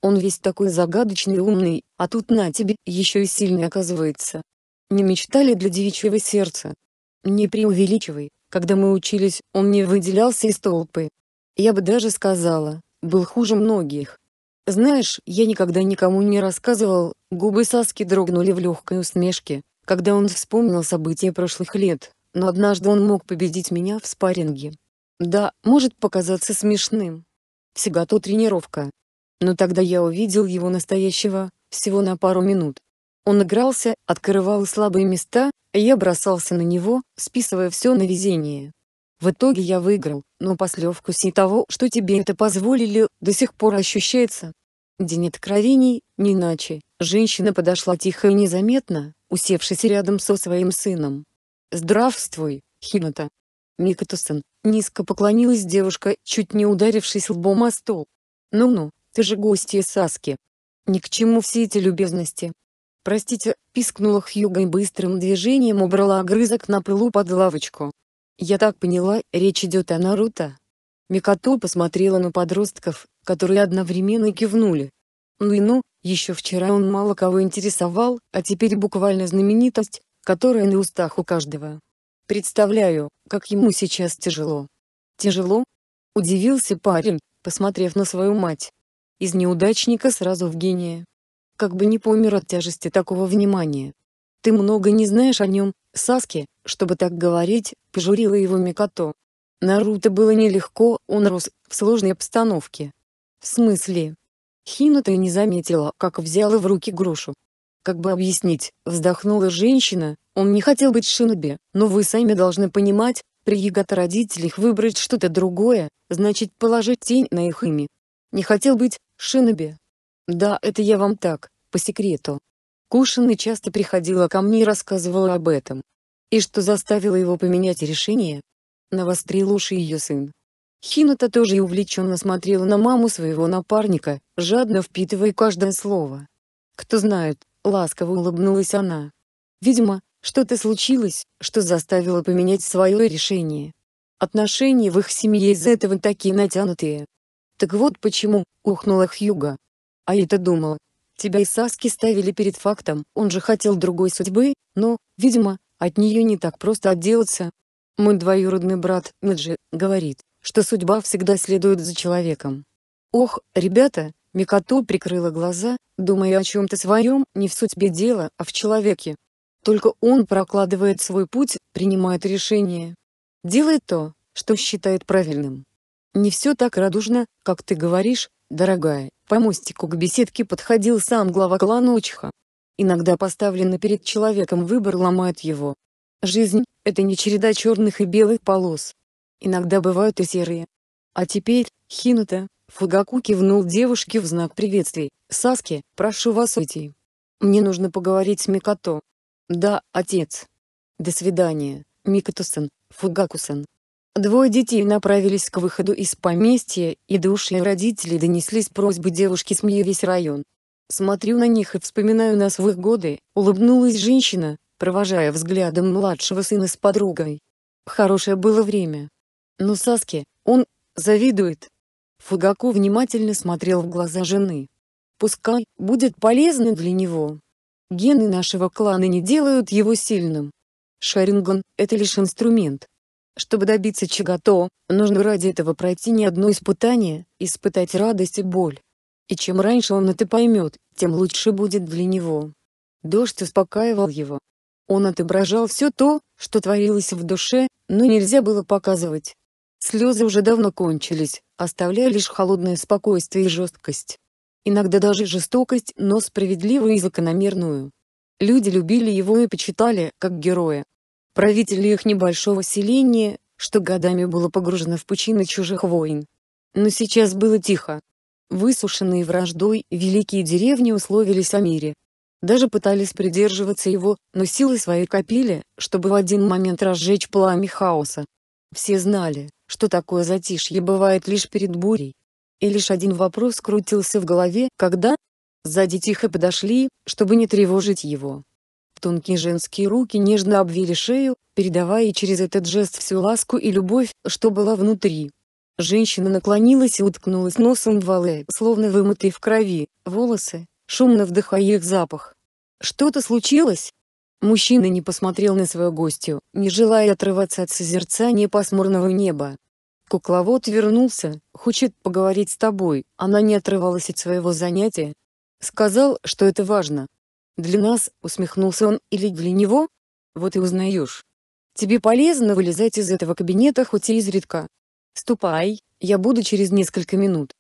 Он весь такой загадочный и умный, а тут на тебе, еще и сильный оказывается. Не мечтали для девичьего сердца. Не преувеличивай, когда мы учились, он не выделялся из толпы. Я бы даже сказала, был хуже многих. Знаешь, я никогда никому не рассказывал, губы Саски дрогнули в легкой усмешке, когда он вспомнил события прошлых лет, но однажды он мог победить меня в спарринге. Да, может показаться смешным. Всегда то тренировка. Но тогда я увидел его настоящего, всего на пару минут. Он игрался, открывал слабые места, и я бросался на него, списывая все на везение. В итоге я выиграл, но после вкуса того, что тебе это позволили, до сих пор ощущается. Где нет откровений, не иначе, женщина подошла тихо и незаметно, усевшись рядом со своим сыном. «Здравствуй, Хината!» Микотусон, низко поклонилась девушка, чуть не ударившись лбом о стол. «Ну-ну, ты же гостья Саски!» «Ни к чему все эти любезности, «Простите», — пискнула Хьюга и быстрым движением убрала огрызок на пылу под лавочку. «Я так поняла, речь идет о Наруто?» Микото посмотрела на подростков, которые одновременно кивнули. Ну и ну, еще вчера он мало кого интересовал, а теперь буквально знаменитость, которая на устах у каждого. Представляю, как ему сейчас тяжело. Тяжело? Удивился парень, посмотрев на свою мать. Из неудачника сразу в гения как бы не помер от тяжести такого внимания. «Ты много не знаешь о нем, Саске, чтобы так говорить», — пожурила его Микото. Наруто было нелегко, он рос в сложной обстановке. В смысле? Хината не заметила, как взяла в руки грушу. Как бы объяснить, вздохнула женщина, он не хотел быть шиноби, но вы сами должны понимать, при ягото-родителях выбрать что-то другое, значит положить тень на их имя. Не хотел быть шиноби, да, это я вам так, по секрету. Кушин часто приходила ко мне и рассказывала об этом. И что заставило его поменять решение? Навострил уши ее сын. Хината тоже и увлеченно смотрела на маму своего напарника, жадно впитывая каждое слово. «Кто знает», — ласково улыбнулась она. «Видимо, что-то случилось, что заставило поменять свое решение. Отношения в их семье из за этого такие натянутые». «Так вот почему», — ухнула Хьюга, а я то думала, тебя и Саски ставили перед фактом, он же хотел другой судьбы, но, видимо, от нее не так просто отделаться. Мой двоюродный брат, Наджи, говорит, что судьба всегда следует за человеком. Ох, ребята, Микату прикрыла глаза, думая о чем-то своем, не в судьбе дела, а в человеке. Только он прокладывает свой путь, принимает решение. Делает то, что считает правильным. Не все так радужно, как ты говоришь, дорогая. По мостику к беседке подходил сам глава клана Учха. Иногда поставленный перед человеком выбор ломает его. Жизнь — это не череда черных и белых полос. Иногда бывают и серые. А теперь, Хинута, Фугаку кивнул девушке в знак приветствий. «Саски, прошу вас уйти. Мне нужно поговорить с Микото». «Да, отец. До свидания, Микото-сан, Двое детей направились к выходу из поместья, и души родителей донеслись просьбы девушки СМИ весь район. «Смотрю на них и вспоминаю нас в их годы», — улыбнулась женщина, провожая взглядом младшего сына с подругой. Хорошее было время. Но Саске, он, завидует. Фугаку внимательно смотрел в глаза жены. Пускай, будет полезно для него. Гены нашего клана не делают его сильным. Шаринган — это лишь инструмент, чтобы добиться чего-то, нужно ради этого пройти не одно испытание, испытать радость и боль. И чем раньше он это поймет, тем лучше будет для него. Дождь успокаивал его. Он отображал все то, что творилось в душе, но нельзя было показывать. Слезы уже давно кончились, оставляя лишь холодное спокойствие и жесткость. Иногда даже жестокость, но справедливую и закономерную. Люди любили его и почитали, как героя, правителю их небольшого селения, что годами было погружено в пучины чужих войн. Но сейчас было тихо. Высушенные враждой, великие деревни условились о мире. Даже пытались придерживаться его, но силы свои копили, чтобы в один момент разжечь пламя хаоса. Все знали, что такое затишье бывает лишь перед бурей. И лишь один вопрос крутился в голове, когда? Сзади тихо подошли, чтобы не тревожить его. Тонкие женские руки нежно обвили шею, передавая через этот жест всю ласку и любовь, что была внутри. Женщина наклонилась и уткнулась носом в валы, словно вымытые в крови, волосы, шумно вдыхая их запах. «Что-то случилось?» Мужчина не посмотрел на свою гостью, не желая отрываться от созерцания пасмурного неба. «Кукловод вернулся, хочет поговорить с тобой», она не отрывалась от своего занятия. «Сказал, что это важно». Для нас, усмехнулся он, или для него? Вот и узнаешь. Тебе полезно вылезать из этого кабинета хоть и изредка. Ступай, я буду через несколько минут.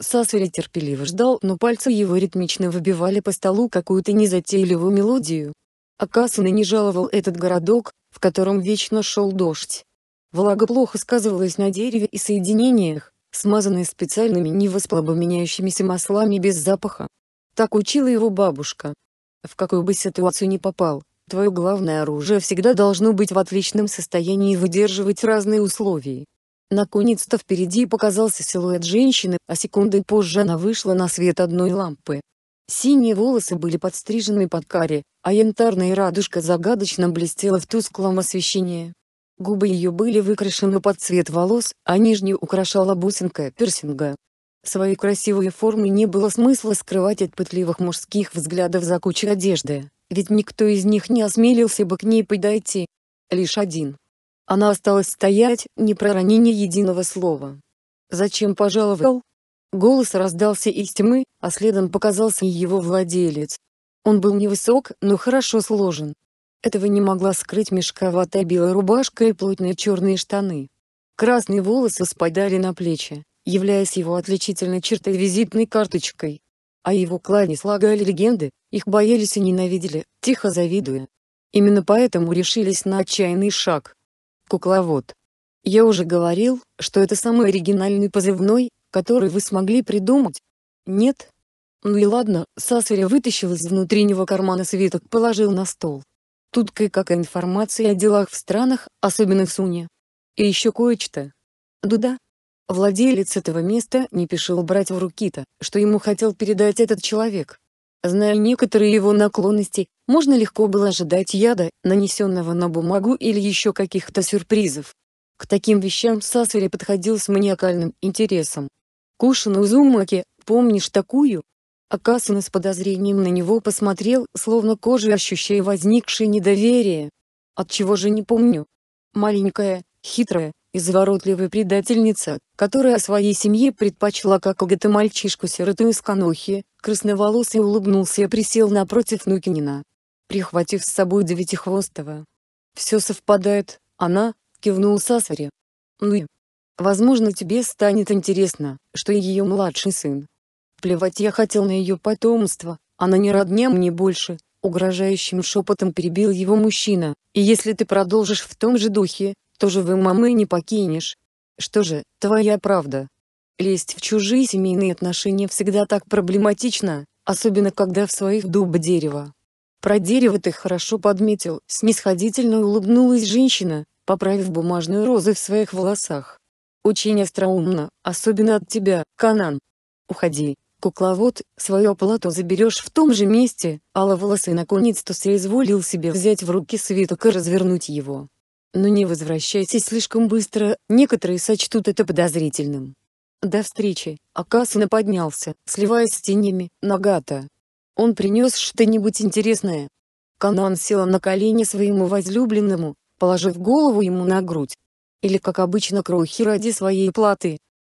Сасури терпеливо ждал, но пальцы его ритмично выбивали по столу какую-то незатейливую мелодию. Акасуна не жаловал этот городок, в котором вечно шел дождь. Влага плохо сказывалась на дереве и соединениях, смазанные специальными невосплобоменяющимися маслами без запаха. Так учила его бабушка. В какую бы ситуацию ни попал, твое главное оружие всегда должно быть в отличном состоянии и выдерживать разные условия. Наконец-то впереди показался силуэт женщины, а секунды позже она вышла на свет одной лампы. Синие волосы были подстрижены под каре, а янтарная радужка загадочно блестела в тусклом освещении. Губы ее были выкрашены под цвет волос, а нижнюю украшала бусинка пирсинга своей красивой форме не было смысла скрывать от пытливых мужских взглядов за кучей одежды, ведь никто из них не осмелился бы к ней подойти. Лишь один. Она осталась стоять, не пророни ни единого слова. «Зачем пожаловал?» Голос раздался из тьмы, а следом показался и его владелец. Он был невысок, но хорошо сложен. Этого не могла скрыть мешковатая белая рубашка и плотные черные штаны. Красные волосы спадали на плечи являясь его отличительной чертой визитной карточкой. а его клане слагали легенды, их боялись и ненавидели, тихо завидуя. Именно поэтому решились на отчаянный шаг. Кукловод. Я уже говорил, что это самый оригинальный позывной, который вы смогли придумать. Нет? Ну и ладно, Сасаря вытащил из внутреннего кармана свиток, положил на стол. Тут кое-как информация о делах в странах, особенно в Суне. И еще кое-что. Дуда, Владелец этого места не пешил брать в руки-то, что ему хотел передать этот человек. Зная некоторые его наклонности, можно легко было ожидать яда, нанесенного на бумагу или еще каких-то сюрпризов. К таким вещам Сасари подходил с маниакальным интересом. Кушану Зумаки, помнишь такую?» Акасуна с подозрением на него посмотрел, словно кожей ощущая возникшее недоверие. «Отчего же не помню?» «Маленькая, хитрая, изворотливая предательница, которая своей семье предпочла какого-то мальчишку-сироту из Канохи, красноволосый улыбнулся и присел напротив Нукинина, прихватив с собой девятихвостого. «Все совпадает, она», — кивнул Сасари. «Ну и? Возможно тебе станет интересно, что и ее младший сын. Плевать я хотел на ее потомство, она не родня мне больше», — угрожающим шепотом перебил его мужчина, «и если ты продолжишь в том же духе, тоже вы мамы не покинешь. Что же, твоя правда. Лезть в чужие семейные отношения всегда так проблематично, особенно когда в своих дуб дерево. Про дерево ты хорошо подметил, снисходительно улыбнулась женщина, поправив бумажную розу в своих волосах. Очень остроумно, особенно от тебя, Канан. Уходи, кукловод, Свою оплату заберешь в том же месте, Алла волосы наконец-то соизволил себе взять в руки свиток и развернуть его. Но не возвращайтесь слишком быстро, некоторые сочтут это подозрительным. До встречи. Акасуна поднялся, сливаясь с тенями, Нагата. Он принес что-нибудь интересное. Канан села на колени своему возлюбленному, положив голову ему на грудь. Или как обычно крохи ради своей платы.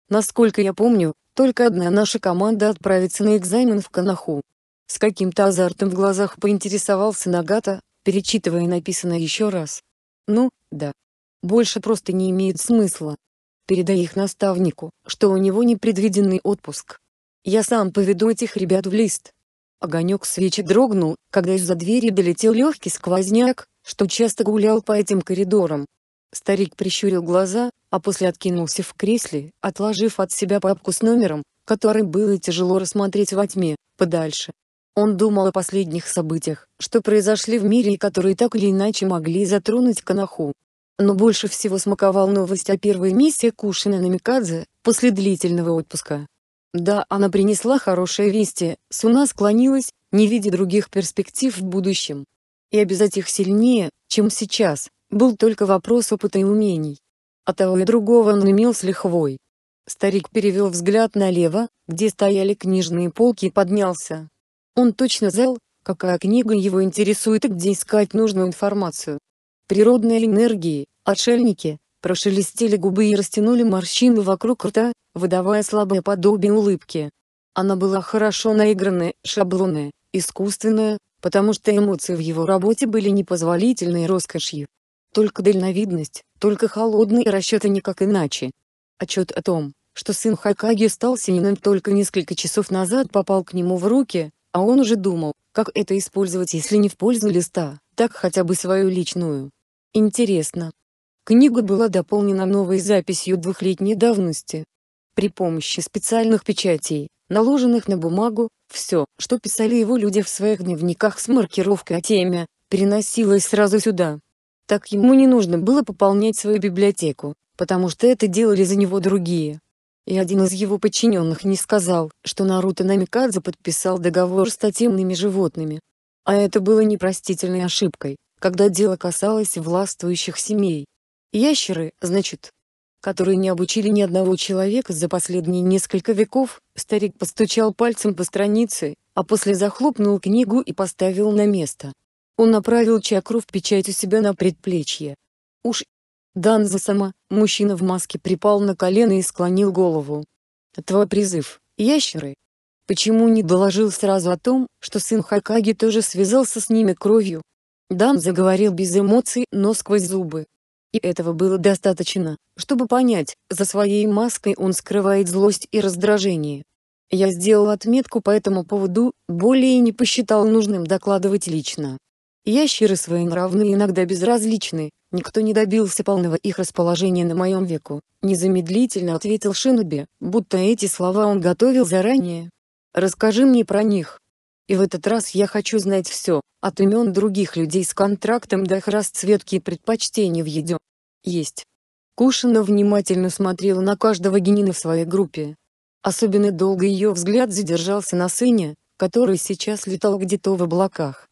Насколько я помню, только одна наша команда отправится на экзамен в Канаху. С каким-то азартом в глазах поинтересовался Нагата, перечитывая написанное еще раз. «Ну, да. Больше просто не имеет смысла. Передай их наставнику, что у него непредвиденный отпуск. Я сам поведу этих ребят в лист. Огонек свечи дрогнул, когда из-за двери долетел легкий сквозняк, что часто гулял по этим коридорам. Старик прищурил глаза, а после откинулся в кресле, отложив от себя папку с номером, который было тяжело рассмотреть во тьме, подальше. Он думал о последних событиях, что произошли в мире и которые так или иначе могли затронуть Канаху но больше всего смаковал новость о первой миссии Кушина Микадзе после длительного отпуска. Да, она принесла хорошие вести, Суна склонилась, не видя других перспектив в будущем. И обязать их сильнее, чем сейчас, был только вопрос опыта и умений. А того и другого он имел с лихвой. Старик перевел взгляд налево, где стояли книжные полки и поднялся. Он точно знал, какая книга его интересует и где искать нужную информацию природной энергии, отшельники, прошелестели губы и растянули морщины вокруг рта, выдавая слабое подобие улыбки. Она была хорошо наигранная, шаблонная, искусственная, потому что эмоции в его работе были непозволительной роскошью. Только дальновидность, только холодные расчеты никак иначе. Отчет о том, что сын Хакаги стал Синином только несколько часов назад попал к нему в руки, а он уже думал, как это использовать, если не в пользу листа, так хотя бы свою личную. Интересно. Книга была дополнена новой записью двухлетней давности. При помощи специальных печатей, наложенных на бумагу, все, что писали его люди в своих дневниках с маркировкой о теме, переносилось сразу сюда. Так ему не нужно было пополнять свою библиотеку, потому что это делали за него другие и один из его подчиненных не сказал, что Наруто Намикадзе подписал договор с тотемными животными. А это было непростительной ошибкой, когда дело касалось властвующих семей. Ящеры, значит, которые не обучили ни одного человека за последние несколько веков, старик постучал пальцем по странице, а после захлопнул книгу и поставил на место. Он направил чакру в печать у себя на предплечье. Уж Данза сама, мужчина в маске припал на колено и склонил голову. «Твой призыв, ящеры!» Почему не доложил сразу о том, что сын Хакаги тоже связался с ними кровью? Дан заговорил без эмоций, но сквозь зубы. И этого было достаточно, чтобы понять, за своей маской он скрывает злость и раздражение. Я сделал отметку по этому поводу, более не посчитал нужным докладывать лично. Ящеры своенравны и иногда безразличны, Никто не добился полного их расположения на моем веку, незамедлительно ответил Шиноби, будто эти слова он готовил заранее. Расскажи мне про них. И в этот раз я хочу знать все, от имен других людей с контрактом до их расцветки и предпочтений в еде. Есть. Кушина внимательно смотрела на каждого генина в своей группе. Особенно долго ее взгляд задержался на сыне, который сейчас летал где-то в облаках.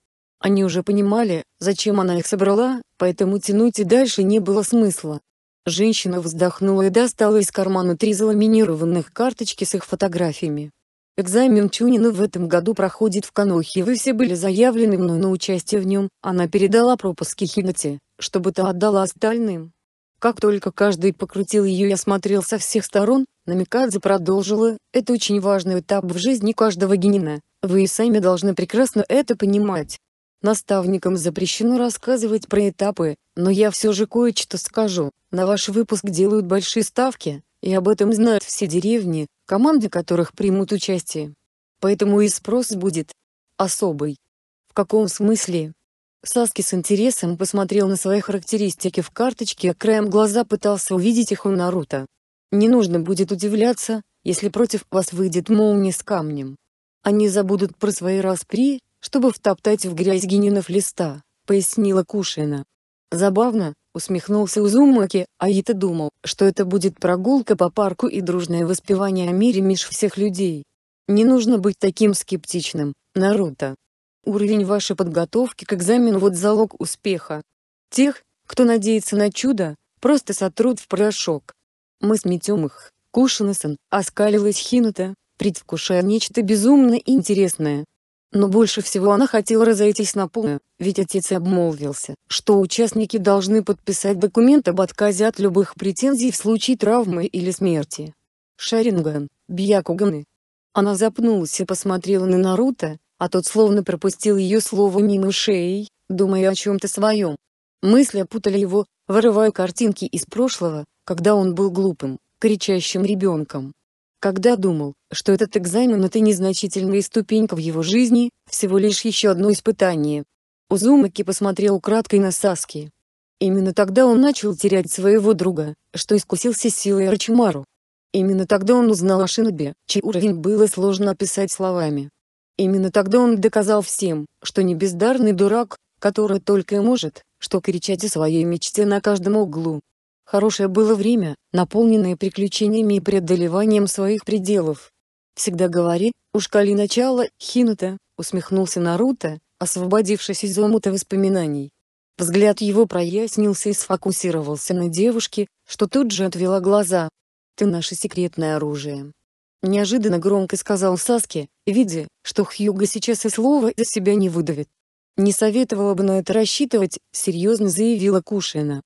Они уже понимали, зачем она их собрала, поэтому тянуть и дальше не было смысла. Женщина вздохнула и достала из кармана три заламинированных карточки с их фотографиями. Экзамен Чунина в этом году проходит в Канохе, вы все были заявлены мной на участие в нем, она передала пропуски Хинате, чтобы та отдала остальным. Как только каждый покрутил ее и осмотрел со всех сторон, Намикадзе продолжила, это очень важный этап в жизни каждого генина, вы и сами должны прекрасно это понимать. Наставникам запрещено рассказывать про этапы, но я все же кое-что скажу. На ваш выпуск делают большие ставки, и об этом знают все деревни, команды которых примут участие. Поэтому и спрос будет особый. В каком смысле? Саски с интересом посмотрел на свои характеристики в карточке, а краем глаза пытался увидеть их у Наруто. Не нужно будет удивляться, если против вас выйдет молния с камнем. Они забудут про свои распри, чтобы втоптать в грязь гининов листа», — пояснила Кушина. «Забавно», — усмехнулся Узумаки, а я-то думал, что это будет прогулка по парку и дружное воспевание о мире меж всех людей. Не нужно быть таким скептичным, Наруто. Уровень вашей подготовки к экзамену вот залог успеха. Тех, кто надеется на чудо, просто сотрут в порошок. Мы сметем их, Кушина-сан, оскалилась Хинута, предвкушая нечто безумно интересное. Но больше всего она хотела разойтись на полную, ведь отец обмолвился, что участники должны подписать документ об отказе от любых претензий в случае травмы или смерти. Шаринган, Бьякуганы. Она запнулась и посмотрела на Наруто, а тот словно пропустил ее слово мимо шеи, думая о чем-то своем. Мысли опутали его, вырывая картинки из прошлого, когда он был глупым, кричащим ребенком. Когда думал, что этот экзамен это незначительная ступенька в его жизни, всего лишь еще одно испытание. Узумаки посмотрел украдкой на Саски. Именно тогда он начал терять своего друга, что искусился силой Рачимару. Именно тогда он узнал о Шинобе, чей уровень было сложно описать словами. Именно тогда он доказал всем, что не бездарный дурак, который только и может, что кричать о своей мечте на каждом углу, Хорошее было время, наполненное приключениями и преодолеванием своих пределов. «Всегда говори, уж коли начало, Хинута», — усмехнулся Наруто, освободившись из омута воспоминаний. Взгляд его прояснился и сфокусировался на девушке, что тут же отвела глаза. «Ты наше секретное оружие». Неожиданно громко сказал Саске, видя, что Хьюга сейчас и слова за себя не выдавит. «Не советовала бы на это рассчитывать», — серьезно заявила Кушина.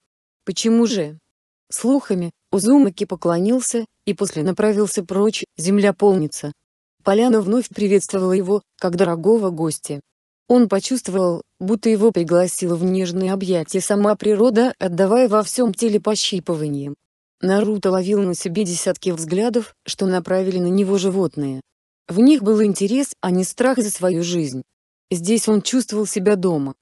«Почему же?» слухами, Узумаки поклонился, и после направился прочь, земля полнится. Поляна вновь приветствовала его, как дорогого гостя. Он почувствовал, будто его пригласила в нежные объятия сама природа, отдавая во всем теле пощипыванием. Наруто ловил на себе десятки взглядов, что направили на него животные. В них был интерес, а не страх за свою жизнь. Здесь он чувствовал себя дома.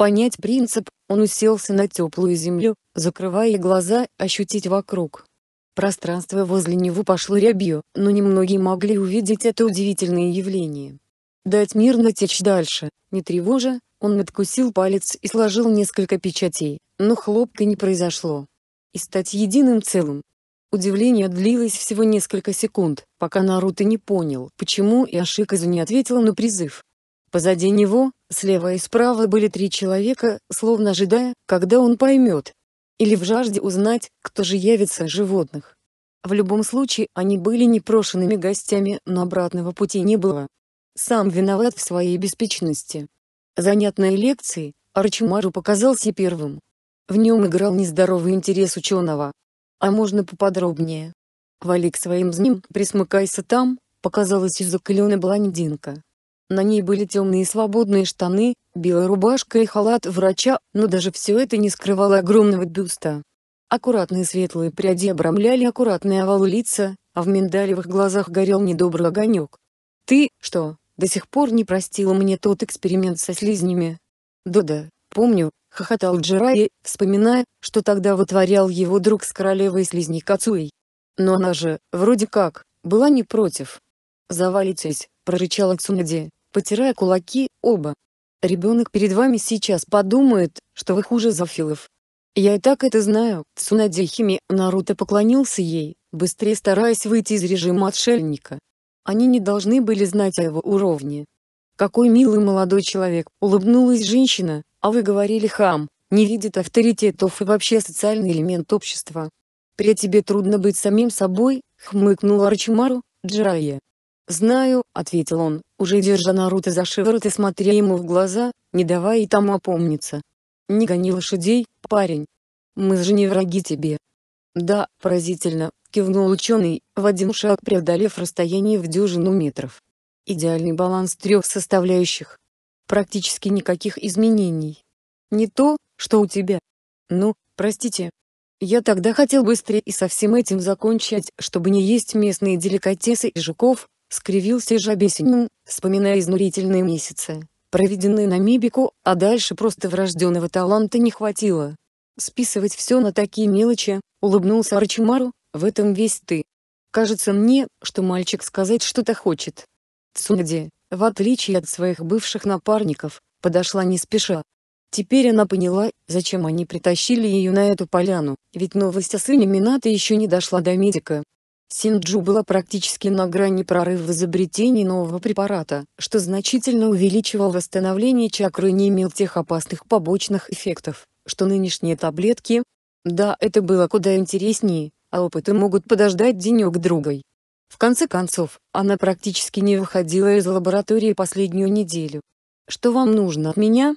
Понять принцип, он уселся на теплую землю, закрывая глаза, ощутить вокруг. Пространство возле него пошло рябью, но немногие могли увидеть это удивительное явление. Дать мирно течь дальше, не тревожа, он надкусил палец и сложил несколько печатей, но хлопка не произошло. И стать единым целым. Удивление длилось всего несколько секунд, пока Наруто не понял, почему и Иошиказу не ответила на призыв. Позади него, Слева и справа были три человека, словно ожидая, когда он поймет. Или в жажде узнать, кто же явится животных. В любом случае, они были непрошенными гостями, но обратного пути не было. Сам виноват в своей беспечности. Занятные лекции, Арчимару показался первым. В нем играл нездоровый интерес ученого. А можно поподробнее? Вали к своим змим, присмыкайся там, показалась из-за клена блондинка. На ней были темные свободные штаны, белая рубашка и халат врача, но даже все это не скрывало огромного бюста. Аккуратные светлые пряди обрамляли аккуратный овал лица, а в миндалевых глазах горел недобрый огонек. «Ты, что, до сих пор не простила мне тот эксперимент со слизнями?» «Да-да, помню», — хохотал Джирайя, вспоминая, что тогда вытворял его друг с королевой слизней Кацуей. «Но она же, вроде как, была не против». «Завалитесь», — прорычала Цунади потирая кулаки, оба. Ребенок перед вами сейчас подумает, что вы хуже зафилов. Я и так это знаю, Цунаде Хими, Наруто поклонился ей, быстрее стараясь выйти из режима отшельника. Они не должны были знать о его уровне. Какой милый молодой человек, улыбнулась женщина, а вы говорили хам, не видит авторитетов и вообще социальный элемент общества. При тебе трудно быть самим собой, хмыкнул Арчимару, Джирая. «Знаю», — ответил он, уже держа Наруто за шиворот и смотря ему в глаза, не давая тому опомниться. «Не гони лошадей, парень. Мы же не враги тебе». «Да, поразительно», — кивнул ученый, в один шаг преодолев расстояние в дюжину метров. Идеальный баланс трех составляющих. Практически никаких изменений. Не то, что у тебя. Ну, простите. Я тогда хотел быстрее и со всем этим закончить, чтобы не есть местные деликатесы и жуков, скривился Жабесинин, вспоминая изнурительные месяцы, проведенные на Мибику, а дальше просто врожденного таланта не хватило. Списывать все на такие мелочи, улыбнулся Арчимару, в этом весь ты. Кажется мне, что мальчик сказать что-то хочет. Цунади, в отличие от своих бывших напарников, подошла не спеша. Теперь она поняла, зачем они притащили ее на эту поляну, ведь новость о сыне Мината еще не дошла до медика. Синджу была практически на грани прорыва в изобретении нового препарата, что значительно увеличивал восстановление чакры и не имел тех опасных побочных эффектов, что нынешние таблетки. Да, это было куда интереснее, а опыты могут подождать денек-другой. В конце концов, она практически не выходила из лаборатории последнюю неделю. «Что вам нужно от меня?»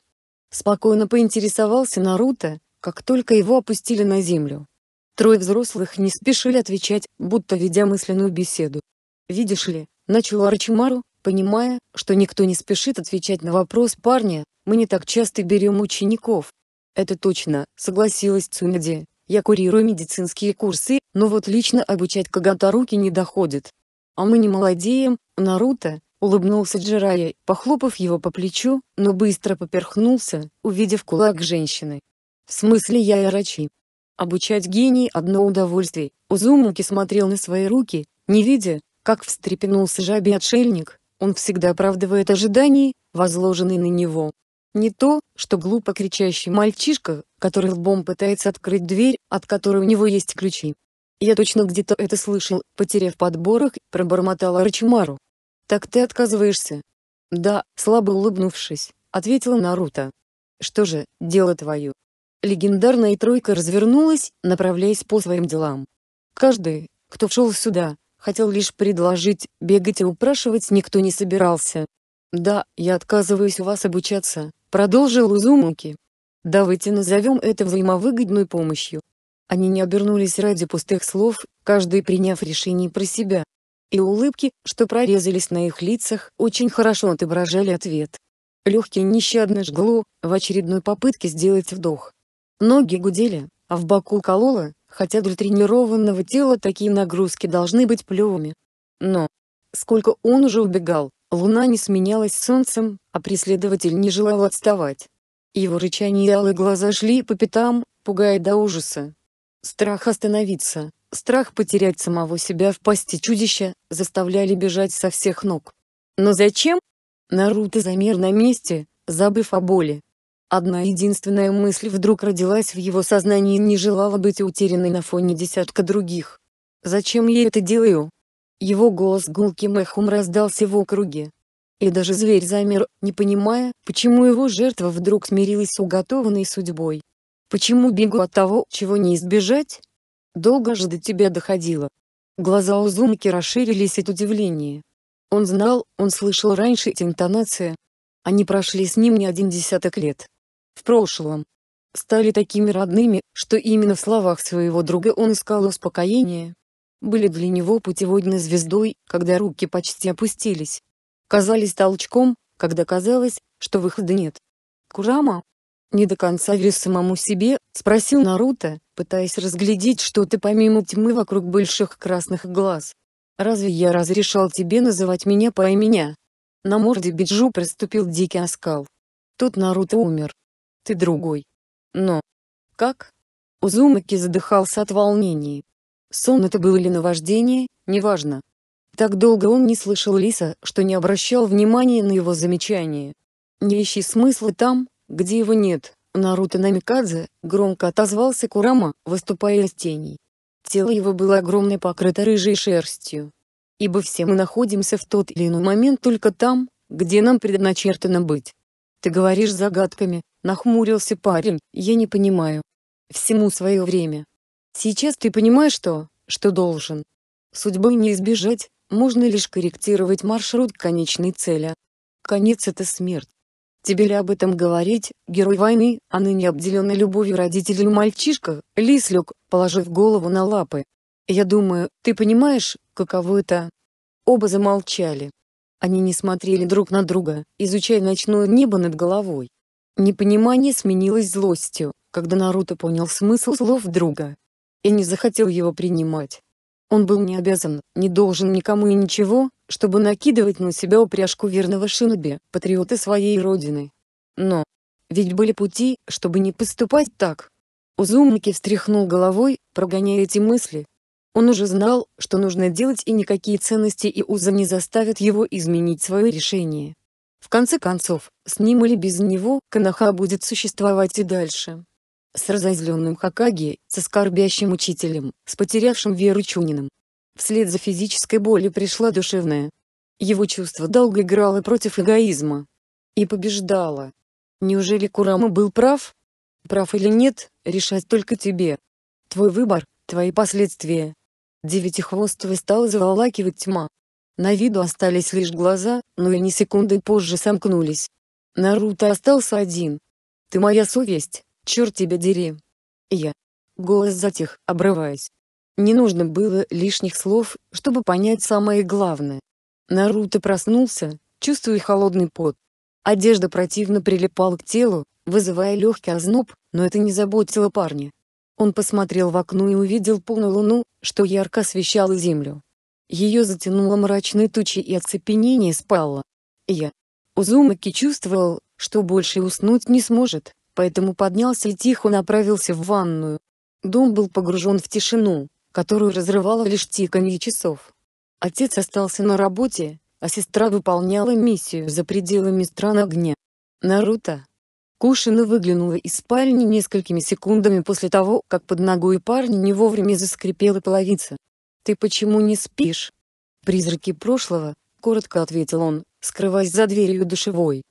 Спокойно поинтересовался Наруто, как только его опустили на землю. Трое взрослых не спешили отвечать, будто ведя мысленную беседу. «Видишь ли», — начал Арчимару, понимая, что никто не спешит отвечать на вопрос парня, «мы не так часто берем учеников». «Это точно», — согласилась Цунади. «Я курирую медицинские курсы, но вот лично обучать руки не доходит». «А мы не молодеем, Наруто», — улыбнулся Джирайя, похлопав его по плечу, но быстро поперхнулся, увидев кулак женщины. «В смысле я и Арачи?» Обучать гений – одно удовольствие. Узумуки смотрел на свои руки, не видя, как встрепенулся жабий отшельник, он всегда оправдывает ожидания, возложенные на него. Не то, что глупо кричащий мальчишка, который лбом пытается открыть дверь, от которой у него есть ключи. «Я точно где-то это слышал», — потеряв подборок, пробормотал Арчмару. «Так ты отказываешься?» «Да», — слабо улыбнувшись, ответила Наруто. «Что же, дело твое легендарная тройка развернулась, направляясь по своим делам. Каждый, кто шел сюда, хотел лишь предложить, бегать и упрашивать никто не собирался. «Да, я отказываюсь у вас обучаться», — продолжил Узумуки. «Давайте назовем это взаимовыгодной помощью». Они не обернулись ради пустых слов, каждый приняв решение про себя. И улыбки, что прорезались на их лицах, очень хорошо отображали ответ. Легкий нещадно жгло, в очередной попытке сделать вдох. Ноги гудели, а в боку кололо, хотя для тренированного тела такие нагрузки должны быть плевыми. Но, сколько он уже убегал, луна не сменялась солнцем, а преследователь не желал отставать. Его рычание и алые глаза шли по пятам, пугая до ужаса. Страх остановиться, страх потерять самого себя в пасти чудища, заставляли бежать со всех ног. Но зачем? Наруто замер на месте, забыв о боли, Одна единственная мысль вдруг родилась в его сознании и не желала быть утерянной на фоне десятка других. «Зачем я это делаю?» Его голос гулким эхом раздался в округе. И даже зверь замер, не понимая, почему его жертва вдруг смирилась с уготованной судьбой. Почему бегу от того, чего не избежать? Долго же до тебя доходило. Глаза Узумки расширились от удивления. Он знал, он слышал раньше эти интонации. Они прошли с ним не один десяток лет в прошлом, стали такими родными, что именно в словах своего друга он искал успокоение. Были для него путеводной звездой, когда руки почти опустились. Казались толчком, когда казалось, что выхода нет. «Курама?» Не до конца веря самому себе, спросил Наруто, пытаясь разглядеть что-то помимо тьмы вокруг больших красных глаз. «Разве я разрешал тебе называть меня по имени?» На морде Биджу приступил дикий оскал. Тут Наруто умер ты другой. Но... Как? Узумаки задыхался от волнения. Сон это был или наваждение, неважно. Так долго он не слышал Лиса, что не обращал внимания на его замечание. «Не ищи смысла там, где его нет», — Наруто Намикадзе, громко отозвался Курама, выступая из теней. Тело его было огромное покрыто рыжей шерстью. Ибо все мы находимся в тот или иной момент только там, где нам предначертано быть. Ты говоришь загадками, Нахмурился парень. Я не понимаю. Всему свое время. Сейчас ты понимаешь что, что должен. Судьбы не избежать, можно лишь корректировать маршрут к конечной цели. Конец — это смерть. Тебе ли об этом говорить, герой войны, а ныне обделенный любовью родителей мальчишка, Лислюк, положив голову на лапы. Я думаю, ты понимаешь, каково это? Оба замолчали. Они не смотрели друг на друга, изучая ночное небо над головой. Непонимание сменилось злостью, когда Наруто понял смысл слов друга. И не захотел его принимать. Он был не обязан, не должен никому и ничего, чтобы накидывать на себя упряжку верного шиноби, патриота своей родины. Но, ведь были пути, чтобы не поступать так. Узумаки встряхнул головой, прогоняя эти мысли. Он уже знал, что нужно делать и никакие ценности и узы не заставят его изменить свое решение. В конце концов, с ним или без него, Канаха будет существовать и дальше. С разозленным Хакаги, со скорбящим учителем, с потерявшим веру Чуниным. Вслед за физической болью пришла душевная. Его чувство долго играло против эгоизма. И побеждало. Неужели Курама был прав? Прав или нет, решать только тебе. Твой выбор, твои последствия. Девятихвостовый стал заволакивать тьма, на виду остались лишь глаза, но и не секунды позже сомкнулись. Наруто остался один. «Ты моя совесть, черт тебя дери!» «Я». Голос затих, обрываясь. Не нужно было лишних слов, чтобы понять самое главное. Наруто проснулся, чувствуя холодный пот. Одежда противно прилипала к телу, вызывая легкий озноб, но это не заботило парня. Он посмотрел в окно и увидел полную луну, что ярко освещала землю. Ее затянуло мрачной тучи, и оцепенение спало. Я. Узумаки чувствовал, что больше уснуть не сможет, поэтому поднялся и тихо направился в ванную. Дом был погружен в тишину, которую разрывало лишь тиканье часов. Отец остался на работе, а сестра выполняла миссию за пределами стран огня. Наруто. Кушина выглянула из спальни несколькими секундами после того, как под ногой парня не вовремя заскрипела половица. «Ты почему не спишь?» «Призраки прошлого», — коротко ответил он, скрываясь за дверью душевой.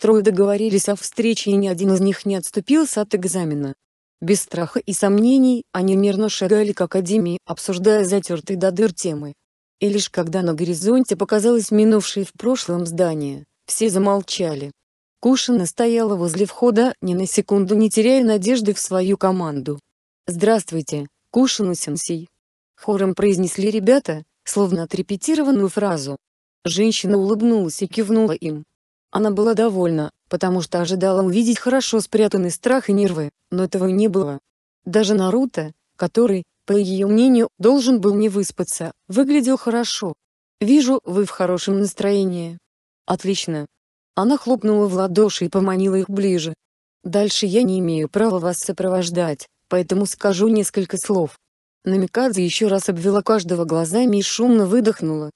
Трое договорились о встрече и ни один из них не отступился от экзамена. Без страха и сомнений, они мирно шагали к академии, обсуждая затертые до дыр темы. И лишь когда на горизонте показалось минувшее в прошлом здание, все замолчали. Кушина стояла возле входа, ни на секунду не теряя надежды в свою команду. «Здравствуйте, Кушина-сенсей», Хором произнесли ребята, словно отрепетированную фразу. Женщина улыбнулась и кивнула им. Она была довольна, потому что ожидала увидеть хорошо спрятанный страх и нервы, но этого не было. Даже Наруто, который, по ее мнению, должен был не выспаться, выглядел хорошо. «Вижу, вы в хорошем настроении». «Отлично». Она хлопнула в ладоши и поманила их ближе. «Дальше я не имею права вас сопровождать, поэтому скажу несколько слов. Намикадзе еще раз обвела каждого глазами и шумно выдохнула.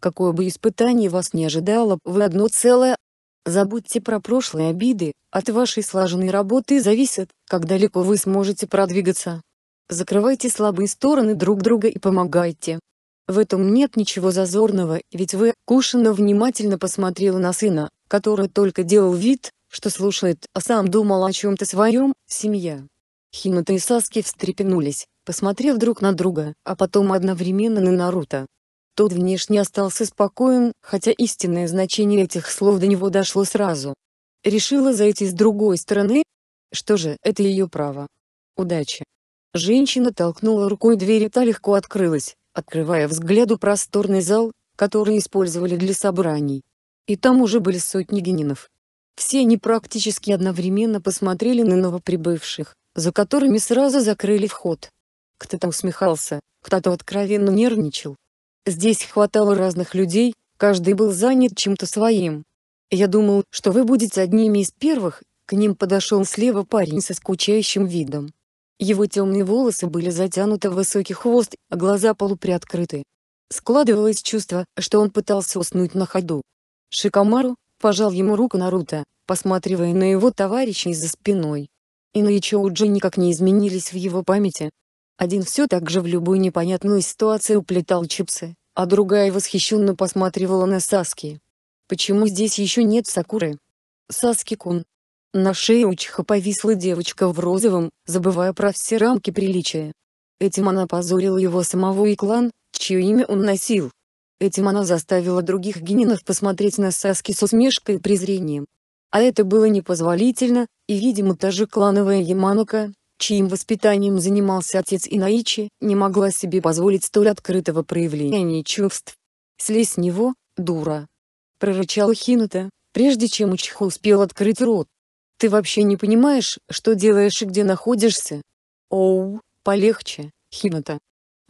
Какое бы испытание вас не ожидало, вы одно целое. Забудьте про прошлые обиды, от вашей слаженной работы зависит, как далеко вы сможете продвигаться. Закрывайте слабые стороны друг друга и помогайте. В этом нет ничего зазорного, ведь вы, Кушина внимательно посмотрела на сына, который только делал вид, что слушает, а сам думал о чем-то своем, семья. Хината и Саски встрепенулись, посмотрев друг на друга, а потом одновременно на Наруто. Тот внешне остался спокоен, хотя истинное значение этих слов до него дошло сразу. Решила зайти с другой стороны? Что же, это ее право. Удачи. Женщина толкнула рукой дверь и та легко открылась, открывая взгляду просторный зал, который использовали для собраний. И там уже были сотни генинов. Все они практически одновременно посмотрели на новоприбывших, за которыми сразу закрыли вход кто-то усмехался, кто-то откровенно нервничал. Здесь хватало разных людей, каждый был занят чем-то своим. Я думал, что вы будете одними из первых, к ним подошел слева парень со скучающим видом. Его темные волосы были затянуты в высокий хвост, а глаза полуприоткрыты. Складывалось чувство, что он пытался уснуть на ходу. Шикамару пожал ему руку Наруто, посматривая на его товарища из за спиной. И на Наичоуджи никак не изменились в его памяти, один все так же в любую непонятную ситуацию уплетал чипсы, а другая восхищенно посматривала на Саски. «Почему здесь еще нет Сакуры?» «Саски-кун». На шее Учиха повисла девочка в розовом, забывая про все рамки приличия. Этим она позорила его самого и клан, чье имя он носил. Этим она заставила других генинов посмотреть на Саски с усмешкой и презрением. А это было непозволительно, и видимо та же клановая Яманука, чьим воспитанием занимался отец Инаичи, не могла себе позволить столь открытого проявления чувств. «Слезь с него, дура!» — прорычал Хинута, прежде чем Учиха успел открыть рот. «Ты вообще не понимаешь, что делаешь и где находишься?» «Оу, полегче, Хинута!»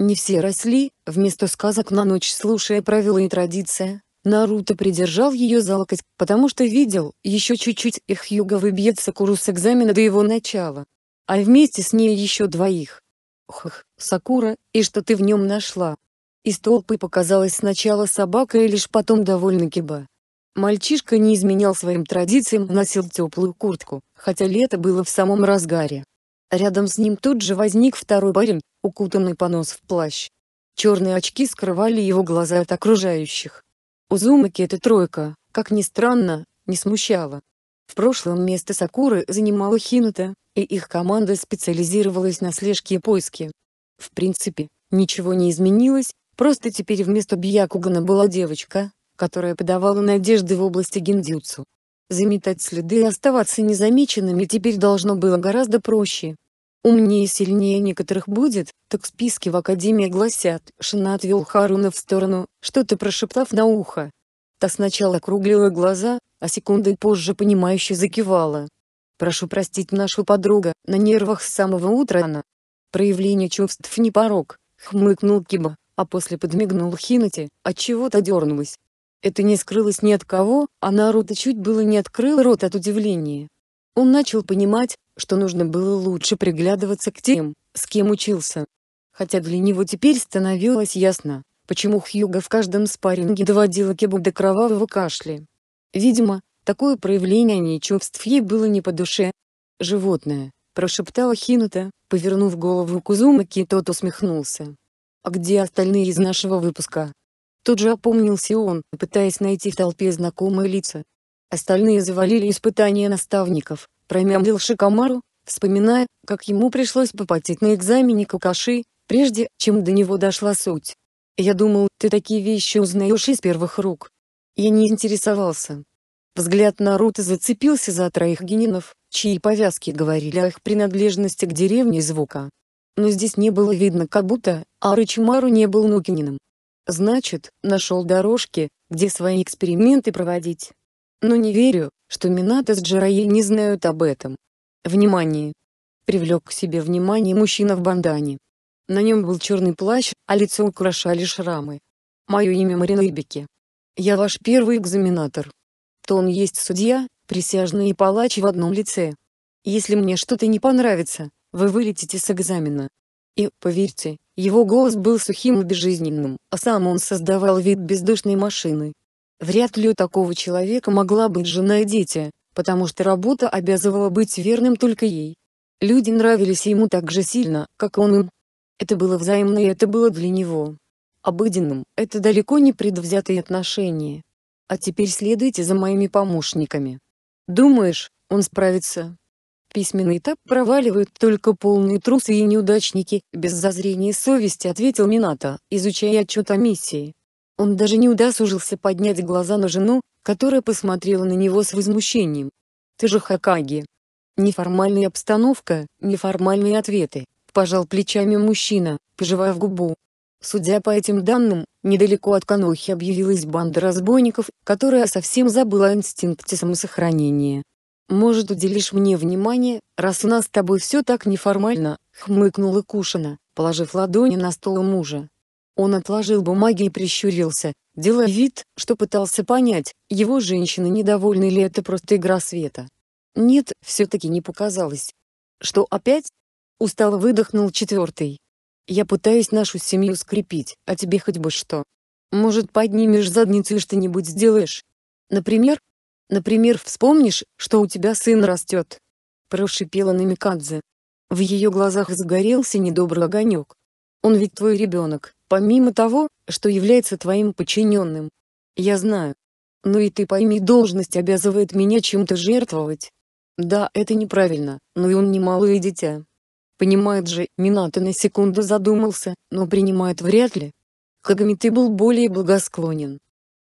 Не все росли, вместо сказок на ночь слушая правила и традиция, Наруто придержал ее за локоть, потому что видел, еще чуть-чуть их юга выбьется курс экзамена до его начала а вместе с ней еще двоих. Хх, Сакура, и что ты в нем нашла? Из толпы показалась сначала собака и лишь потом довольно киба. Мальчишка не изменял своим традициям, носил теплую куртку, хотя лето было в самом разгаре. Рядом с ним тут же возник второй парень, укутанный по нос в плащ. Черные очки скрывали его глаза от окружающих. Узумаки эта тройка, как ни странно, не смущала. В прошлом место Сакуры занимала Хината и их команда специализировалась на слежке и поиске. В принципе, ничего не изменилось, просто теперь вместо Бьякугана была девочка, которая подавала надежды в области гендюцу. Заметать следы и оставаться незамеченными теперь должно было гораздо проще. Умнее и сильнее некоторых будет, так списки в Академии гласят, Шина отвел Харуна в сторону, что-то прошептав на ухо. Та сначала округлила глаза, а секундой позже понимающе закивала. Прошу простить нашу подругу, на нервах с самого утра она. Проявление чувств не порог, хмыкнул Киба, а после подмигнул Хинати, от чего-то дернулась. Это не скрылось ни от кого, а Наруто чуть было не открыл рот от удивления. Он начал понимать, что нужно было лучше приглядываться к тем, с кем учился. Хотя для него теперь становилось ясно, почему Хьюга в каждом спарринге доводила Кибу до кровавого кашля. Видимо, Такое проявление чувств ей было не по душе. «Животное», — прошептала Хинута, повернув голову к Узумаки, тот усмехнулся. «А где остальные из нашего выпуска?» Тут же опомнился он, пытаясь найти в толпе знакомые лица. Остальные завалили испытания наставников, промямлил Шикамару, вспоминая, как ему пришлось попотеть на экзамене Какаши, прежде чем до него дошла суть. «Я думал, ты такие вещи узнаешь из первых рук». Я не интересовался, Взгляд Наруто зацепился за троих генинов, чьи повязки говорили о их принадлежности к деревне Звука. Но здесь не было видно как будто Арычимару не был Нукининым. Значит, нашел дорожки, где свои эксперименты проводить. Но не верю, что Минато с Джирайей не знают об этом. Внимание! Привлек к себе внимание мужчина в бандане. На нем был черный плащ, а лицо украшали шрамы. Мое имя Марина Ибики. Я ваш первый экзаменатор что он есть судья, присяжный и палач в одном лице. Если мне что-то не понравится, вы вылетите с экзамена. И, поверьте, его голос был сухим и безжизненным, а сам он создавал вид бездушной машины. Вряд ли у такого человека могла быть жена и дети, потому что работа обязывала быть верным только ей. Люди нравились ему так же сильно, как он им. Это было взаимно и это было для него. Обыденным, это далеко не предвзятые отношения. А теперь следуйте за моими помощниками. Думаешь, он справится? Письменный этап проваливают только полные трусы и неудачники, без зазрения совести ответил Минато, изучая отчет о миссии. Он даже не удосужился поднять глаза на жену, которая посмотрела на него с возмущением. «Ты же Хакаги!» Неформальная обстановка, неформальные ответы, пожал плечами мужчина, пожевав губу. Судя по этим данным, Недалеко от Канохи объявилась банда разбойников, которая совсем забыла о инстинкте самосохранения. «Может, уделишь мне внимание, раз у нас с тобой все так неформально», — хмыкнула Кушина, положив ладони на стол мужа. Он отложил бумаги и прищурился, делая вид, что пытался понять, его женщина недовольна или это просто игра света. «Нет, все-таки не показалось». «Что опять?» — устало выдохнул четвертый. Я пытаюсь нашу семью скрепить, а тебе хоть бы что. Может, поднимешь задницу и что-нибудь сделаешь? Например? Например, вспомнишь, что у тебя сын растет?» Прошипела Намикадзе. В ее глазах загорелся недобрый огонек. «Он ведь твой ребенок, помимо того, что является твоим подчиненным. Я знаю. Но и ты пойми, должность обязывает меня чем-то жертвовать. Да, это неправильно, но и он немалое дитя. Понимает же, Минато на секунду задумался, но принимает вряд ли. Кагамиты был более благосклонен.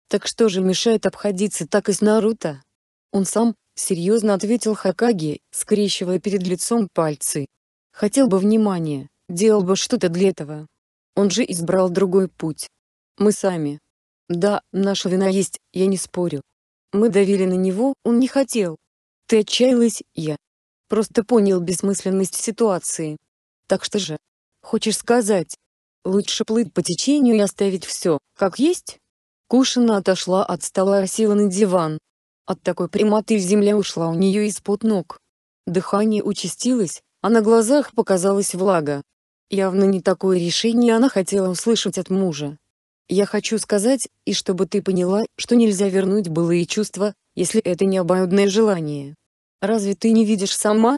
Так что же мешает обходиться так и с Наруто? Он сам, серьезно ответил Хакаги, скрещивая перед лицом пальцы. Хотел бы внимания, делал бы что-то для этого. Он же избрал другой путь. Мы сами. Да, наша вина есть, я не спорю. Мы давили на него, он не хотел. Ты отчаялась, я. Просто понял бессмысленность ситуации. Так что же? Хочешь сказать? Лучше плыть по течению и оставить все, как есть? Кушина отошла от стола и села на диван. От такой прямоты земля ушла у нее из-под ног. Дыхание участилось, а на глазах показалась влага. Явно не такое решение она хотела услышать от мужа. «Я хочу сказать, и чтобы ты поняла, что нельзя вернуть былые чувства, если это не обоюдное желание. Разве ты не видишь сама?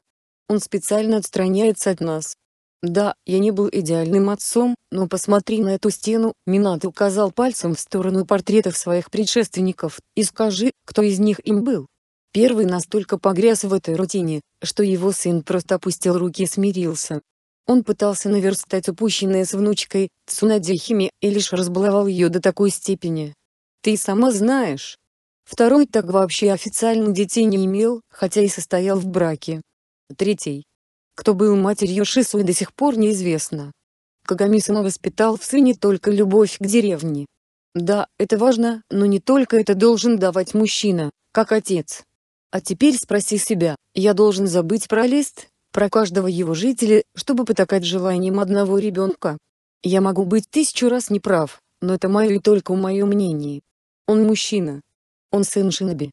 Он специально отстраняется от нас. Да, я не был идеальным отцом, но посмотри на эту стену, Минат указал пальцем в сторону портретов своих предшественников, и скажи, кто из них им был. Первый настолько погряз в этой рутине, что его сын просто опустил руки и смирился. Он пытался наверстать упущенное с внучкой, Цунадзихими, и лишь разбаловал ее до такой степени. Ты сама знаешь, Второй так вообще официально детей не имел, хотя и состоял в браке. Третий. Кто был матерью Шисуи до сих пор неизвестно. Кагами сама воспитал в сыне только любовь к деревне. Да, это важно, но не только это должен давать мужчина, как отец. А теперь спроси себя, я должен забыть про лист, про каждого его жителя, чтобы потакать желанием одного ребенка. Я могу быть тысячу раз неправ, но это мое и только мое мнение. Он мужчина, он сын Шиноби.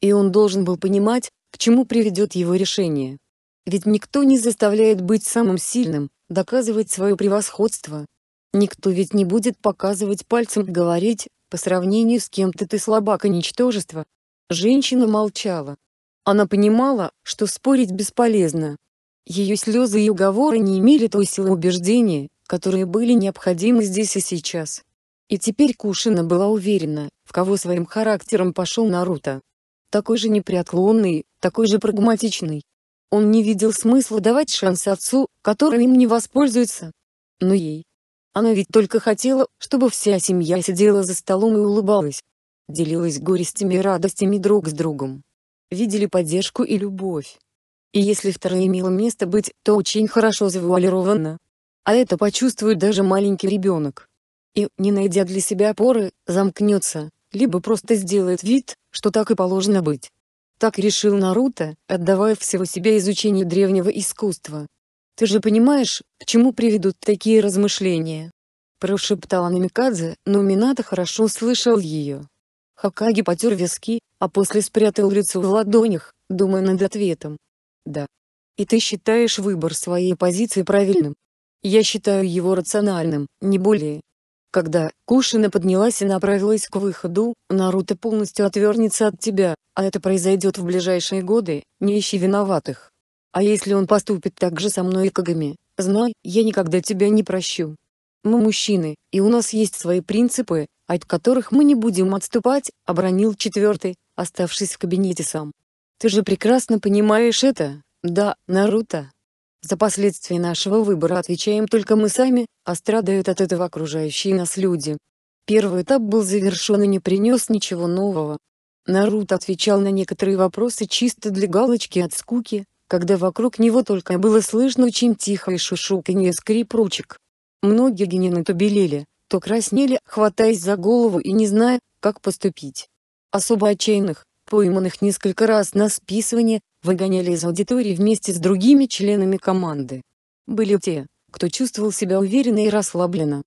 И он должен был понимать, к чему приведет его решение. Ведь никто не заставляет быть самым сильным, доказывать свое превосходство. Никто ведь не будет показывать пальцем говорить, по сравнению с кем-то ты слабак и ничтожество. Женщина молчала. Она понимала, что спорить бесполезно. Ее слезы и уговоры не имели той силы убеждения, которые были необходимы здесь и сейчас. И теперь Кушина была уверена, в кого своим характером пошел Наруто. Такой же непреклонный, такой же прагматичный. Он не видел смысла давать шанс отцу, который им не воспользуется. Но ей. Она ведь только хотела, чтобы вся семья сидела за столом и улыбалась. Делилась горестями и радостями друг с другом. Видели поддержку и любовь. И если второе имело место быть, то очень хорошо завуалировано. А это почувствует даже маленький ребенок и, не найдя для себя опоры, замкнется, либо просто сделает вид, что так и положено быть. Так решил Наруто, отдавая всего себя изучению древнего искусства. «Ты же понимаешь, к чему приведут такие размышления?» Прошептала Намикадзе, но Минато хорошо слышал ее. Хакаги потер виски, а после спрятал лицо в ладонях, думая над ответом. «Да. И ты считаешь выбор своей позиции правильным?» «Я считаю его рациональным, не более», когда Кушина поднялась и направилась к выходу, Наруто полностью отвернется от тебя, а это произойдет в ближайшие годы, не ищи виноватых. А если он поступит так же со мной и Кагами, знай, я никогда тебя не прощу. Мы мужчины, и у нас есть свои принципы, от которых мы не будем отступать, обронил четвертый, оставшись в кабинете сам. Ты же прекрасно понимаешь это, да, Наруто? За последствия нашего выбора отвечаем только мы сами, а страдают от этого окружающие нас люди. Первый этап был завершен и не принес ничего нового. Нарут отвечал на некоторые вопросы чисто для галочки от скуки, когда вокруг него только было слышно очень тихое шушуканье скрип ручек. Многие генины то белели, то краснели, хватаясь за голову и не зная, как поступить. Особо отчаянных, пойманных несколько раз на списывание, выгоняли из аудитории вместе с другими членами команды. Были те, кто чувствовал себя уверенно и расслабленно.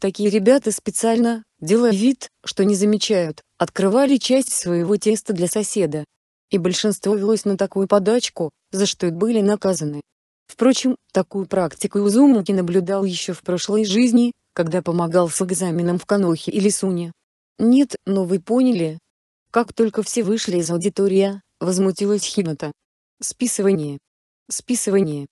Такие ребята специально, делая вид, что не замечают, открывали часть своего теста для соседа. И большинство велось на такую подачку, за что и были наказаны. Впрочем, такую практику Узумаки наблюдал еще в прошлой жизни, когда помогал с экзаменом в Канохе или Суне. Нет, но вы поняли. Как только все вышли из аудитория, Возмутилась Хината. Списывание. Списывание.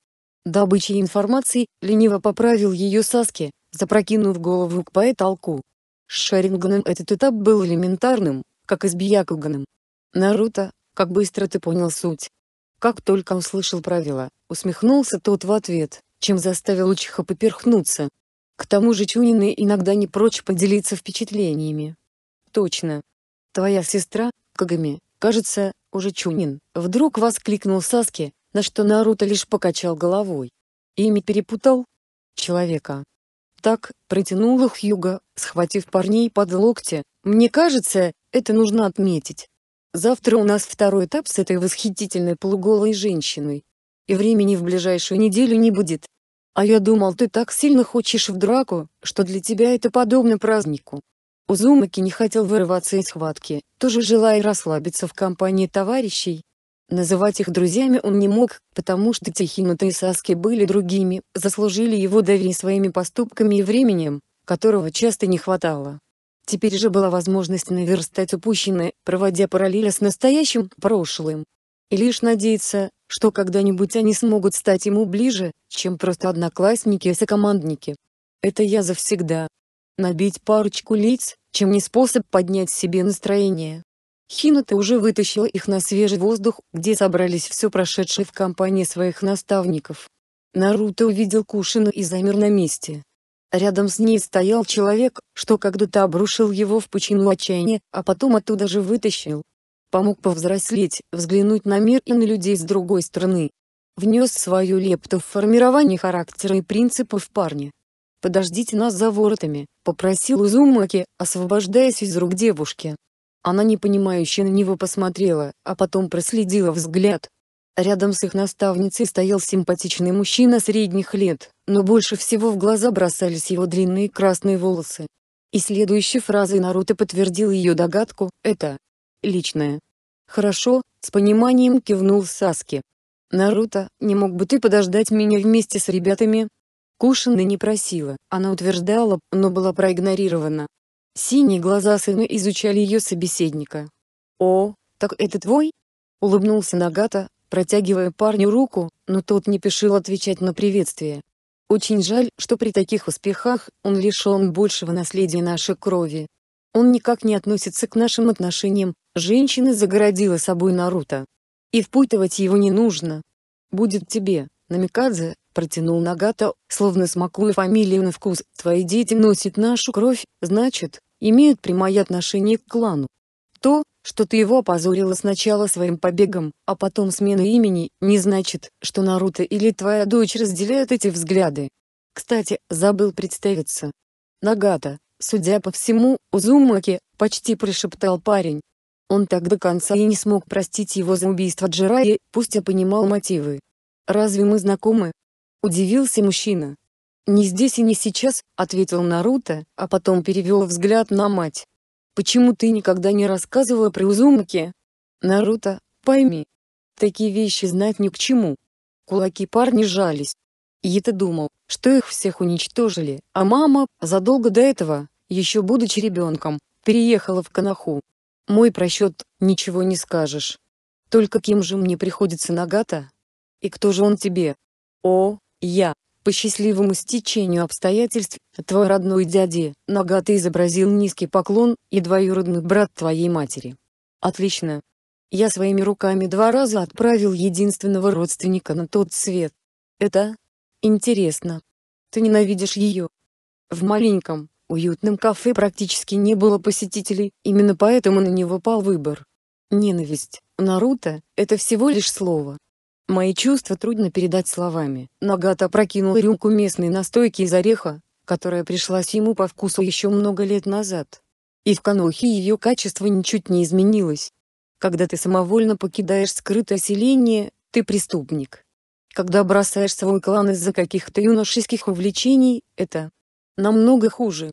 Добыча информации, лениво поправил ее Саски, запрокинув голову к потолку. С Шаринганом этот этап был элементарным, как и с Бьякуганом. «Наруто, как быстро ты понял суть!» Как только услышал правила, усмехнулся тот в ответ, чем заставил Учиха поперхнуться. К тому же Чунины иногда не прочь поделиться впечатлениями. «Точно. Твоя сестра, Кагами, кажется, уже Чунин!» — вдруг воскликнул Саски, на что Наруто лишь покачал головой. «Имя перепутал?» «Человека». Так, протянул их Юга, схватив парней под локти, «Мне кажется, это нужно отметить. Завтра у нас второй этап с этой восхитительной полуголой женщиной. И времени в ближайшую неделю не будет. А я думал, ты так сильно хочешь в драку, что для тебя это подобно празднику. Узумаки не хотел вырываться из схватки, тоже желая расслабиться в компании товарищей. Называть их друзьями он не мог, потому что Тихинута и Саски были другими, заслужили его доверие своими поступками и временем, которого часто не хватало. Теперь же была возможность наверстать упущенное, проводя параллели с настоящим прошлым. И лишь надеяться, что когда-нибудь они смогут стать ему ближе, чем просто одноклассники и сокомандники. Это я завсегда, Набить парочку лиц, чем не способ поднять себе настроение. Хината уже вытащила их на свежий воздух, где собрались все прошедшие в компании своих наставников. Наруто увидел Кушину и замер на месте. Рядом с ней стоял человек, что когда-то обрушил его в пучину отчаяния, а потом оттуда же вытащил. Помог повзрослеть, взглянуть на мир и на людей с другой стороны. Внес свою лепту в формирование характера и принципов парня. «Подождите нас за воротами», — попросил Узумаки, освобождаясь из рук девушки. Она непонимающе на него посмотрела, а потом проследила взгляд. Рядом с их наставницей стоял симпатичный мужчина средних лет, но больше всего в глаза бросались его длинные красные волосы. И следующей фразой Наруто подтвердил ее догадку, это личное. «Хорошо», — с пониманием кивнул Саски. «Наруто, не мог бы ты подождать меня вместе с ребятами?» Кушина не просила, она утверждала, но была проигнорирована. Синие глаза сына изучали ее собеседника. «О, так это твой?» — улыбнулся Нагата, протягивая парню руку, но тот не спешил отвечать на приветствие. «Очень жаль, что при таких успехах он лишен большего наследия нашей крови. Он никак не относится к нашим отношениям, женщина загородила собой Наруто. И впутывать его не нужно. Будет тебе, Намикадзе, протянул Нагата, словно смакуя фамилию на вкус, твои дети носят нашу кровь, значит, имеют прямое отношение к клану. То, что ты его опозорила сначала своим побегом, а потом сменой имени, не значит, что Наруто или твоя дочь разделяют эти взгляды. Кстати, забыл представиться. Нагата, судя по всему, Узумаки, почти прошептал парень. Он так до конца и не смог простить его за убийство Джирайи, пусть и понимал мотивы. «Разве мы знакомы?» Удивился мужчина. «Не здесь и не сейчас», — ответил Наруто, а потом перевел взгляд на мать. «Почему ты никогда не рассказывала про Узумаки?» «Наруто, пойми, такие вещи знать ни к чему». Кулаки парни жались. Ита думал, что их всех уничтожили, а мама, задолго до этого, еще будучи ребенком, переехала в Канаху. «Мой просчет, ничего не скажешь. Только кем же мне приходится Нагата? И кто же он тебе?» «О, я, по счастливому стечению обстоятельств, твой родной дядя, Нагата изобразил низкий поклон, и двоюродный брат твоей матери. Отлично. Я своими руками два раза отправил единственного родственника на тот свет. Это? Интересно. Ты ненавидишь ее? В маленьком, уютном кафе практически не было посетителей, именно поэтому на него пал выбор. Ненависть, Наруто, это всего лишь слово. Мои чувства трудно передать словами. Нагата прокинул рюмку местной настойки из ореха, которая пришлась ему по вкусу еще много лет назад. И в Канохе ее качество ничуть не изменилось. Когда ты самовольно покидаешь скрытое селение, ты преступник. Когда бросаешь свой клан из-за каких-то юношеских увлечений, это намного хуже.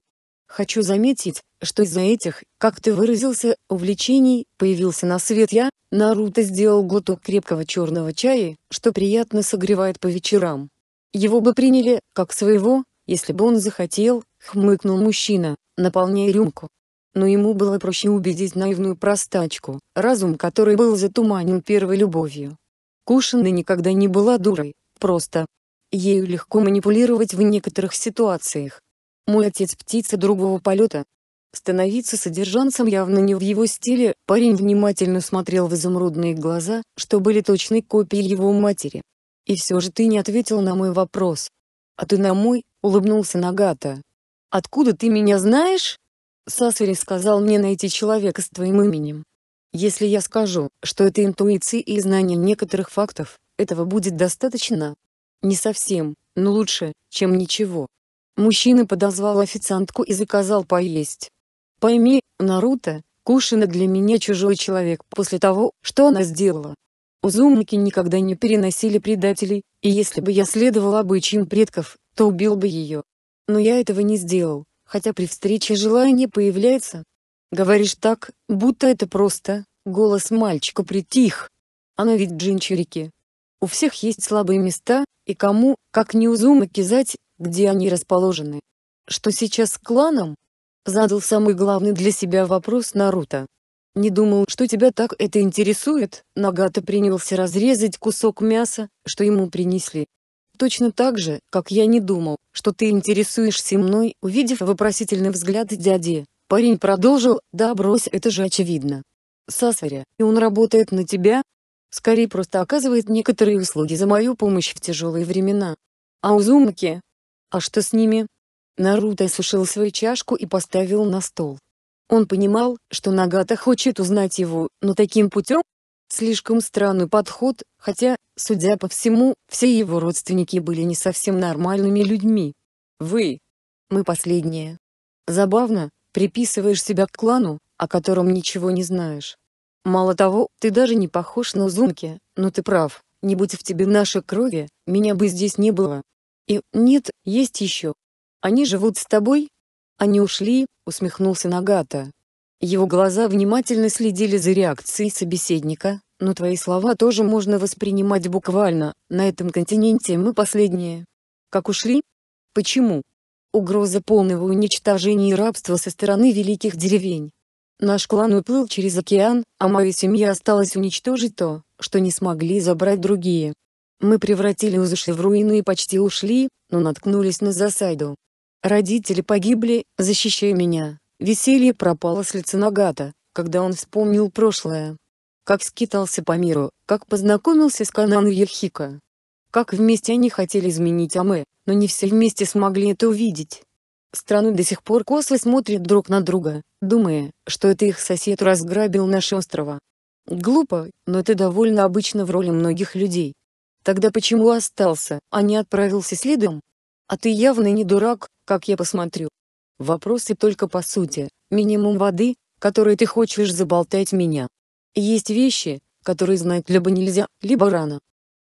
Хочу заметить, что из-за этих, как ты выразился, увлечений, появился на свет я, Наруто сделал глоток крепкого черного чая, что приятно согревает по вечерам. Его бы приняли, как своего, если бы он захотел, хмыкнул мужчина, наполняя рюмку. Но ему было проще убедить наивную простачку, разум которой был затуманен первой любовью. Кушина никогда не была дурой, просто. Ею легко манипулировать в некоторых ситуациях. Мой отец птица другого полета, Становиться содержанцем явно не в его стиле, парень внимательно смотрел в изумрудные глаза, что были точной копией его матери. «И все же ты не ответил на мой вопрос». «А ты на мой?» — улыбнулся Нагата. «Откуда ты меня знаешь?» Сасари сказал мне найти человека с твоим именем. Если я скажу, что это интуиция и знание некоторых фактов, этого будет достаточно. Не совсем, но лучше, чем ничего. Мужчина подозвал официантку и заказал поесть. Пойми, Наруто, Кушина для меня чужой человек после того, что она сделала. Узумники никогда не переносили предателей, и если бы я следовал обычаям предков, то убил бы ее. Но я этого не сделал, хотя при встрече желание появляется. Говоришь так, будто это просто, голос мальчика притих. Она ведь джинчерики. У всех есть слабые места, и кому, как не Узумаки зать, где они расположены. Что сейчас с кланом, Задал самый главный для себя вопрос Наруто. «Не думал, что тебя так это интересует», Нагата принялся разрезать кусок мяса, что ему принесли. «Точно так же, как я не думал, что ты интересуешься мной», увидев вопросительный взгляд дяди, парень продолжил, «Да брось, это же очевидно. Сасаря, и он работает на тебя? Скорее просто оказывает некоторые услуги за мою помощь в тяжелые времена. А Узумаки? А что с ними?» Наруто сушил свою чашку и поставил на стол. Он понимал, что Нагата хочет узнать его, но таким путем? Слишком странный подход, хотя, судя по всему, все его родственники были не совсем нормальными людьми. Вы. Мы последние. Забавно, приписываешь себя к клану, о котором ничего не знаешь. Мало того, ты даже не похож на Узумки, но ты прав, не будь в тебе нашей крови, меня бы здесь не было. И, нет, есть еще, они живут с тобой? Они ушли, усмехнулся Нагата. Его глаза внимательно следили за реакцией собеседника, но твои слова тоже можно воспринимать буквально. На этом континенте мы последние. Как ушли? Почему? Угроза полного уничтожения и рабства со стороны великих деревень. Наш клан уплыл через океан, а моя семья осталась уничтожить то, что не смогли забрать другие. Мы превратили Узуши в руины и почти ушли, но наткнулись на засаду. Родители погибли, защищая меня. Веселье пропало с лица Нагата, когда он вспомнил прошлое. Как скитался по миру, как познакомился с Канан и Как вместе они хотели изменить Аме, но не все вместе смогли это увидеть. Страны до сих пор косо смотрят друг на друга, думая, что это их сосед разграбил наше острова. Глупо, но ты довольно обычно в роли многих людей. Тогда почему остался, а не отправился следом? А ты явно не дурак, как я посмотрю. Вопросы только по сути, минимум воды, которой ты хочешь заболтать меня. Есть вещи, которые знать либо нельзя, либо рано.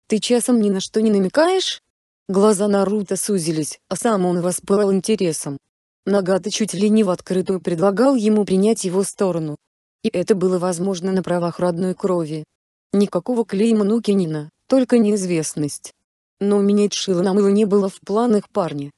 Ты часом ни на что не намекаешь? Глаза Наруто сузились, а сам он воспылал интересом. Нагата чуть ли не в открытую предлагал ему принять его сторону. И это было возможно на правах родной крови. Никакого клейма Нукинина, только неизвестность. Но менять Шило на мыло не было в планах парня.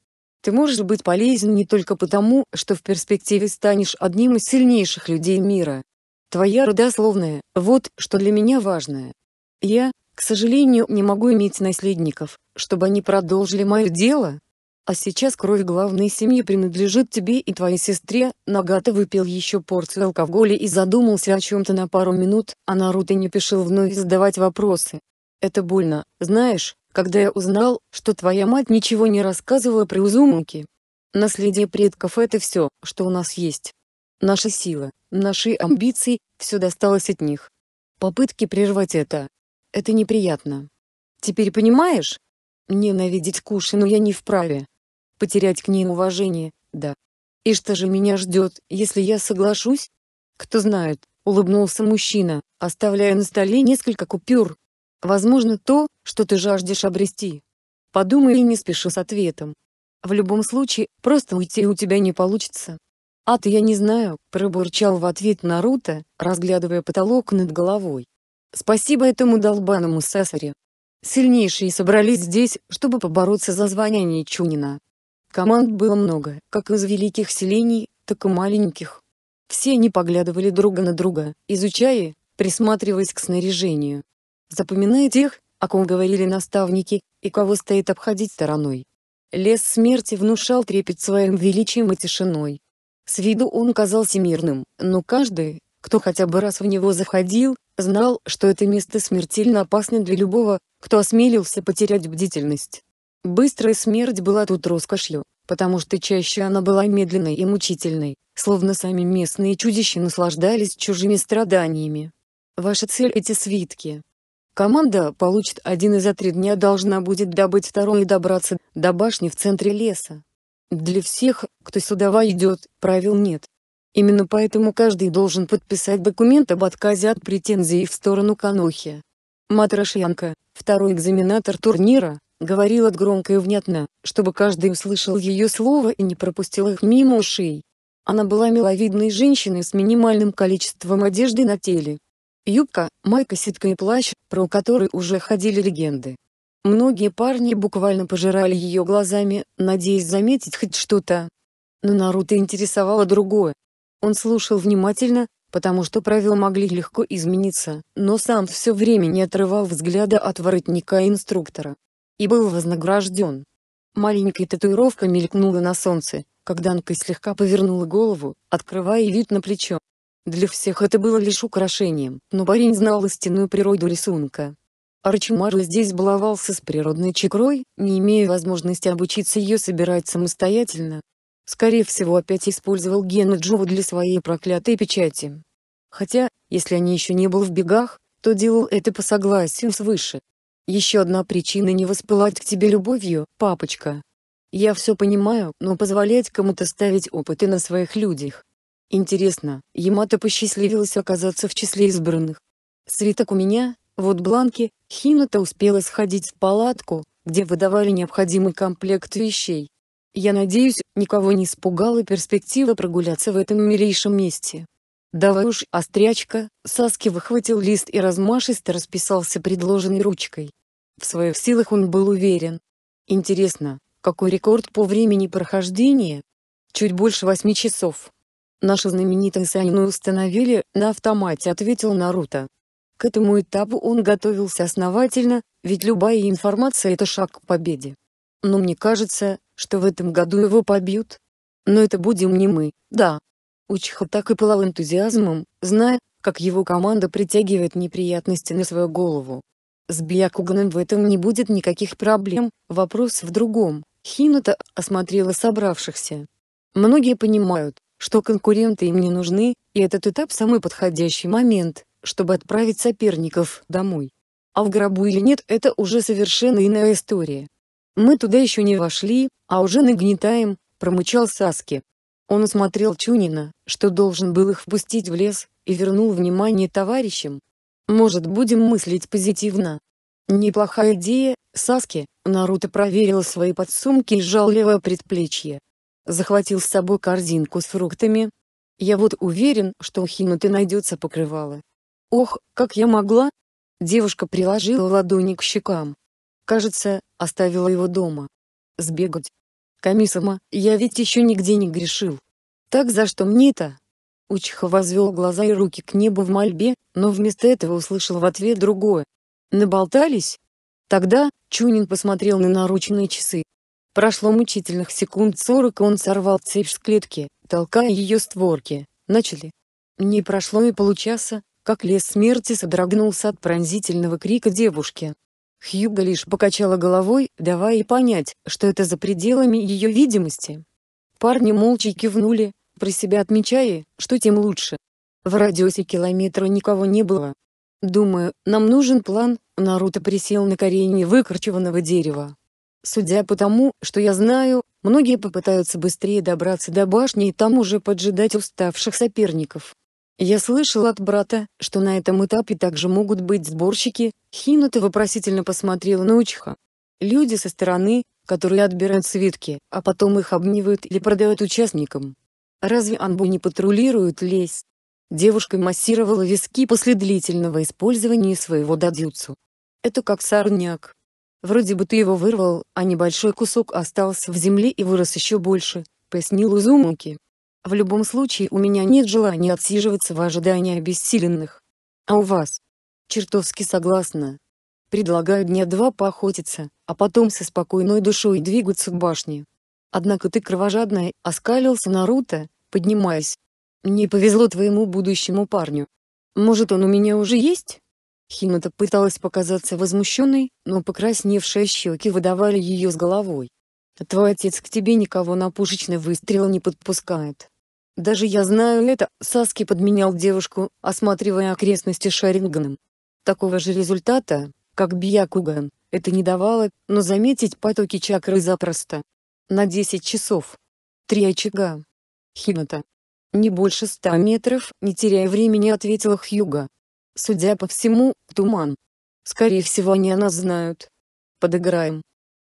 Ты можешь быть полезен не только потому, что в перспективе станешь одним из сильнейших людей мира. Твоя родословная – вот что для меня важное. Я, к сожалению, не могу иметь наследников, чтобы они продолжили мое дело. А сейчас кровь главной семьи принадлежит тебе и твоей сестре. Нагата выпил еще порцию алкоголя и задумался о чем-то на пару минут, а Наруто не пешил вновь задавать вопросы. Это больно, знаешь, когда я узнал, что твоя мать ничего не рассказывала при Узумаки. Наследие предков — это все, что у нас есть. Наша сила, наши амбиции, все досталось от них. Попытки прервать это. Это неприятно. Теперь понимаешь? Ненавидеть Кушину я не вправе. Потерять к ней уважение, да. И что же меня ждет, если я соглашусь? Кто знает, улыбнулся мужчина, оставляя на столе несколько купюр, Возможно то, что ты жаждешь обрести. Подумай и не спеши с ответом. В любом случае, просто уйти у тебя не получится. А ты я не знаю, пробурчал в ответ Наруто, разглядывая потолок над головой. Спасибо этому долбаному сесаре. Сильнейшие собрались здесь, чтобы побороться за звание Чунина. Команд было много, как из великих селений, так и маленьких. Все они поглядывали друга на друга, изучая, присматриваясь к снаряжению запоминая тех, о ком говорили наставники, и кого стоит обходить стороной. Лес смерти внушал трепет своим величием и тишиной. С виду он казался мирным, но каждый, кто хотя бы раз в него заходил, знал, что это место смертельно опасно для любого, кто осмелился потерять бдительность. Быстрая смерть была тут роскошью, потому что чаще она была медленной и мучительной, словно сами местные чудища наслаждались чужими страданиями. Ваша цель эти свитки, Команда получит один и за три дня должна будет добыть второй и добраться до башни в центре леса. Для всех, кто сюда войдет, правил нет. Именно поэтому каждый должен подписать документ об отказе от претензий в сторону Канохи. Матрошенко, второй экзаменатор турнира, говорила громко и внятно, чтобы каждый услышал ее слово и не пропустил их мимо ушей. Она была миловидной женщиной с минимальным количеством одежды на теле, Юбка, майка, ситка и плащ, про который уже ходили легенды. Многие парни буквально пожирали ее глазами, надеясь заметить хоть что-то. Но Наруто интересовало другое. Он слушал внимательно, потому что правила могли легко измениться, но сам все время не отрывал взгляда от воротника инструктора. И был вознагражден. Маленькая татуировка мелькнула на солнце, когда Анка слегка повернула голову, открывая вид на плечо. Для всех это было лишь украшением, но парень знал истинную природу рисунка. Арчимар здесь баловался с природной чекрой, не имея возможности обучиться ее собирать самостоятельно. Скорее всего опять использовал гены Джова для своей проклятой печати. Хотя, если они еще не был в бегах, то делал это по согласию свыше. Еще одна причина не воспылать к тебе любовью, папочка. Я все понимаю, но позволять кому-то ставить опыты на своих людях, Интересно, Ямато посчастливилось оказаться в числе избранных. Свиток у меня, вот бланки, Хината успела сходить в палатку, где выдавали необходимый комплект вещей. Я надеюсь, никого не испугала перспектива прогуляться в этом милейшем месте. Давай уж, острячка, Саски выхватил лист и размашисто расписался предложенной ручкой. В своих силах он был уверен. Интересно, какой рекорд по времени прохождения? Чуть больше восьми часов. Наши знаменитые Сайну установили на автомате, ответил Наруто. К этому этапу он готовился основательно, ведь любая информация это шаг к победе. Но мне кажется, что в этом году его побьют. Но это будем не мы, да. Учиха так и пылал энтузиазмом, зная, как его команда притягивает неприятности на свою голову. С Бьякуганом в этом не будет никаких проблем, вопрос в другом. Хината осмотрела собравшихся. Многие понимают, что конкуренты им не нужны, и этот этап самый подходящий момент, чтобы отправить соперников домой. А в гробу или нет, это уже совершенно иная история. Мы туда еще не вошли, а уже нагнетаем, промычал Саски. Он осмотрел Чунина, что должен был их впустить в лес, и вернул внимание товарищам. Может будем мыслить позитивно? Неплохая идея, Саски, Наруто проверил свои подсумки и сжал левое предплечье захватил с собой корзинку с фруктами. Я вот уверен, что у Хинуты найдется покрывало. Ох, как я могла? Девушка приложила ладони к щекам. Кажется, оставила его дома. Сбегать. Комиссама, я ведь еще нигде не грешил. Так за что мне-то? Учиха возвел глаза и руки к небу в мольбе, но вместо этого услышал в ответ другое. Наболтались? Тогда, Чунин посмотрел на наручные часы. Прошло мучительных секунд сорок, и он сорвал цепь с клетки, толкая ее створки. Начали. Не прошло и получаса, как лес смерти содрогнулся от пронзительного крика девушки. Хьюга лишь покачала головой, давая ей понять, что это за пределами ее видимости. Парни молча кивнули, про себя отмечая, что тем лучше. В радиусе километра никого не было. «Думаю, нам нужен план», — Наруто присел на корень выкорчеванного дерева. Судя по тому, что я знаю, многие попытаются быстрее добраться до башни и там уже поджидать уставших соперников. Я слышал от брата, что на этом этапе также могут быть сборщики, Хинута вопросительно посмотрела на Учиха. Люди со стороны, которые отбирают свитки, а потом их обнивают или продают участникам. Разве Анбу не патрулирует лес? Девушка массировала виски после длительного использования своего дадюцу. Это как сорняк, Вроде бы ты его вырвал, а небольшой кусок остался в земле и вырос еще больше, пояснил Узумаки. В любом случае у меня нет желания отсиживаться в ожидании обессиленных. А у вас? Чертовски согласна. Предлагаю дня два поохотиться, а потом со спокойной душой двигаться к башне. Однако ты кровожадная, оскалился Наруто, поднимаясь. Не повезло твоему будущему парню. Может он у меня уже есть? Химата пыталась показаться возмущенной, но покрасневшие щеки выдавали ее с головой. «Твой отец к тебе никого на пушечный выстрел не подпускает. Даже я знаю это, Саски подменял девушку, осматривая окрестности Шаринганом. Такого же результата, как Бьякуган, это не давало, но заметить потоки чакры запросто. На 10 часов. Три очага. Химата. Не больше ста метров, не теряя времени, ответила Хьюга, Судя по всему, туман. Скорее всего они нас знают. Подыграем.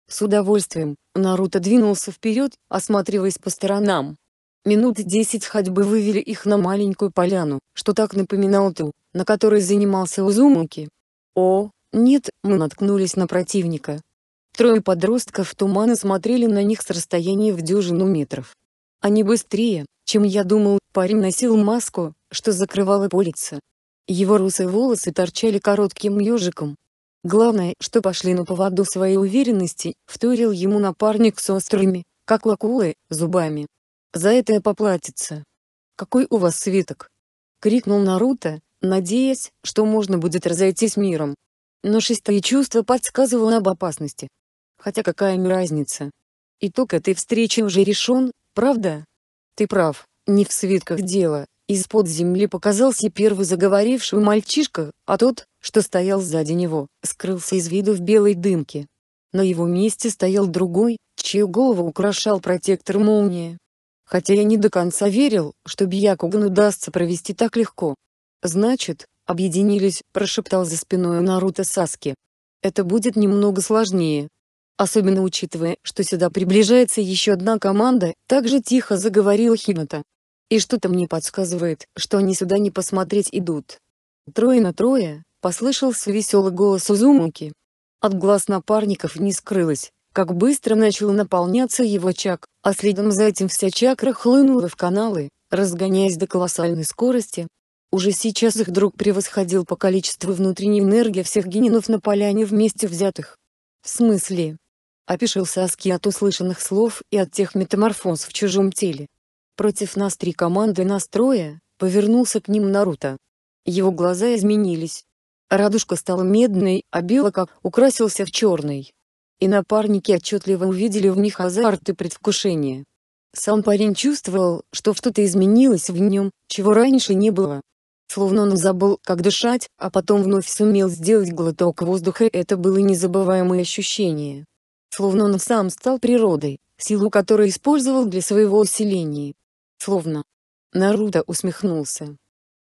С удовольствием, Наруто двинулся вперед, осматриваясь по сторонам. Минут десять ходьбы вывели их на маленькую поляну, что так напоминало ту, на которой занимался Узумуки. О, нет, мы наткнулись на противника. Трое подростков тумана смотрели на них с расстояния в дюжину метров. Они быстрее, чем я думал, парень носил маску, что закрывала по лица. Его русые волосы торчали коротким ежиком. Главное, что пошли на поводу своей уверенности, вторил ему напарник с острыми, как у акулы, зубами. «За это и поплатится!» «Какой у вас свиток?» — крикнул Наруто, надеясь, что можно будет разойтись миром. Но шестое чувство подсказывало об опасности. Хотя какая им разница? Итог этой встречи уже решен, правда? Ты прав, не в свитках дело, из-под земли показался первый заговоривший мальчишка, а тот, что стоял сзади него, скрылся из виду в белой дымке. На его месте стоял другой, чью голову украшал протектор молнии. Хотя я не до конца верил, что Бьякуган удастся провести так легко. «Значит, объединились», — прошептал за спиной Наруто Саски. «Это будет немного сложнее». Особенно учитывая, что сюда приближается еще одна команда, также тихо заговорил Хината. И что-то мне подсказывает, что они сюда не посмотреть идут. Трое на трое, послышался веселый голос Узумуки. От глаз напарников не скрылось, как быстро начал наполняться его чак, а следом за этим вся чакра хлынула в каналы, разгоняясь до колоссальной скорости. Уже сейчас их друг превосходил по количеству внутренней энергии всех генинов на поляне вместе взятых. В смысле? Опишился Аски от услышанных слов и от тех метаморфоз в чужом теле. Против нас три команды настроя, повернулся к ним Наруто. Его глаза изменились. Радужка стала медной, а белок украсился в черный. И напарники отчетливо увидели в них азарт и предвкушение. Сам парень чувствовал, что что-то изменилось в нем, чего раньше не было. Словно он забыл, как дышать, а потом вновь сумел сделать глоток воздуха, и это было незабываемое ощущение. Словно он сам стал природой, силу которой использовал для своего усиления словно. Наруто усмехнулся.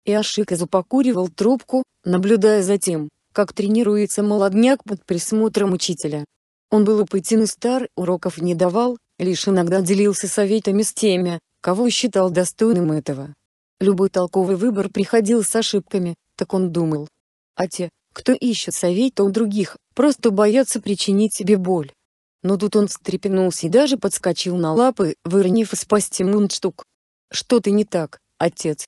и Ашика запокуривал трубку, наблюдая за тем, как тренируется молодняк под присмотром учителя. Он был опытен и стар, уроков не давал, лишь иногда делился советами с теми, кого считал достойным этого. Любой толковый выбор приходил с ошибками, так он думал. А те, кто ищет совета у других, просто боятся причинить себе боль. Но тут он встрепенулся и даже подскочил на лапы, выронив из пасти мундштук что ты не так, отец.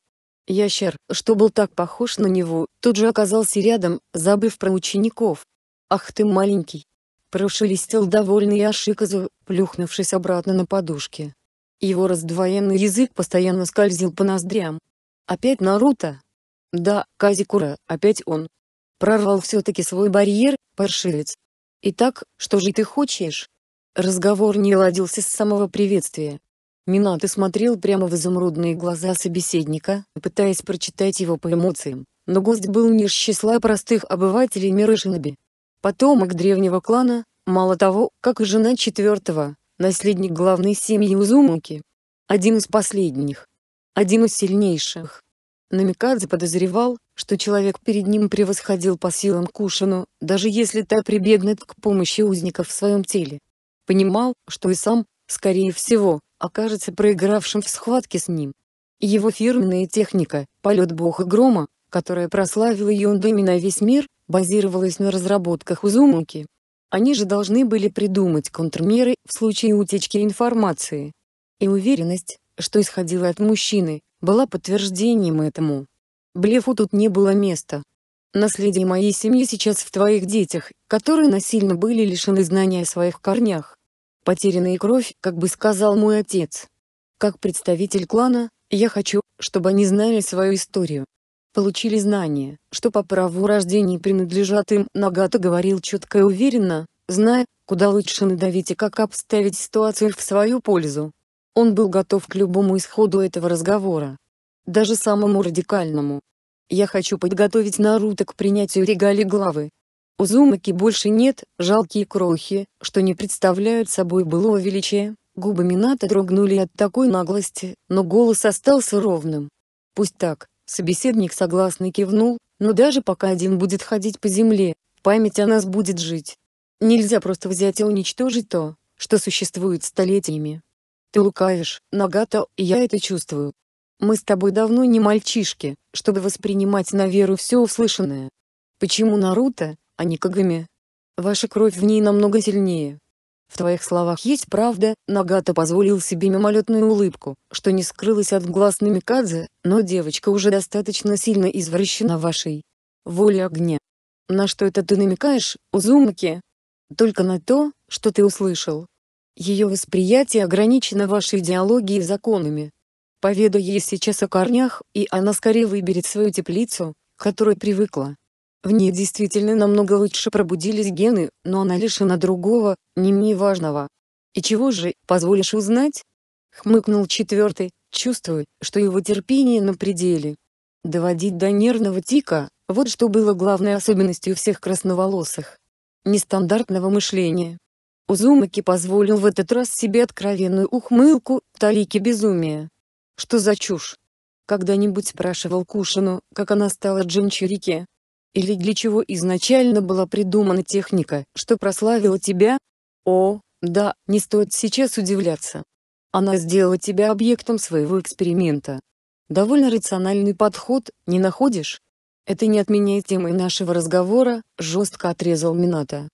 Ящер, что был так похож на него, тут же оказался рядом, забыв про учеников. «Ах ты маленький!» Прошелестел довольный Яшиказу, плюхнувшись обратно на подушке. Его раздвоенный язык постоянно скользил по ноздрям. «Опять Наруто?» «Да, Казикура, опять он!» Прорвал все-таки свой барьер, паршивец. «Итак, что же ты хочешь?» Разговор не ладился с самого приветствия. Минато смотрел прямо в изумрудные глаза собеседника, пытаясь прочитать его по эмоциям, но гость был не из числа простых обывателей мира шиноби. Потомок древнего клана, мало того, как и жена четвертого, наследник главной семьи Узумуки. Один из последних. Один из сильнейших. Намикадзе подозревал, что человек перед ним превосходил по силам Кушину, даже если та прибегнет к помощи узников в своем теле. Понимал, что и сам, скорее всего, окажется проигравшим в схватке с ним. Его фирменная техника «Полет Бога Грома», которая прославила Юндами на весь мир, базировалась на разработках Узумаки. Они же должны были придумать контрмеры в случае утечки информации. И уверенность, что исходила от мужчины, была подтверждением этому. Блефу тут не было места. Наследие моей семьи сейчас в твоих детях, которые насильно были лишены знания о своих корнях потерянные кровь, как бы сказал мой отец. Как представитель клана, я хочу, чтобы они знали свою историю. Получили знание, что по праву рождения принадлежат им, Нагата говорил четко и уверенно, зная, куда лучше надавить и как обставить ситуацию в свою пользу. Он был готов к любому исходу этого разговора. Даже самому радикальному. Я хочу подготовить Наруто к принятию регалий главы. У Зумаки больше нет, жалкие крохи, что не представляют собой былого величия. Губы Мината дрогнули от такой наглости, но голос остался ровным. Пусть так, собеседник согласно кивнул, но даже пока один будет ходить по земле, память о нас будет жить. Нельзя просто взять и уничтожить то, что существует столетиями. Ты лукавишь, Нагата, и я это чувствую. Мы с тобой давно не мальчишки, чтобы воспринимать на веру все услышанное. Почему Наруто, а не Кагами. Ваша кровь в ней намного сильнее. В твоих словах есть правда, Нагата позволил себе мимолетную улыбку, что не скрылась от глаз Намикадзе, но девочка уже достаточно сильно извращена вашей волей огня. На что это ты намекаешь, Узумаки? Только на то, что ты услышал. Ее восприятие ограничено вашей идеологией и законами. Поведай ей сейчас о корнях, и она скорее выберет свою теплицу, к которой привыкла. В ней действительно намного лучше пробудились гены, но она лишена другого, не менее важного. «И чего же, позволишь узнать?» Хмыкнул четвертый, чувствуя, что его терпение на пределе. Доводить до нервного тика – вот что было главной особенностью всех красноволосых. Нестандартного мышления. Узумаки позволил в этот раз себе откровенную ухмылку, талики безумия. Что за чушь? Когда-нибудь спрашивал Кушину, как она стала Джинчирике, или для чего изначально была придумана техника, что прославила тебя? О, да, не стоит сейчас удивляться. Она сделала тебя объектом своего эксперимента. Довольно рациональный подход, не находишь? Это не отменяет темы нашего разговора, жестко отрезал Минато.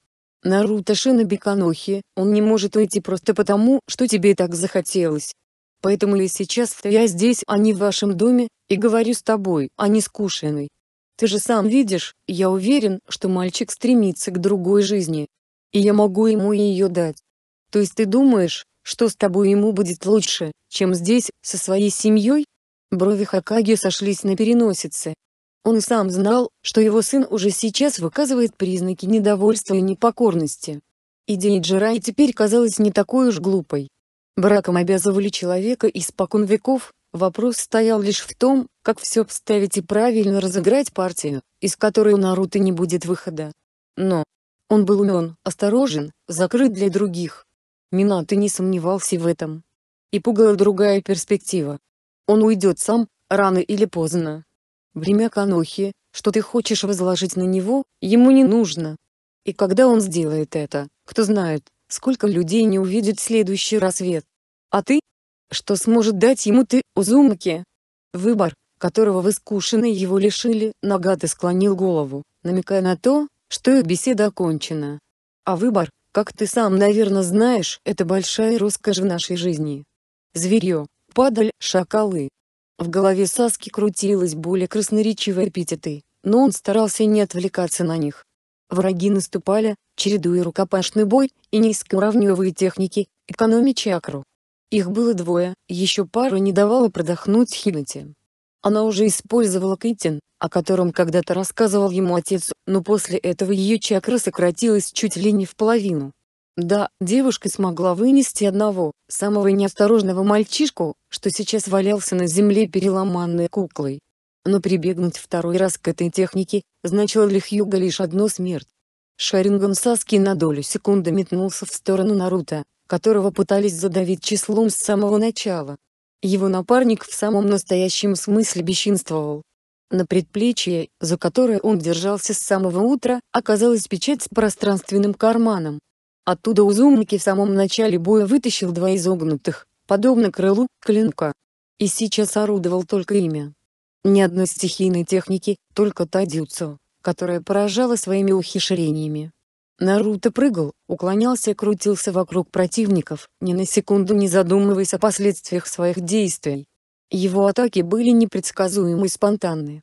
Наруто Шина Биканохи, он не может уйти просто потому, что тебе так захотелось. Поэтому и сейчас я здесь, а не в вашем доме, и говорю с тобой, а не с Кушиной. Ты же сам видишь, я уверен, что мальчик стремится к другой жизни. И я могу ему ее дать. То есть ты думаешь, что с тобой ему будет лучше, чем здесь, со своей семьей? Брови Хакаги сошлись на переносице. Он сам знал, что его сын уже сейчас выказывает признаки недовольства и непокорности. Идея Джирай теперь казалась не такой уж глупой. Браком обязывали человека испокон веков, Вопрос стоял лишь в том, как все обставить и правильно разыграть партию, из которой у Наруто не будет выхода. Но он был умен, осторожен, закрыт для других. Минато не сомневался в этом. И пугала другая перспектива. Он уйдет сам, рано или поздно. Время Канохи, что ты хочешь возложить на него, ему не нужно. И когда он сделает это, кто знает, сколько людей не увидит следующий рассвет. А ты, что сможет дать ему ты, Узумаки. Выбор, которого вы скушены его лишили, Нагата склонил голову, намекая на то, что их беседа окончена. А выбор, как ты сам, наверное, знаешь, это большая роскошь в нашей жизни. Зверье, падаль, шакалы. В голове Саски крутилась более красноречивые эпитеты, но он старался не отвлекаться на них. Враги наступали, чередуя рукопашный бой и низкоуровневые техники, экономя чакру. Их было двое, еще пару не давала продохнуть Хинати. Она уже использовала Китин, о котором когда-то рассказывал ему отец, но после этого ее чакра сократилась чуть ли не в половину. Да, девушка смогла вынести одного, самого неосторожного мальчишку, что сейчас валялся на земле переломанной куклой. Но прибегнуть второй раз к этой технике, значило для Хьюга лишь одно смерть. Шаринган Саски на долю секунды метнулся в сторону Наруто, которого пытались задавить числом с самого начала. Его напарник в самом настоящем смысле бесчинствовал. На предплечье, за которое он держался с самого утра, оказалась печать с пространственным карманом. Оттуда Узумники в самом начале боя вытащил два изогнутых, подобно крылу, клинка. И сейчас орудовал только имя. Ни одной стихийной техники, только та которая поражала своими ухищрениями. Наруто прыгал, уклонялся и крутился вокруг противников, ни на секунду не задумываясь о последствиях своих действий. Его атаки были непредсказуемы и спонтанны.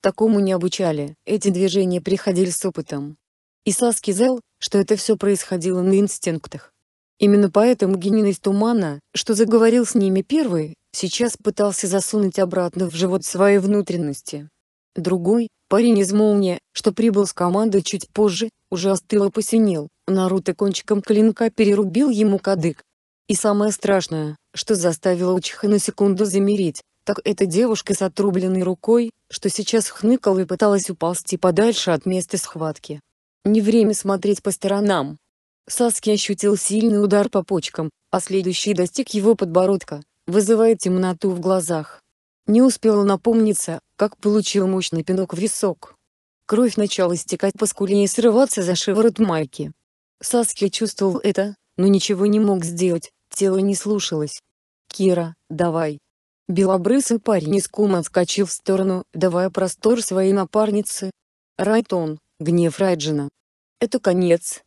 Такому не обучали, эти движения приходили с опытом. И Саски зел, что это все происходило на инстинктах. Именно поэтому Генин из Тумана, что заговорил с ними первый, сейчас пытался засунуть обратно в живот свои внутренности. Другой, парень из Молния, что прибыл с командой чуть позже, уже остыл и посинел, Наруто кончиком клинка перерубил ему кадык. И самое страшное, что заставило Учиха на секунду замерить, так это девушка с отрубленной рукой, что сейчас хныкала и пыталась уползти подальше от места схватки. Не время смотреть по сторонам. Саски ощутил сильный удар по почкам, а следующий достиг его подбородка, вызывая темноту в глазах. Не успел напомниться, как получил мощный пинок в висок. Кровь начала стекать по скуле и срываться за шиворот майки. Саски чувствовал это, но ничего не мог сделать, тело не слушалось. «Кира, давай!» Белобрысый парень из кума отскочил в сторону, давая простор своей напарнице. Райтон, гнев Райджина. «Это конец!»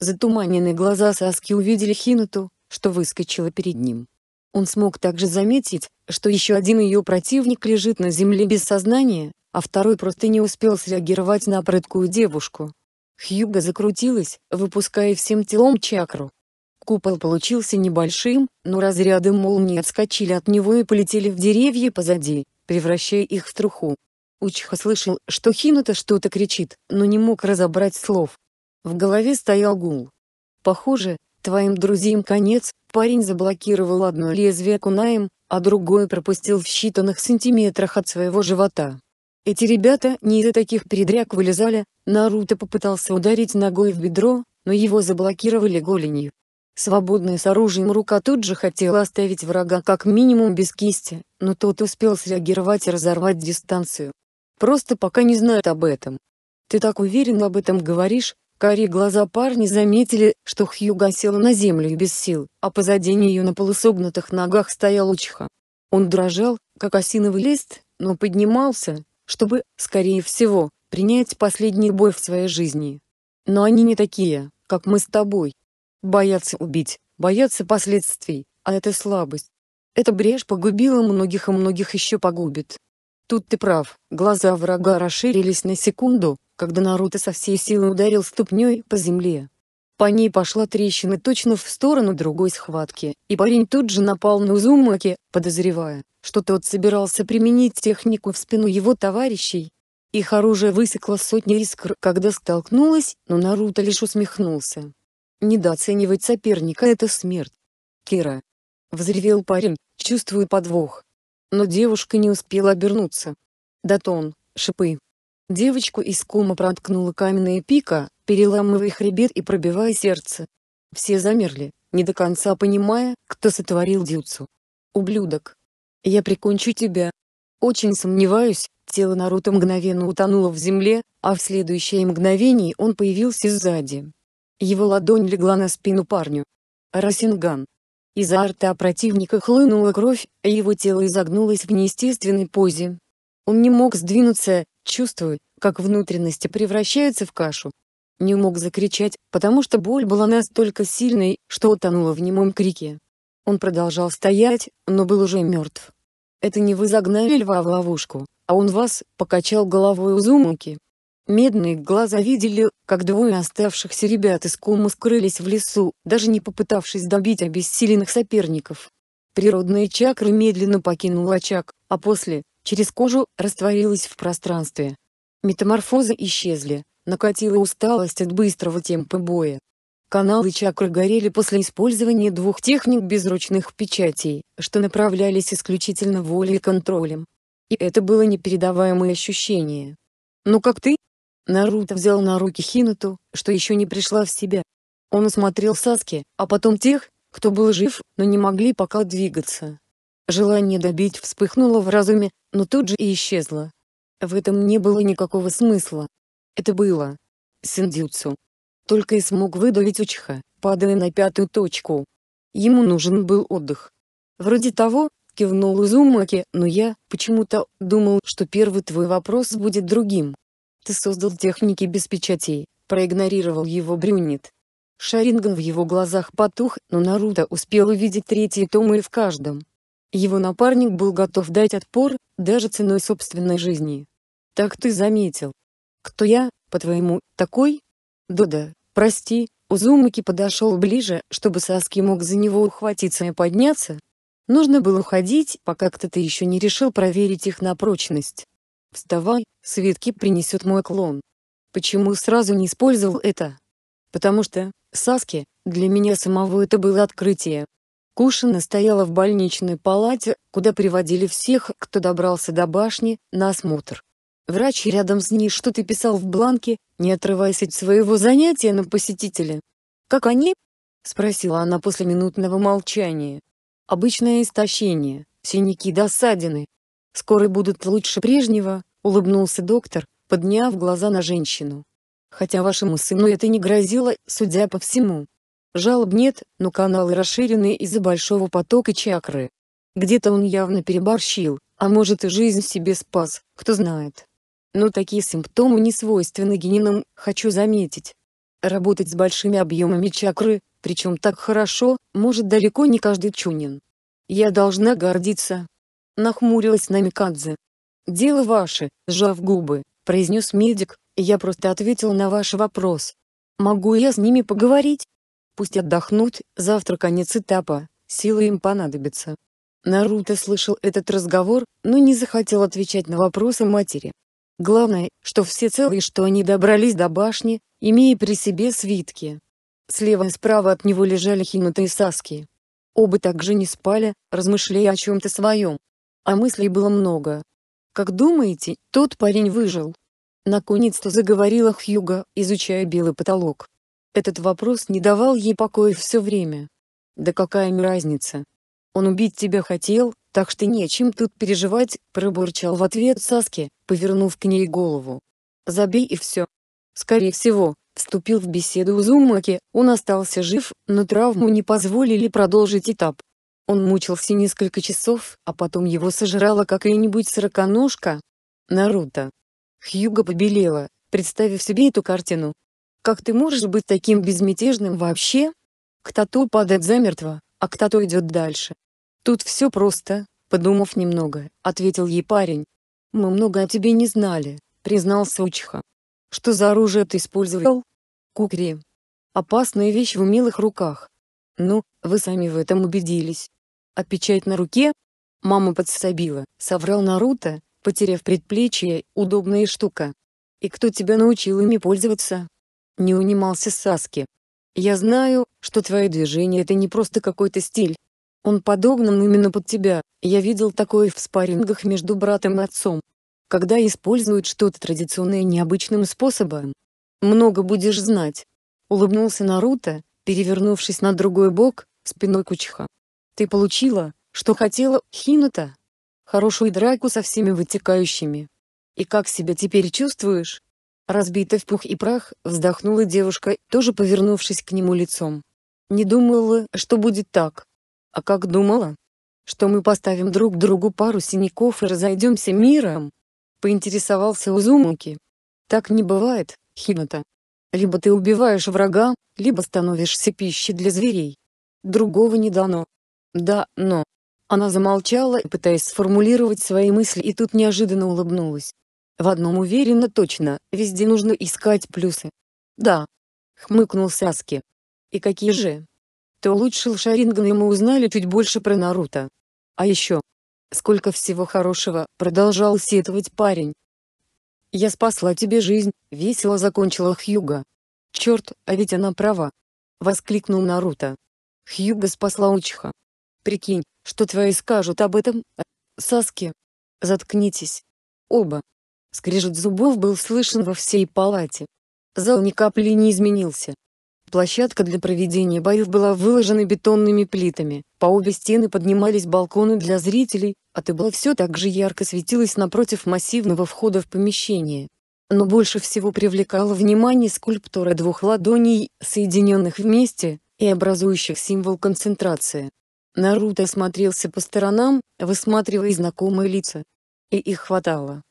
Затуманенные глаза Саски увидели Хинуту, что выскочила перед ним. Он смог также заметить, что еще один ее противник лежит на земле без сознания, а второй просто не успел среагировать на прыткую девушку. Хьюга закрутилась, выпуская всем телом чакру. Купол получился небольшим, но разряды молнии отскочили от него и полетели в деревья позади, превращая их в труху. Учиха слышал, что Хината что-то кричит, но не мог разобрать слов. В голове стоял гул. Похоже, твоим друзьям конец, парень заблокировал одно лезвие кунаем, а другое пропустил в считанных сантиметрах от своего живота. Эти ребята не из-за таких передряг вылезали, Наруто попытался ударить ногой в бедро, но его заблокировали голенью. Свободная с оружием рука тут же хотела оставить врага как минимум без кисти, но тот успел среагировать и разорвать дистанцию. Просто пока не знают об этом. Ты так уверенно об этом говоришь, Кари глаза парни заметили, что Хьюга села на землю и без сил, а позади нее на полусогнутых ногах стоял учиха. Он дрожал, как осиновый лист, но поднимался, чтобы, скорее всего, принять последний бой в своей жизни. Но они не такие, как мы с тобой. Боятся убить, боятся последствий, а это слабость. Эта брешь погубила многих и многих еще погубит. Тут ты прав, глаза врага расширились на секунду, когда Наруто со всей силы ударил ступней по земле. По ней пошла трещина точно в сторону другой схватки, и парень тут же напал на Узумаки, подозревая, что тот собирался применить технику в спину его товарищей. Их оружие высекло сотни искр, когда столкнулось, но Наруто лишь усмехнулся. Недооценивать соперника — это смерть. Кира. Взревел парень, чувствуя подвох. Но девушка не успела обернуться. Датон, шипы, Девочку из кома проткнула каменная пика, переламывая хребет и пробивая сердце. Все замерли, не до конца понимая, кто сотворил дюцу. «Ублюдок! Я прикончу тебя!» Очень сомневаюсь, тело Наруто мгновенно утонуло в земле, а в следующее мгновение он появился сзади. Его ладонь легла на спину парню. Расинган. Изо рта противника хлынула кровь, а его тело изогнулось в неестественной позе. Он не мог сдвинуться, Чувствую, как внутренности превращаются в кашу. Не мог закричать, потому что боль была настолько сильной, что утонула в немом крике. Он продолжал стоять, но был уже мертв. «Это не вы загнали льва в ловушку, а он вас», — покачал головой Узумуки. Медные глаза видели, как двое оставшихся ребят из комы скрылись в лесу, даже не попытавшись добить обессиленных соперников. Природная чакра медленно покинула очаг, а после, через кожу, растворилась в пространстве. Метаморфозы исчезли, накатила усталость от быстрого темпа боя. Каналы чакры горели после использования двух техник безручных печатей, что направлялись исключительно волей и контролем. И это было непередаваемое ощущение. «Ну как ты?» Наруто взял на руки Хинату, что еще не пришла в себя. Он осмотрел Саски, а потом тех, кто был жив, но не могли пока двигаться. Желание добить вспыхнуло в разуме, но тут же и исчезло. В этом не было никакого смысла. Это было синдзюцу. Только и смог выдавить Учиха, падая на пятую точку. Ему нужен был отдых. Вроде того, кивнул Узумаки, но я почему-то думал, что первый твой вопрос будет другим. Ты создал техники без печатей, проигнорировал его Брюнет. Шаринган в его глазах потух, но Наруто успел увидеть третий том и в каждом его напарник был готов дать отпор, даже ценой собственной жизни. «Так ты заметил. Кто я, по-твоему, такой?» «Да-да, прости», Узумаки подошел ближе, чтобы Саски мог за него ухватиться и подняться. Нужно было уходить, пока кто-то еще не решил проверить их на прочность. «Вставай, Свитки принесет мой клон». Почему сразу не использовал это? Потому что, Саски, для меня самого это было открытие, Кушина стояла в больничной палате, куда приводили всех, кто добрался до башни, на осмотр. Врач рядом с ней что-то писал в бланке, не отрываясь от своего занятия на посетителя. «Как они?» — спросила она после минутного молчания. «Обычное истощение, синяки досадины. Скоро будут лучше прежнего», — улыбнулся доктор, подняв глаза на женщину. «Хотя вашему сыну это не грозило, судя по всему», Жалоб нет, но каналы расширены из-за большого потока чакры. Где-то он явно переборщил, а может и жизнь себе спас, кто знает. Но такие симптомы не свойственны генинам, хочу заметить. Работать с большими объемами чакры, причем так хорошо, может далеко не каждый чунин. Я должна гордиться. Нахмурилась Намикадзе. Дело ваше, сжав губы, произнес медик, я просто ответил на ваш вопрос. Могу я с ними поговорить? Пусть отдохнут, завтра конец этапа, силы им понадобятся. Наруто слышал этот разговор, но не захотел отвечать на вопросы матери. Главное, что все целы и что они добрались до башни, имея при себе свитки. Слева и справа от него лежали Хинута и Саски. Оба также не спали, размышляя о чем-то своем. А мыслей было много. Как думаете, тот парень выжил? Наконец-то заговорила Хьюга, изучая белый потолок. Этот вопрос не давал ей покоя все время. «Да какая им разница? Он убить тебя хотел, так что нечем тут переживать», — пробурчал в ответ Саски, повернув к ней голову. «Забей и все». Скорее всего, вступил в беседу Узумаки, он остался жив, но травму не позволили продолжить этап. Он мучился несколько часов, а потом его сожрала какая-нибудь сороконожка. Наруто. Хьюга побелела, представив себе эту картину, как ты можешь быть таким безмятежным вообще? Кто-то падает замертво, а кто-то идет дальше. Тут все просто, подумав немного, ответил ей парень. Мы много о тебе не знали, признался Учиха. Что за оружие ты использовал? Кукри. Опасная вещь в умелых руках. Ну, вы сами в этом убедились. А печать на руке? Мама подсобила, соврал Наруто, потеряв предплечье, удобная штука. И кто тебя научил ими пользоваться? Не унимался Саски. «Я знаю, что твое движение — это не просто какой-то стиль. Он подогнан именно под тебя, я видел такое в спаррингах между братом и отцом. Когда используют что-то традиционное необычным способом. Много будешь знать». Улыбнулся Наруто, перевернувшись на другой бок, спиной Кучиха. «Ты получила, что хотела, Хината? Хорошую драку со всеми вытекающими. И как себя теперь чувствуешь?» разбитая в пух и прах, вздохнула девушка, тоже повернувшись к нему лицом. Не думала, что будет так. А как думала? Что мы поставим друг другу пару синяков и разойдемся миром? Поинтересовался Узумаки. Так не бывает, Хината. Либо ты убиваешь врага, либо становишься пищей для зверей. Другого не дано. Да, но... Она замолчала, пытаясь сформулировать свои мысли и тут неожиданно улыбнулась. В одном уверена точно, везде нужно искать плюсы. Да. Хмыкнул Саски. И какие же? Ты улучшил Шаринган и мы узнали чуть больше про Наруто. А еще. Сколько всего хорошего, продолжал сетовать парень. Я спасла тебе жизнь, весело закончила Хьюга. Черт, а ведь она права. Воскликнул Наруто. Хьюга спасла Учиха. Прикинь, что твои скажут об этом, э, Саски. Заткнитесь. Оба. Скрежет зубов был слышен во всей палате. Зал ни капли не изменился. Площадка для проведения боев была выложена бетонными плитами, по обе стены поднимались балконы для зрителей, а было все так же ярко светилось напротив массивного входа в помещение. Но больше всего привлекало внимание скульптура двух ладоней, соединенных вместе, и образующих символ концентрации. Наруто смотрелся по сторонам, высматривая знакомые лица. И их хватало.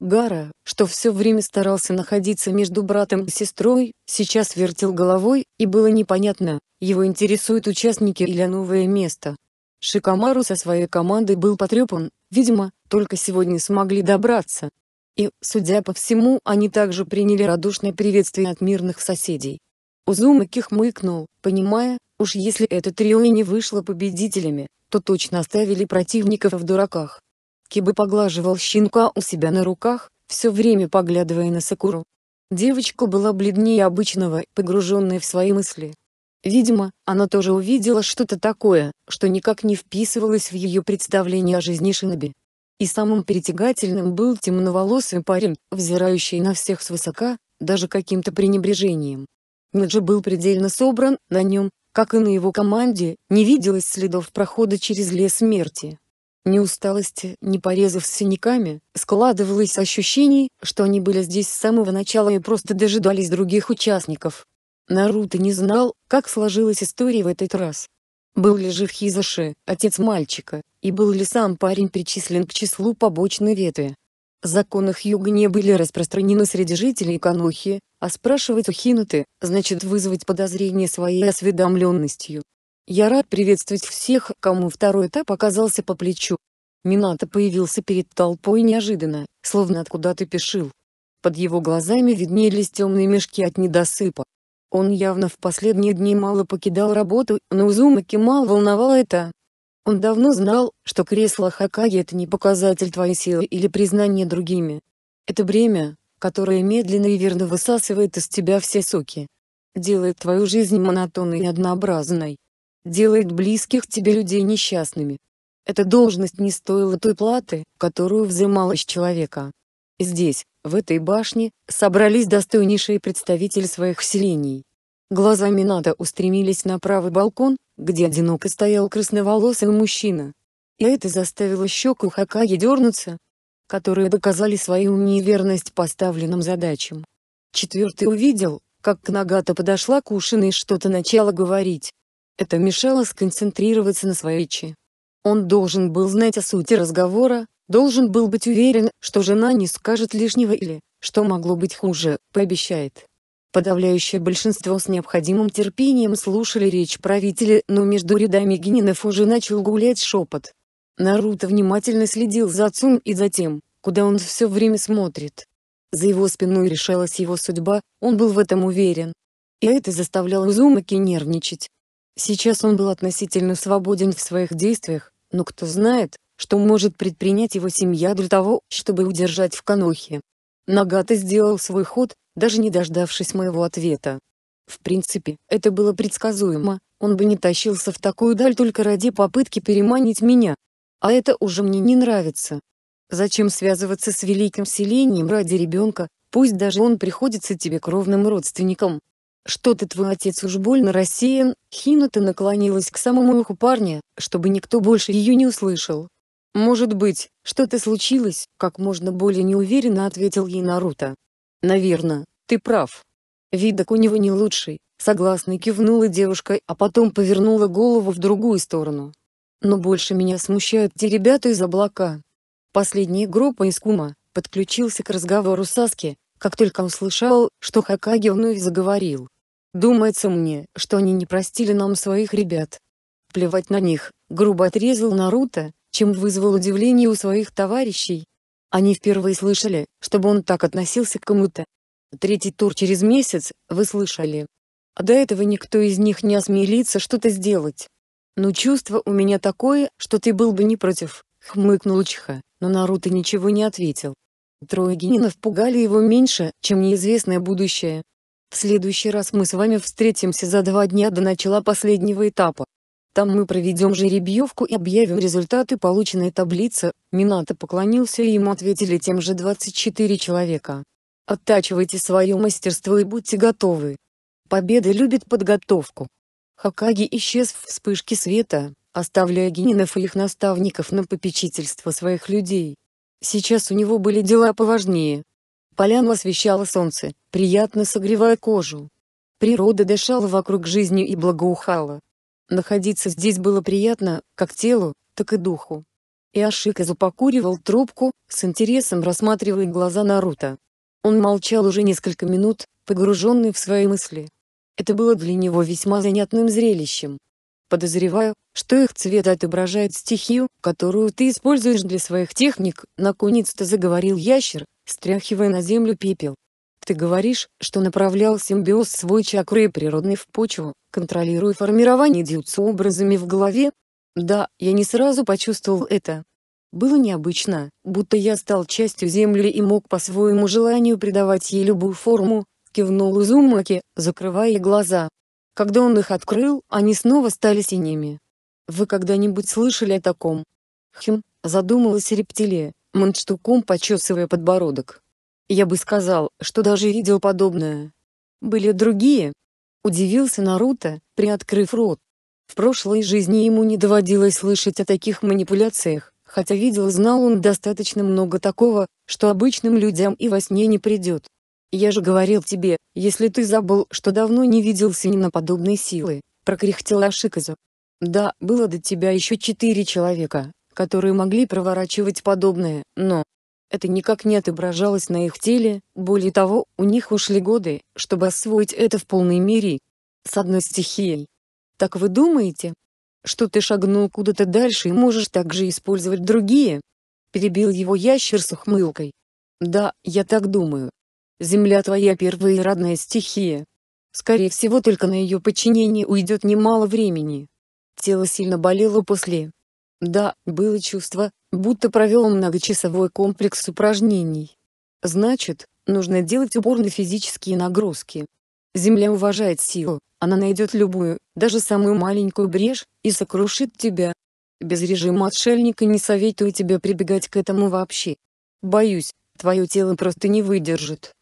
Гара, что все время старался находиться между братом и сестрой, сейчас вертел головой, и было непонятно, его интересуют участники или новое место. Шикамару со своей командой был потрепан, видимо, только сегодня смогли добраться. И, судя по всему, они также приняли радушное приветствие от мирных соседей. Узумаки хмыкнул, понимая, уж если это трио и не вышло победителями, то точно оставили противников в дураках. Кибы поглаживал щенка у себя на руках, все время поглядывая на Сакуру. Девочка была бледнее обычного, погруженная в свои мысли. Видимо, она тоже увидела что-то такое, что никак не вписывалось в ее представление о жизни Шиноби. И самым притягательным был темноволосый парень, взирающий на всех свысока, даже каким-то пренебрежением. Наджи был предельно собран, на нем, как и на его команде, не виделось следов прохода через лес смерти ни усталости, ни порезов с синяками, складывалось ощущение, что они были здесь с самого начала и просто дожидались других участников. Наруто не знал, как сложилась история в этот раз. Был ли жив Хизаши, отец мальчика, и был ли сам парень причислен к числу побочной ветви. Законы Хьюга не были распространены среди жителей Канохи, а спрашивать у Хинуты, значит вызвать подозрение своей осведомленностью. Я рад приветствовать всех, кому второй этап оказался по плечу. Минато появился перед толпой неожиданно, словно откуда-то пешил. Под его глазами виднелись темные мешки от недосыпа. Он явно в последние дни мало покидал работу, но Узумаки мало волновало это. Он давно знал, что кресло Хакаги это не показатель твоей силы или признание другими. Это бремя, которое медленно и верно высасывает из тебя все соки. Делает твою жизнь монотонной и однообразной делает близких тебе людей несчастными. Эта должность не стоила той платы, которую взималась с человека. Здесь, в этой башне, собрались достойнейшие представители своих селений. Глаза Мината устремились на правый балкон, где одиноко стоял красноволосый мужчина. И это заставило щеку Хакаги дернуться, которые доказали свою неверность поставленным задачам. Четвертый увидел, как Кнагата подошла к Ушине и что-то начала говорить. Это мешало сконцентрироваться на своей Чи. Он должен был знать о сути разговора, должен был быть уверен, что жена не скажет лишнего или, что могло быть хуже, пообещает. Подавляющее большинство с необходимым терпением слушали речь правителя, но между рядами генинов уже начал гулять шепот. Наруто внимательно следил за отцом и за тем, куда он все время смотрит. За его спиной решалась его судьба, он был в этом уверен. И это заставляло Узумаки нервничать. Сейчас он был относительно свободен в своих действиях, но кто знает, что может предпринять его семья для того, чтобы удержать в Канохе. Нагата сделал свой ход, даже не дождавшись моего ответа. В принципе, это было предсказуемо, он бы не тащился в такую даль только ради попытки переманить меня. А это уже мне не нравится. Зачем связываться с великим селением ради ребенка, пусть даже он приходится тебе кровным родственником, «Что-то твой отец уж больно рассеян», Хината наклонилась к самому уху парня, чтобы никто больше ее не услышал. «Может быть, что-то случилось», — как можно более неуверенно ответил ей Наруто. «Наверно, ты прав». Видок у него не лучший, согласно кивнула девушка, а потом повернула голову в другую сторону. «Но больше меня смущают те ребята из облака». Последняя группа из Кума подключился к разговору Саски, как только услышал, что Хакаги вновь заговорил. Думается мне, что они не простили нам своих ребят. Плевать на них, грубо отрезал Наруто, чем вызвал удивление у своих товарищей. Они впервые слышали, чтобы он так относился к кому-то. Третий тур через месяц, вы слышали. А до этого никто из них не осмелится что-то сделать. Но ну, чувство у меня такое, что ты был бы не против, хмыкнул Чха, но Наруто ничего не ответил. Трое генинов пугали его меньше, чем неизвестное будущее, в следующий раз мы с вами встретимся за два дня до начала последнего этапа. Там мы проведем жеребьевку и объявим результаты полученной таблицы. Минато поклонился и ему ответили тем же 24 человека. Оттачивайте свое мастерство и будьте готовы. Победа любит подготовку. Хакаги исчез в вспышке света, оставляя генинов и их наставников на попечительство своих людей. Сейчас у него были дела поважнее, Поляну освещало солнце, приятно согревая кожу. Природа дышала вокруг жизнью и благоухала. Находиться здесь было приятно, как телу, так и духу. И Иошиказу покуривал трубку, с интересом рассматривая глаза Наруто. Он молчал уже несколько минут, погруженный в свои мысли. Это было для него весьма занятным зрелищем. Подозреваю, что их цвет отображает стихию, которую ты используешь для своих техник, наконец-то заговорил ящер, стряхивая на землю пепел. Ты говоришь, что направлял симбиоз свой чакры природной в почву, контролируя формирование дюцу образами в голове? Да, я не сразу почувствовал это. Было необычно, будто я стал частью земли и мог по своему желанию придавать ей любую форму, кивнул Узумаки, закрывая глаза. Когда он их открыл, они снова стали синими. Вы когда-нибудь слышали о таком? Хм, задумалась рептилия, мундштуком почесывая подбородок. «Я бы сказал, что даже видел подобное». «Были другие?» — удивился Наруто, приоткрыв рот. В прошлой жизни ему не доводилось слышать о таких манипуляциях, хотя видел и знал он достаточно много такого, что обычным людям и во сне не придет. «Я же говорил тебе, если ты забыл, что давно не виделся ни на подобной силы», — прокряхтела Шиказу. «Да, было до тебя еще четыре человека, которые могли проворачивать подобное, но это никак не отображалось на их теле, более того, у них ушли годы, чтобы освоить это в полной мере. С одной стихией. Так вы думаете, что ты шагнул куда-то дальше и можешь также использовать другие? Перебил его ящер с ухмылкой. Да, я так думаю. Земля твоя первая и родная стихия. Скорее всего только на ее подчинение уйдет немало времени. Тело сильно болело после да, было чувство, будто провел многочасовой комплекс упражнений. Значит, нужно делать упор на физические нагрузки. Земля уважает силу, она найдет любую, даже самую маленькую брешь, и сокрушит тебя. Без режима отшельника не советую тебе прибегать к этому вообще. Боюсь, твое тело просто не выдержит.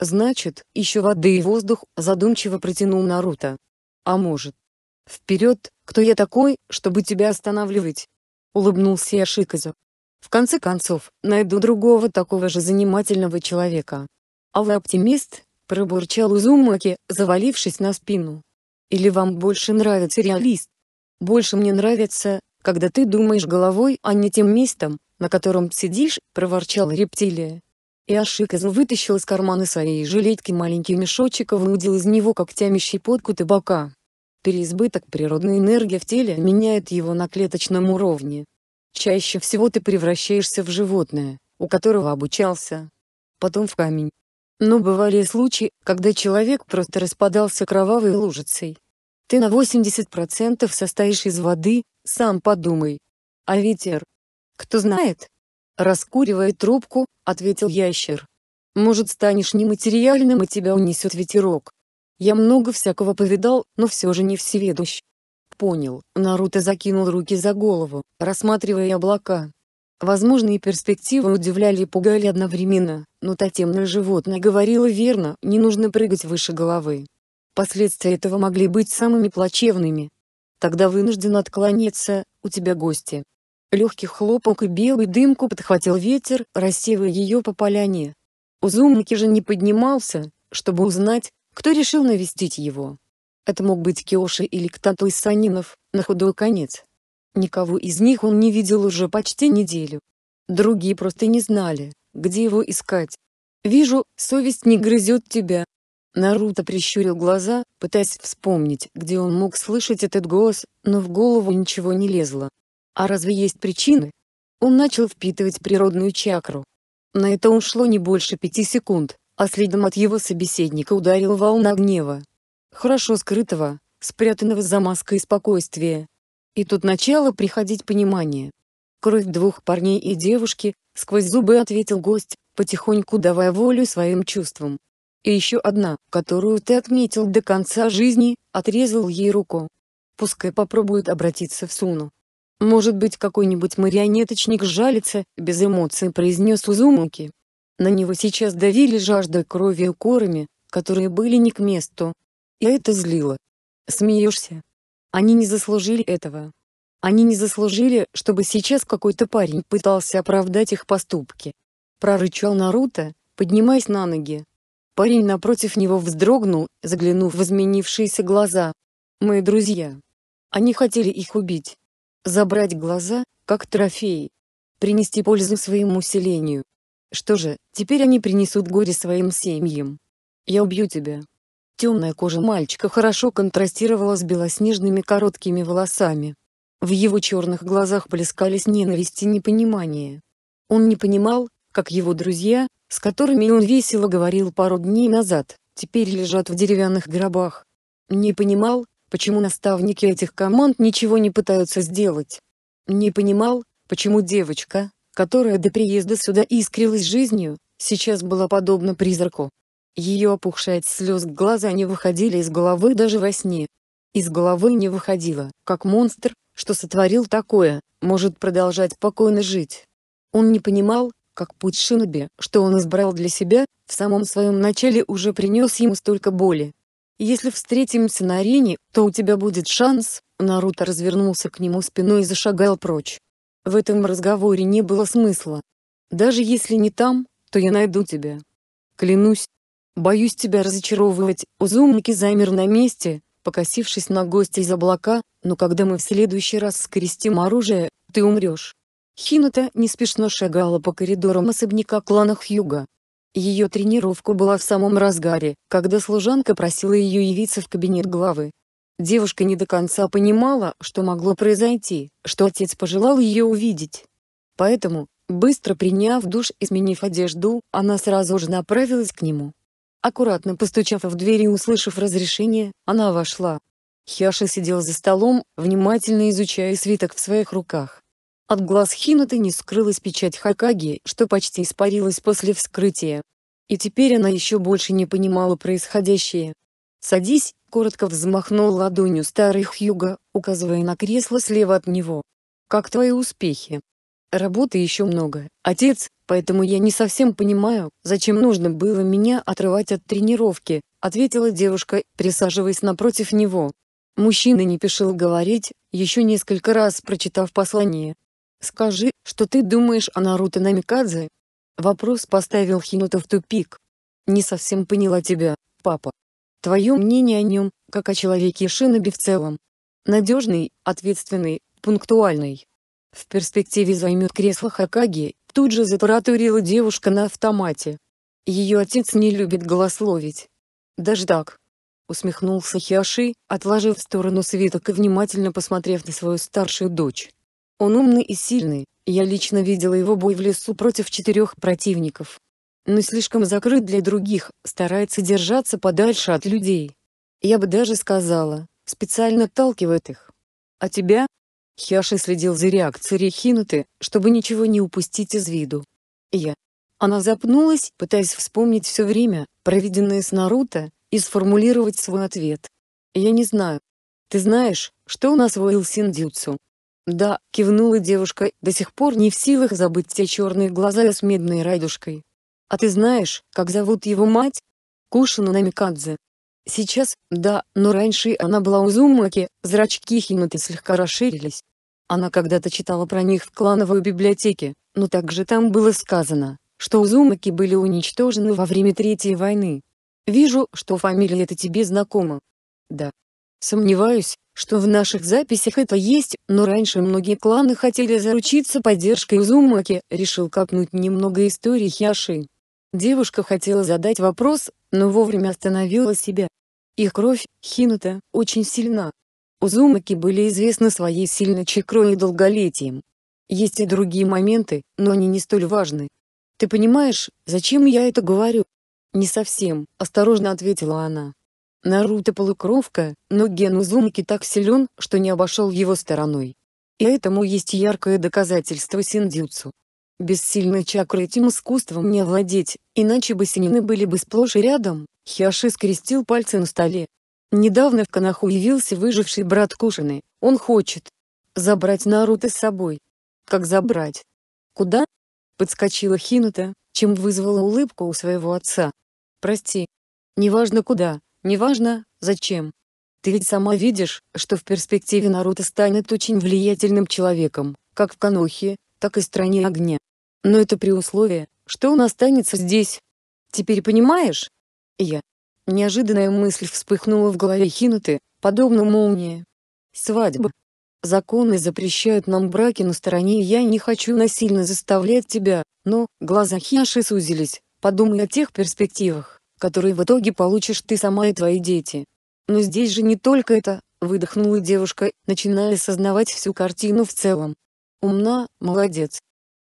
Значит, еще воды и воздух, задумчиво протянул Наруто. А может. Вперед, кто я такой, чтобы тебя останавливать? улыбнулся я Шиказу. В конце концов, найду другого такого же занимательного человека. А вы оптимист? пробурчал Узумаки, завалившись на спину. Или вам больше нравится реалист? Больше мне нравится, когда ты думаешь головой, а не тем местом, на котором сидишь, проворчал рептилия. И Ашиказу вытащил из кармана своей жилетки маленький мешочек и выудил из него когтями щепотку табака. Переизбыток природной энергии в теле меняет его на клеточном уровне. Чаще всего ты превращаешься в животное, у которого обучался, потом в камень. Но бывали случаи, когда человек просто распадался кровавой лужицей. Ты на 80% состоишь из воды, сам подумай. А ветер? Кто знает? Раскуривая трубку, ответил ящер. Может станешь нематериальным и тебя унесет ветерок. Я много всякого повидал, но все же не всеведущ. Понял, Наруто закинул руки за голову, рассматривая облака. Возможные перспективы удивляли и пугали одновременно, но та темное животное говорило верно, не нужно прыгать выше головы. Последствия этого могли быть самыми плачевными. Тогда вынужден отклониться. у тебя гости. Легкий хлопок и белый дымку подхватил ветер, рассеивая ее по поляне. Узумаки же не поднимался, чтобы узнать, кто решил навестить его? Это мог быть Киоши или кто-то из санинов, на худой конец. Никого из них он не видел уже почти неделю. Другие просто не знали, где его искать. «Вижу, совесть не грызет тебя». Наруто прищурил глаза, пытаясь вспомнить, где он мог слышать этот голос, но в голову ничего не лезло. А разве есть причины? Он начал впитывать природную чакру. На это ушло не больше пяти секунд а следом от его собеседника ударил волна гнева. Хорошо скрытого, спрятанного за маской спокойствия. И тут начало приходить понимание. Кровь двух парней и девушки, сквозь зубы ответил гость, потихоньку давая волю своим чувствам. И еще одна, которую ты отметил до конца жизни, отрезал ей руку. Пускай попробует обратиться в Суну. Может быть какой-нибудь марионеточник жалится, без эмоций произнес Узумуки. На него сейчас давили жаждой крови и укорами, которые были не к месту. И это злило. Смеешься? Они не заслужили этого. Они не заслужили, чтобы сейчас какой-то парень пытался оправдать их поступки. Прорычал Наруто, поднимаясь на ноги. Парень напротив него вздрогнул, заглянув в изменившиеся глаза. «Мои друзья. Они хотели их убить. Забрать глаза, как трофей, Принести пользу своему селению. Что же, теперь они принесут горе своим семьям. Я убью тебя. Темная кожа мальчика хорошо контрастировала с белоснежными короткими волосами. В его черных глазах плескались ненависть и непонимание. Он не понимал, как его друзья, с которыми он весело говорил пару дней назад, теперь лежат в деревянных гробах. Не понимал, почему наставники этих команд ничего не пытаются сделать. Не понимал, почему девочка, которая до приезда сюда искрилась жизнью, сейчас была подобна призраку. Ее опухшая от слез глаза не выходили из головы даже во сне. Из головы не выходило, как монстр, что сотворил такое, может продолжать спокойно жить. Он не понимал, как путь Шиноби, что он избрал для себя, в самом своем начале уже принес ему столько боли. «Если встретимся на арене, то у тебя будет шанс», Наруто развернулся к нему спиной и зашагал прочь. В этом разговоре не было смысла. Даже если не там, то я найду тебя. Клянусь. Боюсь тебя разочаровывать, Узумники замер на месте, покосившись на гостя из облака, но когда мы в следующий раз скрестим оружие, ты умрешь. Хината неспешно шагала по коридорам особняка клана Хьюга. Ее тренировка была в самом разгаре, когда служанка просила ее явиться в кабинет главы. Девушка не до конца понимала, что могло произойти, что отец пожелал ее увидеть. Поэтому, быстро приняв душ и сменив одежду, она сразу же направилась к нему. Аккуратно постучав в дверь и услышав разрешение, она вошла. Хяша сидел за столом, внимательно изучая свиток в своих руках. От глаз Хинуты не скрылась печать Хакаги, что почти испарилась после вскрытия. И теперь она еще больше не понимала происходящее. «Садись», коротко взмахнул ладонью старый Хьюго, указывая на кресло слева от него. «Как твои успехи?» «Работы еще много, отец, поэтому я не совсем понимаю, зачем нужно было меня отрывать от тренировки», ответила девушка, присаживаясь напротив него. Мужчина не спешил говорить, еще несколько раз прочитав послание. «Скажи, что ты думаешь о Наруто Намикадзе?» Вопрос поставил Хинота в тупик. «Не совсем поняла тебя, папа», Твое мнение о нем, как о человеке Шиноби в целом. Надежный, ответственный, пунктуальный. В перспективе займет кресло Хакаги, тут же затараторила девушка на автомате. Ее отец не любит голословить. Даже так. Усмехнулся Хиаши, отложив в сторону свиток и внимательно посмотрев на свою старшую дочь. Он умный и сильный, я лично видела его бой в лесу против четырех противников но слишком закрыт для других, старается держаться подальше от людей. Я бы даже сказала, специально отталкивает их. А тебя? Хяши следил за реакцией Рехинуты, чтобы ничего не упустить из виду. Я. Она запнулась, пытаясь вспомнить все время, проведенное с Наруто, и сформулировать свой ответ. Я не знаю. Ты знаешь, что у нас освоил синдзюцу? Да, кивнула девушка, до сих пор не в силах забыть те черные глаза с медной радужкой. «А ты знаешь, как зовут его мать?» Кушина Намикадзе. Сейчас, да, но раньше она была у Зумаки, зрачки Хинаты слегка расширились. Она когда-то читала про них в клановой библиотеке, но также там было сказано, что Узумаки были уничтожены во время Третьей войны. Вижу, что фамилия эта тебе знакома. Да. Сомневаюсь, что в наших записях это есть, но раньше многие кланы хотели заручиться поддержкой Узумаки, решил копнуть немного истории Хяши. Девушка хотела задать вопрос, но вовремя остановила себя. Их кровь, Хинута, очень сильна. Узумаки были известны своей сильной чакрой и долголетием. Есть и другие моменты, но они не столь важны. «Ты понимаешь, зачем я это говорю?» «Не совсем», — осторожно ответила она. Наруто полукровка, но ген Узумаки так силен, что не обошел его стороной. И этому есть яркое доказательство синдзюцу. Без сильной чакры этим искусством не владеть, иначе бы синины были бы сплошь и рядом, Хиаши скрестил пальцы на столе. Недавно в Канаху явился выживший брат Кушины, он хочет забрать Наруто с собой. Как забрать? Куда? Подскочила Хинута, чем вызвала улыбку у своего отца. Прости. Неважно куда, неважно, зачем. Ты ведь сама видишь, что в перспективе Наруто станет очень влиятельным человеком, как в Канохе, так и стране огня. Но это при условии, что он останется здесь. Теперь понимаешь? Я. Неожиданная мысль вспыхнула в голове Хинуты, подобно молнии. Свадьба. Законы запрещают нам браки на стороне и я не хочу насильно заставлять тебя, но, глаза Хиаши сузились, подумай о тех перспективах, которые в итоге получишь ты сама и твои дети. Но здесь же не только это, выдохнула девушка, начиная осознавать всю картину в целом. Умна, молодец.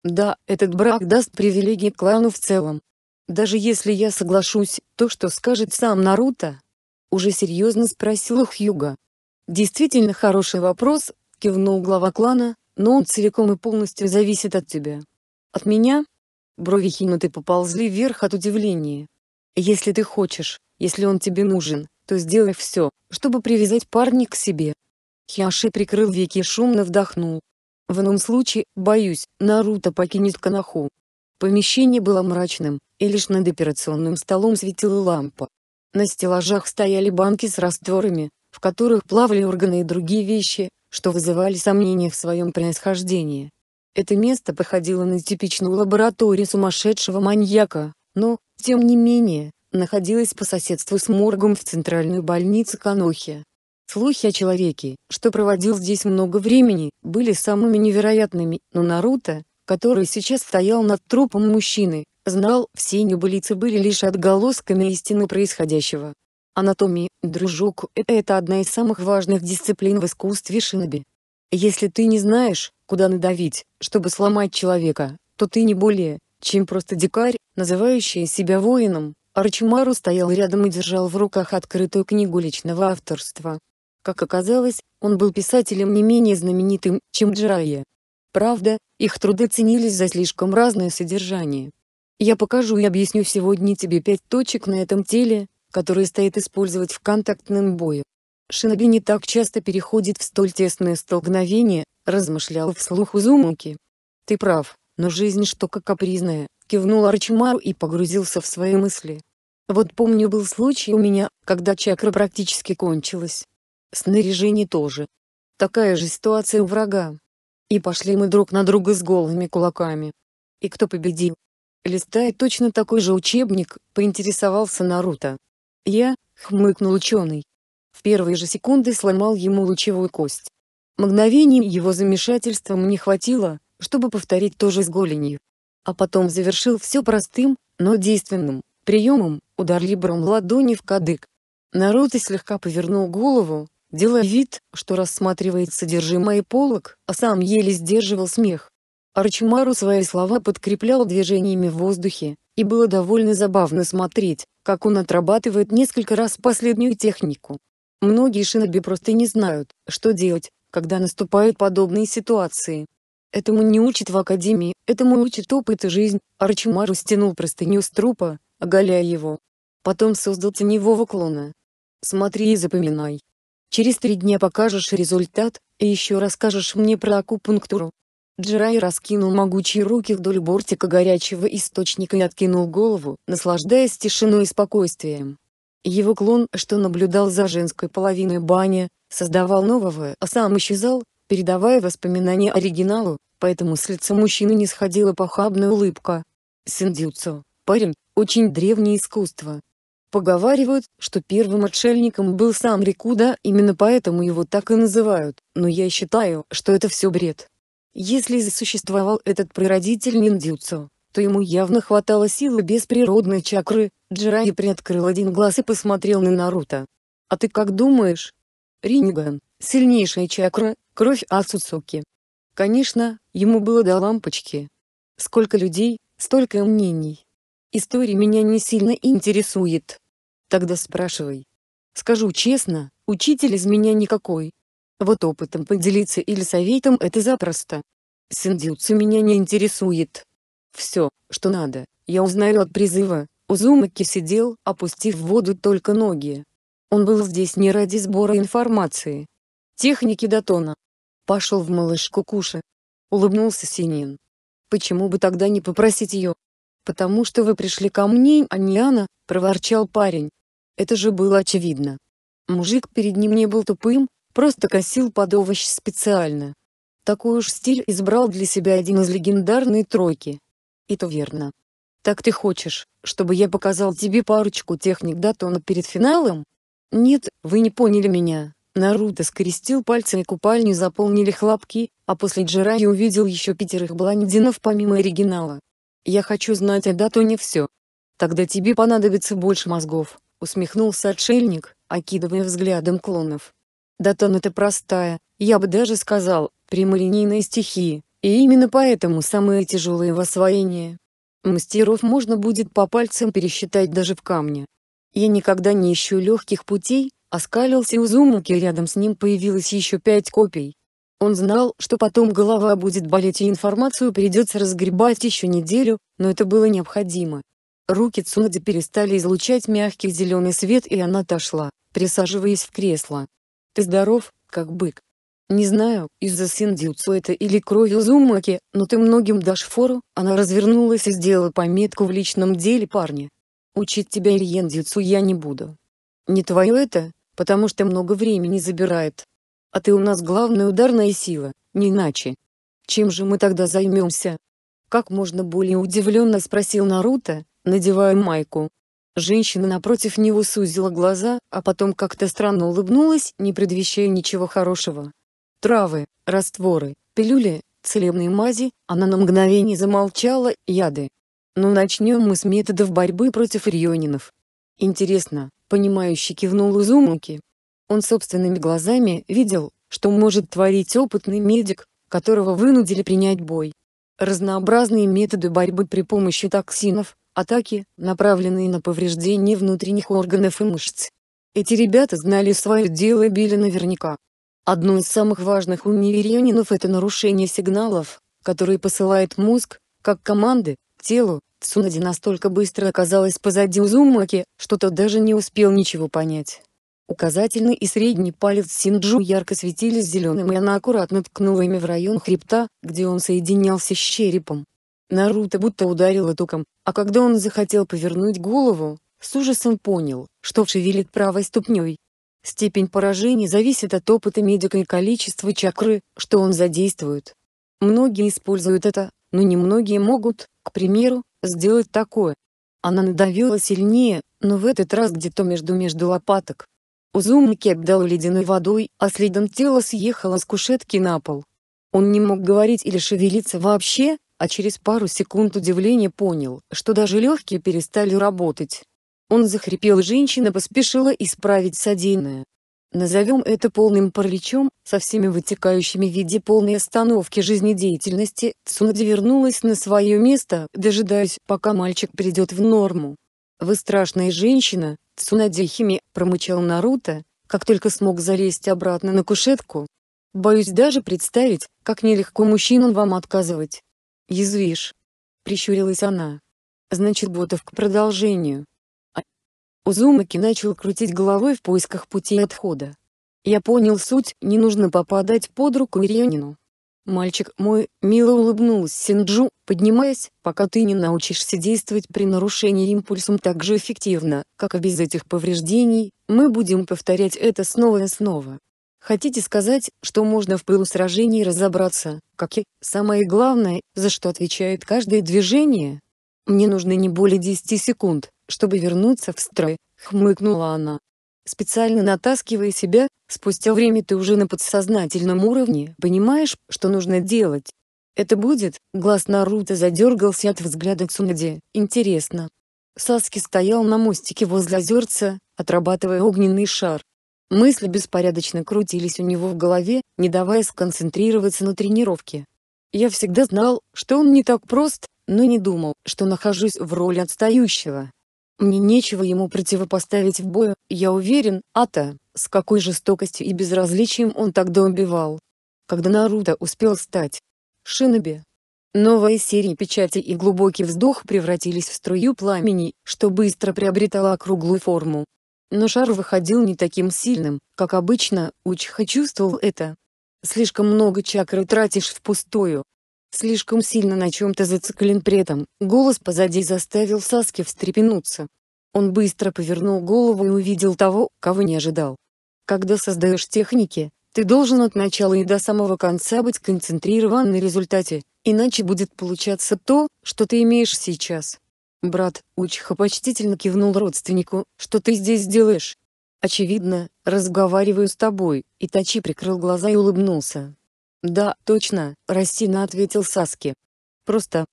Да, этот брак даст привилегии клану в целом. Даже если я соглашусь, то что скажет сам Наруто? Уже серьезно спросил Хьюга. Действительно хороший вопрос, кивнул глава клана, но он целиком и полностью зависит от тебя. От меня? Брови Хинуты поползли вверх от удивления. Если ты хочешь, если он тебе нужен, то сделай все, чтобы привязать парня к себе. Хиаши прикрыл веки и шумно вдохнул. В ином случае, боюсь, Наруто покинет Канаху. Помещение было мрачным, и лишь над операционным столом светила лампа. На стеллажах стояли банки с растворами, в которых плавали органы и другие вещи, что вызывали сомнения в своем происхождении. Это место походило на типичную лабораторию сумасшедшего маньяка, но, тем не менее, находилось по соседству с моргом в центральной больнице Канохи. Слухи о человеке, что проводил здесь много времени, были самыми невероятными, но Наруто, который сейчас стоял над трупом мужчины, знал, все небылицы были лишь отголосками истины происходящего. Анатомия, дружок, это одна из самых важных дисциплин в искусстве шиноби. Если ты не знаешь, куда надавить, чтобы сломать человека, то ты не более, чем просто дикарь, называющий себя воином. Арчимару стоял рядом и держал в руках открытую книгу личного авторства. Как оказалось, он был писателем не менее знаменитым, чем Джарайя. Правда, их труды ценились за слишком разное содержание. Я покажу и объясню сегодня тебе пять точек на этом теле, которые стоит использовать в контактном бою. Шиноби не так часто переходит в столь тесное столкновение, размышлял вслух Узумаки. Ты прав, но жизнь штука капризная, кивнул Арчимару и погрузился в свои мысли. Вот помню был случай у меня, когда чакра практически кончилась. Снаряжение тоже. Такая же ситуация у врага. И пошли мы друг на друга с голыми кулаками. И кто победил? Листая точно такой же учебник, поинтересовался Наруто. Я, хмыкнул ученый. В первые же секунды сломал ему лучевую кость. мгновением его замешательства мне хватило, чтобы повторить то же с голенью. А потом завершил все простым, но действенным, приемом, удар либром ладони в кадык. Наруто слегка повернул голову, делая вид, что рассматривает содержимое полок, а сам еле сдерживал смех. Арчимару свои слова подкреплял движениями в воздухе, и было довольно забавно смотреть, как он отрабатывает несколько раз последнюю технику. Многие шиноби просто не знают, что делать, когда наступают подобные ситуации. Этому не учат в академии, этому учат опыт и жизнь. Арчимару стянул простыню с трупа, оголяя его. Потом создал теневого клона. Смотри и запоминай. Через три дня покажешь результат, и еще расскажешь мне про акупунктуру». Джирай раскинул могучие руки вдоль бортика горячего источника и откинул голову, наслаждаясь тишиной и спокойствием. Его клон, что наблюдал за женской половиной бани, создавал нового, а сам исчезал, передавая воспоминания оригиналу, поэтому с лица мужчины не сходила похабная улыбка. Синдюцо, парень, очень древнее искусство, Поговаривают, что первым отшельником был сам Рикуда, именно поэтому его так и называют, но я считаю, что это все бред. Если существовал этот прародитель ниндзюцу, то ему явно хватало силы без природной чакры, Джираи приоткрыл один глаз и посмотрел на Наруто. «А ты как думаешь?» Риниган, сильнейшая чакра, кровь Ацуцуки». Конечно, ему было до лампочки. Сколько людей, столько мнений. История меня не сильно интересует. Тогда спрашивай. Скажу честно, учитель из меня никакой. Вот опытом поделиться или советом это запросто. Синдюцу меня не интересует. Все, что надо, я узнаю от призыва. Узумаки сидел, опустив в воду только ноги. Он был здесь не ради сбора информации. Техники Датона. Пошел в малышку Куша. Улыбнулся Синин. Почему бы тогда не попросить ее, «Потому что вы пришли ко мне, а проворчал парень. Это же было очевидно. Мужик перед ним не был тупым, просто косил под овощ специально. Такой уж стиль избрал для себя один из легендарной тройки. И то верно. Так ты хочешь, чтобы я показал тебе парочку техник Датона перед финалом? Нет, вы не поняли меня. Наруто скрестил пальцы и купальню заполнили хлопки, а после Джираи увидел еще пятерых блондинов помимо оригинала. Я хочу знать, о да не все. Тогда тебе понадобится больше мозгов, усмехнулся отшельник, окидывая взглядом клонов. Датон-то простая, я бы даже сказал, прямолинейная стихия, и именно поэтому самые тяжелые в освоении. Мастеров можно будет по пальцам пересчитать даже в камне. Я никогда не ищу легких путей, оскалился Узумуки, рядом с ним появилось еще пять копий. Он знал, что потом голова будет болеть и информацию придется разгребать еще неделю, но это было необходимо. Руки Цунади перестали излучать мягкий зеленый свет и она отошла, присаживаясь в кресло. «Ты здоров, как бык. Не знаю, из-за синдзюцу это или кровью Зумаки, но ты многим дашь фору», она развернулась и сделала пометку в личном деле парня. «Учить тебя ириендзюцу я не буду. Не твое это, потому что много времени забирает, а ты у нас главная ударная сила, не иначе. Чем же мы тогда займемся? Как можно более удивленно спросил Наруто, надевая майку. Женщина напротив него сузила глаза, а потом как-то странно улыбнулась, не предвещая ничего хорошего. Травы, растворы, пилюли, целебные мази, она на мгновение замолчала, яды. Но начнем мы с методов борьбы против рионинов. Интересно, понимающий кивнул Узумуки. Он собственными глазами видел, что может творить опытный медик, которого вынудили принять бой. Разнообразные методы борьбы при помощи токсинов, атаки, направленные на повреждение внутренних органов и мышц. Эти ребята знали свое дело и били наверняка. Одно из самых важных у неверьянинов это нарушение сигналов, которые посылает мозг, как команды, к телу. Цунади настолько быстро оказалась позади Узумаки, что тот даже не успел ничего понять. Указательный и средний палец Синджу ярко светились зеленым и она аккуратно ткнула ими в район хребта, где он соединялся с черепом. Наруто будто ударило током, а когда он захотел повернуть голову, с ужасом понял, что шевелит правой ступней. Степень поражения зависит от опыта медика и количества чакры, что он задействует. Многие используют это, но немногие могут, к примеру, сделать такое. Она надавила сильнее, но в этот раз где-то между между лопаток, Узумник обдал ледяной водой, а следом тело съехало с кушетки на пол. Он не мог говорить или шевелиться вообще, а через пару секунд удивления понял, что даже легкие перестали работать. Он захрипел, женщина поспешила исправить содеянное. Назовем это полным параличом, со всеми вытекающими в виде полной остановки жизнедеятельности, Цунади вернулась на свое место, дожидаясь, пока мальчик придет в норму. «Вы страшная женщина», Цунадзя Хими, промычал Наруто, как только смог залезть обратно на кушетку. Боюсь даже представить, как нелегко мужчинам вам отказывать. Язвишь. Прищурилась она. Значит, Ботов к продолжению. А... Узумаки начал крутить головой в поисках пути отхода. Я понял суть, не нужно попадать под руку Ирионину. Мальчик мой мило улыбнулась Синджу, поднимаясь, пока ты не научишься действовать при нарушении импульсом так же эффективно, как и без этих повреждений, мы будем повторять это снова и снова. Хотите сказать, что можно в пылу сражений разобраться, как и, самое главное, за что отвечает каждое движение? Мне нужно не более 10 секунд, чтобы вернуться в строй, хмыкнула она специально натаскивая себя, спустя время ты уже на подсознательном уровне понимаешь, что нужно делать. Это будет, глаз Наруто задергался от взгляда Цунади, интересно. Саски стоял на мостике возле озерца, отрабатывая огненный шар. Мысли беспорядочно крутились у него в голове, не давая сконцентрироваться на тренировке. Я всегда знал, что он не так прост, но не думал, что нахожусь в роли отстающего. Мне нечего ему противопоставить в бою, я уверен, Ата, с какой жестокостью и безразличием он тогда убивал. Когда Наруто успел стать Шиноби. Новая серия печати и глубокий вздох превратились в струю пламени, что быстро приобретала круглую форму. Но шар выходил не таким сильным, как обычно, Учха чувствовал это. Слишком много чакры тратишь впустую, слишком сильно на чем-то зациклен при этом. Голос позади заставил Саски встрепенуться. Он быстро повернул голову и увидел того, кого не ожидал. Когда создаешь техники, ты должен от начала и до самого конца быть концентрирован на результате, иначе будет получаться то, что ты имеешь сейчас. Брат, Учиха почтительно кивнул родственнику, что ты здесь делаешь? Очевидно, разговариваю с тобой, Итачи прикрыл глаза и улыбнулся. «Да, точно», — рассеянно ответил Саски. «Просто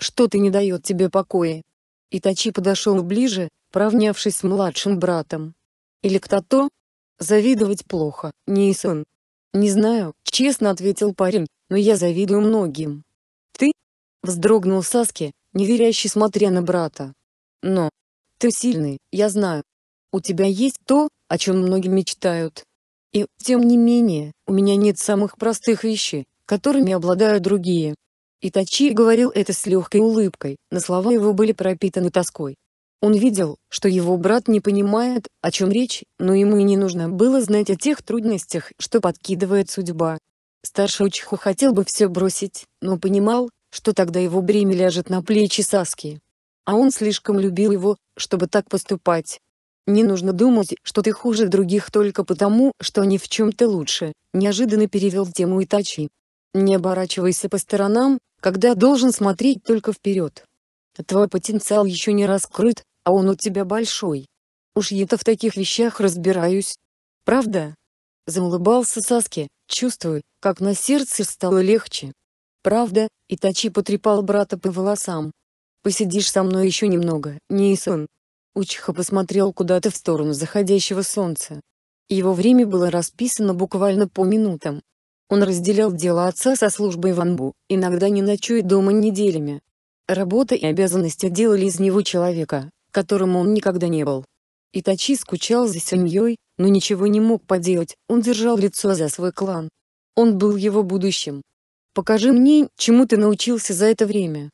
что-то не дает тебе покоя». Итачи подошел ближе, правнявшись с младшим братом. «Или кто-то?» «Завидовать плохо, Нейсон. «Не знаю», — честно ответил парень, «но я завидую многим». «Ты?» — вздрогнул Саски, неверящий смотря на брата. «Но ты сильный, я знаю. У тебя есть то, о чем многие мечтают. И, тем не менее, у меня нет самых простых вещей, которыми обладают другие. Итачи говорил это с легкой улыбкой, но слова его были пропитаны тоской. Он видел, что его брат не понимает, о чем речь, но ему и не нужно было знать о тех трудностях, что подкидывает судьба. Старший Учиху хотел бы все бросить, но понимал, что тогда его бремя ляжет на плечи Саски. А он слишком любил его, чтобы так поступать. Не нужно думать, что ты хуже других только потому, что они в чем то лучше», — неожиданно перевел тему Итачи. «Не оборачивайся по сторонам, когда должен смотреть только вперед. Твой потенциал еще не раскрыт, а он у тебя большой. Уж я-то в таких вещах разбираюсь. Правда?» Заулыбался Саски, чувствуя, как на сердце стало легче. «Правда», — Итачи потрепал брата по волосам. «Посидишь со мной еще немного, Нейсон, Учиха посмотрел куда-то в сторону заходящего солнца. Его время было расписано буквально по минутам. Он разделял дело отца со службой в Анбу, иногда не ночуя дома неделями. Работа и обязанности делали из него человека, которым он никогда не был. Итачи скучал за семьей, но ничего не мог поделать, он держал лицо за свой клан. Он был его будущим. «Покажи мне, чему ты научился за это время».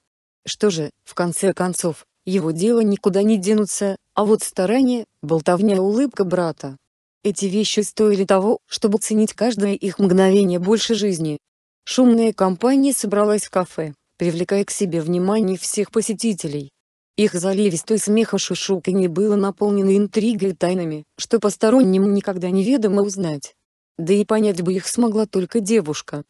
Что же, в конце концов, его дела никуда не денутся, а вот старание, болтовня и улыбка брата. Эти вещи стоили того, чтобы ценить каждое их мгновение больше жизни. Шумная компания собралась в кафе, привлекая к себе внимание всех посетителей. Их заливистой смех и шушуканье было наполнено интригой и тайнами, что посторонним никогда неведомо узнать. Да и понять бы их смогла только девушка.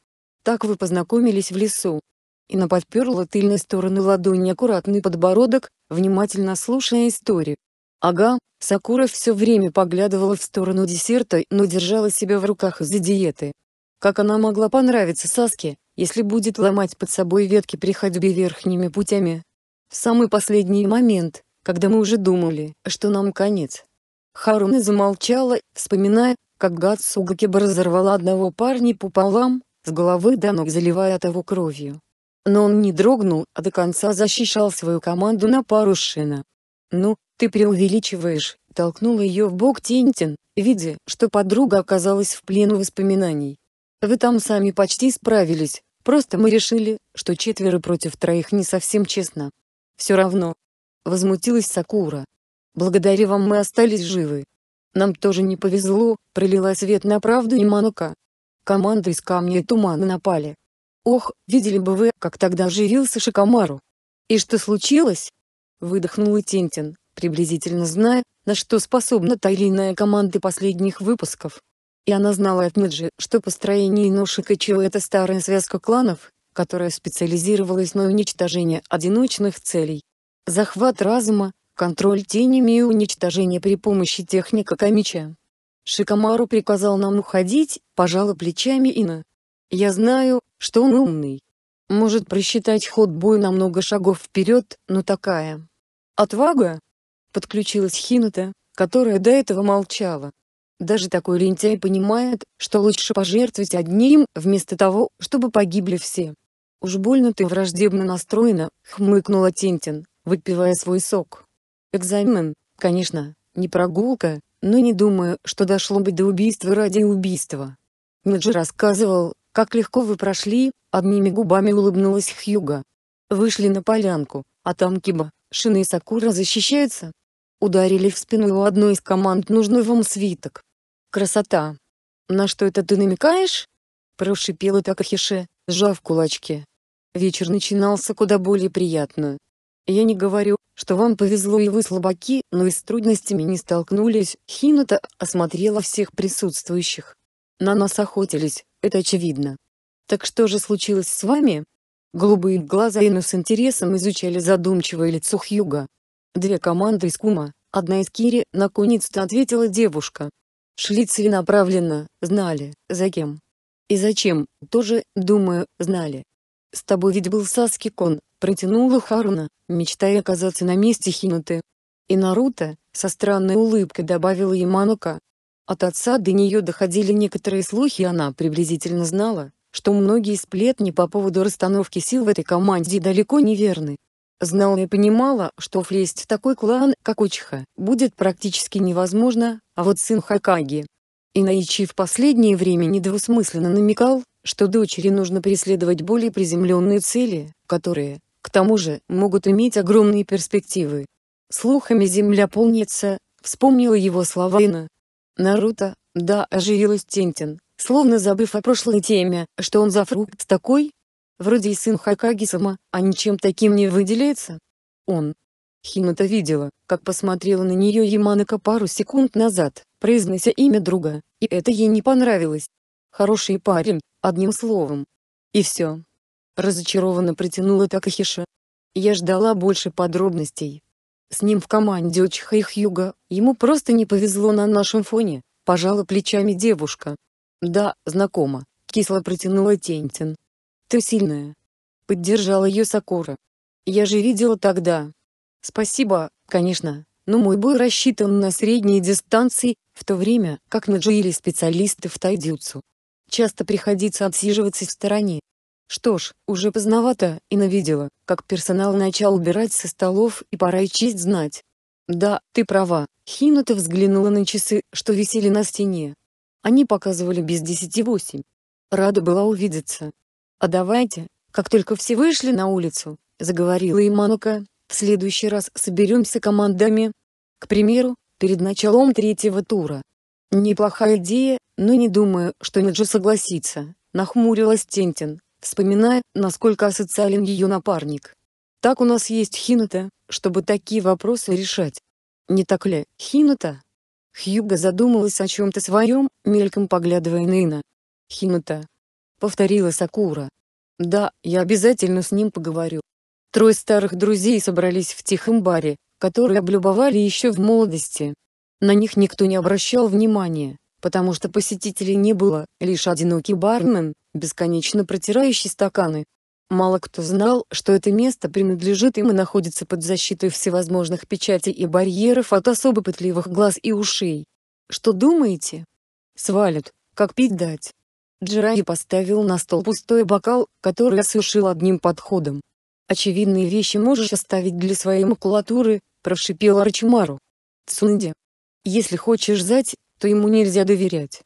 Так вы познакомились в лесу, и на подперла тыльной стороной ладони аккуратный подбородок, внимательно слушая историю. Ага, Сакура все время поглядывала в сторону десерта, но держала себя в руках из-за диеты. Как она могла понравиться Саске, если будет ломать под собой ветки при ходьбе верхними путями? В самый последний момент, когда мы уже думали, что нам конец. Харуна замолчала, вспоминая, как Гацугаки разорвала одного парня пополам, с головы до ног заливая того кровью но он не дрогнул, а до конца защищал свою команду на пару Шина. «Ну, ты преувеличиваешь», — толкнул ее в бок Тинтин, видя, что подруга оказалась в плену воспоминаний. «Вы там сами почти справились, просто мы решили, что четверо против троих не совсем честно». «Все равно», — возмутилась Сакура. «Благодаря вам мы остались живы». «Нам тоже не повезло», — пролила свет на правду и Манука. Команда из камня и тумана напали. Ох, видели бы вы, как тогда оживился Шикомару. И что случилось? Выдохнул Тентин, приблизительно зная, на что способна та или иная команда последних выпусков. И она знала от Меджи, что построение Ношика Чио это старая связка кланов, которая специализировалась на уничтожении одиночных целей. Захват разума, контроль тенями и уничтожение при помощи техника Камича. Шикамару приказал нам уходить, пожала плечами Ина, я знаю, что он умный. Может просчитать ход боя на много шагов вперед, но такая... Отвага? Подключилась Хината, которая до этого молчала. Даже такой лентяй понимает, что лучше пожертвовать одним, вместо того, чтобы погибли все. «Уж больно ты враждебно настроена», — хмыкнула Тентин, выпивая свой сок. «Экзамен, конечно, не прогулка, но не думаю, что дошло бы до убийства ради убийства». Неджи рассказывал, «Как легко вы прошли», — одними губами улыбнулась Хьюга. «Вышли на полянку, а там Киба, Шина и Сакура защищаются?» Ударили в спину у одной из команд нужный вам свиток. «Красота!» «На что это ты намекаешь?» — прошипела Такахише, сжав кулачки. Вечер начинался куда более приятно. «Я не говорю, что вам повезло и вы слабаки, но и с трудностями не столкнулись», — Хината осмотрела всех присутствующих. На нас охотились, это очевидно. Так что же случилось с вами? Голубые глаза Ину с интересом изучали задумчивое лицо Хьюга. Две команды из Кума, одна из Кири, наконец-то ответила девушка. Шли целенаправленно, знали, за кем. И зачем, тоже, думаю, знали. С тобой ведь был Саски Кон, протянула Харуна, мечтая оказаться на месте Хинуты. И Наруто, со странной улыбкой добавила Яманука, от отца до нее доходили некоторые слухи, и она приблизительно знала, что многие сплетни по поводу расстановки сил в этой команде далеко не верны. Знала и понимала, что влезть в такой клан, как Учиха, будет практически невозможно, а вот сын Хакаги. Инаичи в последнее время недвусмысленно намекал, что дочери нужно преследовать более приземленные цели, которые, к тому же, могут иметь огромные перспективы. Слухами земля полнится, вспомнила его слова Ина, Наруто, да, оживилась Тентин, словно забыв о прошлой теме, что он за фрукт такой. Вроде и сын хакаги а ничем таким не выделяется. Он. Химата видела, как посмотрела на нее Яманака пару секунд назад, произнося имя друга, и это ей не понравилось. Хороший парень, одним словом. И все. Разочарованно протянула Такахиша. Я ждала больше подробностей, с ним в команде Очха и Хьюга, ему просто не повезло на нашем фоне, пожала плечами девушка. Да, знакома. кисло протянула Тентин. Ты сильная. Поддержала ее Сакура. Я же видела тогда. Спасибо, конечно, но мой бой рассчитан на средние дистанции, в то время, как на джире специалисты в тайдюцу. Часто приходится отсиживаться в стороне, что ж, уже поздновато, и навидела, как персонал начал убирать со столов, и пора и честь знать. Да, ты права, Хината взглянула на часы, что висели на стене. Они показывали без десяти восемь. Рада была увидеться. А давайте, как только все вышли на улицу, заговорила Иманука, в следующий раз соберемся командами. К примеру, перед началом третьего тура. Неплохая идея, но не думаю, что Неджи согласится, нахмурилась Тентин, вспоминая, насколько асоциален ее напарник. Так у нас есть Хината, чтобы такие вопросы решать. Не так ли, Хината? Хьюга задумалась о чем-то своем, мельком поглядывая на Ина. Хината. Повторила Сакура. Да, я обязательно с ним поговорю. Трое старых друзей собрались в тихом баре, который облюбовали еще в молодости. На них никто не обращал внимания, потому что посетителей не было, лишь одинокий бармен, бесконечно протирающий стаканы. Мало кто знал, что это место принадлежит им и находится под защитой всевозможных печатей и барьеров от особо пытливых глаз и ушей. Что думаете? Свалят, как пить дать. Джираи поставил на стол пустой бокал, который осушил одним подходом. «Очевидные вещи можешь оставить для своей макулатуры», — прошипел Арчимару. «Цунди. Если хочешь знать, то ему нельзя доверять.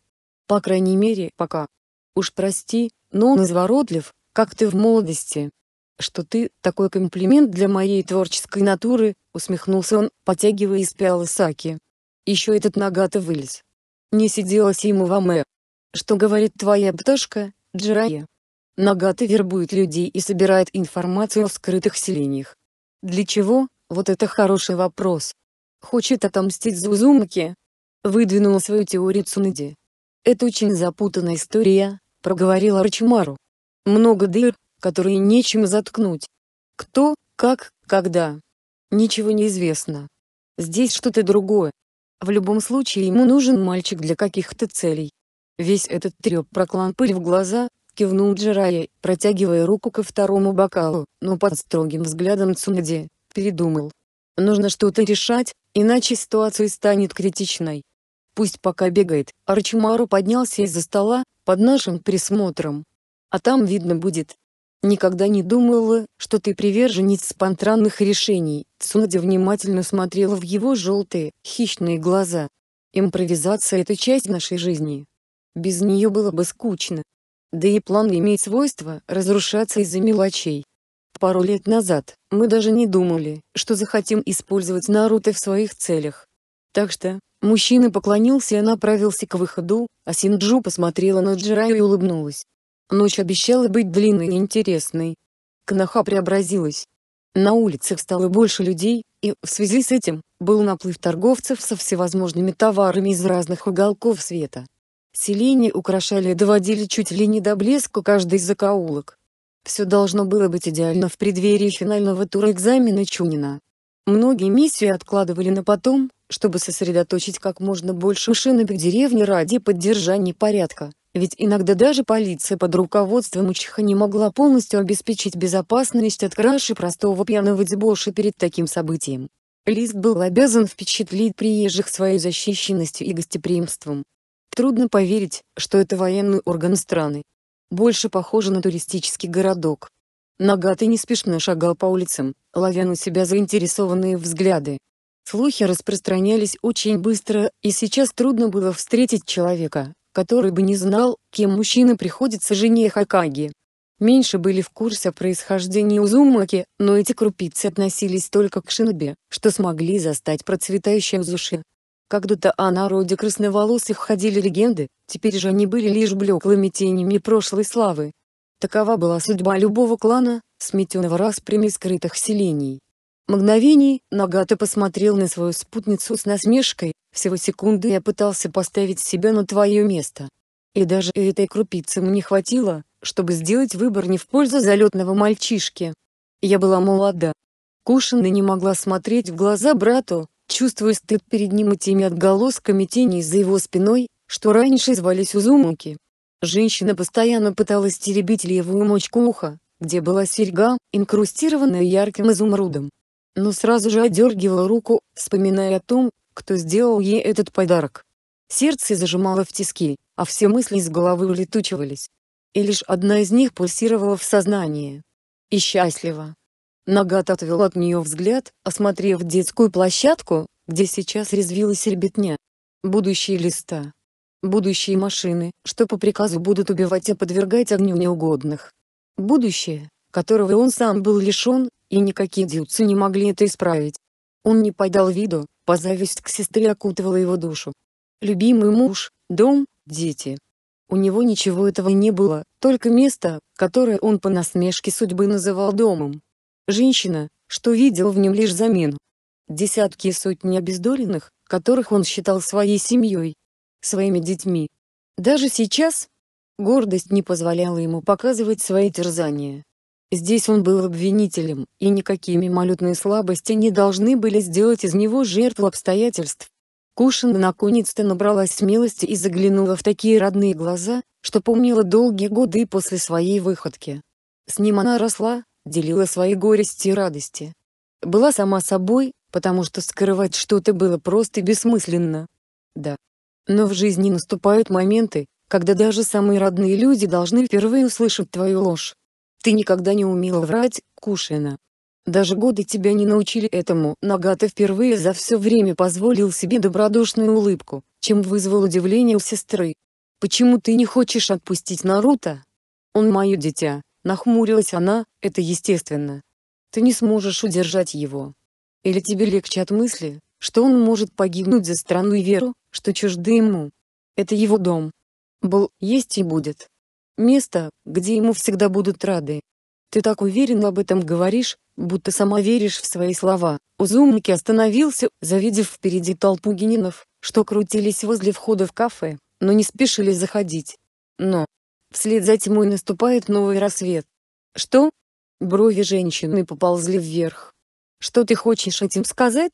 По крайней мере, пока». Уж прости, но он изворотлив, как ты в молодости. Что ты, такой комплимент для моей творческой натуры, усмехнулся он, потягивая из пиалы саки. Еще этот нагато вылез. Не сиделось ему в аме. Что говорит твоя пташка, Джирая? Нагаты вербует людей и собирает информацию о скрытых селениях. Для чего, вот это хороший вопрос. Хочет отомстить Зузумке? Выдвинул свою теорию Цунади. Это очень запутанная история, проговорил Арчмару. «Много дыр, которые нечем заткнуть. Кто, как, когда. Ничего не известно. Здесь что-то другое. В любом случае ему нужен мальчик для каких-то целей». Весь этот треп проклан пыль в глаза, кивнул Джирая, протягивая руку ко второму бокалу, но под строгим взглядом Цунади, передумал. Нужно что-то решать, иначе ситуация станет критичной. Пусть пока бегает. Арчимару поднялся из-за стола, под нашим присмотром. А там видно будет. Никогда не думала, что ты приверженец спонтанных решений. Цунди внимательно смотрела в его желтые, хищные глаза. Импровизация — это часть нашей жизни. Без нее было бы скучно. Да и план имеет свойство разрушаться из-за мелочей. Пару лет назад мы даже не думали, что захотим использовать Наруто в своих целях. Так что, Мужчина поклонился и направился к выходу, а Синджу посмотрела на Джираю и улыбнулась. Ночь обещала быть длинной и интересной. Канаха преобразилась. На улицах стало больше людей, и, в связи с этим, был наплыв торговцев со всевозможными товарами из разных уголков света. Селение украшали и доводили чуть ли не до блеска каждый из закоулок. Все должно было быть идеально в преддверии финального тура экзамена Чунина. Многие миссии откладывали на потом, чтобы сосредоточить как можно больше машинок деревни ради поддержания порядка. Ведь иногда даже полиция под руководством Учиха не могла полностью обеспечить безопасность от краши простого пьяного дебоша перед таким событием. Лист был обязан впечатлить приезжих своей защищенностью и гостеприимством. Трудно поверить, что это военный орган страны. Больше похоже на туристический городок. Нагатый неспешно шагал по улицам, ловя на себя заинтересованные взгляды, Слухи распространялись очень быстро, и сейчас трудно было встретить человека, который бы не знал, кем мужчина приходится жене Хакаги. Меньше были в курсе происхождения Узумаки, но эти крупицы относились только к шинобе, что смогли застать процветающие Узуши. Когда-то о народе красноволосых ходили легенды, теперь же они были лишь блеклыми тенями прошлой славы. Такова была судьба любого клана, сметенного распрями скрытых селений мгновений Нагата посмотрел на свою спутницу с насмешкой, всего секунды я пытался поставить себя на твое место. И даже этой крупицы мне хватило, чтобы сделать выбор не в пользу залетного мальчишки. Я была молода. Кушина не могла смотреть в глаза брату, чувствуя стыд перед ним и теми отголосками теней за его спиной, что раньше звались Узумуки. Женщина постоянно пыталась теребить левую мочку уха, где была серьга, инкрустированная ярким изумрудом но сразу же отдергивала руку, вспоминая о том, кто сделал ей этот подарок. Сердце зажимало в тиски, а все мысли из головы улетучивались. И лишь одна из них пульсировала в сознании. И счастливо. Нагат отвел от нее взгляд, осмотрев детскую площадку, где сейчас резвилась ребятня. Будущие листа. Будущие машины, что по приказу будут убивать и подвергать огню неугодных. Будущее, которого он сам был лишен, и никакие дюцы не могли это исправить. Он не подал виду, позависть к сестре окутывала его душу. Любимый муж, дом, дети. У него ничего этого не было, только место, которое он по насмешке судьбы называл домом. Женщина, что видел в нем лишь замену. Десятки и сотни обездоленных, которых он считал своей семьей, своими детьми. Даже сейчас гордость не позволяла ему показывать свои терзания. Здесь он был обвинителем, и никакие мимолетные слабости не должны были сделать из него жертву обстоятельств. Кушин наконец-то набралась смелости и заглянула в такие родные глаза, что помнила долгие годы после своей выходки. С ним она росла, делила свои горести и радости. Была сама собой, потому что скрывать что-то было просто бессмысленно. Да. Но в жизни наступают моменты, когда даже самые родные люди должны впервые услышать твою ложь. Ты никогда не умела врать, Кушина. Даже годы тебя не научили этому. Нагата впервые за все время позволил себе добродушную улыбку, чем вызвал удивление у сестры. «Почему ты не хочешь отпустить Наруто?» «Он мое дитя», — нахмурилась она, — «это естественно. Ты не сможешь удержать его. Или тебе легче от мысли, что он может погибнуть за страну и веру, что чужды ему. Это его дом. Был, есть и будет. Место, где ему всегда будут рады. Ты так уверенно об этом говоришь, будто сама веришь в свои слова. Узумники остановился, завидев впереди толпу генинов, что крутились возле входа в кафе, но не спешили заходить. Но вслед за тьмой наступает новый рассвет. Что? Брови женщины поползли вверх. Что ты хочешь этим сказать?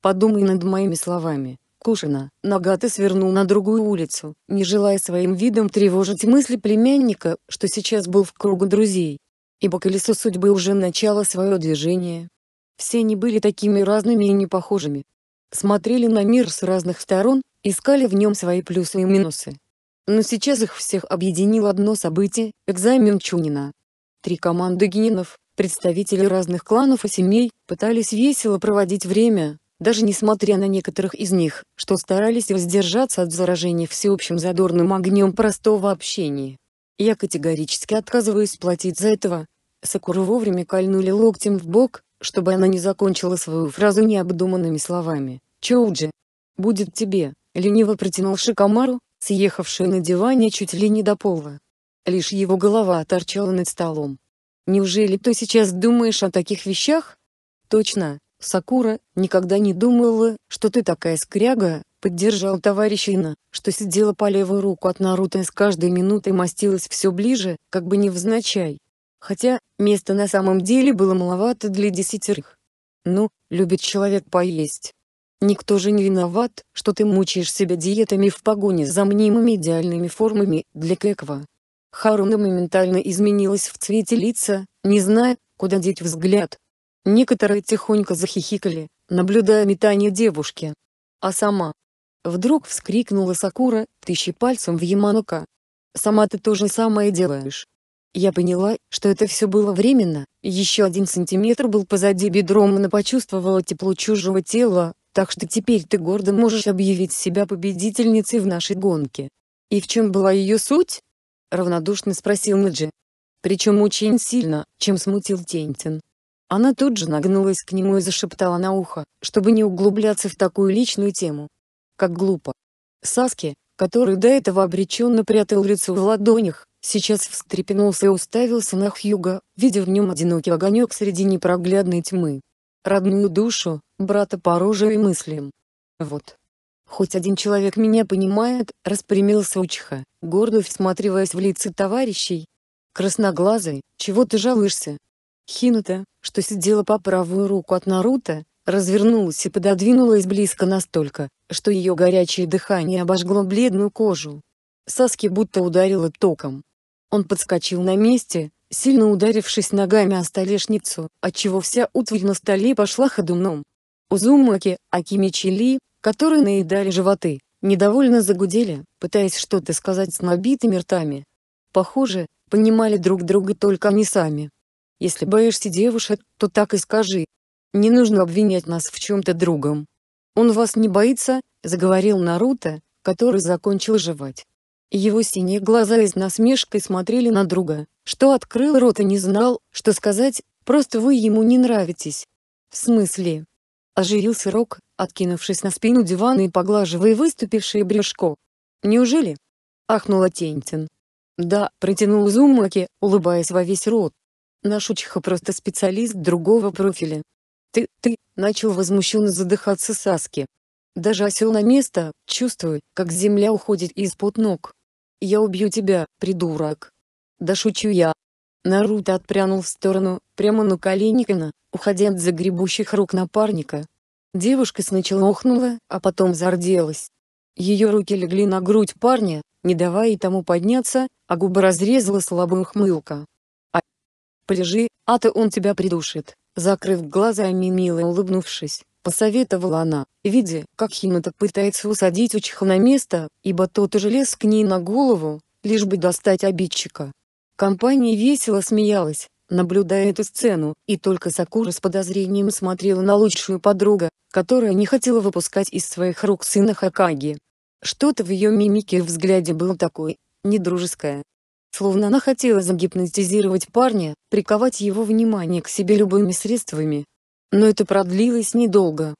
Подумай над моими словами. Кушина, нагаты свернул на другую улицу, не желая своим видом тревожить мысли племянника, что сейчас был в кругу друзей. Ибо колесо судьбы уже начало свое движение. Все они были такими разными и непохожими. Смотрели на мир с разных сторон, искали в нем свои плюсы и минусы. Но сейчас их всех объединило одно событие – экзамен Чунина. Три команды генов, представители разных кланов и семей, пытались весело проводить время, даже несмотря на некоторых из них, что старались воздержаться от заражения всеобщим задорным огнем простого общения. Я категорически отказываюсь платить за этого. Сакуру вовремя кольнули локтем в бок, чтобы она не закончила свою фразу необдуманными словами. «Чоуджи! Будет тебе!» — лениво протянул Шикамару, съехавший на диване чуть ли не до пола. Лишь его голова торчала над столом. «Неужели ты сейчас думаешь о таких вещах?» «Точно, Сакура, никогда не думала, что ты такая скряга, поддержал товарищина, что сидела по левую руку от Наруто и с каждой минутой мастилась все ближе, как бы невзначай. Хотя, места на самом деле было маловато для десятерых. Ну, любит человек поесть. Никто же не виноват, что ты мучаешь себя диетами в погоне за мнимыми идеальными формами для кэква. Харуна моментально изменилась в цвете лица, не зная, куда деть взгляд, Некоторые тихонько захихикали, наблюдая метание девушки. А сама? Вдруг вскрикнула Сакура, тыщи пальцем в Яманока. «Сама ты то же самое делаешь». Я поняла, что это все было временно, еще один сантиметр был позади бедром, она почувствовала тепло чужого тела, так что теперь ты гордо можешь объявить себя победительницей в нашей гонке. И в чем была ее суть? Равнодушно спросил Наджи. Причем очень сильно, чем смутил Тентин. Она тут же нагнулась к нему и зашептала на ухо, чтобы не углубляться в такую личную тему. Как глупо. Саски, который до этого обреченно прятал лицо в ладонях, сейчас встрепенулся и уставился на Хьюга, видя в нем одинокий огонек среди непроглядной тьмы. Родную душу, брата по оружию и мыслям. Вот. Хоть один человек меня понимает, распрямился Учиха, гордо всматриваясь в лица товарищей. Красноглазый, чего ты жалуешься, Хинута, что сидела по правую руку от Наруто, развернулась и пододвинулась близко настолько, что ее горячее дыхание обожгло бледную кожу. Саски будто ударило током. Он подскочил на месте, сильно ударившись ногами о столешницу, отчего вся утварь на столе пошла ходуном. Узумаки, Акимичи Ли, которые наедали животы, недовольно загудели, пытаясь что-то сказать с набитыми ртами. Похоже, понимали друг друга только они сами. Если боишься девушек, то так и скажи. Не нужно обвинять нас в чем-то другом. Он вас не боится, заговорил Наруто, который закончил жевать. Его синие глаза из насмешкой смотрели на друга, что открыл рот и не знал, что сказать, просто вы ему не нравитесь. В смысле? Оживился Рок, откинувшись на спину дивана и поглаживая выступившее брюшко. Неужели? Ахнула Тентин. Да, протянул Зумаки, улыбаясь во весь рот. Наш учха просто специалист другого профиля. Ты, ты, начал возмущенно задыхаться Саски. Даже осел на место, чувствую, как земля уходит из-под ног. Я убью тебя, придурок. Да шучу я. Наруто отпрянул в сторону, прямо на Калиникина, уходя от загребущих рук напарника. Девушка сначала охнула, а потом зарделась. Ее руки легли на грудь парня, не давая тому подняться, а губы разрезала слабая ухмылка полежи, а то он тебя придушит». Закрыв глаза и мило улыбнувшись, посоветовала она, видя, как Химата пытается усадить Учиха на место, ибо тот уже лез к ней на голову, лишь бы достать обидчика. Компания весело смеялась, наблюдая эту сцену, и только Сакура с подозрением смотрела на лучшую подругу, которая не хотела выпускать из своих рук сына Хакаги. Что-то в ее мимике и взгляде было такое, недружеское, Словно она хотела загипнотизировать парня, приковать его внимание к себе любыми средствами. Но это продлилось недолго.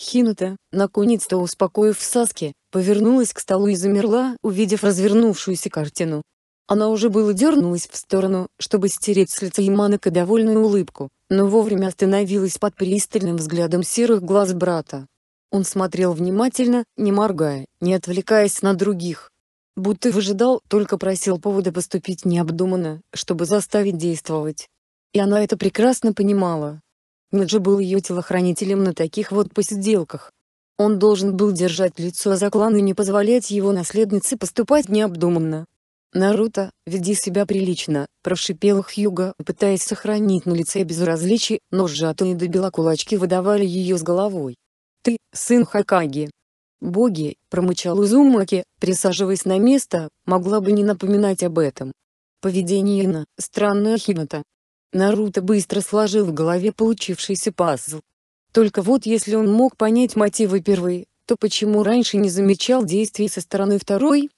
Хинута, наконец-то успокоив Саски, повернулась к столу и замерла, увидев развернувшуюся картину. Она уже было дернулась в сторону, чтобы стереть с лица Яманака довольную улыбку, но вовремя остановилась под пристальным взглядом серых глаз брата. Он смотрел внимательно, не моргая, не отвлекаясь на других. Будто выжидал, только просил повода поступить необдуманно, чтобы заставить действовать. И она это прекрасно понимала. Неджи был ее телохранителем на таких вот посиделках. Он должен был держать лицо за клан и не позволять его наследнице поступать необдуманно. «Наруто, веди себя прилично», – прошипел Хьюга, пытаясь сохранить на лице безразличие, но сжатые до белокулачки выдавали ее с головой. «Ты, сын Хакаги, «Боги», — промычал Узумаки, присаживаясь на место, могла бы не напоминать об этом. Поведение Ина, странная Хината. Наруто быстро сложил в голове получившийся пазл. Только вот если он мог понять мотивы первой, то почему раньше не замечал действий со стороны второй?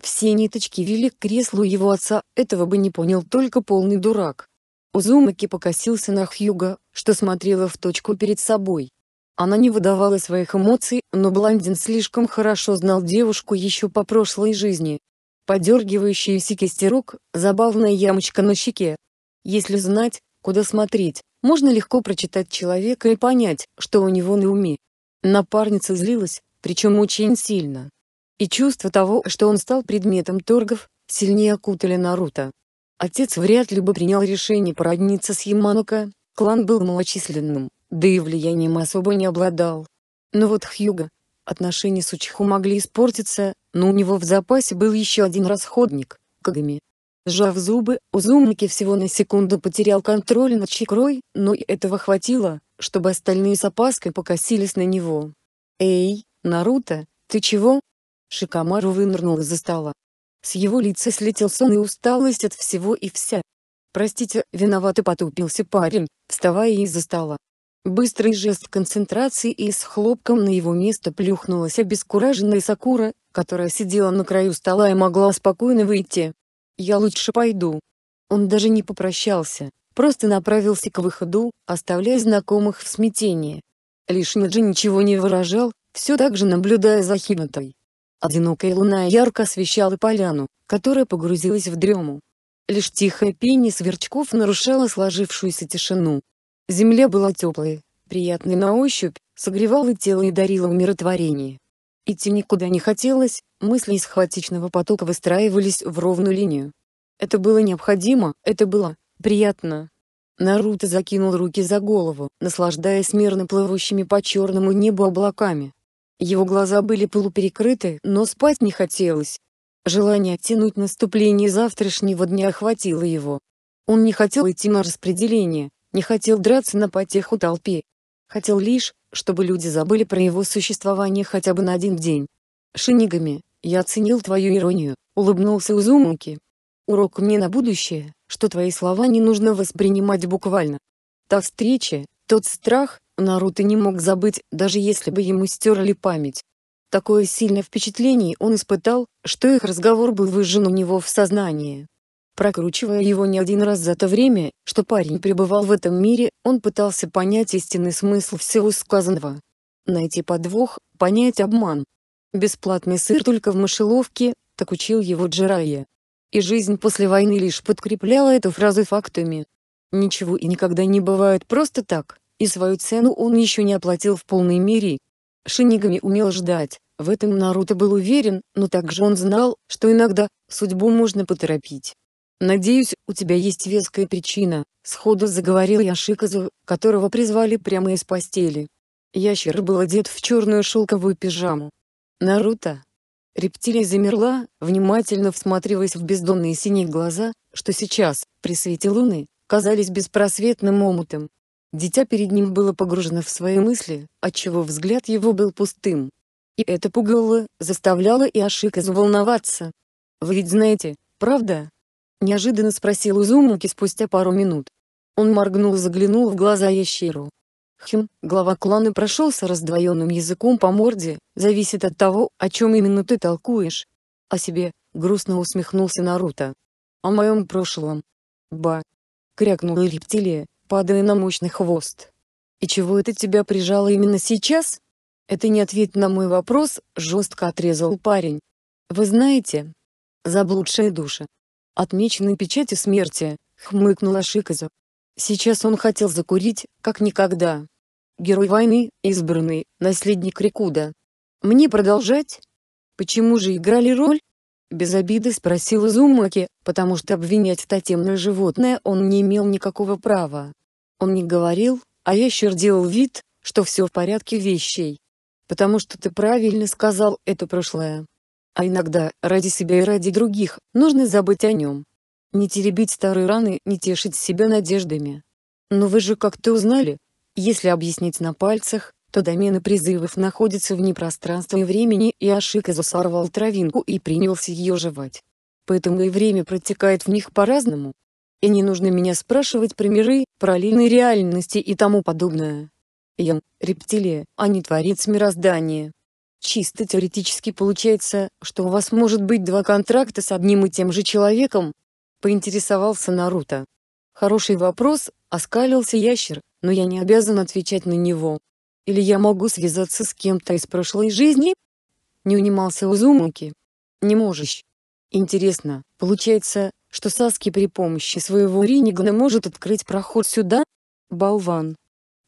Все ниточки вели к креслу его отца, этого бы не понял только полный дурак. Узумаки покосился на Хьюга, что смотрела в точку перед собой. Она не выдавала своих эмоций, но блондин слишком хорошо знал девушку еще по прошлой жизни. Подергивающиеся кисти рук, забавная ямочка на щеке. Если знать, куда смотреть, можно легко прочитать человека и понять, что у него на уме. Напарница злилась, причем очень сильно. И чувство того, что он стал предметом торгов, сильнее окутали Наруто. Отец вряд ли бы принял решение породниться с Яманука, клан был малочисленным да и влиянием особо не обладал. Но вот Хьюга. Отношения с Учиху могли испортиться, но у него в запасе был еще один расходник — Кагами. Сжав зубы, Узумаки всего на секунду потерял контроль над Чикрой, но и этого хватило, чтобы остальные с опаской покосились на него. «Эй, Наруто, ты чего?» Шикамару вынырнул из-за стола. С его лица слетел сон и усталость от всего и вся. «Простите, виноват и потупился парень, вставая из-за стола. Быстрый жест концентрации и с хлопком на его место плюхнулась обескураженная Сакура, которая сидела на краю стола и могла спокойно выйти. «Я лучше пойду». Он даже не попрощался, просто направился к выходу, оставляя знакомых в смятении. Лишь Ниджи ничего не выражал, все так же наблюдая за Хинатой. Одинокая луна ярко освещала поляну, которая погрузилась в дрему. Лишь тихое пение сверчков нарушало сложившуюся тишину, Земля была теплой, приятной на ощупь, согревала тело и дарила умиротворение. Идти никуда не хотелось, мысли из хаотичного потока выстраивались в ровную линию. Это было необходимо, это было приятно. Наруто закинул руки за голову, наслаждаясь мирно плывущими по черному небу облаками. Его глаза были полуперекрыты, но спать не хотелось. Желание оттянуть наступление завтрашнего дня охватило его. Он не хотел идти на распределение, не хотел драться на потеху толпе. Хотел лишь, чтобы люди забыли про его существование хотя бы на один день. Шинигами, я оценил твою иронию, улыбнулся Узумуки. Урок мне на будущее, что твои слова не нужно воспринимать буквально. Та встреча, тот страх, Наруто не мог забыть, даже если бы ему стерли память. Такое сильное впечатление он испытал, что их разговор был выжжен у него в сознании. Прокручивая его не один раз за то время, что парень пребывал в этом мире, он пытался понять истинный смысл всего сказанного. Найти подвох, понять обман. Бесплатный сыр только в мышеловке, так учил его Джирайя. И жизнь после войны лишь подкрепляла эту фразу фактами. Ничего и никогда не бывает просто так, и свою цену он еще не оплатил в полной мере. Шинигами умел ждать, в этом Наруто был уверен, но также он знал, что иногда, судьбу можно поторопить. «Надеюсь, у тебя есть веская причина», — сходу заговорил я Шиказу, которого призвали прямо из постели. Ящер был одет в черную шелковую пижаму. «Наруто?» Рептилия замерла, внимательно всматриваясь в бездонные синие глаза, что сейчас, при свете луны, казались беспросветным омутом. Дитя перед ним было погружено в свои мысли, отчего взгляд его был пустым. И это пугало, заставляло и Иошика волноваться. «Вы ведь знаете, правда?» Неожиданно спросил Узумуки спустя пару минут. Он моргнул и заглянул в глаза Ящиру. Хм, глава клана прошелся раздвоенным языком по морде, зависит от того, о чем именно ты толкуешь. О себе, грустно усмехнулся Наруто. О моем прошлом. Ба. Крякнула рептилия, падая на мощный хвост. И чего это тебя прижало именно сейчас? Это не ответ на мой вопрос, жестко отрезал парень. Вы знаете, Заблудшая душа отмеченный печатью смерти, хмыкнула Шиказу. Сейчас он хотел закурить, как никогда. Герой войны, избранный, наследник Рикуда. Мне продолжать? Почему же играли роль? Без обиды спросил Изумаки, потому что обвинять это темное животное он не имел никакого права. Он не говорил, а ящер делал вид, что все в порядке вещей. Потому что ты правильно сказал это прошлое а иногда, ради себя и ради других, нужно забыть о нем. Не теребить старые раны, не тешить себя надеждами. Но вы же как-то узнали. Если объяснить на пальцах, то домены призывов находятся вне пространства и времени, и Ашика засорвал травинку и принялся ее жевать. Поэтому и время протекает в них по-разному. И не нужно меня спрашивать про миры, параллельные реальности и тому подобное. Ян, рептилия, а не творец мироздания. Чисто теоретически получается, что у вас может быть два контракта с одним и тем же человеком? Поинтересовался Наруто. Хороший вопрос, оскалился ящер, но я не обязан отвечать на него. Или я могу связаться с кем-то из прошлой жизни? Не унимался Узумаки. Не можешь. Интересно, получается, что Саски при помощи своего Ринигана может открыть проход сюда? Болван.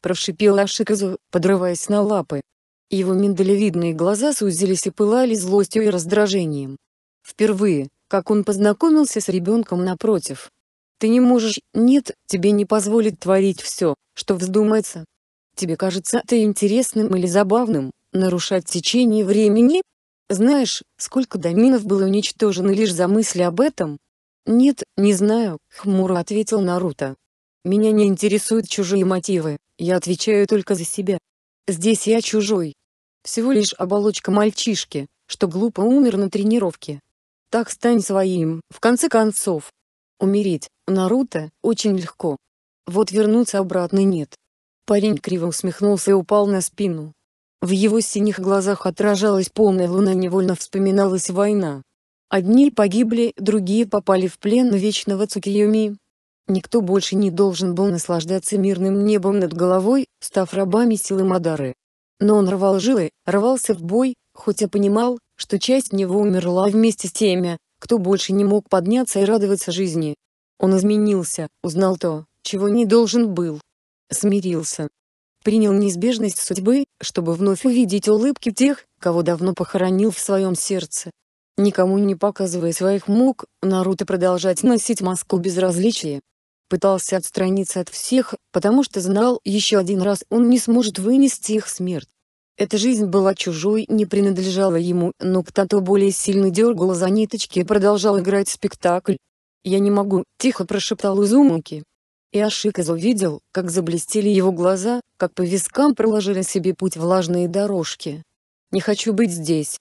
Прошипел Ашиказу, подрываясь на лапы. Его миндалевидные глаза сузились и пылали злостью и раздражением. Впервые, как он познакомился с ребенком напротив. Ты не можешь, нет, тебе не позволит творить все, что вздумается. Тебе кажется это интересным или забавным, нарушать течение времени? Знаешь, сколько доминов было уничтожено лишь за мысли об этом? Нет, не знаю, хмуро ответил Наруто. Меня не интересуют чужие мотивы, я отвечаю только за себя. Здесь я чужой, всего лишь оболочка мальчишки, что глупо умер на тренировке. Так стань своим, в конце концов. Умереть, Наруто, очень легко. Вот вернуться обратно нет. Парень криво усмехнулся и упал на спину. В его синих глазах отражалась полная луна, невольно вспоминалась война. Одни погибли, другие попали в плен вечного Цукиюми. Никто больше не должен был наслаждаться мирным небом над головой, став рабами силы Мадары. Но он рвал жилы, рвался в бой, хотя понимал, что часть него умерла вместе с теми, кто больше не мог подняться и радоваться жизни. Он изменился, узнал то, чего не должен был. Смирился. Принял неизбежность судьбы, чтобы вновь увидеть улыбки тех, кого давно похоронил в своем сердце. Никому не показывая своих мук, Наруто продолжать носить маску безразличия, пытался отстраниться от всех, потому что знал, еще один раз он не сможет вынести их смерть. Эта жизнь была чужой, не принадлежала ему, но кто-то более сильно дергал за ниточки и продолжал играть спектакль. «Я не могу», — тихо прошептал Изумуки. И Ашиказ увидел, как заблестели его глаза, как по вискам проложили себе путь влажные дорожки. «Не хочу быть здесь.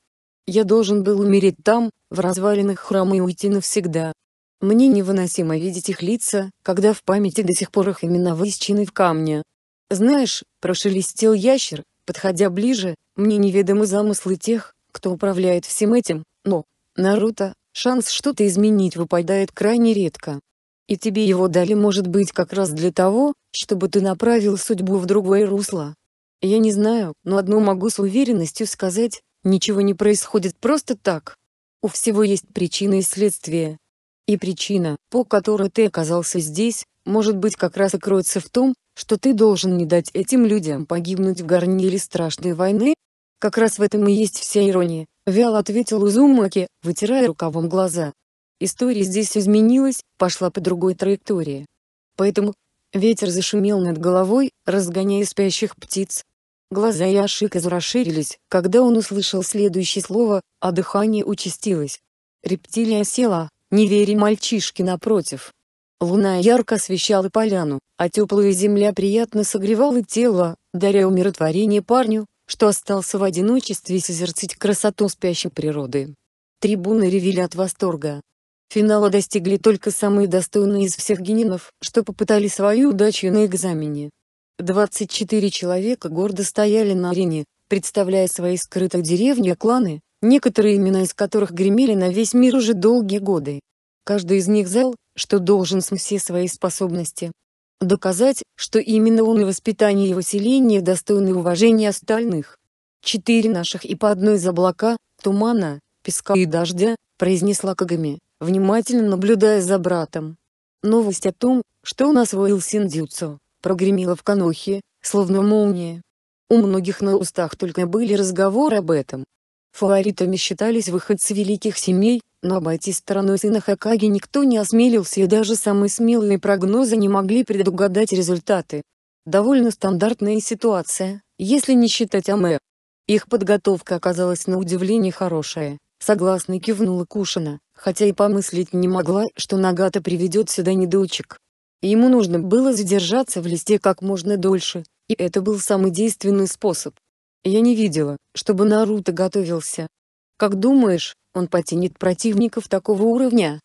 Я должен был умереть там, в развалинах храма и уйти навсегда. Мне невыносимо видеть их лица, когда в памяти до сих пор их имена высечены в камне. Знаешь, прошелестел ящер, подходя ближе, мне неведомы замыслы тех, кто управляет всем этим, но, Наруто, шанс что-то изменить выпадает крайне редко. И тебе его дали может быть как раз для того, чтобы ты направил судьбу в другое русло. Я не знаю, но одно могу с уверенностью сказать, ничего не происходит просто так. У всего есть причины и следствия, и причина, по которой ты оказался здесь, может быть как раз и кроется в том, что ты должен не дать этим людям погибнуть в горниле страшной войны? Как раз в этом и есть вся ирония, вяло ответил Узумаки, вытирая рукавом глаза. История здесь изменилась, пошла по другой траектории. Поэтому ветер зашумел над головой, разгоняя спящих птиц. Глаза Яшика расширились, когда он услышал следующее слово, а дыхание участилось. Рептилия села, не вери, мальчишке напротив. Луна ярко освещала поляну, а теплая земля приятно согревала тело, даря умиротворение парню, что остался в одиночестве созерцать красоту спящей природы. Трибуны ревели от восторга. Финала достигли только самые достойные из всех генинов, что попытали свою удачу на экзамене. 24 человека гордо стояли на арене, представляя свои скрытые деревни и кланы, некоторые имена из которых гремели на весь мир уже долгие годы. Каждый из них знал, что должен с все свои способности. Доказать, что именно он и воспитание его селения достойны уважения остальных. «Четыре наших и по одной из облака, тумана, песка и дождя», произнесла Кагами, внимательно наблюдая за братом. Новость о том, что он освоил синдзюцу, прогремела в Канохе, словно молния. У многих на устах только были разговоры об этом, Фаворитами считались выходцы великих семей, но обойти стороной сына Хакаги никто не осмелился и даже самые смелые прогнозы не могли предугадать результаты. Довольно стандартная ситуация, если не считать Аме. Их подготовка оказалась на удивление хорошая, согласно кивнула Кушина, хотя и помыслить не могла, что Нагата приведет сюда недоучек. Ему нужно было задержаться в листе как можно дольше, и это был самый действенный способ. Я не видела, чтобы Наруто готовился. Как думаешь, он потянет противников такого уровня?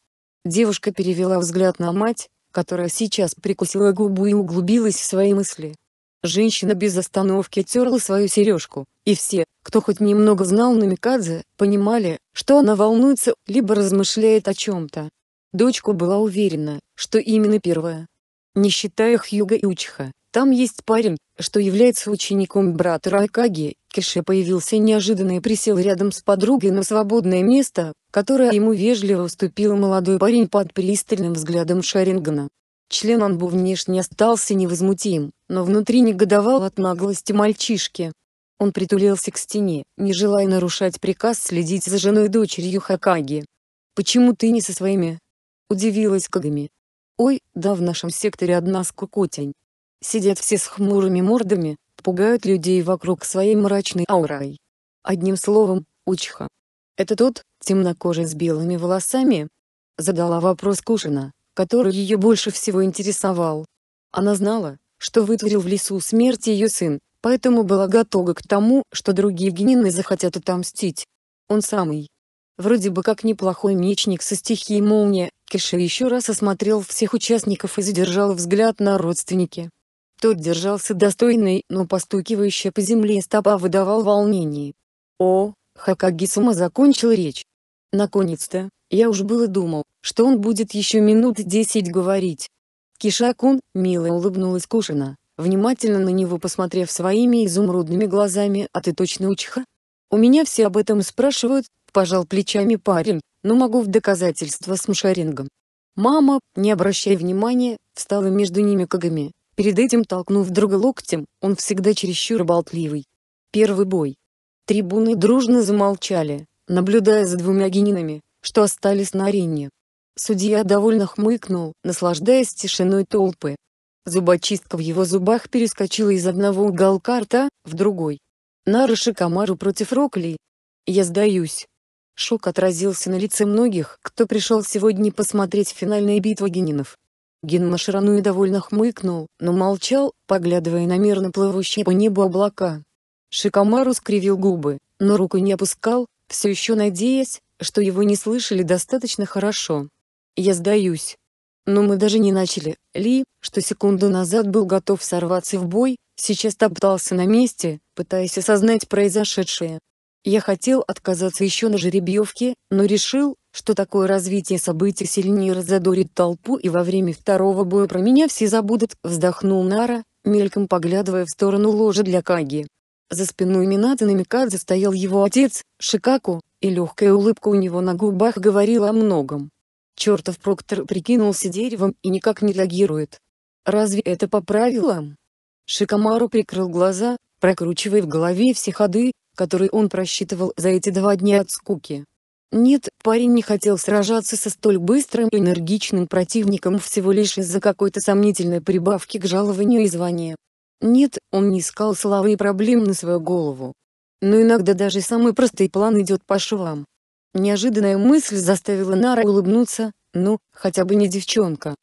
Девушка перевела взгляд на мать, которая сейчас прикусила губу и углубилась в свои мысли. Женщина без остановки терла свою сережку, и все, кто хоть немного знал Намикадзе, понимали, что она волнуется, либо размышляет о чем-то. Дочка была уверена, что именно первая. Не считая Хьюга и Учха, там есть парень, что является учеником брата Райкаги, Кише появился неожиданно и присел рядом с подругой на свободное место, которое ему вежливо уступил молодой парень под пристальным взглядом Шарингана. Член Анбу внешне остался невозмутим, но внутри негодовал от наглости мальчишки. Он притулился к стене, не желая нарушать приказ следить за женой и дочерью Хакаги. «Почему ты не со своими?» – удивилась Кагами. «Ой, да в нашем секторе одна скукотень сидят все с хмурыми мордами, пугают людей вокруг своей мрачной аурой. Одним словом, учха. «Это тот, темнокожий с белыми волосами?» Задала вопрос Кушина, который ее больше всего интересовал. Она знала, что вытворил в лесу смерть ее сын, поэтому была готова к тому, что другие гнины захотят отомстить. Он самый. Вроде бы как неплохой мечник со стихией молния, Кеша еще раз осмотрел всех участников и задержал взгляд на родственники. Тот держался достойный, но постукивающий по земле стопа выдавал волнение. О, Хакагисума закончил речь. Наконец-то, я уж было думал, что он будет еще минут десять говорить. Кишакун, мило улыбнулась Кушина, внимательно на него посмотрев своими изумрудными глазами, а ты точно учиха? У меня все об этом спрашивают, пожал плечами парень, но могу в доказательство с мушарингом. Мама, не обращая внимания, встала между ними Кагами. Перед этим толкнув друга локтем, он всегда чересчур болтливый. Первый бой. Трибуны дружно замолчали, наблюдая за двумя генинами, что остались на арене. Судья довольно хмыкнул, наслаждаясь тишиной толпы. Зубочистка в его зубах перескочила из одного уголка рта в другой. Нарыши и Камару против Рокли. Я сдаюсь. Шок отразился на лице многих, кто пришел сегодня посмотреть финальные битвы генинов. Генма Ширану и довольно хмыкнул, но молчал, поглядывая на мирно плывущие по небу облака. Шикамару скривил губы, но руку не опускал, все еще надеясь, что его не слышали достаточно хорошо. «Я сдаюсь». Но мы даже не начали, Ли, что секунду назад был готов сорваться в бой, сейчас топтался на месте, пытаясь осознать произошедшее. Я хотел отказаться еще на жеребьевке, но решил, что такое развитие событий сильнее разодорит толпу и во время второго боя про меня все забудут, вздохнул Нара, мельком поглядывая в сторону ложа для Каги. За спиной Мината Намикадзе стоял его отец, Шикаку, и легкая улыбка у него на губах говорила о многом. Чертов Проктор прикинулся деревом и никак не реагирует. Разве это по правилам? Шикамару прикрыл глаза, прокручивая в голове все ходы, которые он просчитывал за эти два дня от скуки. Нет, парень не хотел сражаться со столь быстрым и энергичным противником всего лишь из-за какой-то сомнительной прибавки к жалованию и званию. Нет, он не искал славы и проблем на свою голову. Но иногда даже самый простой план идет по швам. Неожиданная мысль заставила Нара улыбнуться, ну, хотя бы не девчонка.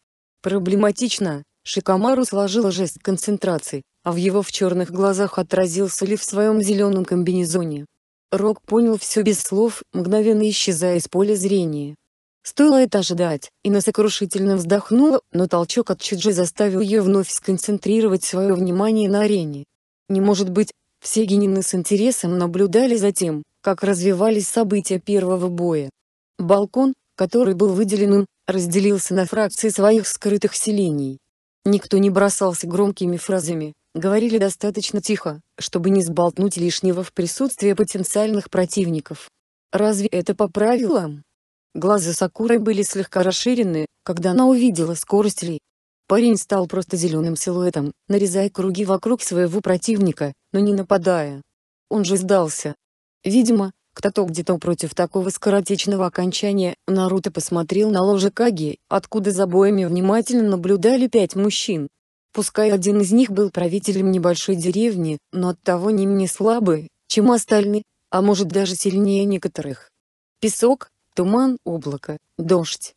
Проблематично, Шикамару сложила жест концентрации, а в его в черных глазах отразился ли в своем зеленом комбинезоне. Рок понял все без слов, мгновенно исчезая из поля зрения. Стоило это ожидать, и она сокрушительно вздохнула, но толчок от Чиджи заставил ее вновь сконцентрировать свое внимание на арене. Не может быть, все генины с интересом наблюдали за тем, как развивались события первого боя. Балкон, который был выделен им, разделился на фракции своих скрытых селений. Никто не бросался громкими фразами, говорили достаточно тихо, чтобы не сболтнуть лишнего в присутствии потенциальных противников. Разве это по правилам? Глаза Сакуры были слегка расширены, когда она увидела скорость Ли. Парень стал просто зеленым силуэтом, нарезая круги вокруг своего противника, но не нападая. Он же сдался. Видимо, кто-то где-то против такого скоротечного окончания, Наруто посмотрел на ложе Каги, откуда за боями внимательно наблюдали пять мужчин, Пускай один из них был правителем небольшой деревни, но оттого не менее слабый, чем остальные, а может даже сильнее некоторых. Песок, туман, облако, дождь.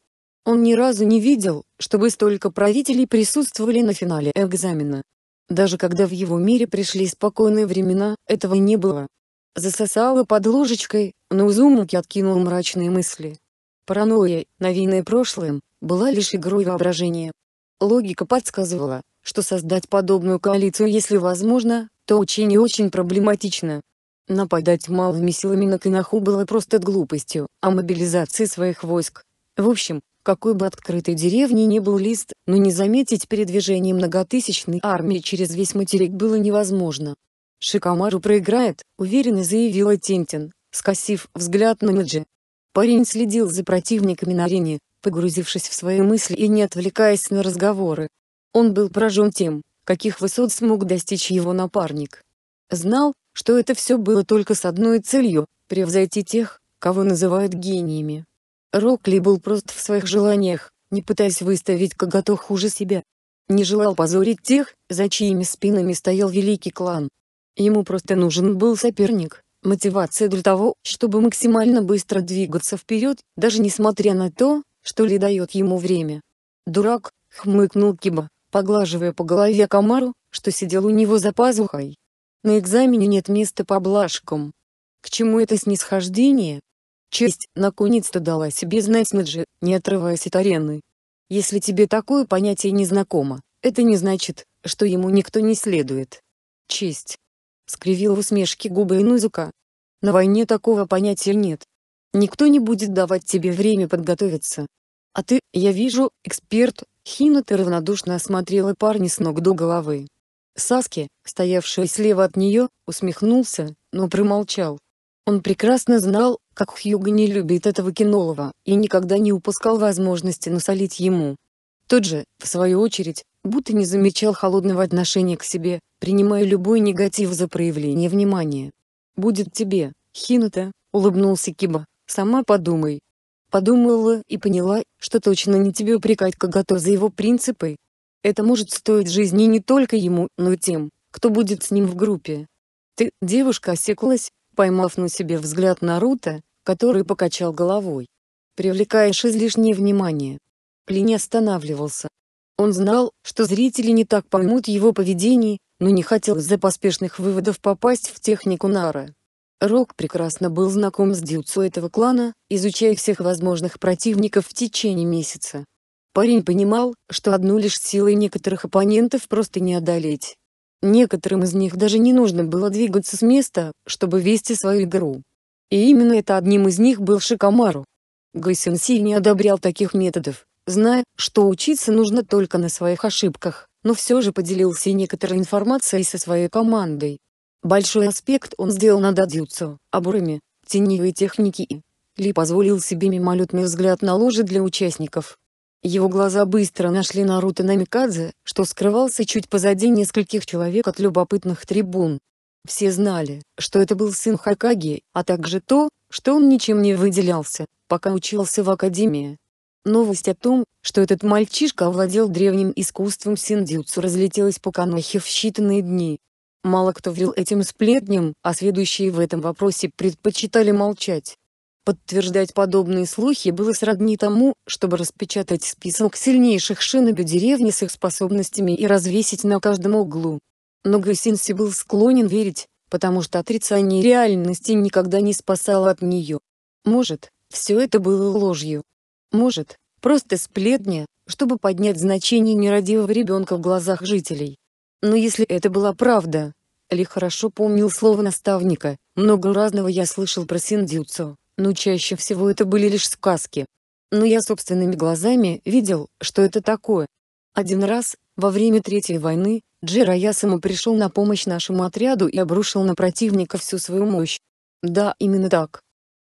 Он ни разу не видел, чтобы столько правителей присутствовали на финале экзамена. Даже когда в его мире пришли спокойные времена, этого не было. Засосало под ложечкой, но Узумуки откинул мрачные мысли. Паранойя, навеянная прошлым, была лишь игрой воображения. Логика подсказывала, что создать подобную коалицию если возможно, то очень и очень проблематично. Нападать малыми силами на Канаху было просто глупостью, а мобилизации своих войск. В общем, какой бы открытой деревни ни был лист, но не заметить передвижение многотысячной армии через весь материк было невозможно. «Шикомару проиграет», — уверенно заявила Тентин, скосив взгляд на Меджи. Парень следил за противниками на арене, погрузившись в свои мысли и не отвлекаясь на разговоры. Он был поражен тем, каких высот смог достичь его напарник. Знал, что это все было только с одной целью – превзойти тех, кого называют гениями. Рокли был прост в своих желаниях, не пытаясь выставить кого-то хуже себя. Не желал позорить тех, за чьими спинами стоял великий клан. Ему просто нужен был соперник, мотивация для того, чтобы максимально быстро двигаться вперед, даже несмотря на то, что ли дает ему время. «Дурак», — хмыкнул Киба поглаживая по голове комару, что сидел у него за пазухой. На экзамене нет места по поблажкам. К чему это снисхождение? Честь, наконец-то дала себе знать Наджи, не отрываясь от арены. Если тебе такое понятие не знакомо, это не значит, что ему никто не следует. Честь. Скривил в усмешке губы Инузука. На войне такого понятия нет. Никто не будет давать тебе время подготовиться. А ты, я вижу, эксперт, Хината равнодушно осмотрела парня с ног до головы. Саски, стоявший слева от нее, усмехнулся, но промолчал. Он прекрасно знал, как Хьюго не любит этого кинолова и никогда не упускал возможности насолить ему. Тот же, в свою очередь, будто не замечал холодного отношения к себе, принимая любой негатив за проявление внимания. «Будет тебе, Хината», — улыбнулся Киба, — «сама подумай». Подумала и поняла, что точно не тебе упрекать Кагато за его принципы. Это может стоить жизни не только ему, но и тем, кто будет с ним в группе. Ты, девушка осеклась, поймав на себе взгляд Наруто, который покачал головой. Привлекаешь излишнее внимание. Ли не останавливался. Он знал, что зрители не так поймут его поведение, но не хотел из-за поспешных выводов попасть в технику Нара. Рок прекрасно был знаком с дюцу этого клана, изучая всех возможных противников в течение месяца. Парень понимал, что одну лишь силой некоторых оппонентов просто не одолеть. Некоторым из них даже не нужно было двигаться с места, чтобы вести свою игру. И именно это одним из них был Шикамару. Гайсенси не одобрял таких методов, зная, что учиться нужно только на своих ошибках, но все же поделился некоторой информацией со своей командой. Большой аспект он сделал над адюцу, обурами, теневой техники и... Ли позволил себе мимолетный взгляд на ложе для участников. Его глаза быстро нашли Наруто Намикадзе, что скрывался чуть позади нескольких человек от любопытных трибун. Все знали, что это был сын Хакаги, а также то, что он ничем не выделялся, пока учился в академии. Новость о том, что этот мальчишка овладел древним искусством синдзюцу разлетелась по Канохе в считанные дни, Мало кто врил этим сплетням, а следующие в этом вопросе предпочитали молчать. Подтверждать подобные слухи было сродни тому, чтобы распечатать список сильнейших шиноби деревни с их способностями и развесить на каждом углу. Но Гайсинси был склонен верить, потому что отрицание реальности никогда не спасало от нее. Может, все это было ложью. Может, просто сплетня, чтобы поднять значение нерадивого ребенка в глазах жителей. Но «Ну, если это была правда, Ли хорошо помнил слово наставника, много разного я слышал про синдзюцу, но чаще всего это были лишь сказки. Но я собственными глазами видел, что это такое. Один раз, во время Третьей войны, Джира Ясаму пришел на помощь нашему отряду и обрушил на противника всю свою мощь. Да, именно так.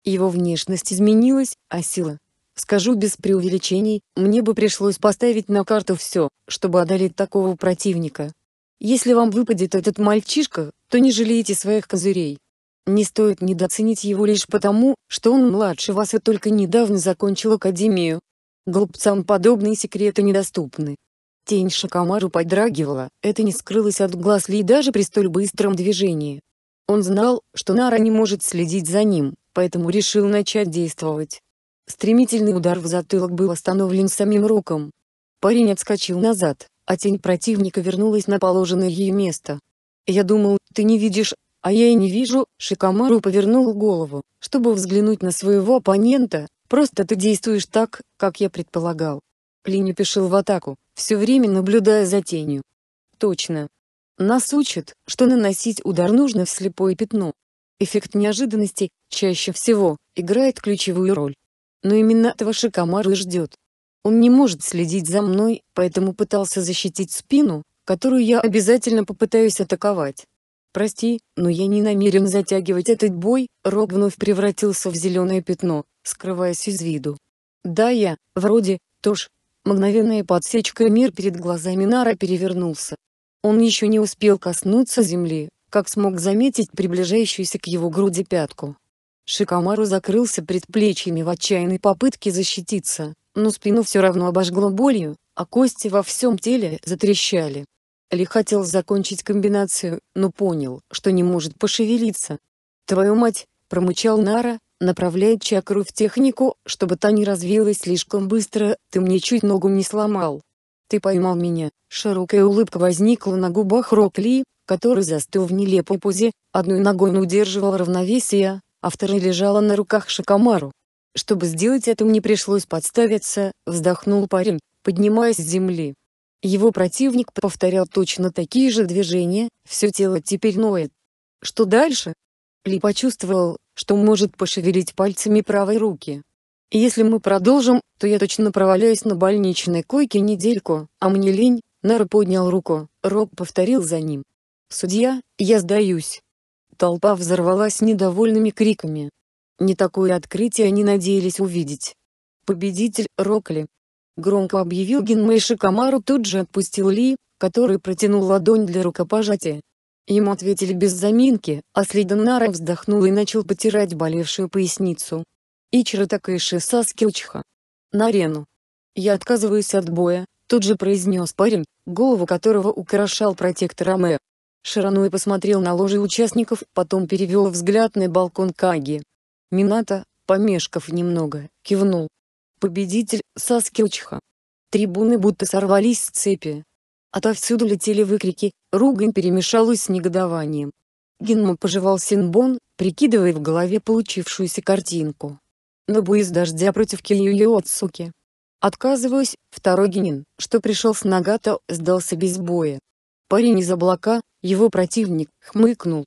Его внешность изменилась, а сила... Скажу без преувеличений, мне бы пришлось поставить на карту все, чтобы одолеть такого противника. Если вам выпадет этот мальчишка, то не жалейте своих козырей. Не стоит недооценить его лишь потому, что он младше вас и только недавно закончил академию. Глупцам подобные секреты недоступны. Тень Шакамару подрагивала, это не скрылось от глаз Ли даже при столь быстром движении. Он знал, что Нара не может следить за ним, поэтому решил начать действовать. Стремительный удар в затылок был остановлен самим руком. Парень отскочил назад, а тень противника вернулась на положенное ей место. «Я думал, ты не видишь, а я и не вижу», Шикамару повернул голову, чтобы взглянуть на своего оппонента, «просто ты действуешь так, как я предполагал». Лини пешил в атаку, все время наблюдая за тенью. «Точно. Нас учат, что наносить удар нужно в слепое пятно. Эффект неожиданности, чаще всего, играет ключевую роль. Но именно этого Шикамару и ждет. Он не может следить за мной, поэтому пытался защитить спину, которую я обязательно попытаюсь атаковать. Прости, но я не намерен затягивать этот бой, Рок вновь превратился в зеленое пятно, скрываясь из виду. Да я, вроде, тоже. Мгновенная подсечка мир перед глазами Нара перевернулся. Он еще не успел коснуться земли, как смог заметить приближающуюся к его груди пятку. Шикамару закрылся предплечьями в отчаянной попытке защититься, но спину все равно обожгло болью, а кости во всем теле затрещали. Ли хотел закончить комбинацию, но понял, что не может пошевелиться. «Твою мать!» – промычал Нара, направляя чакру в технику, чтобы та не развилась слишком быстро, «ты мне чуть ногу не сломал!» «Ты поймал меня!» Широкая улыбка возникла на губах Рокли, который застыл в нелепой позе, одной ногой он удерживал равновесие, а вторая лежала на руках Шакамару. Чтобы сделать это мне пришлось подставиться, вздохнул парень, поднимаясь с земли. Его противник повторял точно такие же движения, все тело теперь ноет. Что дальше? Ли почувствовал, что может пошевелить пальцами правой руки. Если мы продолжим, то я точно проваляюсь на больничной койке недельку, а мне лень, Нара поднял руку, Роб повторил за ним. «Судья, я сдаюсь!» Толпа взорвалась недовольными криками. Не такое открытие они надеялись увидеть. Победитель Рокли. Громко объявил Генмейш Камару тут же отпустил Ли, который протянул ладонь для рукопожатия. Им ответили без заминки, а следом Нара вздохнул и начал потирать болевшую поясницу. Ичиро Такэши Саскилчха. Учха. На арену. «Я отказываюсь от боя», — тут же произнес парень, голову которого украшал протектор Аме. Шарануэ посмотрел на ложи участников, потом перевел взгляд на балкон Каги. Минато, помешков немного, кивнул. Победитель Саскиучха. Трибуны будто сорвались с цепи. Отовсюду летели выкрики, ругань перемешалась с негодованием. Генма пожевал Синбон, прикидывая в голове получившуюся картинку. бой из дождя против Киюю Отсуки. Отказываюсь, второй генин, что пришел с Нагато, сдался без боя. Парень из облака, его противник, хмыкнул.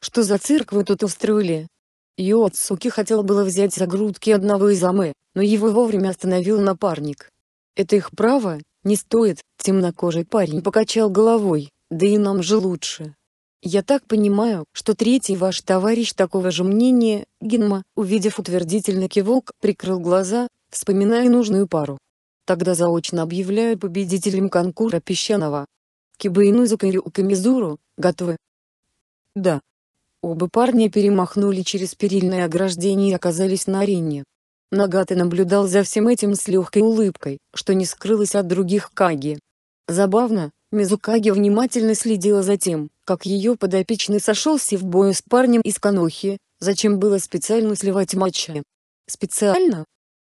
Что за цирк вы тут устроили? Йоцуки хотел было взять за грудки одного из Аме, но его вовремя остановил напарник. «Это их право, не стоит», — темнокожий парень покачал головой, «да и нам же лучше». «Я так понимаю, что третий ваш товарищ такого же мнения», — Гинма, увидев утвердительный кивок, прикрыл глаза, вспоминая нужную пару. «Тогда заочно объявляю победителем конкурса песчаного». Кибаину Закарю Камизуру, готовы? Да. Оба парня перемахнули через перильное ограждение и оказались на арене. Нагата наблюдал за всем этим с легкой улыбкой, что не скрылось от других Каги. Забавно, Мизукаги внимательно следила за тем, как ее подопечный сошелся в бою с парнем из Канохи, зачем было специально сливать матчи. Специально?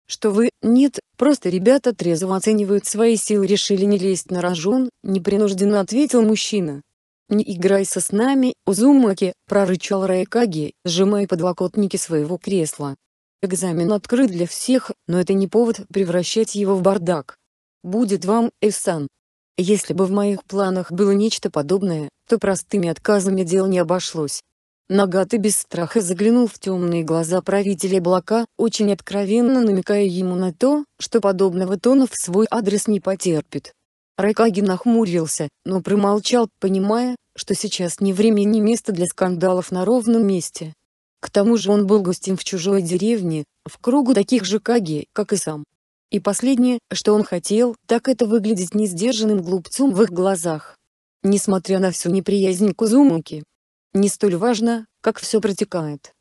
Что вы, нет, просто ребята трезво оценивают свои силы решили не лезть на рожон, непринужденно ответил мужчина. «Не играй со с нами, Узумаки!» — прорычал Райкаги, сжимая подлокотники своего кресла. «Экзамен открыт для всех, но это не повод превращать его в бардак. Будет вам, Эйсан!» Если бы в моих планах было нечто подобное, то простыми отказами дел не обошлось. Нагаты без страха заглянул в темные глаза правителя Блока, очень откровенно намекая ему на то, что подобного тона в свой адрес не потерпит. Райкаги нахмурился, но промолчал, понимая, что сейчас ни время ни место для скандалов на ровном месте. К тому же он был гостем в чужой деревне, в кругу таких же Каги, как и сам. И последнее, что он хотел, так это выглядеть несдержанным глупцом в их глазах. Несмотря на всю неприязнь Кузумуки. Не столь важно, как все протекает.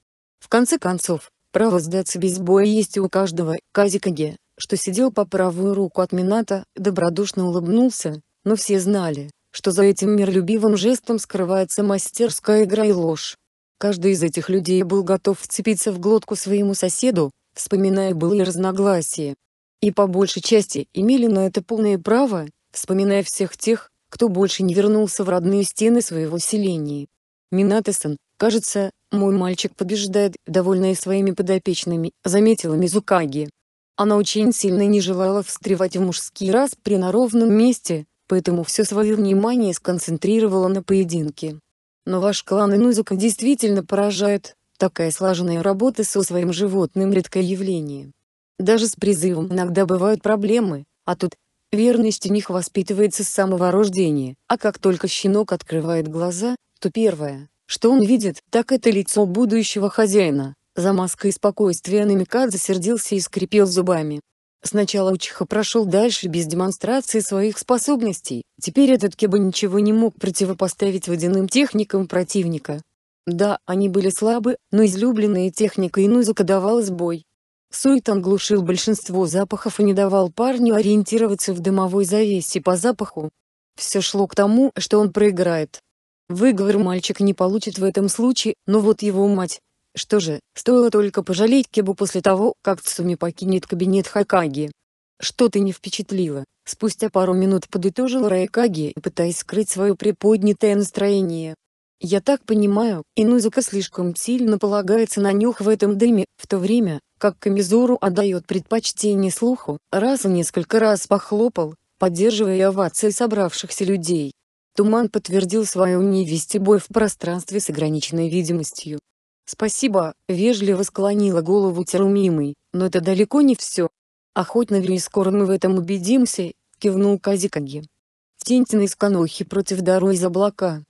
В конце концов, право сдаться без боя есть у каждого Казикаге что сидел по правую руку от Мината, добродушно улыбнулся, но все знали, что за этим миролюбивым жестом скрывается мастерская игра и ложь. Каждый из этих людей был готов вцепиться в глотку своему соседу, вспоминая былые разногласия. И по большей части имели на это полное право, вспоминая всех тех, кто больше не вернулся в родные стены своего селения. Минатесон, кажется, мой мальчик побеждает, довольная своими подопечными, заметила Мизукаги. Она очень сильно не желала встревать в мужский распри на ровном месте, поэтому все свое внимание сконцентрировала на поединке. Но ваш клан и музыка действительно поражает, такая слаженная работа со своим животным редкое явление. Даже с призывом иногда бывают проблемы, а тут верность у них воспитывается с самого рождения, а как только щенок открывает глаза, то первое, что он видит, так это лицо будущего хозяина, за маской спокойствия Намикадзе засердился и скрипел зубами. Сначала Учиха прошел дальше без демонстрации своих способностей, теперь этот Кеба ничего не мог противопоставить водяным техникам противника. Да, они были слабы, но излюбленная техника Инузука давала сбой. Суйтан глушил большинство запахов и не давал парню ориентироваться в дымовой завесе по запаху. Все шло к тому, что он проиграет. Выговор мальчик не получит в этом случае, но вот его мать, что же, стоило только пожалеть Кебу после того, как Цуми покинет кабинет Хакаги. «Что ты не впечатлила?» Спустя пару минут подытожил Райкаги, пытаясь скрыть свое приподнятое настроение. «Я так понимаю, Инузука слишком сильно полагается на нюх в этом дыме, в то время, как Камизуру отдает предпочтение слуху, раз и несколько раз похлопал, поддерживая овации собравшихся людей. Туман подтвердил свое вести бой в пространстве с ограниченной видимостью, «Спасибо», — вежливо склонила голову Терумимый, «но это далеко не все». «Охотно верю, и скоро мы в этом убедимся», — кивнул Казикаги. Тентин из Канохи против дороги из облака.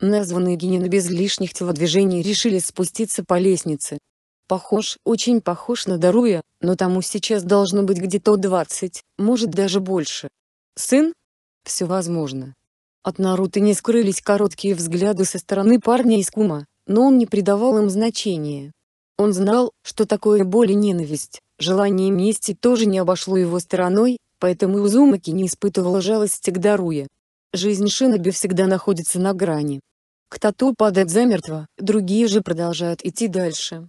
Названные Генин без лишних телодвижений решили спуститься по лестнице. Похож, очень похож на Даруя, но тому сейчас должно быть где-то 20, может даже больше. Сын? Все возможно. От Наруто не скрылись короткие взгляды со стороны парня из Кума но он не придавал им значения. Он знал, что такое боль и ненависть, желание мести тоже не обошло его стороной, поэтому Узумаки не испытывала жалости к Даруе. Жизнь Шиноби всегда находится на грани. Кто-то падает замертво, другие же продолжают идти дальше.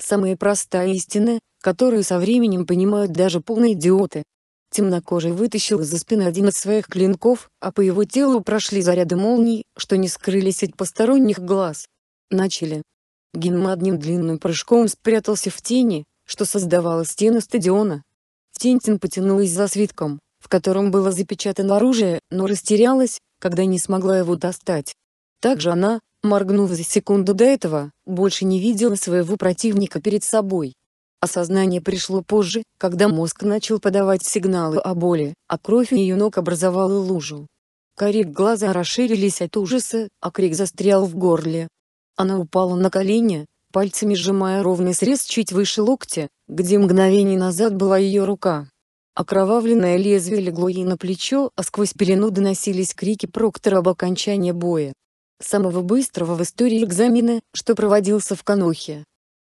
Самая простая истина, которую со временем понимают даже полные идиоты. Темнокожий вытащил из-за спины один из своих клинков, а по его телу прошли заряды молний, что не скрылись от посторонних глаз начали. Гинма одним длинным прыжком спрятался в тени, что создавала стена стадиона. Тинтин потянулась за свитком, в котором было запечатано оружие, но растерялась, когда не смогла его достать. Также она, моргнув за секунду до этого, больше не видела своего противника перед собой. Осознание пришло позже, когда мозг начал подавать сигналы о боли, а кровь ее ног образовала лужу. Карик глаза расширились от ужаса, а крик застрял в горле, она упала на колени, пальцами сжимая ровный срез чуть выше локтя, где мгновение назад была ее рука. Окровавленное лезвие легло ей на плечо, а сквозь пелену доносились крики Проктора об окончании боя. Самого быстрого в истории экзамена, что проводился в Канохе.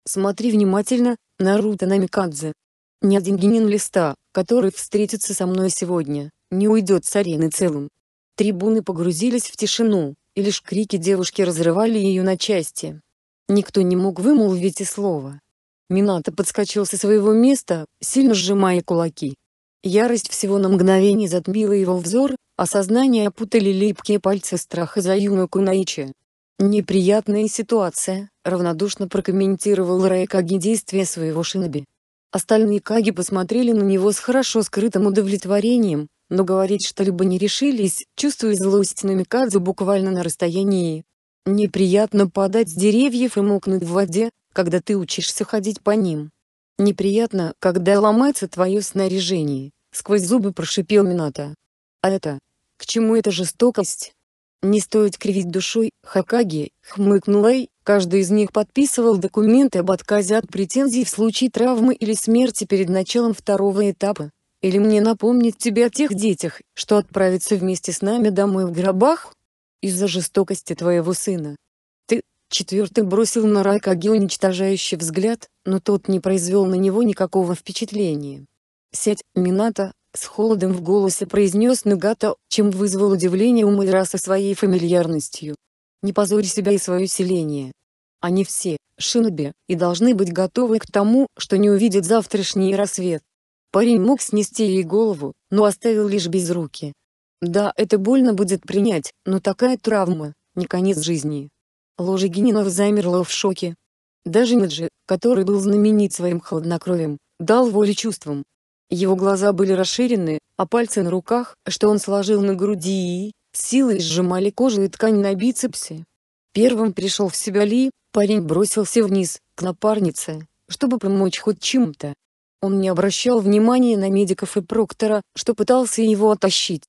Смотри внимательно, Наруто Намикадзе. Ни один генин листа, который встретится со мной сегодня, не уйдет с арены целым. Трибуны погрузились в тишину, и лишь крики девушки разрывали ее на части. Никто не мог вымолвить и слова. Минато подскочил со своего места, сильно сжимая кулаки. Ярость всего на мгновение затмила его взор, а сознание опутали липкие пальцы страха за Юну Кунаичи. «Неприятная ситуация», — равнодушно прокомментировал Райкаги Каги действия своего шиноби. Остальные Каги посмотрели на него с хорошо скрытым удовлетворением, но говорить что-либо не решились, чувствуя злость на Микадзу буквально на расстоянии. Неприятно падать с деревьев и мокнуть в воде, когда ты учишься ходить по ним. Неприятно, когда ломается твое снаряжение, сквозь зубы прошипел Мината. А это? К чему эта жестокость? Не стоит кривить душой, Хакаги, хмыкнул Эй, каждый из них подписывал документы об отказе от претензий в случае травмы или смерти перед началом второго этапа. Или мне напомнить тебе о тех детях, что отправятся вместе с нами домой в гробах? Из-за жестокости твоего сына. Ты, четвертый, бросил на Райкаги уничтожающий взгляд, но тот не произвел на него никакого впечатления. «Сядь, Мината», с холодом в голосе произнес Нагата, чем вызвал удивление у Майра со своей фамильярностью. «Не позорь себя и свое селение. Они все, шиноби, и должны быть готовы к тому, что не увидят завтрашний рассвет. Парень мог снести ей голову, но оставил лишь без руки. Да, это больно будет принять, но такая травма – не конец жизни. Ложа Генинова замерла в шоке. Даже Неджи, который был знаменит своим хладнокровием, дал волю чувствам. Его глаза были расширены, а пальцы на руках, что он сложил на груди и, силой сжимали кожу и ткань на бицепсе. Первым пришел в себя Ли, парень бросился вниз, к напарнице, чтобы помочь хоть чем-то. Он не обращал внимания на медиков и проктора, что пытался его оттащить.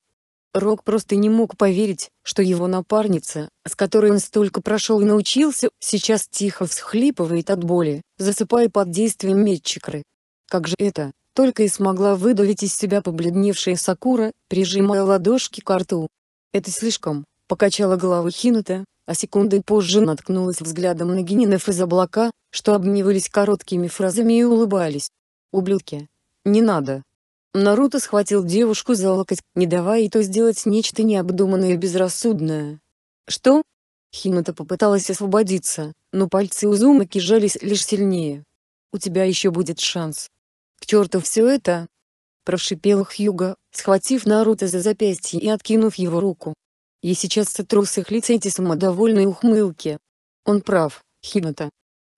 Рок просто не мог поверить, что его напарница, с которой он столько прошел и научился, сейчас тихо всхлипывает от боли, засыпая под действием метчикры. Как же это? Только и смогла выдавить из себя побледневшая Сакура, прижимая ладошки к рту. Это слишком, покачала головой Хината, а секунды позже наткнулась взглядом на генинов из облака, что обменивались короткими фразами и улыбались. Ублюдки. Не надо. Наруто схватил девушку за локоть, не давая ей то сделать нечто необдуманное и безрассудное. Что? Химата попыталась освободиться, но пальцы Узумаки сжались лишь сильнее. У тебя еще будет шанс. К черту все это, прошипел Хьюга, схватив Наруто за запястье и откинув его руку. И сейчас сотру с их лиц эти самодовольные ухмылки. Он прав, Хината,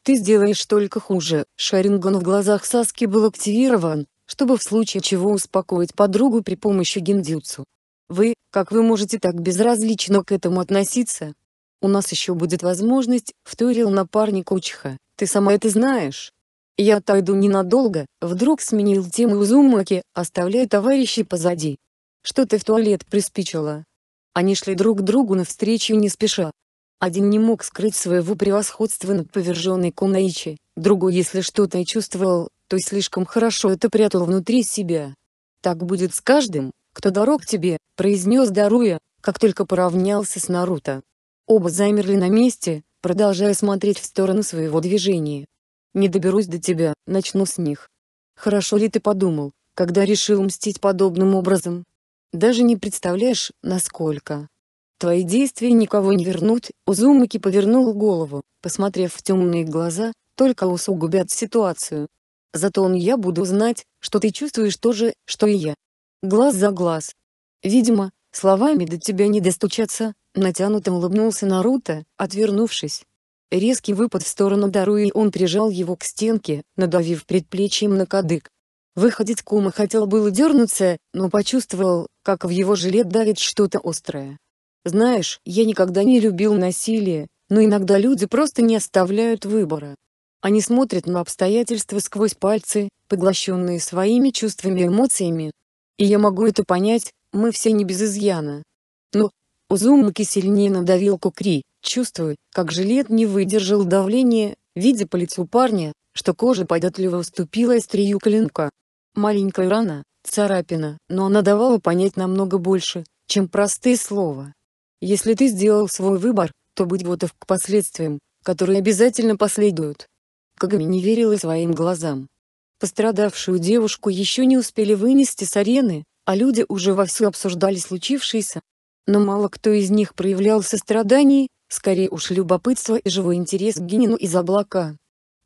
ты сделаешь только хуже. Шаринган в глазах Саски был активирован, чтобы в случае чего успокоить подругу при помощи гендюцу. Вы, как вы можете так безразлично к этому относиться? У нас еще будет возможность, вторил напарник Учиха, ты сама это знаешь. Я отойду ненадолго, вдруг сменил тему Узумаки, оставляя товарищей позади. Что ты в туалет приспичила? Они шли друг к другу навстречу не спеша, один не мог скрыть своего превосходства над поверженной Кунаичи, другой если что-то и чувствовал, то слишком хорошо это прятал внутри себя. «Так будет с каждым, кто дорог тебе», — произнес Даруя, как только поравнялся с Наруто. Оба замерли на месте, продолжая смотреть в сторону своего движения. «Не доберусь до тебя», — начну с них. «Хорошо ли ты подумал, когда решил мстить подобным образом? Даже не представляешь, насколько...» Твои действия никого не вернут, Узумаки повернул голову, посмотрев в темные глаза, только усугубят ситуацию. Зато он я буду знать, что ты чувствуешь то же, что и я. Глаз за глаз. Видимо, словами до тебя не достучаться, натянуто улыбнулся Наруто, отвернувшись. Резкий выпад в сторону Даруи он прижал его к стенке, надавив предплечьем на кадык. Выходить Кума хотел было дернуться, но почувствовал, как в его жилет давит что-то острое. Знаешь, я никогда не любил насилие, но иногда люди просто не оставляют выбора. Они смотрят на обстоятельства сквозь пальцы, поглощенные своими чувствами и эмоциями. И я могу это понять, мы все не без изъяна. Но, Узумаки сильнее надавил кукри, чувствуя, как жилет не выдержал давления, видя по лицу парня, что кожа податливо уступила острию клинка. Маленькая рана, царапина, но она давала понять намного больше, чем простые слова. Если ты сделал свой выбор, то будь готов к последствиям, которые обязательно последуют. Кагами не верила своим глазам. Пострадавшую девушку еще не успели вынести с арены, а люди уже вовсю обсуждали случившееся. Но мало кто из них проявлял сострадание, скорее уж любопытство и живой интерес к Генину из облака.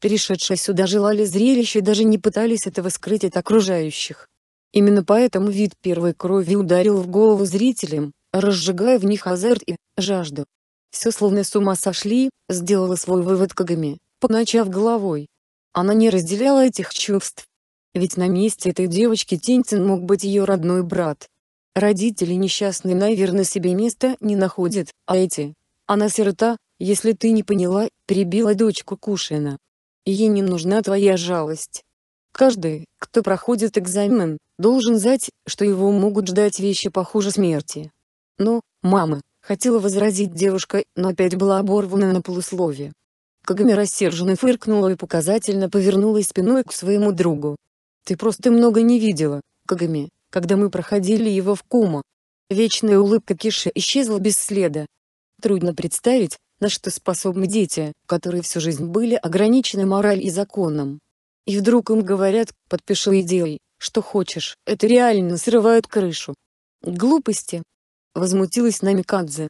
Перешедшие сюда желали зрелища и даже не пытались этого скрыть от окружающих. Именно поэтому вид первой крови ударил в голову зрителям, разжигая в них азарт и жажду. Все словно с ума сошли, сделала свой вывод Кагами, поначав головой. Она не разделяла этих чувств. Ведь на месте этой девочки Тинтин мог быть ее родной брат. Родители несчастные, наверное, себе места не находят, а эти... Она сирота, если ты не поняла, перебила дочку Кушина. Ей не нужна твоя жалость. Каждый, кто проходит экзамен, должен знать, что его могут ждать вещи похуже смерти. Но «Ну, мама», — хотела возразить девушка, но опять была оборвана на полуслове. Кагами рассерженно фыркнула и показательно повернулась спиной к своему другу. «Ты просто много не видела, Кагами, когда мы проходили его в Кума». Вечная улыбка Киши исчезла без следа. Трудно представить, на что способны дети, которые всю жизнь были ограничены мораль и законом. И вдруг им говорят «подпиши и делай, что хочешь», это реально срывает крышу. Глупости, Возмутилась Намикадзе.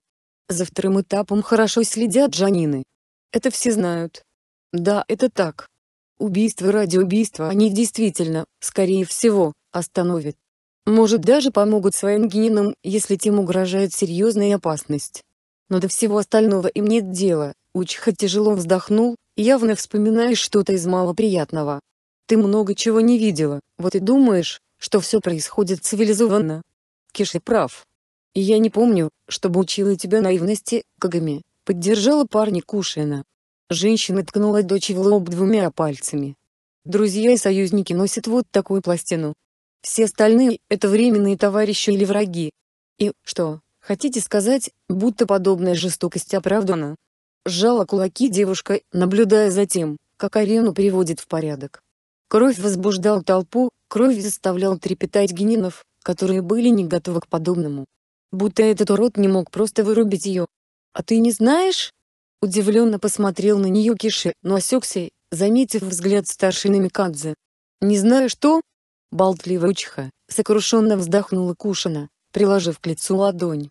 За вторым этапом хорошо следят Джанины. Это все знают. Да, это так. Убийство ради убийства они действительно, скорее всего, остановят. Может даже помогут своим генам, если тем угрожает серьезная опасность. Но до всего остального им нет дела. Учха тяжело вздохнул, явно вспоминая что-то из малоприятного. Ты много чего не видела, вот и думаешь, что все происходит цивилизованно. Киши прав. И я не помню, чтобы учила тебя наивности, Кагами, поддержала парня Кушина. Женщина ткнула дочь в лоб двумя пальцами. Друзья и союзники носят вот такую пластину. Все остальные — это временные товарищи или враги. И, что, хотите сказать, будто подобная жестокость оправдана? Сжала кулаки девушка, наблюдая за тем, как арену приводит в порядок. Кровь возбуждала толпу, кровь заставляла трепетать генинов, которые были не готовы к подобному будто этот урод не мог просто вырубить ее. «А ты не знаешь?» Удивленно посмотрел на нее Киши, но осекся, заметив взгляд старшины Микадзе. «Не знаю что?» Болтливая учиха, сокрушенно вздохнула Кушина, приложив к лицу ладонь.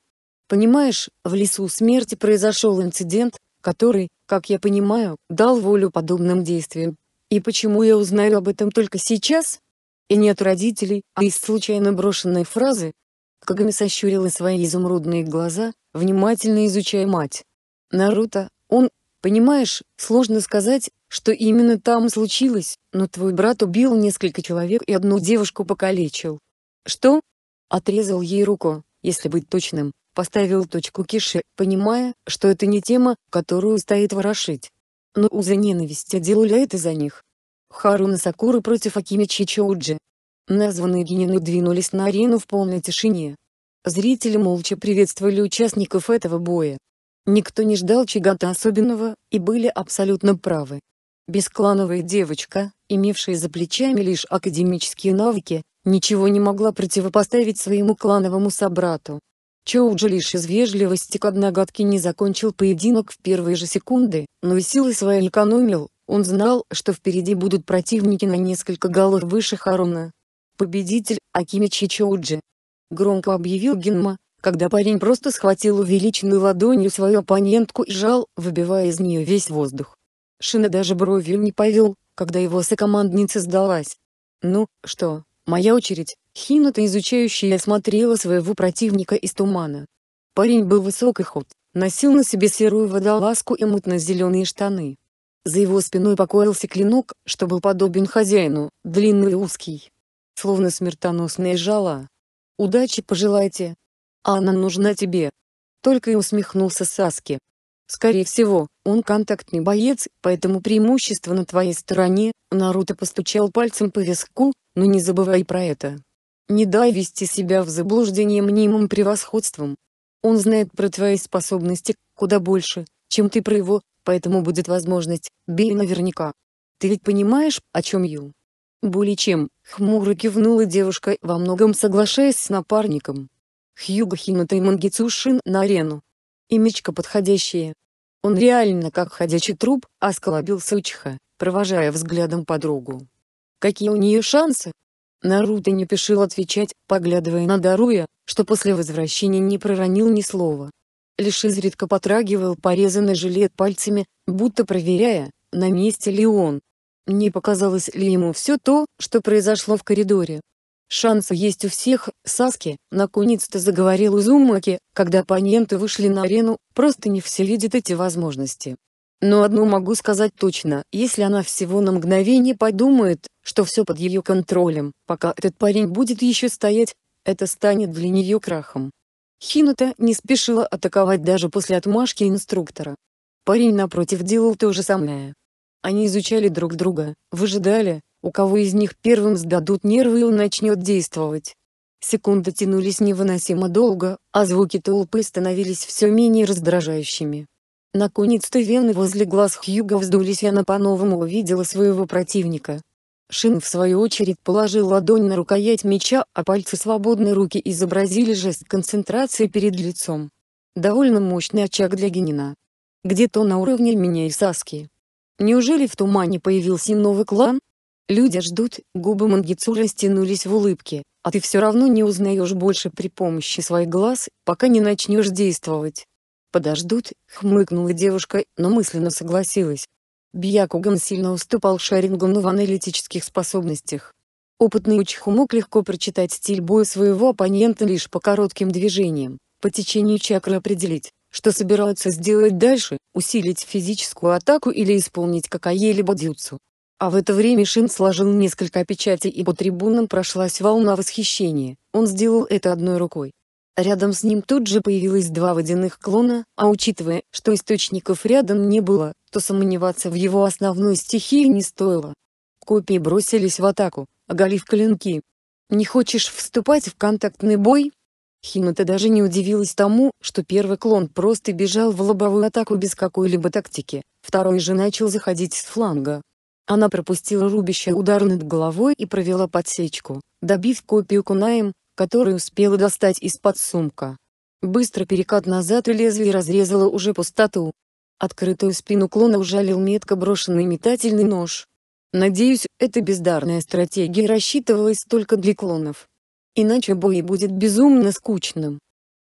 «Понимаешь, в лесу смерти произошел инцидент, который, как я понимаю, дал волю подобным действиям. И почему я узнаю об этом только сейчас? И нет родителей, а из случайно брошенной фразы, Кагами сощурила свои изумрудные глаза, внимательно изучая мать. «Наруто, он... Понимаешь, сложно сказать, что именно там случилось, но твой брат убил несколько человек и одну девушку покалечил». «Что?» Отрезал ей руку, если быть точным, поставил точку Киши, понимая, что это не тема, которую стоит ворошить. Но ну, узы ненависти а делали это за них. Харуна Сакура против Акими Чичоуджи, Названные гиены двинулись на арену в полной тишине. Зрители молча приветствовали участников этого боя. Никто не ждал чего-то особенного, и были абсолютно правы. Бесклановая девочка, имевшая за плечами лишь академические навыки, ничего не могла противопоставить своему клановому собрату. Чоуджи лишь из вежливости к одногадке не закончил поединок в первые же секунды, но и силы свои экономил, он знал, что впереди будут противники на несколько голов выше Харона, победитель Акими Чичоуджи. Громко объявил Генма, когда парень просто схватил увеличенную ладонью свою оппонентку и жал, выбивая из нее весь воздух. Шина даже бровью не повел, когда его сокомандница сдалась. «Ну, что, моя очередь?» Хината изучающая смотрела своего противника из тумана. Парень был высок и худ, носил на себе серую водолазку и мутно-зеленые штаны. За его спиной покоился клинок, что был подобен хозяину, длинный и узкий словно смертоносная жала. «Удачи пожелайте! А она нужна тебе!» Только и усмехнулся Саски. «Скорее всего, он контактный боец, поэтому преимущество на твоей стороне», Наруто постучал пальцем по виску, «но не забывай про это. Не дай вести себя в заблуждение мнимым превосходством. Он знает про твои способности куда больше, чем ты про его, поэтому будет возможность, бей наверняка. Ты ведь понимаешь, о чем Ю?» «Более чем», — хмуро кивнула девушка, во многом соглашаясь с напарником. Хьюго Химата и Мангицу Шин на арену. Имечко подходящее. Он реально как ходячий труп, осколобился Учиха, провожая взглядом подругу. Какие у нее шансы? Наруто не спешил отвечать, поглядывая на Даруя, что после возвращения не проронил ни слова. Лишь изредка потрагивал порезанный жилет пальцами, будто проверяя, на месте ли он. Не показалось ли ему все то, что произошло в коридоре? Шансы есть у всех, Саски, наконец-то заговорил Узумаки, когда оппоненты вышли на арену, просто не все видят эти возможности. Но одно могу сказать точно, если она всего на мгновение подумает, что все под ее контролем, пока этот парень будет еще стоять, это станет для нее крахом. Хинута не спешила атаковать даже после отмашки инструктора. Парень напротив делал то же самое. Они изучали друг друга, выжидали, у кого из них первым сдадут нервы и он начнет действовать. Секунды тянулись невыносимо долго, а звуки толпы становились все менее раздражающими. Наконец-то вены возле глаз Хьюга вздулись и она по-новому увидела своего противника. Шин в свою очередь положил ладонь на рукоять меча, а пальцы свободной руки изобразили жест концентрации перед лицом. Довольно мощный очаг для Генина. Где-то на уровне меня и Саски. Неужели в тумане появился новый клан? Люди ждут, губы Мангицура растянулись в улыбке, а ты все равно не узнаешь больше при помощи своих глаз, пока не начнешь действовать. Подождут, хмыкнула девушка, но мысленно согласилась. Бьякуган сильно уступал Шарингану в аналитических способностях. Опытный учиху мог легко прочитать стиль боя своего оппонента лишь по коротким движениям, по течению чакры определить, что собираются сделать дальше, усилить физическую атаку или исполнить какое-либо дюцу. А в это время Шин сложил несколько печатей и по трибунам прошлась волна восхищения, он сделал это одной рукой. Рядом с ним тут же появилось два водяных клона, а учитывая, что источников рядом не было, то сомневаться в его основной стихии не стоило. Копии бросились в атаку, оголив клинки. «Не хочешь вступать в контактный бой? Химата даже не удивилась тому, что первый клон просто бежал в лобовую атаку без какой-либо тактики, второй же начал заходить с фланга. Она пропустила рубящий удар над головой и провела подсечку, добив копию кунаем, который успела достать из-под сумка. Быстро перекат назад и лезвие разрезало уже пустоту. Открытую спину клона ужалил метко брошенный метательный нож. Надеюсь, эта бездарная стратегия рассчитывалась только для клонов. Иначе бой будет безумно скучным.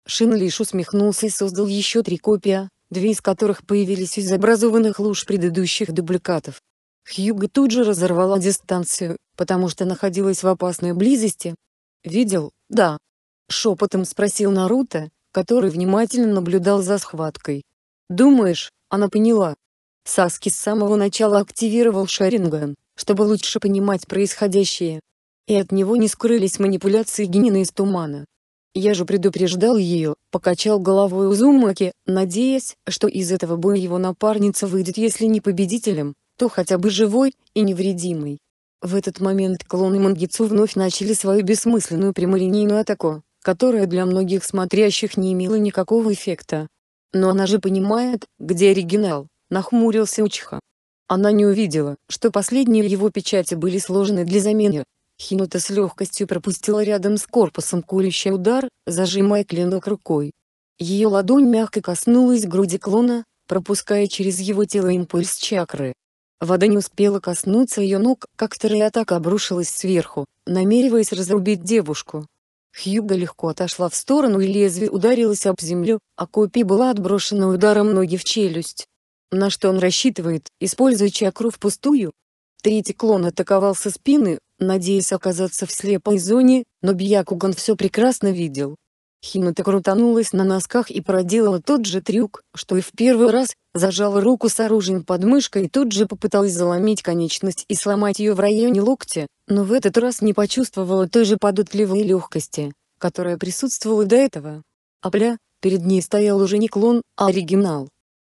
Шин лишь усмехнулся и создал еще три копия, две из которых появились из образованных луж предыдущих дубликатов. Хьюга тут же разорвала дистанцию, потому что находилась в опасной близости. «Видел, да?» — шепотом спросил Наруто, который внимательно наблюдал за схваткой. «Думаешь, она поняла?» Саски с самого начала активировал Шаринган, чтобы лучше понимать происходящее, и от него не скрылись манипуляции Генина из тумана. Я же предупреждал ее, покачал головой Узумаки, надеясь, что из этого боя его напарница выйдет если не победителем, то хотя бы живой и невредимый. В этот момент клоны Мангицу вновь начали свою бессмысленную прямолинейную атаку, которая для многих смотрящих не имела никакого эффекта. Но она же понимает, где оригинал, нахмурился Учха. Она не увидела, что последние его печати были сложены для замены, Хинута с легкостью пропустила рядом с корпусом курящий удар, зажимая клинок рукой. Ее ладонь мягко коснулась груди клона, пропуская через его тело импульс чакры. Вода не успела коснуться ее ног, как вторая атака обрушилась сверху, намереваясь разрубить девушку. Хьюга легко отошла в сторону и лезвие ударилось об землю, а Копи была отброшена ударом ноги в челюсть. На что он рассчитывает, используя чакру впустую? Третий клон атаковал со спины, надеясь оказаться в слепой зоне, но Бьякуган все прекрасно видел. Химата крутанулась на носках и проделала тот же трюк, что и в первый раз, зажала руку с оружием под мышкой и тут же попыталась заломить конечность и сломать ее в районе локтя, но в этот раз не почувствовала той же податливой легкости, которая присутствовала до этого. Апля, перед ней стоял уже не клон, а оригинал.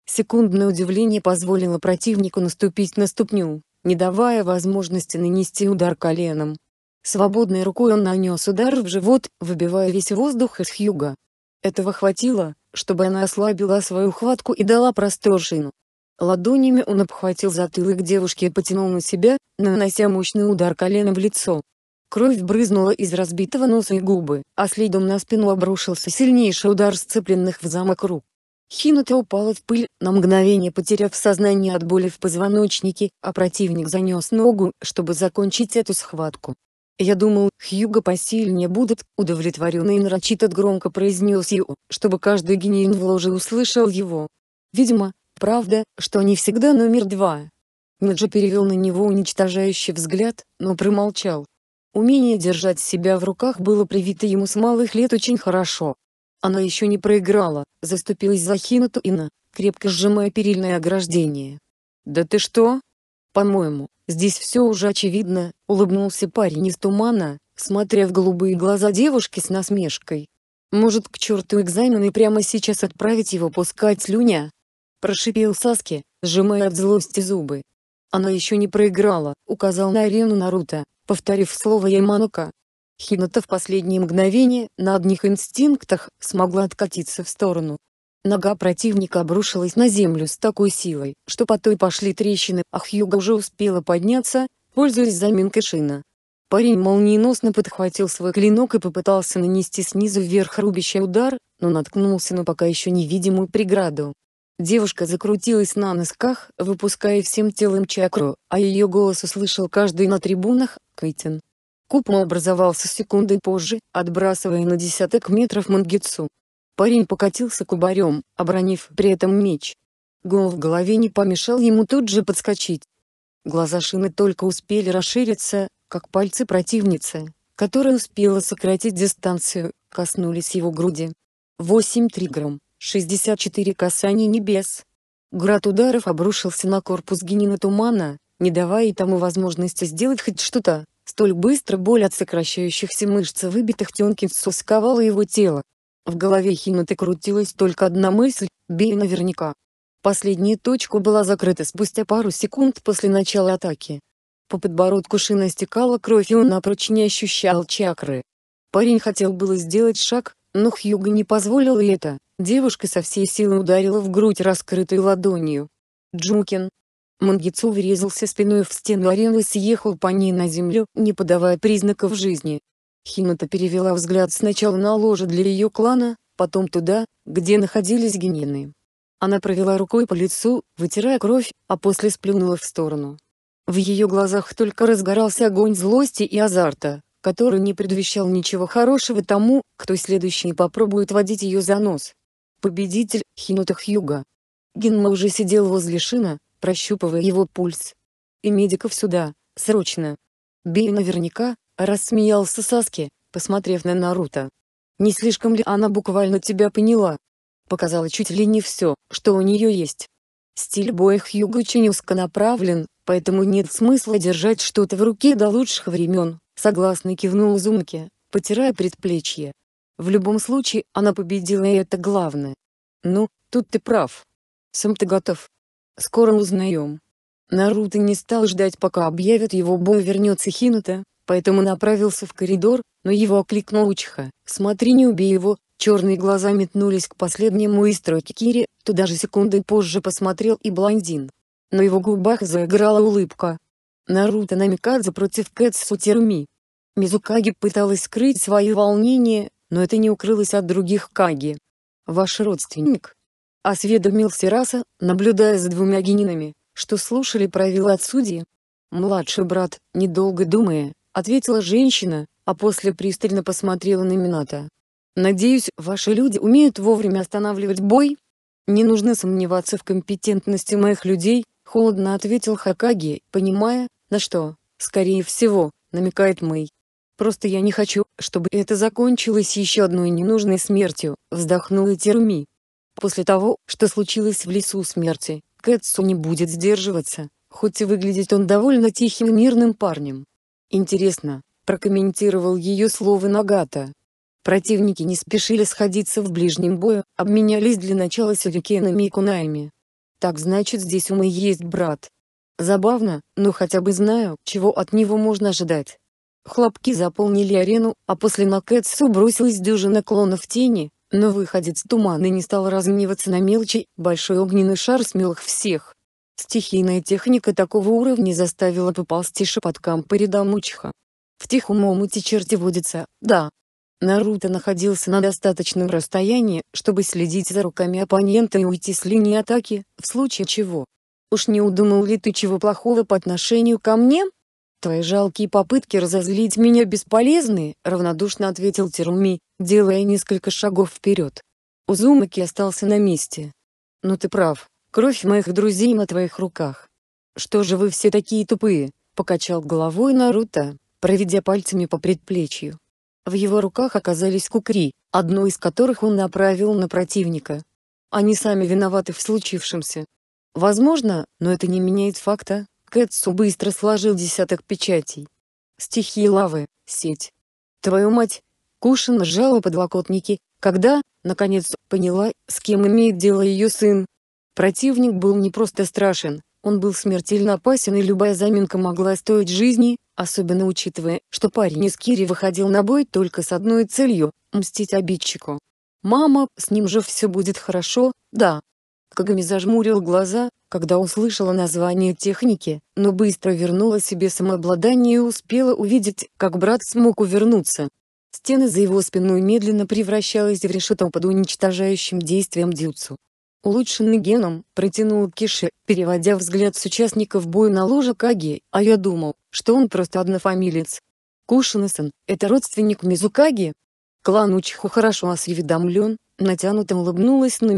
Секундное удивление позволило противнику наступить на ступню не давая возможности нанести удар коленом. Свободной рукой он нанес удар в живот, выбивая весь воздух из Хьюга. Этого хватило, чтобы она ослабила свою хватку и дала просторшину. Ладонями он обхватил затылок девушки и потянул на себя, нанося мощный удар коленом в лицо. Кровь брызнула из разбитого носа и губы, а следом на спину обрушился сильнейший удар сцепленных в замок рук. Хинута упала в пыль, на мгновение потеряв сознание от боли в позвоночнике, а противник занес ногу, чтобы закончить эту схватку. «Я думал, Хьюго посильнее будет. Удовлетворенный, и нарочито громко произнес Ю, чтобы каждый гений в ложе услышал его. «Видимо, правда, что не всегда номер два». Неджи перевел на него уничтожающий взгляд, но промолчал. Умение держать себя в руках было привито ему с малых лет очень хорошо, она еще не проиграла, заступилась за Хинату Ина, крепко сжимая перильное ограждение. «Да ты что?» «По-моему, здесь все уже очевидно», — улыбнулся парень из тумана, смотря в голубые глаза девушки с насмешкой. «Может, к черту экзамен и прямо сейчас отправить его пускать слюня?» Прошипел Саски, сжимая от злости зубы. «Она еще не проиграла», — указал на арену Наруто, повторив слово Яманока, Хината в последние мгновения на одних инстинктах смогла откатиться в сторону. Нога противника обрушилась на землю с такой силой, что по той пошли трещины, а Хьюга уже успела подняться, пользуясь заминкой шина. Парень молниеносно подхватил свой клинок и попытался нанести снизу вверх рубящий удар, но наткнулся на пока еще невидимую преграду. Девушка закрутилась на носках, выпуская всем телом чакру, а ее голос услышал каждый на трибунах, Кэтин. Купол образовался секунды позже, отбрасывая на десяток метров Мангицу. Парень покатился кубарем, обронив при этом меч. Гол в голове не помешал ему тут же подскочить. Глаза Шины только успели расшириться, как пальцы противницы, которая успела сократить дистанцию, коснулись его груди. 8 триграм, 64 касаний небес. Град ударов обрушился на корпус Генина Тумана, не давая тому возможности сделать хоть что-то. Столь быстро боль от сокращающихся мышц и выбитых Тёмкинсу сковала его тело. В голове Хината крутилась только одна мысль – бей наверняка. Последняя точка была закрыта спустя пару секунд после начала атаки. По подбородку шина стекала кровь и он напрочь не ощущал чакры. Парень хотел было сделать шаг, но Хьюга не позволил и это. Девушка со всей силы ударила в грудь раскрытой ладонью. Джукин, Мангицу врезался спиной в стену арены и съехал по ней на землю, не подавая признаков жизни. Хината перевела взгляд сначала на ложе для ее клана, потом туда, где находились генины. Она провела рукой по лицу, вытирая кровь, а после сплюнула в сторону. В ее глазах только разгорался огонь злости и азарта, который не предвещал ничего хорошего тому, кто следующий попробует водить ее за нос. Победитель — Хинута Хьюга. Генма уже сидел возле шина, прощупывая его пульс. «И медиков сюда, срочно!» Бей наверняка, рассмеялся Саски, посмотрев на Наруто. «Не слишком ли она буквально тебя поняла?» Показала чуть ли не все, что у нее есть. Стиль боя Хьюго очень узконаправлен, поэтому нет смысла держать что-то в руке до лучших времен, согласно кивнул Зумки, потирая предплечье. В любом случае, она победила и это главное. Ну, тут ты прав. Сам ты готов. Скоро узнаем. Наруто не стал ждать пока объявят его бой вернется Хинута, поэтому направился в коридор, но его окликнул Учиха, смотри не убей его, черные глаза метнулись к последнему истроке Кири, туда же секунды позже посмотрел и блондин. На его губах заиграла улыбка. Наруто Намикадзе против Кэтсу Теруми. Мизукаги пыталась скрыть свои волнения, но это не укрылось от других Каги. Ваш родственник, осведомился Раса, наблюдая за двумя генинами, что слушали правила от судьи. «Младший брат, недолго думая», — ответила женщина, а после пристально посмотрела на Мината. «Надеюсь, ваши люди умеют вовремя останавливать бой?» «Не нужно сомневаться в компетентности моих людей», — холодно ответил Хакаги, понимая, на что, скорее всего, намекает Мэй. «Просто я не хочу, чтобы это закончилось еще одной ненужной смертью», — вздохнула Теруми. После того, что случилось в лесу смерти, Кэтсу не будет сдерживаться, хоть и выглядит он довольно тихим и мирным парнем. Интересно, прокомментировал ее слово Нагата. Противники не спешили сходиться в ближнем бою, обменялись для начала сюрикенами и кунаями. Так значит здесь у Мэй есть брат. Забавно, но хотя бы знаю, чего от него можно ожидать. Хлопки заполнили арену, а после на Кэтсу бросилась дюжина клонов тени, но выходец туманы не стал разгневаться на мелочи, большой огненный шар смел их всех. Стихийная техника такого уровня заставила поползти шепоткам по рядам учиха. В тихом омуте черти водятся, да. Наруто находился на достаточном расстоянии, чтобы следить за руками оппонента и уйти с линии атаки, в случае чего. Уж не удумал ли ты чего плохого по отношению ко мне? Твои жалкие попытки разозлить меня бесполезны», — равнодушно ответил Теруми, делая несколько шагов вперед. Узумаки остался на месте. «Но «Ну ты прав. Кровь моих друзей на твоих руках». «Что же вы все такие тупые?» — покачал головой Наруто, проведя пальцами по предплечью. В его руках оказались кукри, одну из которых он направил на противника. Они сами виноваты в случившемся. Возможно, но это не меняет факта, Кэтсу быстро сложил десяток печатей. Стихи лавы, сеть. Твою мать! Кушин сжала подлокотники, когда, наконец, поняла, с кем имеет дело ее сын. Противник был не просто страшен, он был смертельно опасен и любая заминка могла стоить жизни, особенно учитывая, что парень из Кири выходил на бой только с одной целью – мстить обидчику. «Мама, с ним же все будет хорошо, да, Кагами зажмурил глаза, когда услышала название техники, но быстро вернула себе самообладание и успела увидеть, как брат смог увернуться. Стена за его спиной медленно превращалась в решето под уничтожающим действием дюцу. Улучшенный геном, протянул Киши, переводя взгляд с участников боя на ложе Каги, а я думал, что он просто однофамилец. Кушинесон, это родственник Мизукаги? Клан Учху хорошо осведомлен, натянуто улыбнулась на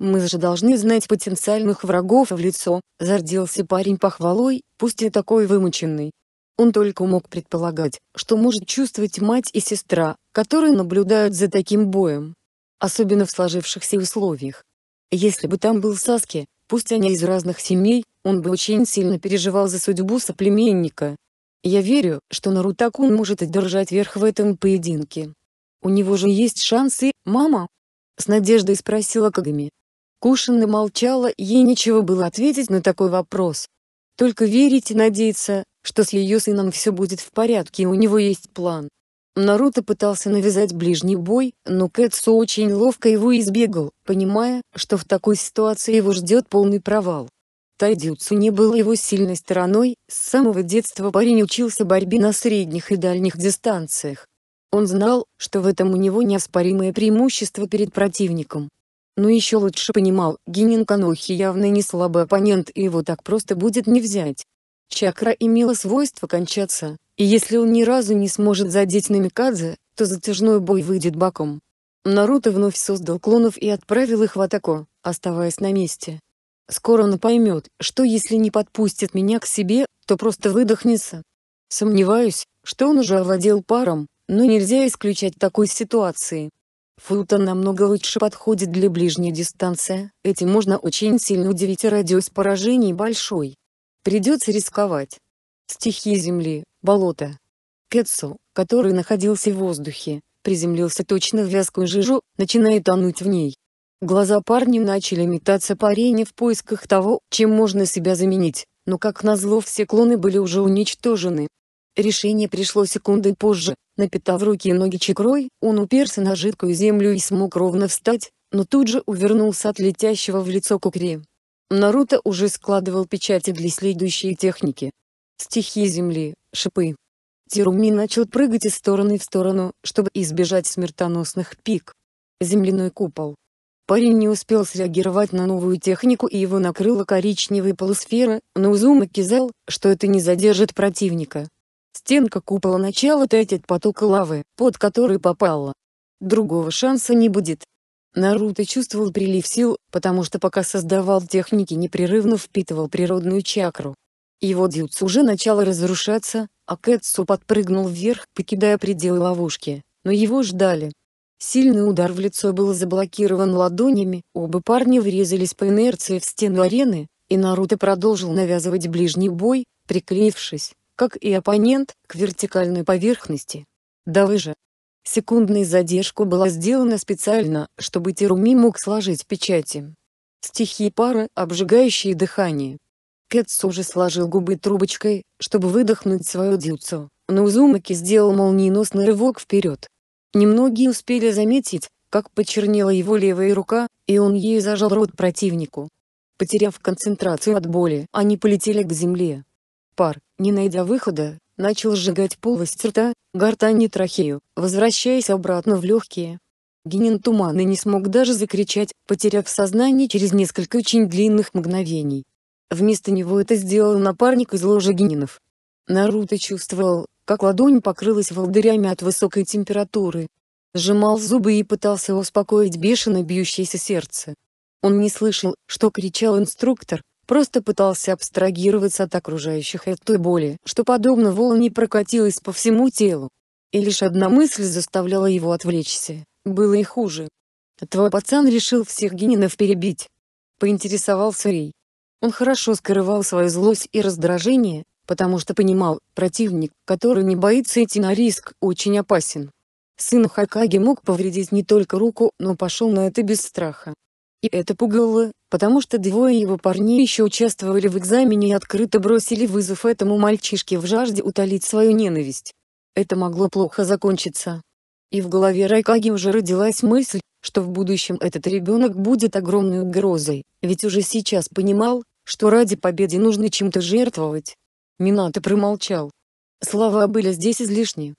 мы же должны знать потенциальных врагов в лицо, зарделся парень похвалой, пусть и такой вымученный. Он только мог предполагать, что может чувствовать мать и сестра, которые наблюдают за таким боем. Особенно в сложившихся условиях. Если бы там был Саски, пусть они из разных семей, он бы очень сильно переживал за судьбу соплеменника. Я верю, что Нарутакун может одержать верх в этом поединке. У него же есть шансы, мама? С надеждой спросила Кагами. Кушина молчала, ей нечего было ответить на такой вопрос. Только верить и надеяться, что с ее сыном все будет в порядке и у него есть план. Наруто пытался навязать ближний бой, но Кэтсу очень ловко его избегал, понимая, что в такой ситуации его ждет полный провал. Тайдюцу не было его сильной стороной, с самого детства парень учился борьбе на средних и дальних дистанциях. Он знал, что в этом у него неоспоримое преимущество перед противником но ну, еще лучше понимал, Гинин Канохи явно не слабый оппонент и его так просто будет не взять. Чакра имела свойство кончаться, и если он ни разу не сможет задеть Намикадзе, то затяжной бой выйдет боком. Наруто вновь создал клонов и отправил их в атаку, оставаясь на месте. Скоро он поймет, что если не подпустит меня к себе, то просто выдохнется. Сомневаюсь, что он уже овладел паром, но нельзя исключать такой ситуации. Фултон намного лучше подходит для ближней дистанции, этим можно очень сильно удивить и радиус поражений большой. Придется рисковать. Стихи земли, болото. Кэтсу, который находился в воздухе, приземлился точно в вязкую жижу, начиная тонуть в ней. Глаза парня начали метаться по арене в поисках того, чем можно себя заменить, но как назло все клоны были уже уничтожены. Решение пришло секунды позже, напитав руки и ноги чекрой, он уперся на жидкую землю и смог ровно встать, но тут же увернулся от летящего в лицо кукри. Наруто уже складывал печати для следующей техники. Стихи земли, шипы. Тируми начал прыгать из стороны в сторону, чтобы избежать смертоносных пик. Земляной купол. Парень не успел среагировать на новую технику и его накрыла коричневая полусфера, но Узума кизал, что это не задержит противника. Стенка купола начала таять от потока лавы, под который попала. Другого шанса не будет. Наруто чувствовал прилив сил, потому что пока создавал техники непрерывно впитывал природную чакру. Его дюц уже начало разрушаться, а Кэтсу подпрыгнул вверх, покидая пределы ловушки, но его ждали. Сильный удар в лицо был заблокирован ладонями, оба парня врезались по инерции в стену арены, и Наруто продолжил навязывать ближний бой, приклеившись как и оппонент, к вертикальной поверхности. Да вы же. Секундная задержка была сделана специально, чтобы Теруми мог сложить печати. Стихи пара, обжигающие дыхание. Кэтсу уже сложил губы трубочкой, чтобы выдохнуть свое дюцу, но Узумаки сделал молниеносный рывок вперед. Немногие успели заметить, как почернела его левая рука, и он ей зажал рот противнику. Потеряв концентрацию от боли, они полетели к земле. Пар, не найдя выхода, начал сжигать полость рта, гортань и трахею, возвращаясь обратно в легкие. Генин тумана не смог даже закричать, потеряв сознание через несколько очень длинных мгновений. Вместо него это сделал напарник из ложа Генинов. Наруто чувствовал, как ладонь покрылась волдырями от высокой температуры. Сжимал зубы и пытался успокоить бешено бьющееся сердце. Он не слышал, что кричал инструктор, просто пытался абстрагироваться от окружающих и от той боли, что подобно волне прокатилась по всему телу. И лишь одна мысль заставляла его отвлечься. Было и хуже. «Твой пацан решил всех генинов перебить», — поинтересовался Рей. Он хорошо скрывал свою злость и раздражение, потому что понимал, противник, который не боится идти на риск, очень опасен. Сын Хакаги мог повредить не только руку, но пошел на это без страха. И это пугало, потому что двое его парней еще участвовали в экзамене и открыто бросили вызов этому мальчишке в жажде утолить свою ненависть. Это могло плохо закончиться. И в голове Райкаги уже родилась мысль, что в будущем этот ребенок будет огромной угрозой, ведь уже сейчас понимал, что ради победы нужно чем-то жертвовать. Минато промолчал. Слова были здесь излишни.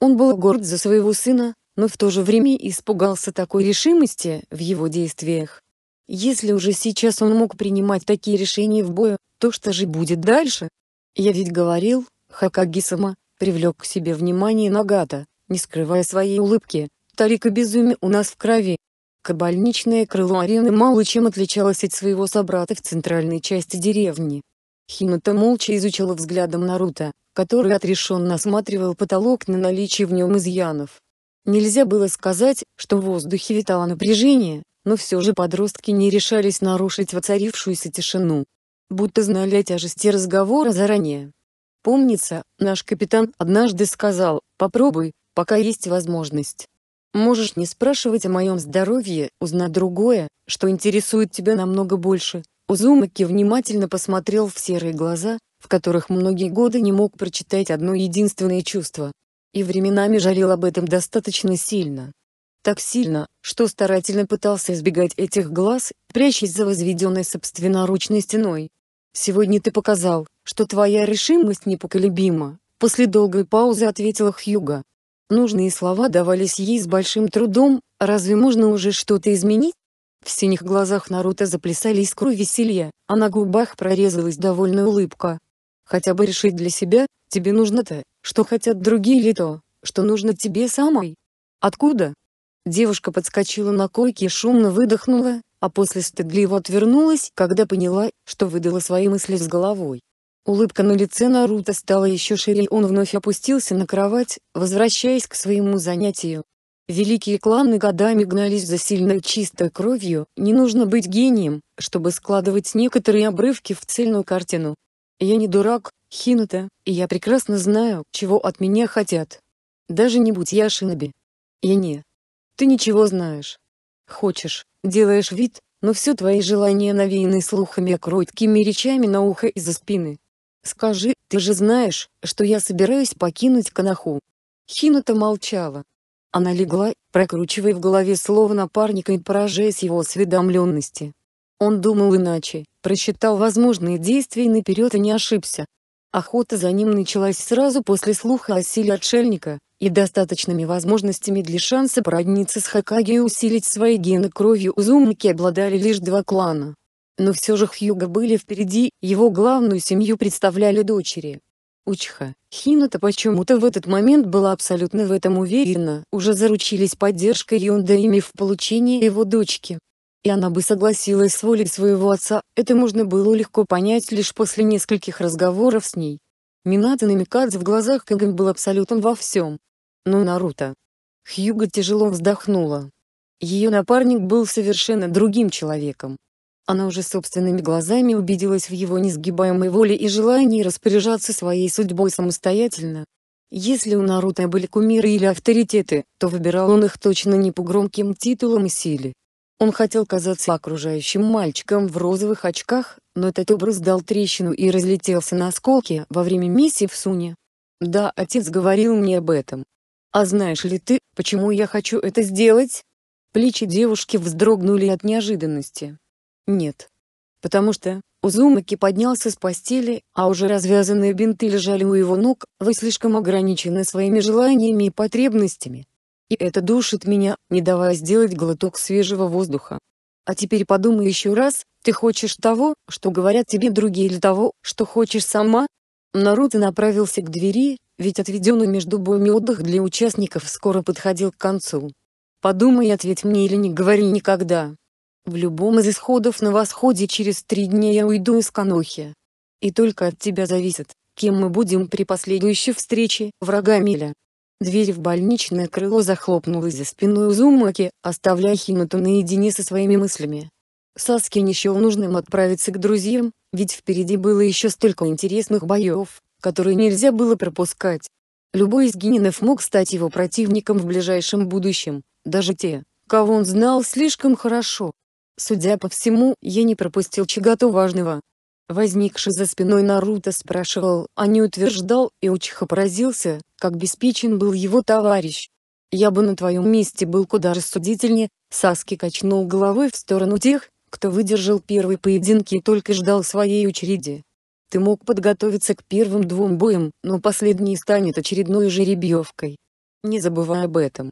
Он был горд за своего сына, но в то же время испугался такой решимости в его действиях. Если уже сейчас он мог принимать такие решения в бою, то что же будет дальше? Я ведь говорил, Хакагисама, привлек к себе внимание Нагата, не скрывая своей улыбки, Тарика безумие у нас в крови. Кабальничное крыло арены мало чем отличалось от своего собрата в центральной части деревни. Хината молча изучила взглядом Наруто, который отрешенно осматривал потолок на наличие в нем изъянов. Нельзя было сказать, что в воздухе витало напряжение, но все же подростки не решались нарушить воцарившуюся тишину. Будто знали о тяжести разговора заранее. Помнится, наш капитан однажды сказал «попробуй, пока есть возможность». Можешь не спрашивать о моем здоровье, узнай другое, что интересует тебя намного больше. Узумаки внимательно посмотрел в серые глаза, в которых многие годы не мог прочитать одно единственное чувство. И временами жалел об этом достаточно сильно так сильно, что старательно пытался избегать этих глаз, прячась за возведенной собственноручной стеной. «Сегодня ты показал, что твоя решимость непоколебима», после долгой паузы ответила Хьюга. Нужные слова давались ей с большим трудом, разве можно уже что-то изменить? В синих глазах Наруто заплясали искру веселья, а на губах прорезалась довольная улыбка. «Хотя бы решить для себя, тебе нужно то, что хотят другие или то, что нужно тебе самой. Откуда, Девушка подскочила на койке и шумно выдохнула, а после стыдливо отвернулась, когда поняла, что выдала свои мысли с головой. Улыбка на лице Наруто стала еще шире и он вновь опустился на кровать, возвращаясь к своему занятию. Великие кланы годами гнались за сильной чистой кровью, не нужно быть гением, чтобы складывать некоторые обрывки в цельную картину. Я не дурак, Хинута, и я прекрасно знаю, чего от меня хотят. Даже не будь я шиноби. Я не ты ничего знаешь. Хочешь, делаешь вид, но все твои желания навеяны слухами и кроткими речами на ухо и за спины. Скажи, ты же знаешь, что я собираюсь покинуть Канаху. Хината молчала. Она легла, прокручивая в голове слово напарника и поражаясь его осведомленности. Он думал иначе, просчитал возможные действия наперед и не ошибся. Охота за ним началась сразу после слуха о силе отшельника, и достаточными возможностями для шанса породниться с Хакаги и усилить свои гены кровью Узумаки обладали лишь два клана. Но все же Хьюга были впереди, его главную семью представляли дочери. Учха, Хината почему-то в этот момент была абсолютно в этом уверена, уже заручились поддержкой Юнда ими в получении его дочки. И она бы согласилась с волей своего отца, это можно было легко понять лишь после нескольких разговоров с ней. Минато Намикадзе в глазах Кагами был абсолютом во всем. Но Наруто. Хьюга тяжело вздохнула. Ее напарник был совершенно другим человеком. Она уже собственными глазами убедилась в его несгибаемой воле и желании распоряжаться своей судьбой самостоятельно. Если у Наруто были кумиры или авторитеты, то выбирал он их точно не по громким титулам и силе. Он хотел казаться окружающим мальчиком в розовых очках, но этот образ дал трещину и разлетелся на осколки во время миссии в Суне. Да, отец говорил мне об этом. А знаешь ли ты, почему я хочу это сделать? Плечи девушки вздрогнули от неожиданности. Нет. Потому что, Узумаки поднялся с постели, а уже развязанные бинты лежали у его ног, вы слишком ограничены своими желаниями и потребностями. И это душит меня, не давая сделать глоток свежего воздуха. А теперь подумай еще раз, ты хочешь того, что говорят тебе другие или того, что хочешь сама? Наруто направился к двери, ведь отведенный между боями отдых для участников скоро подходил к концу. Подумай и ответь мне или не говори никогда. В любом из исходов на восходе через три дня я уйду из Канохи. И только от тебя зависит, кем мы будем при последующей встрече врага Миля. Дверь в больничное крыло захлопнулась за спиной Узумаки, оставляя Хинату наедине со своими мыслями. Саске не счел нужным отправиться к друзьям, ведь впереди было еще столько интересных боев, которые нельзя было пропускать. Любой из генинов мог стать его противником в ближайшем будущем, даже те, кого он знал слишком хорошо. Судя по всему, я не пропустил чего-то важного. Возникший за спиной Наруто спрашивал, а не утверждал, и Учиха поразился, как беспечен был его товарищ. «Я бы на твоем месте был куда рассудительнее», Саски качнул головой в сторону тех, кто выдержал первый поединок и только ждал своей очереди. Ты мог подготовиться к первым двум боям, но последний станет очередной жеребьевкой. Не забывай об этом.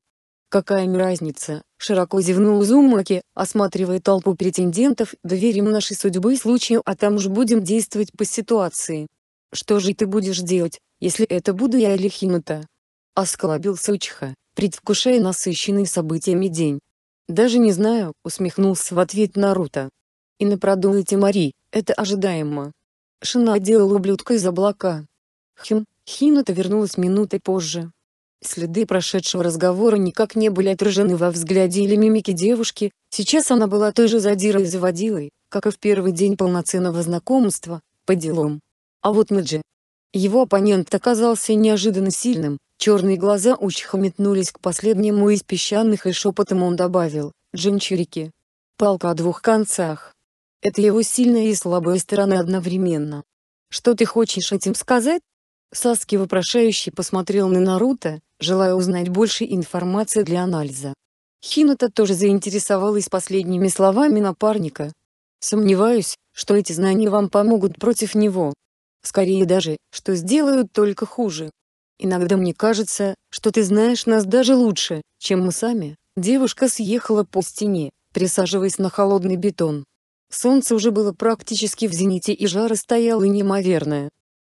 Какая им разница, широко зевнул Зумаки, осматривая толпу претендентов, доверим нашей судьбы случаю, а там уж будем действовать по ситуации. Что же ты будешь делать, если это буду я или Химата. Осклабился Учха, предвкушая насыщенный событиями день. «Даже не знаю», — усмехнулся в ответ Наруто. «И напродумайте Мари, это ожидаемо». Шина делал ублюдка из облака. Хим, Хината вернулась минутой позже. Следы прошедшего разговора никак не были отражены во взгляде или мимике девушки, сейчас она была той же задирой и заводилой, как и в первый день полноценного знакомства, по делам. А вот Мэджи, его оппонент оказался неожиданно сильным, черные глаза Учиха метнулись к последнему из песчаных и шепотом он добавил «Джинчурики». Палка о двух концах. Это его сильная и слабая сторона одновременно. «Что ты хочешь этим сказать?» Саски вопрошающе посмотрел на Наруто, желая узнать больше информации для анализа. Хината тоже заинтересовалась последними словами напарника. «Сомневаюсь, что эти знания вам помогут против него», Скорее даже, что сделают только хуже. Иногда мне кажется, что ты знаешь нас даже лучше, чем мы сами. Девушка съехала по стене, присаживаясь на холодный бетон. Солнце уже было практически в зените и жара стояла неимоверная.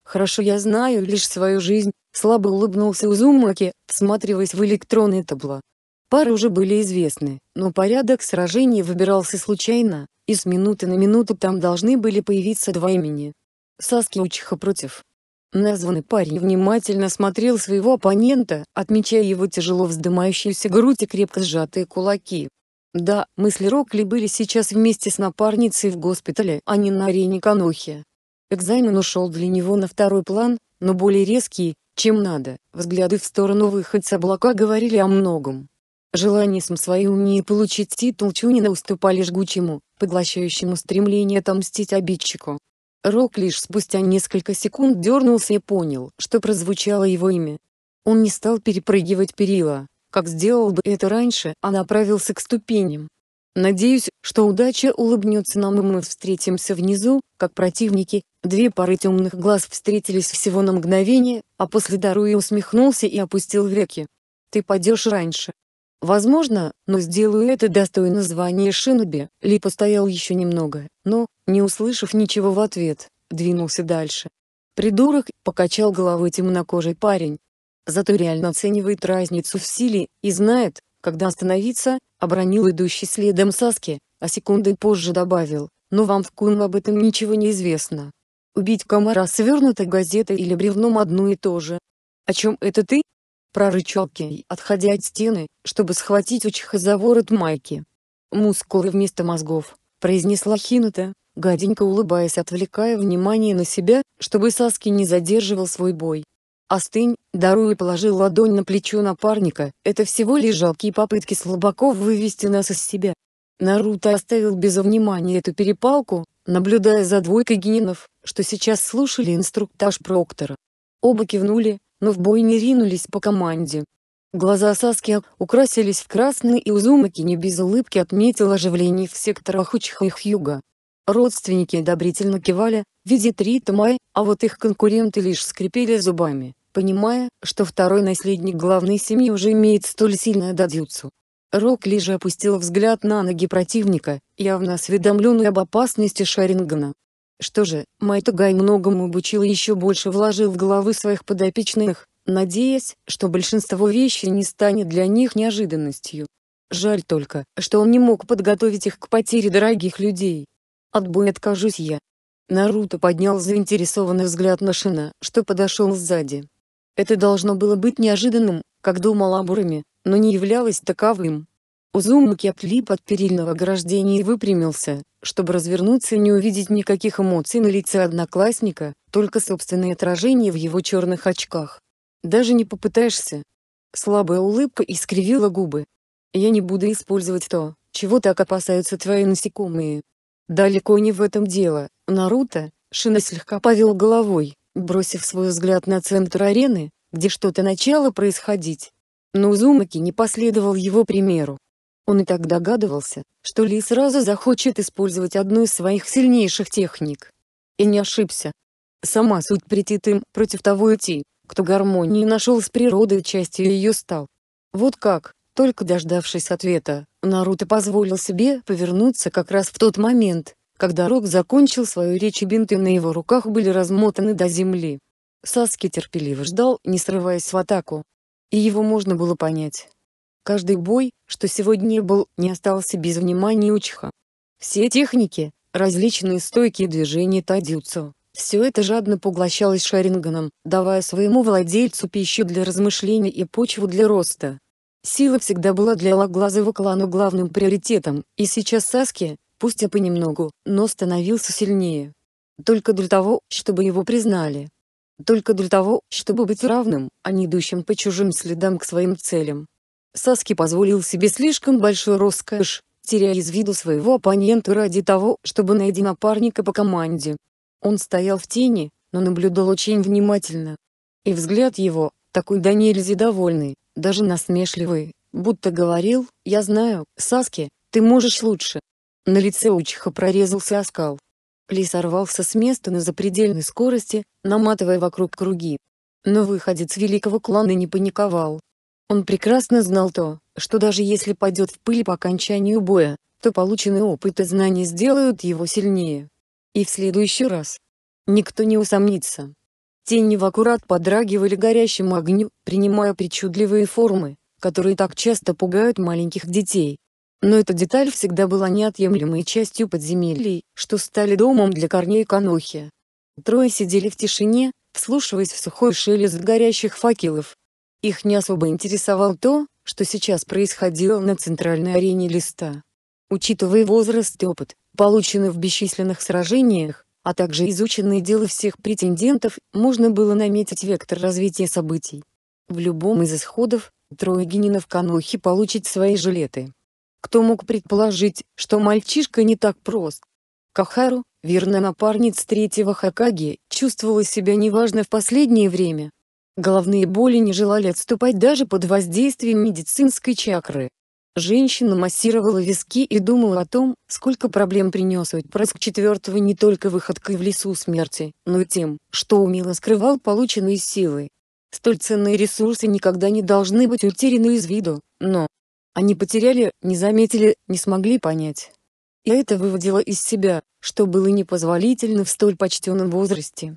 «Хорошо я знаю лишь свою жизнь», — слабо улыбнулся Узумаки, всматриваясь в электроны табло. Пары уже были известны, но порядок сражений выбирался случайно, и с минуты на минуту там должны были появиться два имени. Соскиучиха против. Названный парень внимательно смотрел своего оппонента, отмечая его тяжело вздымающуюся грудь и крепко сжатые кулаки. Да, мысли Рокли были сейчас вместе с напарницей в госпитале, а не на арене Канохи. Экзамен ушел для него на второй план, но более резкие, чем надо, взгляды в сторону выходца облака говорили о многом. Желание сам свои умнее получить титул Чунина уступали жгучему, поглощающему стремление отомстить обидчику. Рок лишь спустя несколько секунд дернулся и понял, что прозвучало его имя. Он не стал перепрыгивать перила, как сделал бы это раньше, а направился к ступеням. Надеюсь, что удача улыбнется нам и мы встретимся внизу, как противники. Две пары темных глаз встретились всего на мгновение, а после Даруи усмехнулся и опустил веки. Ты падешь раньше, Возможно, но сделаю это достойно звания шиноби. Ли постоял еще немного, но, не услышав ничего в ответ, двинулся дальше. Придурок, покачал головой темнокожий парень. Зато реально оценивает разницу в силе, и знает, когда остановиться, обронил идущий следом Саски, а секунды позже добавил, но вам в Кун об этом ничего не известно. Убить комара свернутой газетой или бревном одно и то же. О чем это ты? прорычал Кей, отходя от стены, чтобы схватить Учиха за ворот майки. «Мускулы вместо мозгов», — произнесла Хината, гаденько улыбаясь, отвлекая внимание на себя, чтобы Саски не задерживал свой бой. «Остынь», — Даруя положил ладонь на плечо напарника, «это всего лишь жалкие попытки слабаков вывести нас из себя». Наруто оставил без внимания эту перепалку, наблюдая за двойкой генинов, что сейчас слушали инструктаж Проктора. Оба кивнули, но в бой не ринулись по команде. Глаза Саски украсились в красный и Узумаки не без улыбки отметил оживление в секторах Учиха и Хьюга. Родственники одобрительно кивали, видя три Тамай, а вот их конкуренты лишь скрипели зубами, понимая, что второй наследник главной семьи уже имеет столь сильное дадюцу. Рок лишь опустил взгляд на ноги противника, явно осведомленный об опасности Шарингана. Что же, Майтагай многому обучил и еще больше вложил в головы своих подопечных, надеясь, что большинство вещей не станет для них неожиданностью. Жаль только, что он не мог подготовить их к потере дорогих людей. Отбой откажусь я. Наруто поднял заинтересованный взгляд на Шина, что подошел сзади. Это должно было быть неожиданным, как думал Абурами, но не являлось таковым. Узумаки отлип от перильного ограждения и выпрямился, чтобы развернуться и не увидеть никаких эмоций на лице одноклассника, только собственное отражение в его черных очках. Даже не попытаешься. Слабая улыбка искривила губы. Я не буду использовать то, чего так опасаются твои насекомые. Далеко не в этом дело, Наруто, Шина слегка повел головой, бросив свой взгляд на центр арены, где что-то начало происходить. Но Узумаки не последовал его примеру. Он и так догадывался, что Ли сразу захочет использовать одну из своих сильнейших техник. И не ошибся. Сама суть претит им против того идти, кто гармонии нашел с природой частью ее стал. Вот как, только дождавшись ответа, Наруто позволил себе повернуться как раз в тот момент, когда Рок закончил свою речь и бинты на его руках были размотаны до земли. Саски терпеливо ждал, не срываясь в атаку. И его можно было понять. Каждый бой, что сегодня был, не остался без внимания Учха. Все техники, различные стойкие движения тадзюцу, все это жадно поглощалось Шаринганом, давая своему владельцу пищу для размышлений и почву для роста. Сила всегда была для Лаглазого клана главным приоритетом, и сейчас Саски, пусть и понемногу, но становился сильнее. Только для того, чтобы его признали. Только для того, чтобы быть равным, а не идущим по чужим следам к своим целям. Саски позволил себе слишком большой роскошь, теряя из виду своего оппонента ради того, чтобы найти напарника по команде. Он стоял в тени, но наблюдал очень внимательно. И взгляд его, такой да нельзя довольный, даже насмешливый, будто говорил «Я знаю, Саски, ты можешь лучше». На лице Учиха прорезался оскал. Ли сорвался с места на запредельной скорости, наматывая вокруг круги. Но выходец великого клана не паниковал. Он прекрасно знал то, что даже если пойдет в пыль по окончанию боя, то полученный опыт и знания сделают его сильнее. И в следующий раз. Никто не усомнится. Тени в аккурат подрагивали горящему огню, принимая причудливые формы, которые так часто пугают маленьких детей. Но эта деталь всегда была неотъемлемой частью подземелий, что стали домом для корней Канохи. Трое сидели в тишине, вслушиваясь в сухой шелест горящих факелов, их не особо интересовал то, что сейчас происходило на центральной арене листа. Учитывая возраст и опыт, полученный в бесчисленных сражениях, а также изученные дела всех претендентов, можно было наметить вектор развития событий. В любом из исходов, трое генинов Канохи получат свои жилеты. Кто мог предположить, что мальчишка не так прост? Кахару, верная напарница третьего Хакаги, чувствовала себя неважно в последнее время, Головные боли не желали отступать даже под воздействием медицинской чакры. Женщина массировала виски и думала о том, сколько проблем принес отпрыск четвертого не только выходкой в лесу смерти, но и тем, что умело скрывал полученные силы. Столь ценные ресурсы никогда не должны быть утеряны из виду, но они потеряли, не заметили, не смогли понять. И это выводило из себя, что было непозволительно в столь почтенном возрасте.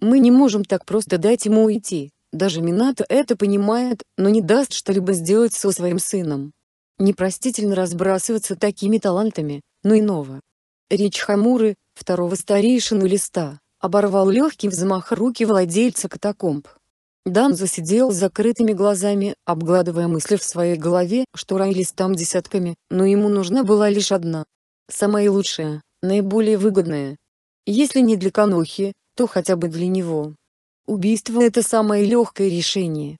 Мы не можем так просто дать ему уйти, даже Минато это понимает, но не даст что-либо сделать со своим сыном. Непростительно разбрасываться такими талантами, но иного. Речь Хамуры, второго старейшину листа, оборвал легкий взмах руки владельца катакомб. Дан засидел с закрытыми глазами, обгладывая мысли в своей голове, что рай листам десятками, но ему нужна была лишь одна. Самая лучшая, наиболее выгодная. Если не для Канохи, то хотя бы для него. Убийство — это самое легкое решение.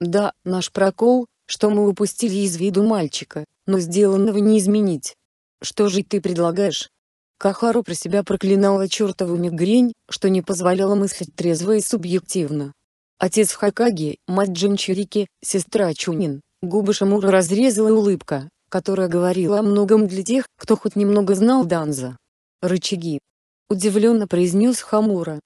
Да, наш прокол, что мы упустили из виду мальчика, но сделанного не изменить. Что же ты предлагаешь? Кахару про себя проклинала чертову мигрень, что не позволяла мыслить трезво и субъективно. Отец Хакаги, мать Джинчурики, сестра Чунин, губы Шамура разрезала улыбка, которая говорила о многом для тех, кто хоть немного знал Данза. «Рычаги!» — удивленно произнес Хамура,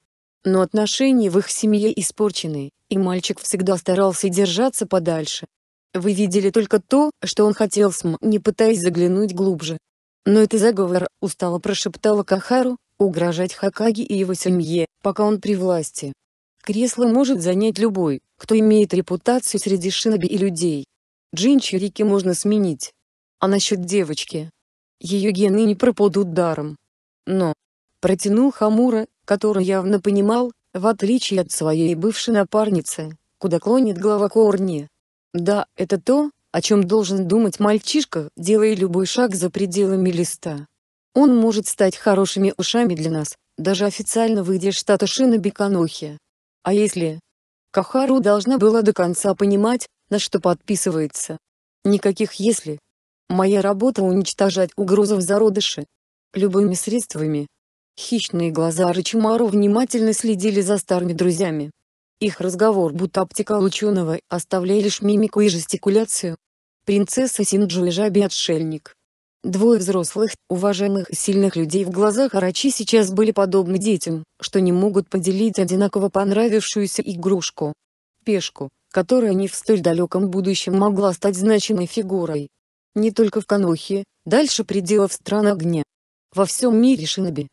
но отношения в их семье испорчены, и мальчик всегда старался держаться подальше. Вы видели только то, что он хотел см, не пытаясь заглянуть глубже. Но это заговор, устало прошептала Кахару, угрожать Хакаги и его семье, пока он при власти. Кресло может занять любой, кто имеет репутацию среди шиноби и людей. Джинчирики можно сменить. А насчет девочки? Ее гены не пропадут даром. Но... Протянул Хамура, который явно понимал, в отличие от своей бывшей напарницы, куда клонит глава Корни. Да, это то, о чем должен думать мальчишка, делая любой шаг за пределами листа. Он может стать хорошими ушами для нас, даже официально выйдя штата Шина А если... Кахару должна была до конца понимать, на что подписывается. Никаких «если». Моя работа уничтожать угрозу в зародыше. Любыми средствами, Хищные глаза Рычимару внимательно следили за старыми друзьями. Их разговор будто аптека ученого, оставляя лишь мимику и жестикуляцию. Принцесса Синджу и жаби-отшельник. Двое взрослых, уважаемых и сильных людей в глазах Арачи сейчас были подобны детям, что не могут поделить одинаково понравившуюся игрушку. Пешку, которая не в столь далеком будущем могла стать значимой фигурой. Не только в Канохе, дальше пределов стран огня. Во всем мире шиноби,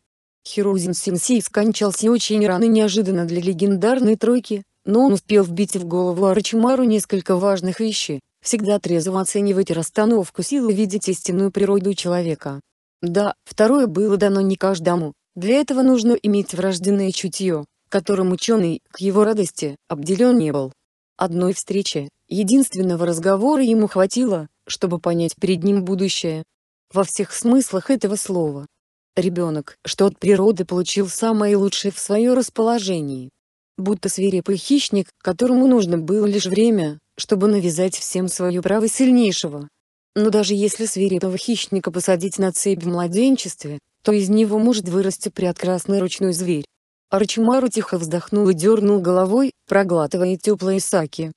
Хирузин Сенсей скончался очень рано и неожиданно для легендарной тройки, но он успел вбить в голову Арчимару несколько важных вещей. Всегда трезво оценивать расстановку сил и видеть истинную природу человека. Да, второе было дано не каждому, для этого нужно иметь врожденное чутье, которым ученый, к его радости, обделен не был. Одной встречи, единственного разговора ему хватило, чтобы понять перед ним будущее. Во всех смыслах этого слова. Ребенок, что от природы получил самое лучшее в свое расположении. Будто свирепый хищник, которому нужно было лишь время, чтобы навязать всем свое право сильнейшего. Но даже если свирепого хищника посадить на цепь в младенчестве, то из него может вырасти прекрасный ручной зверь. Арчимару тихо вздохнул и дернул головой, проглатывая теплые саки.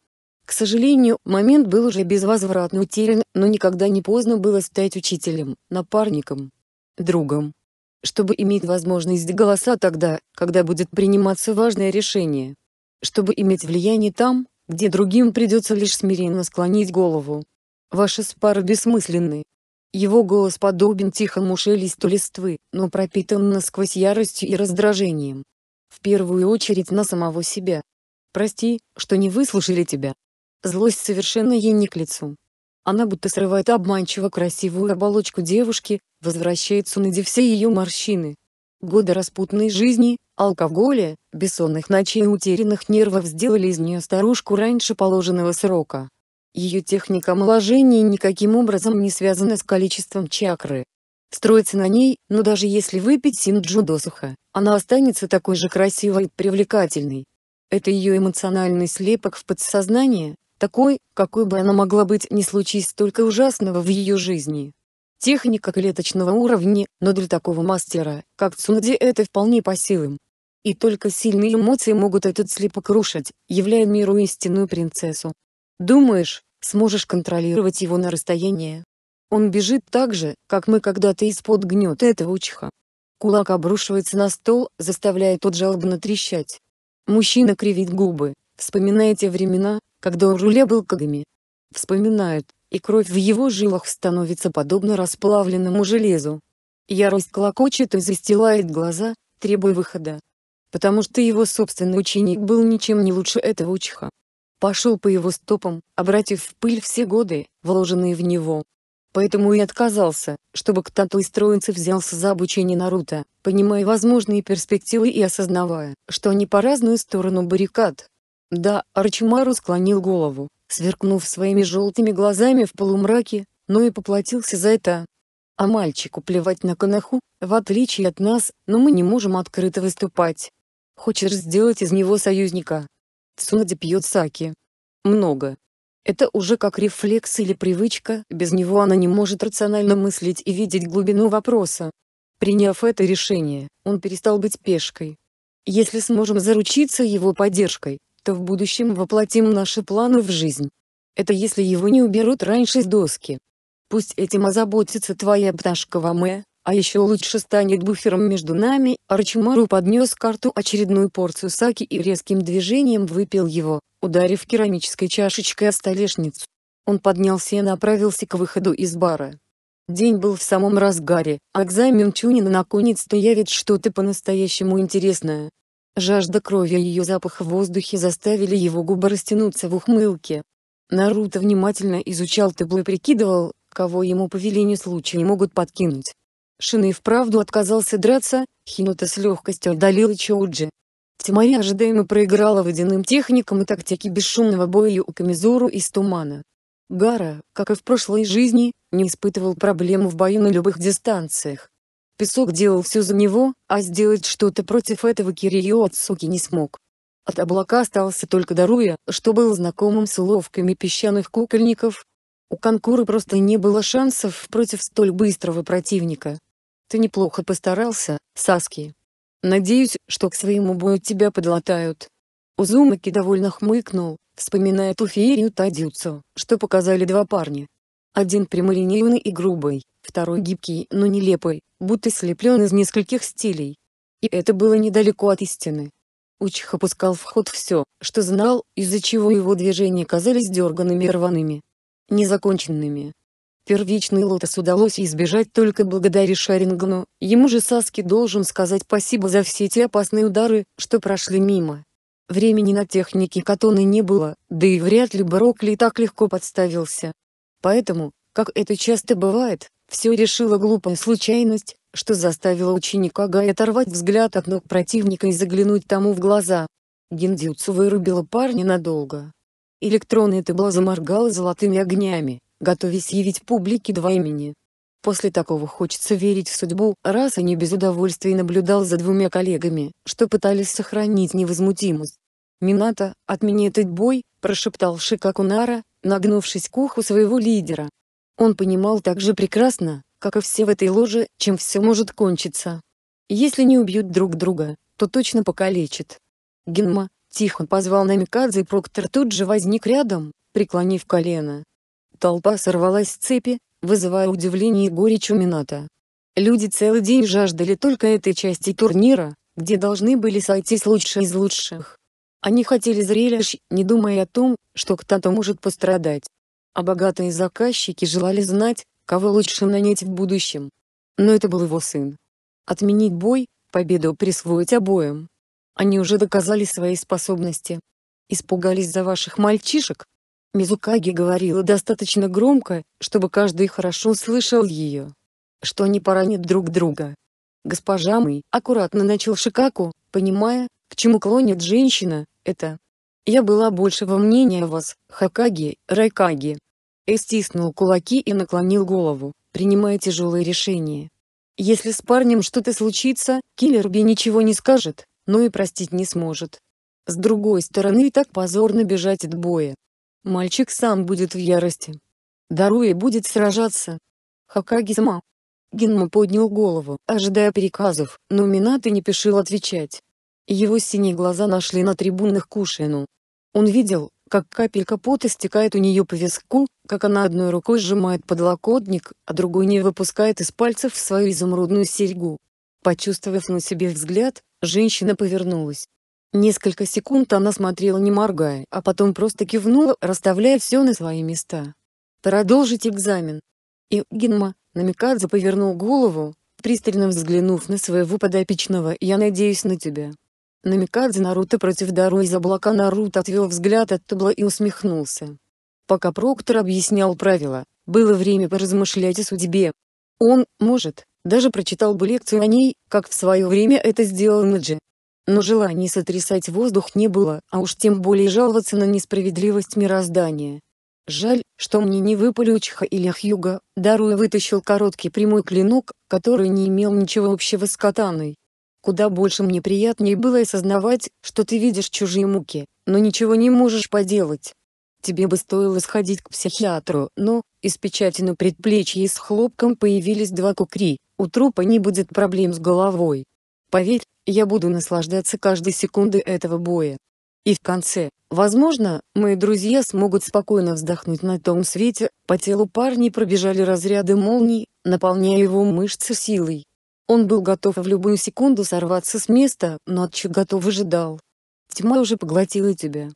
К сожалению, момент был уже безвозвратно утерян, но никогда не поздно было стать учителем, напарником, другом чтобы иметь возможность голоса тогда, когда будет приниматься важное решение. Чтобы иметь влияние там, где другим придется лишь смиренно склонить голову. Ваши спары бессмысленны. Его голос подобен тихому шелесту листвы, но пропитан насквозь яростью и раздражением. В первую очередь на самого себя. Прости, что не выслушали тебя. Злость совершенно ей не к лицу. Она будто срывает обманчиво красивую оболочку девушки, возвращается Сунади все ее морщины. Годы распутной жизни, алкоголя, бессонных ночей и утерянных нервов сделали из нее старушку раньше положенного срока. Ее техника омоложения никаким образом не связана с количеством чакры. Строится на ней, но даже если выпить синджу досуха, она останется такой же красивой и привлекательной. Это ее эмоциональный слепок в подсознании, такой, какой бы она могла быть, не случись столько ужасного в ее жизни. Техника клеточного уровня, но для такого мастера, как Цунди это вполне по силам. И только сильные эмоции могут этот слепок рушить, являя миру истинную принцессу. Думаешь, сможешь контролировать его на расстоянии? Он бежит так же, как мы когда-то из-под гнета этого учха. Кулак обрушивается на стол, заставляя тот жалобно трещать. Мужчина кривит губы, вспоминая те времена, когда у руля был Кагами. Вспоминает, и кровь в его жилах становится подобно расплавленному железу. Ярость клокочет и застилает глаза, требуя выхода. Потому что его собственный ученик был ничем не лучше этого учха. Пошел по его стопам, обратив в пыль все годы, вложенные в него. Поэтому и отказался, чтобы кто-то из троицы взялся за обучение Наруто, понимая возможные перспективы и осознавая, что они по разную сторону баррикад, да, Арчимару склонил голову, сверкнув своими желтыми глазами в полумраке, но и поплатился за это. А мальчику плевать на Канаху, в отличие от нас, но мы не можем открыто выступать. Хочешь сделать из него союзника? Цунади пьет саки. Много. Это уже как рефлекс или привычка, без него она не может рационально мыслить и видеть глубину вопроса. Приняв это решение, он перестал быть пешкой. Если сможем заручиться его поддержкой, то в будущем воплотим наши планы в жизнь. Это если его не уберут раньше с доски. Пусть этим озаботится твоя пташка Ваме, а еще лучше станет буфером между нами. Арчимару поднес карту очередную порцию саки и резким движением выпил его, ударив керамической чашечкой о столешницу. Он поднялся и направился к выходу из бара. День был в самом разгаре, а экзамен Чунина наконец-то явит что-то по-настоящему интересное. Жажда крови и ее запах в воздухе заставили его губы растянуться в ухмылке. Наруто внимательно изучал табло и прикидывал, кого ему по велению случая могут подкинуть. Шин вправду отказался драться, Хинота с легкостью одолела Чоуджи. Тимари ожидаемо проиграла водяным техникам и тактике бесшумного боя у Камизуру из тумана. Гара, как и в прошлой жизни, не испытывал проблем в бою на любых дистанциях. Песок делал все за него, а сделать что-то против этого Кирио Ацуки не смог. От облака остался только Даруя, что был знакомым с уловками песчаных кукольников. У Конкуры просто не было шансов против столь быстрого противника. Ты неплохо постарался, Саски. Надеюсь, что к своему бою тебя подлатают. Узумаки довольно хмыкнул, вспоминая ту феерию Тадюцу, что показали два парня. Один прямолинейный и грубый, второй гибкий, но нелепый, будто слеплен из нескольких стилей. И это было недалеко от истины. Учих опускал в ход все, что знал, из-за чего его движения казались дерганными и рваными. Незаконченными. Первичный лотос удалось избежать только благодаря Шарингну, ему же Саски должен сказать спасибо за все те опасные удары, что прошли мимо. Времени на технике Катона не было, да и вряд ли Брокли так легко подставился. Поэтому, как это часто бывает, все решила глупая случайность, что заставила ученика Гая оторвать взгляд от ног противника и заглянуть тому в глаза. Гиндзюцу вырубила парня надолго. Электронная табла заморгала золотыми огнями, готовясь явить публике два имени. После такого хочется верить в судьбу, раз и не без удовольствия наблюдал за двумя коллегами, что пытались сохранить невозмутимость. «Минато, отмени этот бой», – прошептал Шикакунара, нагнувшись к уху своего лидера. Он понимал так же прекрасно, как и все в этой ложе, чем все может кончиться. Если не убьют друг друга, то точно покалечат. Генма, тихо позвал на и Проктор тут же возник рядом, преклонив колено. Толпа сорвалась с цепи, вызывая удивление и горечь у Мината. Люди целый день жаждали только этой части турнира, где должны были сойтись лучшие из лучших. Они хотели зрелищ, не думая о том, что кто-то может пострадать а богатые заказчики желали знать, кого лучше нанять в будущем. Но это был его сын. Отменить бой, победу присвоить обоим. Они уже доказали свои способности. Испугались за ваших мальчишек? Мизукаги говорила достаточно громко, чтобы каждый хорошо слышал ее. Что они поранят друг друга. Госпожа Мэй аккуратно начал Шикаку, понимая, к чему клонит женщина, это я была большего мнения о вас, Хакаги, Райкаги. Эй стиснул кулаки и наклонил голову, принимая тяжелые решения. Если с парнем что-то случится, киллер Би ничего не скажет, но и простить не сможет. С другой стороны и так позорно бежать от боя. Мальчик сам будет в ярости. Даруя будет сражаться. Хакаги сама. Генма поднял голову, ожидая приказов, но Минато не спешил отвечать. Его синие глаза нашли на трибунных Кушину. Он видел, как капелька пота стекает у нее по виску, как она одной рукой сжимает подлокотник, а другой не выпускает из пальцев свою изумрудную серьгу. Почувствовав на себе взгляд, женщина повернулась. Несколько секунд она смотрела не моргая, а потом просто кивнула, расставляя все на свои места. «Продолжить экзамен». И Гинма, намекадзе повернул голову, пристально взглянув на своего подопечного «Я надеюсь на тебя». Намикадзе Наруто против Дару из облака Наруто отвел взгляд от табла и усмехнулся. Пока Проктор объяснял правила, было время поразмышлять о судьбе. Он, может, даже прочитал бы лекцию о ней, как в свое время это сделал Наджи. Но желания сотрясать воздух не было, а уж тем более жаловаться на несправедливость мироздания. Жаль, что мне не выпали Учха или Хьюга, Даруя вытащил короткий прямой клинок, который не имел ничего общего с катаной. Куда больше мне приятнее было осознавать, что ты видишь чужие муки, но ничего не можешь поделать. Тебе бы стоило сходить к психиатру, но, из печати на предплечье с хлопком появились два кукри, у трупа не будет проблем с головой. Поверь, я буду наслаждаться каждой секундой этого боя. И в конце, возможно, мои друзья смогут спокойно вздохнуть на том свете, по телу парней пробежали разряды молний, наполняя его мышцы силой. Он был готов в любую секунду сорваться с места, но отчего готов то выжидал. Тьма уже поглотила тебя.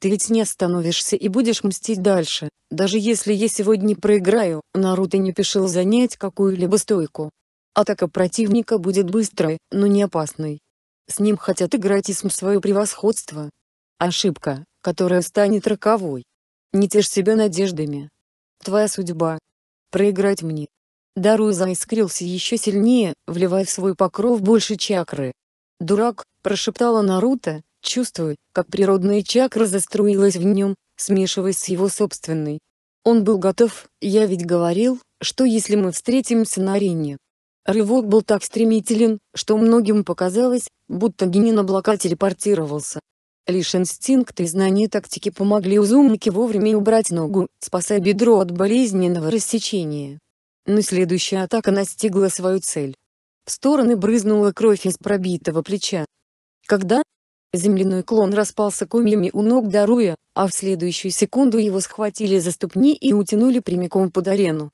Ты ведь не остановишься и будешь мстить дальше. Даже если я сегодня проиграю, Наруто не пешил занять какую-либо стойку. Атака противника будет быстрой, но не опасной. С ним хотят играть и см свое превосходство. Ошибка, которая станет роковой. Не тешь себя надеждами. Твоя судьба. Проиграть мне, Даруй заискрился еще сильнее, вливая в свой покров больше чакры. «Дурак!» – прошептала Наруто, чувствуя, как природная чакра заструилась в нем, смешиваясь с его собственной. Он был готов, я ведь говорил, что если мы встретимся на арене. Рывок был так стремителен, что многим показалось, будто генин облака телепортировался. Лишь инстинкт и знание тактики помогли Узумнике вовремя убрать ногу, спасая бедро от болезненного рассечения. Но следующая атака настигла свою цель. В стороны брызнула кровь из пробитого плеча. Когда? Земляной клон распался комьями у ног Даруя, а в следующую секунду его схватили за ступни и утянули прямиком под арену.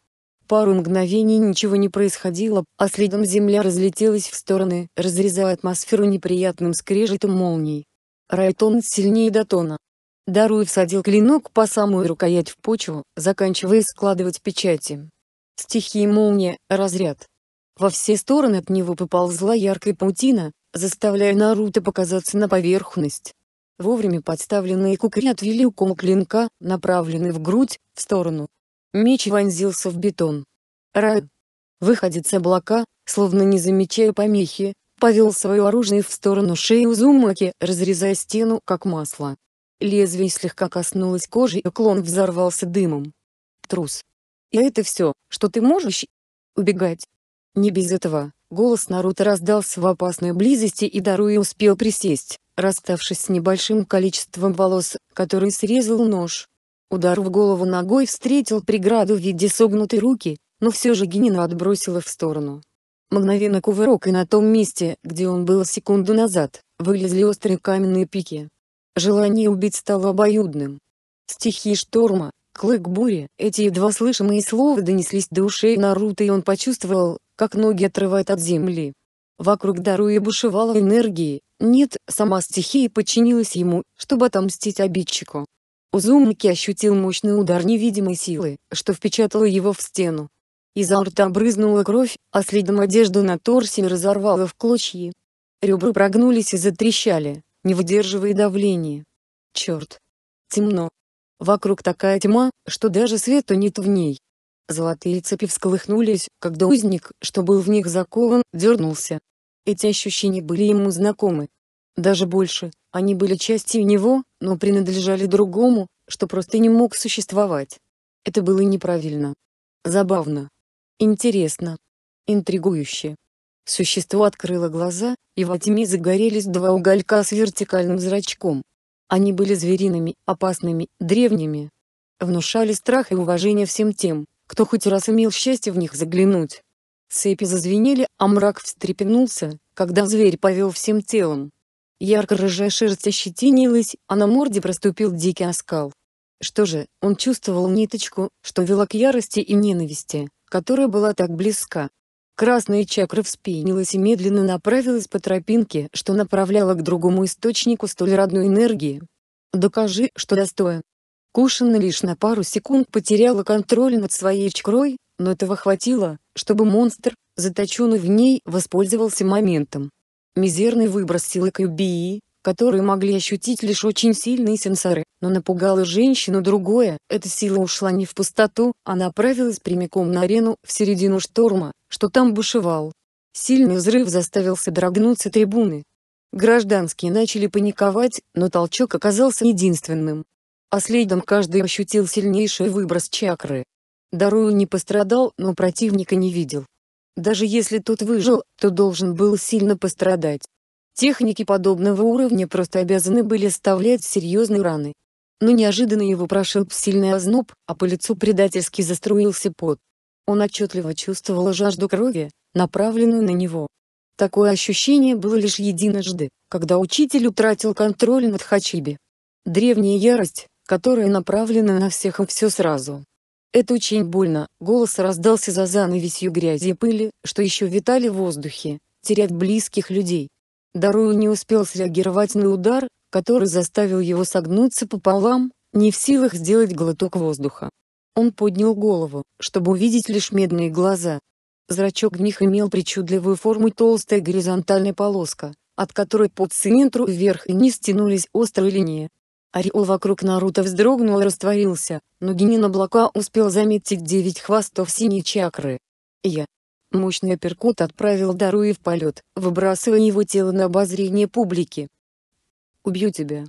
Пару мгновений ничего не происходило, а следом земля разлетелась в стороны, разрезая атмосферу неприятным скрежетом молний. Райтон сильнее Датона. Даруя всадил клинок по самую рукоять в почву, заканчивая складывать печати стихии молния, разряд. Во все стороны от него поползла яркая паутина, заставляя Наруто показаться на поверхность. Вовремя подставленные кукри отвели укол клинка, направленный в грудь, в сторону. Меч вонзился в бетон. Рай, выходец с облака, словно не замечая помехи, повел свое оружие в сторону шеи Узумаки, разрезая стену как масло. Лезвие слегка коснулось кожи и клон взорвался дымом. Трус. И это все, что ты можешь? Убегать. Не без этого. Голос Наруто раздался в опасной близости и Даруи успел присесть, расставшись с небольшим количеством волос, которые срезал нож. Удар в голову ногой встретил преграду в виде согнутой руки, но все же Генина отбросила в сторону. Мгновенно кувырок и на том месте, где он был секунду назад, вылезли острые каменные пики. Желание убить стало обоюдным. Стихии шторма, Клык бури. Эти едва слышимые слова донеслись до ушей Наруто и он почувствовал, как ноги отрывает от земли. Вокруг Даруи бушевала энергии. Нет, сама стихия подчинилась ему, чтобы отомстить обидчику. Узумаки ощутил мощный удар невидимой силы, что впечатало его в стену. Изо рта брызнула кровь, а следом одежду на торсе разорвала в клочья. Ребра прогнулись и затрещали, не выдерживая давления. Черт! Темно. Вокруг такая тьма, что даже света нет в ней. Золотые цепи всколыхнулись, когда узник, что был в них закован, дернулся. Эти ощущения были ему знакомы. Даже больше, они были частью него, но принадлежали другому, что просто не мог существовать. Это было неправильно. Забавно. Интересно. Интригующе. Существо открыло глаза, и во тьме загорелись два уголька с вертикальным зрачком. Они были звериными, опасными, древними. Внушали страх и уважение всем тем, кто хоть раз имел счастье в них заглянуть. Цепи зазвенели, а мрак встрепенулся, когда зверь повел всем телом. Ярко-рыжая шерсть ощетинилась, а на морде проступил дикий оскал. Что же, он чувствовал ниточку, что вела к ярости и ненависти, которая была так близка. Красная чакра вспенилась и медленно направилась по тропинке, что направляла к другому источнику столь родной энергии. Докажи, что достоин. Кушина лишь на пару секунд потеряла контроль над своей чакрой, но этого хватило, чтобы монстр, заточенный в ней, воспользовался моментом. Мизерный выброс силы Кьюбии, которые могли ощутить лишь очень сильные сенсоры, но напугало женщину другое, эта сила ушла не в пустоту, а направилась прямиком на арену в середину шторма, что там бушевал. Сильный взрыв заставил содрогнуться трибуны. Гражданские начали паниковать, но толчок оказался единственным. А следом каждый ощутил сильнейший выброс чакры. Дарую не пострадал, но противника не видел. Даже если тот выжил, то должен был сильно пострадать. Техники подобного уровня просто обязаны были оставлять серьезные раны. Но неожиданно его прошиб сильный озноб, а по лицу предательски заструился пот. Он отчетливо чувствовал жажду крови, направленную на него. Такое ощущение было лишь единожды, когда учитель утратил контроль над Хачиби. Древняя ярость, которая направлена на всех и все сразу. Это очень больно, голос раздался за занавесью грязи и пыли, что еще витали в воздухе, терять близких людей. Дарую не успел среагировать на удар, который заставил его согнуться пополам, не в силах сделать глоток воздуха. Он поднял голову, чтобы увидеть лишь медные глаза. Зрачок в них имел причудливую форму толстая горизонтальная полоска, от которой по центру вверх и вниз тянулись острые линии. Ореол вокруг Наруто вздрогнул и растворился, но Генин облака успел заметить девять хвостов синей чакры. Я. Мощный перкут отправил Даруи в полет, выбрасывая его тело на обозрение публики. «Убью тебя».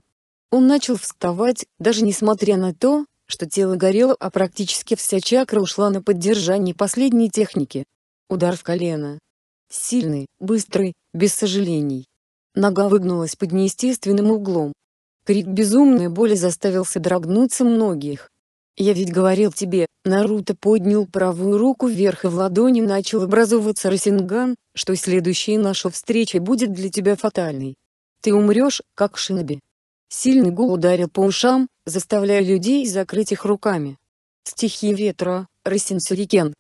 Он начал вставать, даже несмотря на то, что тело горело, а практически вся чакра ушла на поддержание последней техники. Удар в колено. Сильный, быстрый, без сожалений. Нога выгнулась под неестественным углом. Крик безумной боли заставил содрогнуться многих. «Я ведь говорил тебе», Наруто поднял правую руку вверх и в ладони начал образовываться Росинган, что следующая наша встреча будет для тебя фатальной. Ты умрешь, как шиноби. Сильный гул ударил по ушам, заставляя людей закрыть их руками. Стихи ветра, Рассенсурикен.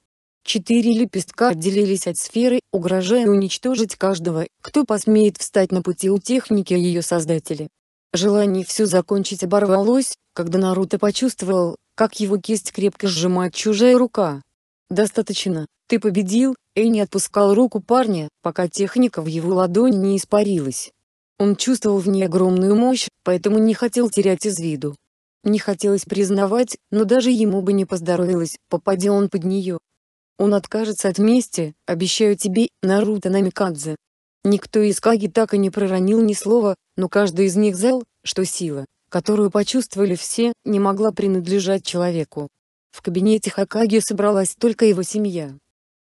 Четыре лепестка отделились от сферы, угрожая уничтожить каждого, кто посмеет встать на пути у техники и ее создателей. Желание все закончить оборвалось, когда Наруто почувствовал, как его кисть крепко сжимает чужая рука. «Достаточно, ты победил», и не отпускал руку парня, пока техника в его ладони не испарилась. Он чувствовал в ней огромную мощь, поэтому не хотел терять из виду. Не хотелось признавать, но даже ему бы не поздоровилось, попадя он под нее. Он откажется от мести, обещаю тебе, Наруто Намикадзе. Никто из Каги так и не проронил ни слова, но каждый из них знал, что сила, которую почувствовали все, не могла принадлежать человеку. В кабинете Хакаги собралась только его семья.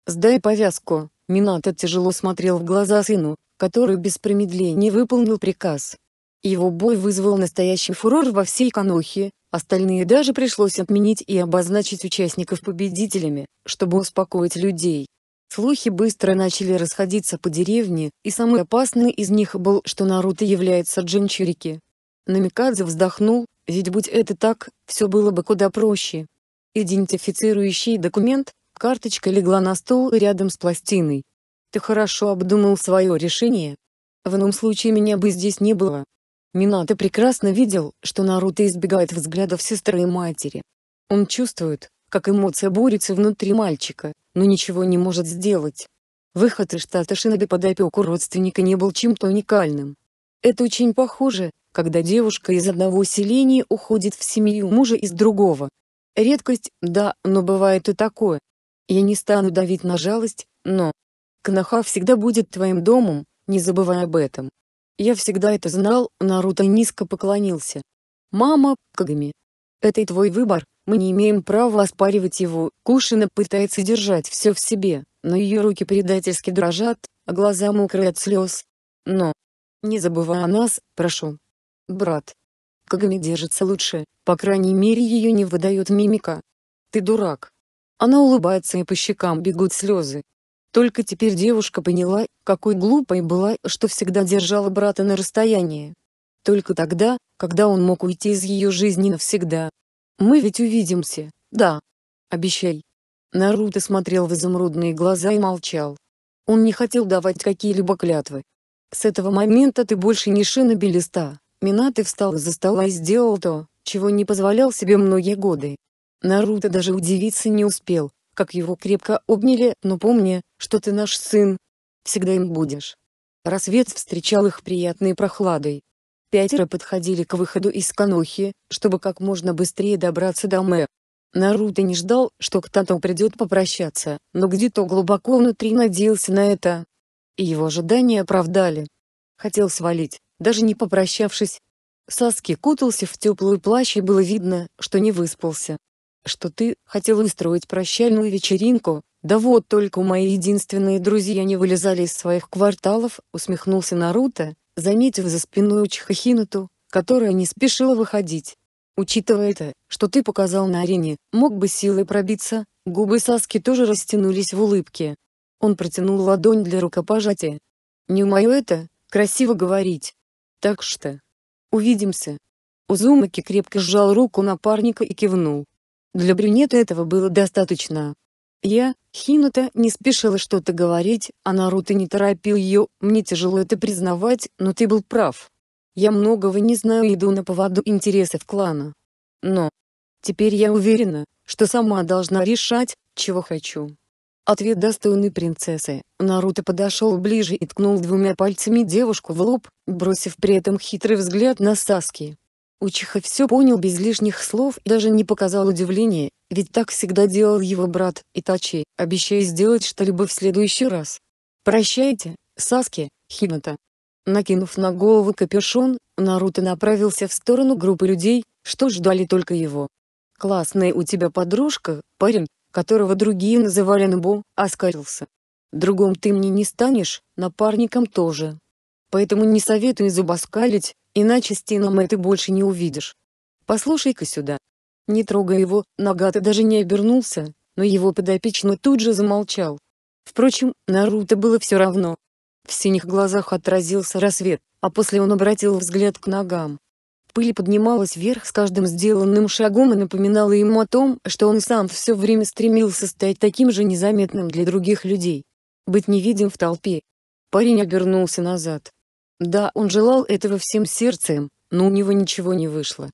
«Сдай повязку», Минато тяжело смотрел в глаза сыну, который без промедления выполнил приказ. Его бой вызвал настоящий фурор во всей Канохе, остальные даже пришлось отменить и обозначить участников победителями, чтобы успокоить людей. Слухи быстро начали расходиться по деревне, и самый опасный из них был, что Наруто является Джинчурики. Намикадзе вздохнул, ведь будь это так, все было бы куда проще. Идентифицирующий документ, карточка легла на стол рядом с пластиной. Ты хорошо обдумал свое решение? В ином случае меня бы здесь не было, Минато прекрасно видел, что Наруто избегает взглядов сестры и матери. Он чувствует, как эмоция борется внутри мальчика, но ничего не может сделать. Выход из штата Шиноби под опеку родственника не был чем-то уникальным. Это очень похоже, когда девушка из одного селения уходит в семью мужа из другого. Редкость, да, но бывает и такое. Я не стану давить на жалость, но... Канаха всегда будет твоим домом, не забывай об этом. Я всегда это знал, Наруто низко поклонился. Мама, Кагами. Это и твой выбор, мы не имеем права оспаривать его. Кушина пытается держать все в себе, но ее руки предательски дрожат, а глаза мокрые от слез. Но. Не забывай о нас, прошу. Брат. Кагами держится лучше, по крайней мере ее не выдает мимика. Ты дурак. Она улыбается и по щекам бегут слезы. Только теперь девушка поняла, какой глупой была, что всегда держала брата на расстоянии. Только тогда, когда он мог уйти из ее жизни навсегда. «Мы ведь увидимся, да? Обещай». Наруто смотрел в изумрудные глаза и молчал. Он не хотел давать какие-либо клятвы. «С этого момента ты больше не шиноби листа. Минаты встал из-за стола и сделал то, чего не позволял себе многие годы. Наруто даже удивиться не успел, как его крепко обняли, но помни, что ты наш сын. Всегда им будешь. Рассвет встречал их приятной прохладой. Пятеро подходили к выходу из Канохи, чтобы как можно быстрее добраться до Мэ. Наруто не ждал, что кто-то придет попрощаться, но где-то глубоко внутри надеялся на это. И его ожидания оправдали. Хотел свалить, даже не попрощавшись. Саски кутался в теплый плащ и было видно, что не выспался что ты хотел устроить прощальную вечеринку, да вот только мои единственные друзья не вылезали из своих кварталов, усмехнулся Наруто, заметив за спиной Учихахинуту, которая не спешила выходить. Учитывая это, что ты показал на арене, мог бы силой пробиться, губы Саски тоже растянулись в улыбке. Он протянул ладонь для рукопожатия. Не умою это, красиво говорить. Так что... Увидимся. Узумаки крепко сжал руку напарника и кивнул. Для брюнета этого было достаточно. Я, Хинута, не спешила что-то говорить, а Наруто не торопил ее, мне тяжело это признавать, но ты был прав. Я многого не знаю и иду на поводу интересов клана. Но теперь я уверена, что сама должна решать, чего хочу. Ответ достойный принцессы. Наруто подошел ближе и ткнул двумя пальцами девушку в лоб, бросив при этом хитрый взгляд на Саски. Учиха все понял без лишних слов и даже не показал удивления, ведь так всегда делал его брат, Итачи, обещая сделать что-либо в следующий раз. «Прощайте, Саски, Хината». Накинув на голову капюшон, Наруто направился в сторону группы людей, что ждали только его. «Классная у тебя подружка, парень, которого другие называли Набо», — оскарился. «Другом ты мне не станешь, напарником тоже», Поэтому не советую зубоскалить, иначе Стином это больше не увидишь. Послушай-ка сюда. Не трогая его, Нагата даже не обернулся, но его подопечный тут же замолчал. Впрочем, Наруто было все равно. В синих глазах отразился рассвет, а после он обратил взгляд к ногам. Пыль поднималась вверх с каждым сделанным шагом и напоминала ему о том, что он сам все время стремился стать таким же незаметным для других людей. Быть невидим в толпе. Парень обернулся назад. Да, он желал этого всем сердцем, но у него ничего не вышло.